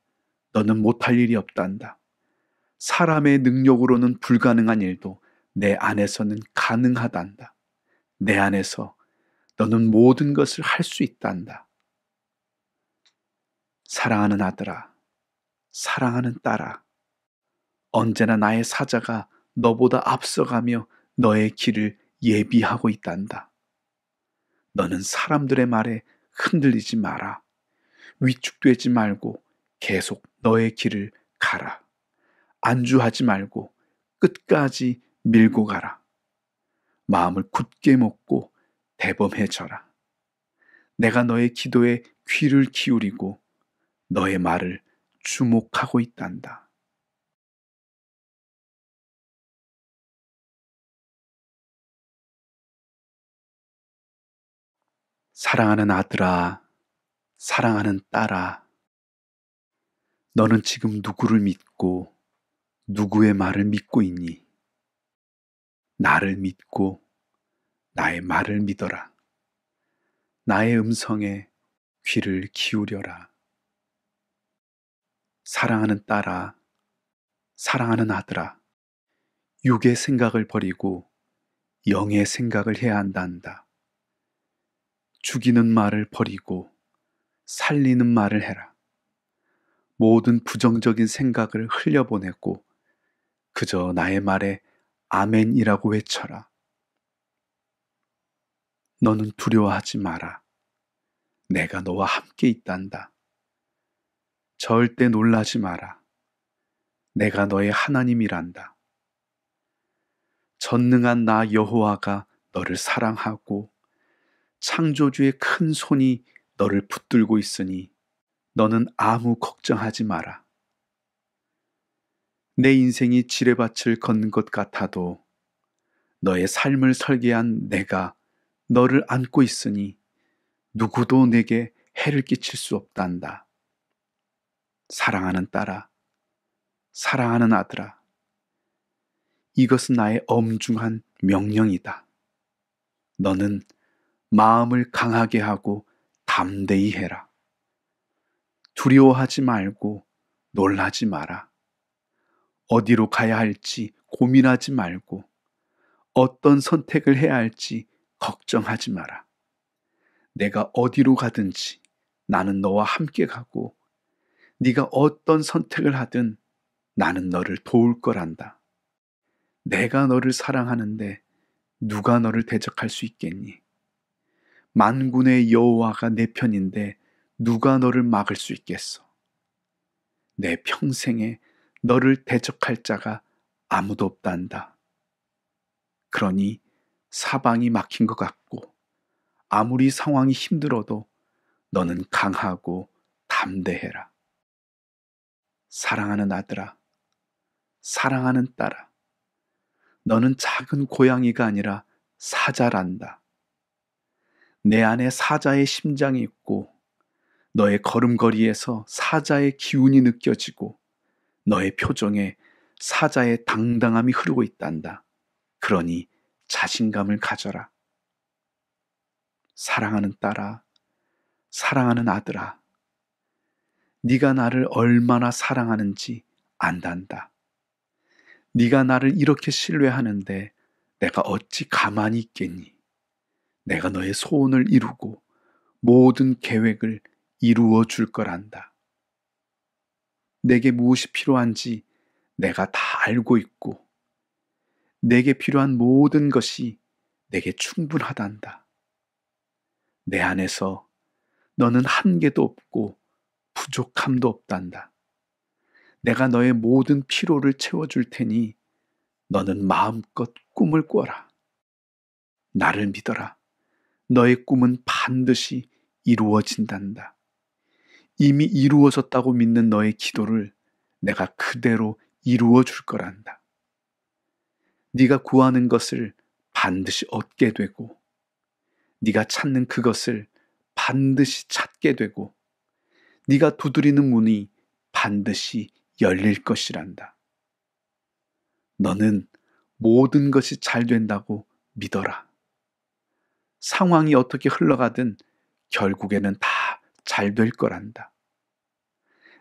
너는 못할 일이 없단다. 사람의 능력으로는 불가능한 일도 내 안에서는 가능하단다. 내 안에서 너는 모든 것을 할 수 있단다. 사랑하는 아들아, 사랑하는 딸아, 언제나 나의 사자가 너보다 앞서가며 너의 길을 예비하고 있단다. 너는 사람들의 말에 흔들리지 마라. 위축되지 말고 계속 너의 길을 가라. 안주하지 말고 끝까지 밀고 가라. 마음을 굳게 먹고 대범해져라. 내가 너의 기도에 귀를 기울이고 너의 말을 주목하고 있단다. 사랑하는 아들아, 사랑하는 딸아, 너는 지금 누구를 믿고 누구의 말을 믿고 있니? 나를 믿고 나의 말을 믿어라. 나의 음성에 귀를 기울여라. 사랑하는 딸아, 사랑하는 아들아, 육의 생각을 버리고 영의 생각을 해야 한단다. 죽이는 말을 버리고 살리는 말을 해라. 모든 부정적인 생각을 흘려보내고 그저 나의 말에 아멘이라고 외쳐라. 너는 두려워하지 마라. 내가 너와 함께 있단다. 절대 놀라지 마라. 내가 너의 하나님이란다. 전능한 나 여호와가 너를 사랑하고 창조주의 큰 손이 너를 붙들고 있으니 너는 아무 걱정하지 마라. 내 인생이 지뢰밭을 걷는 것 같아도 너의 삶을 설계한 내가 너를 안고 있으니 누구도 내게 해를 끼칠 수 없단다. 사랑하는 딸아, 사랑하는 아들아, 이것은 나의 엄중한 명령이다. 너는 마음을 강하게 하고 담대히 해라. 두려워하지 말고 놀라지 마라. 어디로 가야 할지 고민하지 말고 어떤 선택을 해야 할지 걱정하지 마라. 내가 어디로 가든지 나는 너와 함께 가고 네가 어떤 선택을 하든 나는 너를 도울 거란다. 내가 너를 사랑하는데 누가 너를 대적할 수 있겠니? 만군의 여호와가 내 편인데 누가 너를 막을 수 있겠어? 내 평생에 너를 대적할 자가 아무도 없단다. 그러니 사방이 막힌 것 같고 아무리 상황이 힘들어도 너는 강하고 담대해라. 사랑하는 아들아, 사랑하는 딸아, 너는 작은 고양이가 아니라 사자란다. 내 안에 사자의 심장이 있고 너의 걸음걸이에서 사자의 기운이 느껴지고 너의 표정에 사자의 당당함이 흐르고 있단다. 그러니 자신감을 가져라. 사랑하는 딸아, 사랑하는 아들아, 네가 나를 얼마나 사랑하는지 안단다. 네가 나를 이렇게 신뢰하는데 내가 어찌 가만히 있겠니? 내가 너의 소원을 이루고 모든 계획을 이루어 줄 거란다. 내게 무엇이 필요한지 내가 다 알고 있고, 내게 필요한 모든 것이 내게 충분하단다. 내 안에서 너는 한계도 없고 부족함도 없단다. 내가 너의 모든 피로를 채워줄 테니 너는 마음껏 꿈을 꿔라. 나를 믿어라. 너의 꿈은 반드시 이루어진단다. 이미 이루어졌다고 믿는 너의 기도를 내가 그대로 이루어 줄 거란다. 네가 구하는 것을 반드시 얻게 되고 네가 찾는 그것을 반드시 찾게 되고 네가 두드리는 문이 반드시 열릴 것이란다. 너는 모든 것이 잘 된다고 믿어라. 상황이 어떻게 흘러가든 결국에는 다 잘 될 거란다.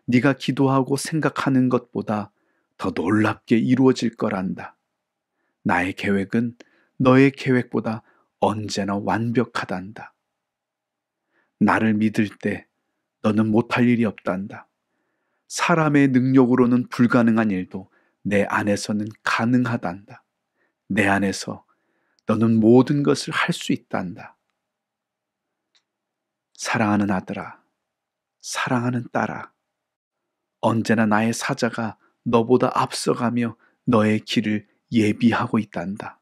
네가 기도하고 생각하는 것보다 더 놀랍게 이루어질 거란다. 나의 계획은 너의 계획보다 언제나 완벽하단다. 나를 믿을 때 너는 못할 일이 없단다. 사람의 능력으로는 불가능한 일도 내 안에서는 가능하단다. 내 안에서 너는 모든 것을 할 수 있단다. 사랑하는 아들아, 사랑하는 딸아, 언제나 나의 사자가 너보다 앞서가며 너의 길을 예비하고 있단다.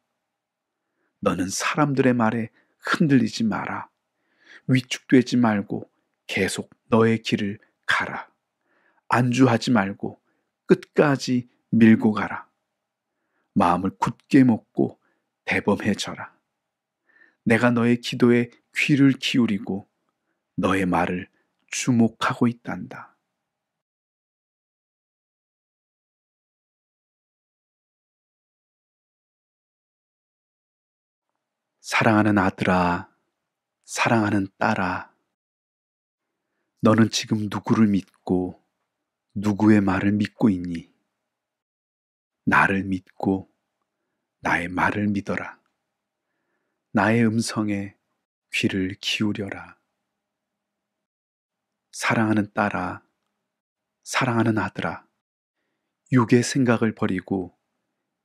너는 사람들의 말에 흔들리지 마라. 위축되지 말고 계속 너의 길을 가라. 안주하지 말고 끝까지 밀고 가라. 마음을 굳게 먹고 대범해져라. 내가 너의 기도에 귀를 기울이고 너의 말을 주목하고 있단다. 사랑하는 아들아, 사랑하는 딸아, 너는 지금 누구를 믿고 누구의 말을 믿고 있니? 나를 믿고 나의 말을 믿어라. 나의 음성에 귀를 기울여라. 사랑하는 딸아, 사랑하는 아들아, 육의 생각을 버리고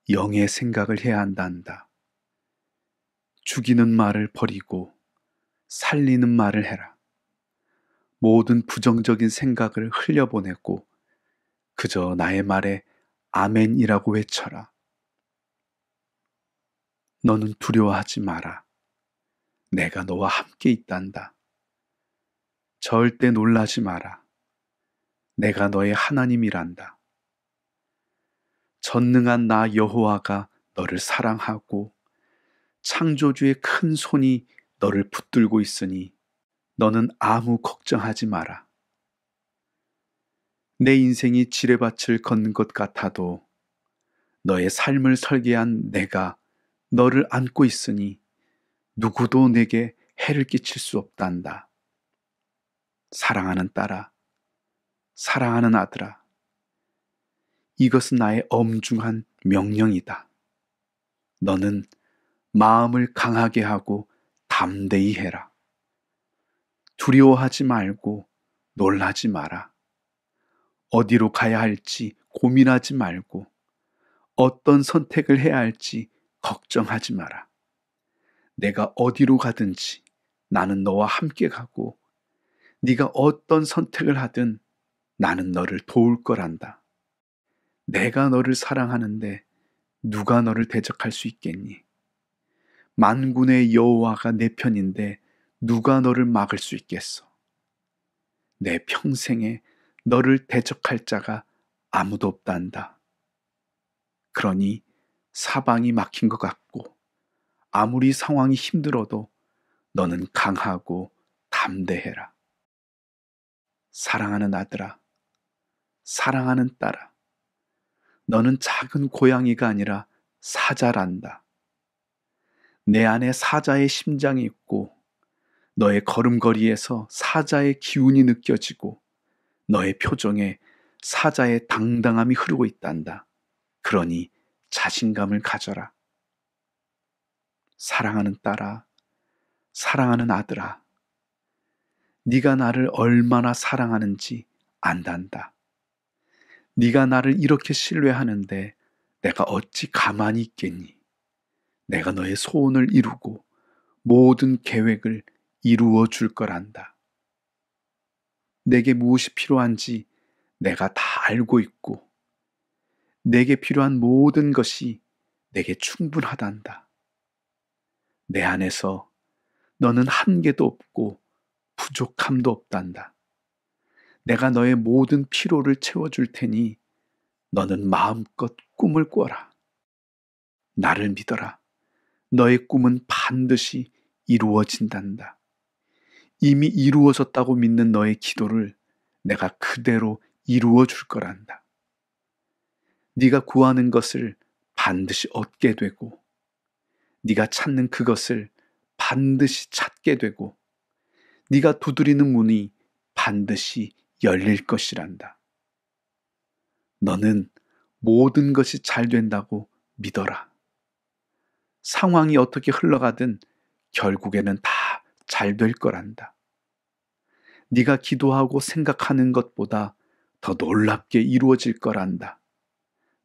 영의 생각을 해야 한단다. 죽이는 말을 버리고 살리는 말을 해라. 모든 부정적인 생각을 흘려보내고 그저 나의 말에 아멘이라고 외쳐라. 너는 두려워하지 마라. 내가 너와 함께 있단다. 절대 놀라지 마라. 내가 너의 하나님이란다. 전능한 나 여호와가 너를 사랑하고 창조주의 큰 손이 너를 붙들고 있으니 너는 아무 걱정하지 마라. 내 인생이 지뢰밭을 걷는 것 같아도 너의 삶을 설계한 내가 너를 안고 있으니 누구도 내게 해를 끼칠 수 없단다. 사랑하는 딸아, 사랑하는 아들아, 이것은 나의 엄중한 명령이다. 너는 마음을 강하게 하고 담대히 해라. 두려워하지 말고 놀라지 마라. 어디로 가야 할지 고민하지 말고 어떤 선택을 해야 할지 걱정하지 마라. 내가 어디로 가든지 나는 너와 함께 가고 네가 어떤 선택을 하든 나는 너를 도울 거란다. 내가 너를 사랑하는데 누가 너를 대적할 수 있겠니? 만군의 여호와가 내 편인데 누가 너를 막을 수 있겠어? 내 평생에 너를 대적할 자가 아무도 없단다. 그러니 사방이 막힌 것 같고 아무리 상황이 힘들어도 너는 강하고 담대해라. 사랑하는 아들아, 사랑하는 딸아, 너는 작은 고양이가 아니라 사자란다. 내 안에 사자의 심장이 있고 너의 걸음걸이에서 사자의 기운이 느껴지고 너의 표정에 사자의 당당함이 흐르고 있단다. 그러니 자신감을 가져라. 사랑하는 딸아, 사랑하는 아들아, 네가 나를 얼마나 사랑하는지 안단다. 네가 나를 이렇게 신뢰하는데 내가 어찌 가만히 있겠니? 내가 너의 소원을 이루고 모든 계획을 이루어 줄 거란다. 내게 무엇이 필요한지 내가 다 알고 있고 내게 필요한 모든 것이 내게 충분하단다. 내 안에서 너는 한계도 없고 부족함도 없단다. 내가 너의 모든 피로를 채워줄 테니 너는 마음껏 꿈을 꿔라. 나를 믿어라. 너의 꿈은 반드시 이루어진단다. 이미 이루어졌다고 믿는 너의 기도를 내가 그대로 이루어 줄 거란다. 네가 구하는 것을 반드시 얻게 되고 네가 찾는 그것을 반드시 찾게 되고 네가 두드리는 문이 반드시 열릴 것이란다. 너는 모든 것이 잘 된다고 믿어라. 상황이 어떻게 흘러가든 결국에는 다 잘 될 거란다. 네가 기도하고 생각하는 것보다 더 놀랍게 이루어질 거란다.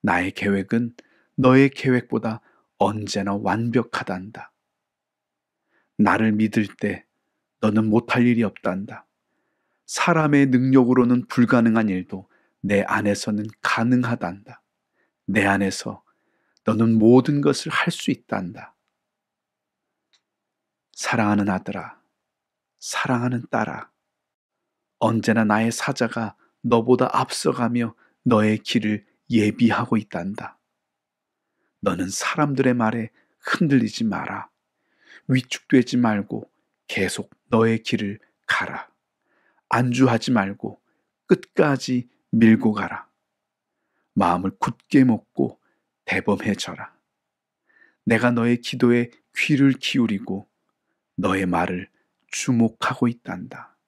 나의 계획은 너의 계획보다 언제나 완벽하단다. 나를 믿을 때 너는 못할 일이 없단다. 사람의 능력으로는 불가능한 일도 내 안에서는 가능하단다. 내 안에서 너는 모든 것을 할 수 있단다. 사랑하는 아들아, 사랑하는 딸아, 언제나 나의 사자가 너보다 앞서가며 너의 길을 예비하고 있단다. 너는 사람들의 말에 흔들리지 마라. 위축되지 말고 계속 너의 길을 가라. 안주하지 말고 끝까지 밀고 가라. 마음을 굳게 먹고 대범해져라. 내가 너의 기도에 귀를 기울이고 너의 말을 주목하고 있단다.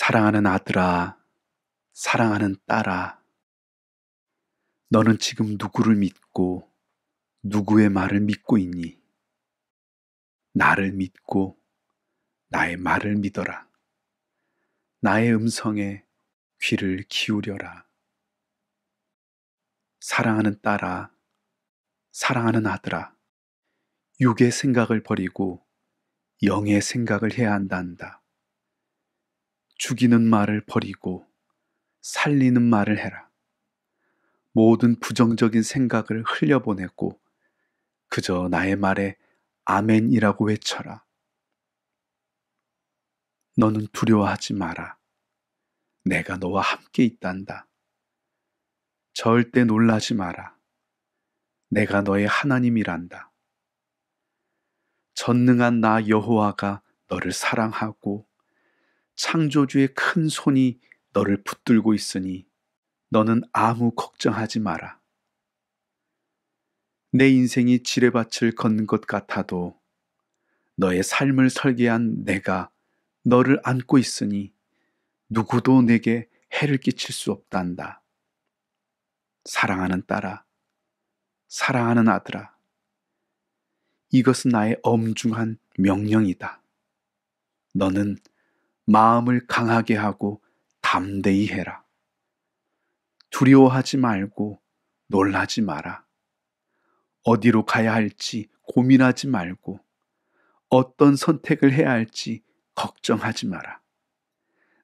사랑하는 아들아, 사랑하는 딸아, 너는 지금 누구를 믿고 누구의 말을 믿고 있니? 나를 믿고 나의 말을 믿어라. 나의 음성에 귀를 기울여라. 사랑하는 딸아, 사랑하는 아들아, 육의 생각을 버리고 영의 생각을 해야 한단다. 죽이는 말을 버리고 살리는 말을 해라. 모든 부정적인 생각을 흘려보내고 그저 나의 말에 아멘이라고 외쳐라. 너는 두려워하지 마라. 내가 너와 함께 있단다. 절대 놀라지 마라. 내가 너의 하나님이란다. 전능한 나 여호와가 너를 사랑하고 창조주의 큰 손이 너를 붙들고 있으니 너는 아무 걱정하지 마라. 내 인생이 지뢰밭을 걷는 것 같아도 너의 삶을 설계한 내가 너를 안고 있으니 누구도 내게 해를 끼칠 수 없단다. 사랑하는 딸아, 사랑하는 아들아, 이것은 나의 엄중한 명령이다. 너는 마음을 강하게 하고 담대히 해라. 두려워하지 말고 놀라지 마라. 어디로 가야 할지 고민하지 말고 어떤 선택을 해야 할지 걱정하지 마라.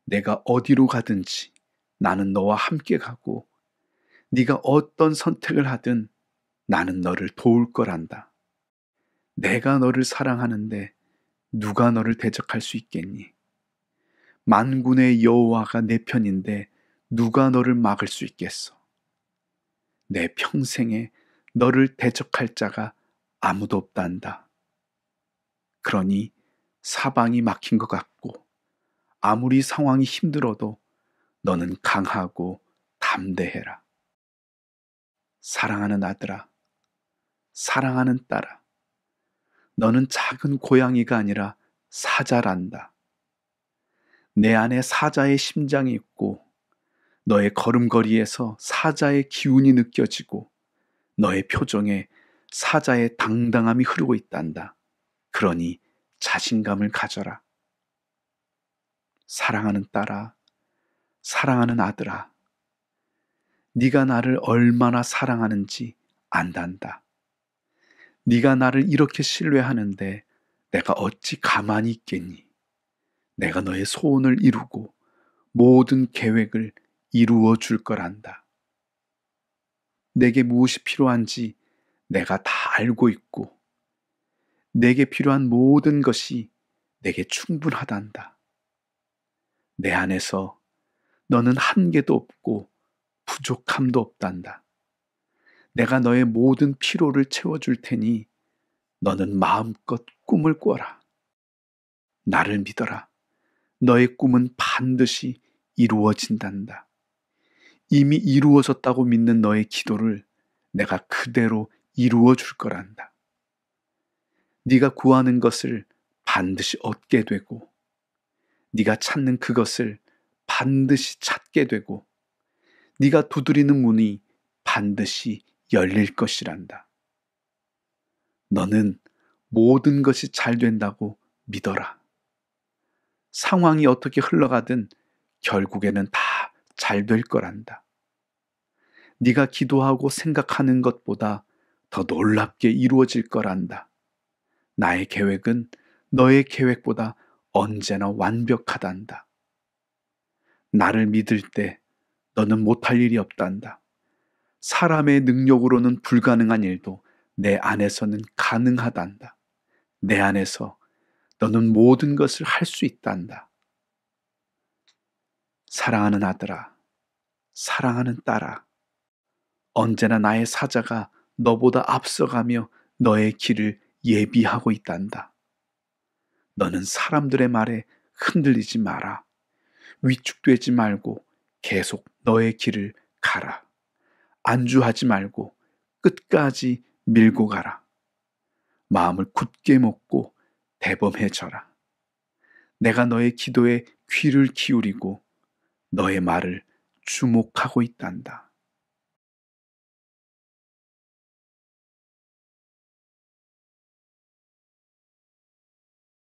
내가 어디로 가든지 나는 너와 함께 가고 네가 어떤 선택을 하든 나는 너를 도울 거란다. 내가 너를 사랑하는데 누가 너를 대적할 수 있겠니? 만군의 여호와가 내 편인데 누가 너를 막을 수 있겠어? 내 평생에 너를 대적할 자가 아무도 없단다. 그러니 사방이 막힌 것 같고 아무리 상황이 힘들어도 너는 강하고 담대해라. 사랑하는 아들아, 사랑하는 딸아, 너는 작은 고양이가 아니라 사자란다. 내 안에 사자의 심장이 있고 너의 걸음걸이에서 사자의 기운이 느껴지고 너의 표정에 사자의 당당함이 흐르고 있단다. 그러니 자신감을 가져라. 사랑하는 딸아, 사랑하는 아들아, 네가 나를 얼마나 사랑하는지 안단다. 네가 나를 이렇게 신뢰하는데 내가 어찌 가만히 있겠니? 내가 너의 소원을 이루고 모든 계획을 이루어 줄 거란다. 내게 무엇이 필요한지 내가 다 알고 있고, 내게 필요한 모든 것이 내게 충분하단다. 내 안에서 너는 한계도 없고 부족함도 없단다. 내가 너의 모든 피로를 채워줄 테니 너는 마음껏 꿈을 꿔라. 나를 믿어라. 너의 꿈은 반드시 이루어진단다. 이미 이루어졌다고 믿는 너의 기도를 내가 그대로 이루어 줄 거란다. 네가 구하는 것을 반드시 얻게 되고 네가 찾는 그것을 반드시 찾게 되고 네가 두드리는 문이 반드시 열릴 것이란다. 너는 모든 것이 잘 된다고 믿어라. 상황이 어떻게 흘러가든 결국에는 다 잘 될 거란다. 네가 기도하고 생각하는 것보다 더 놀랍게 이루어질 거란다. 나의 계획은 너의 계획보다 언제나 완벽하단다. 나를 믿을 때 너는 못할 일이 없단다. 사람의 능력으로는 불가능한 일도 내 안에서는 가능하단다. 내 안에서 너는 모든 것을 할 수 있단다. 사랑하는 아들아, 사랑하는 딸아, 언제나 나의 사자가 너보다 앞서가며 너의 길을 예비하고 있단다. 너는 사람들의 말에 흔들리지 마라. 위축되지 말고 계속 너의 길을 가라. 안주하지 말고 끝까지 밀고 가라. 마음을 굳게 먹고 대범해져라. 내가 너의 기도에 귀를 기울이고 너의 말을 주목하고 있단다.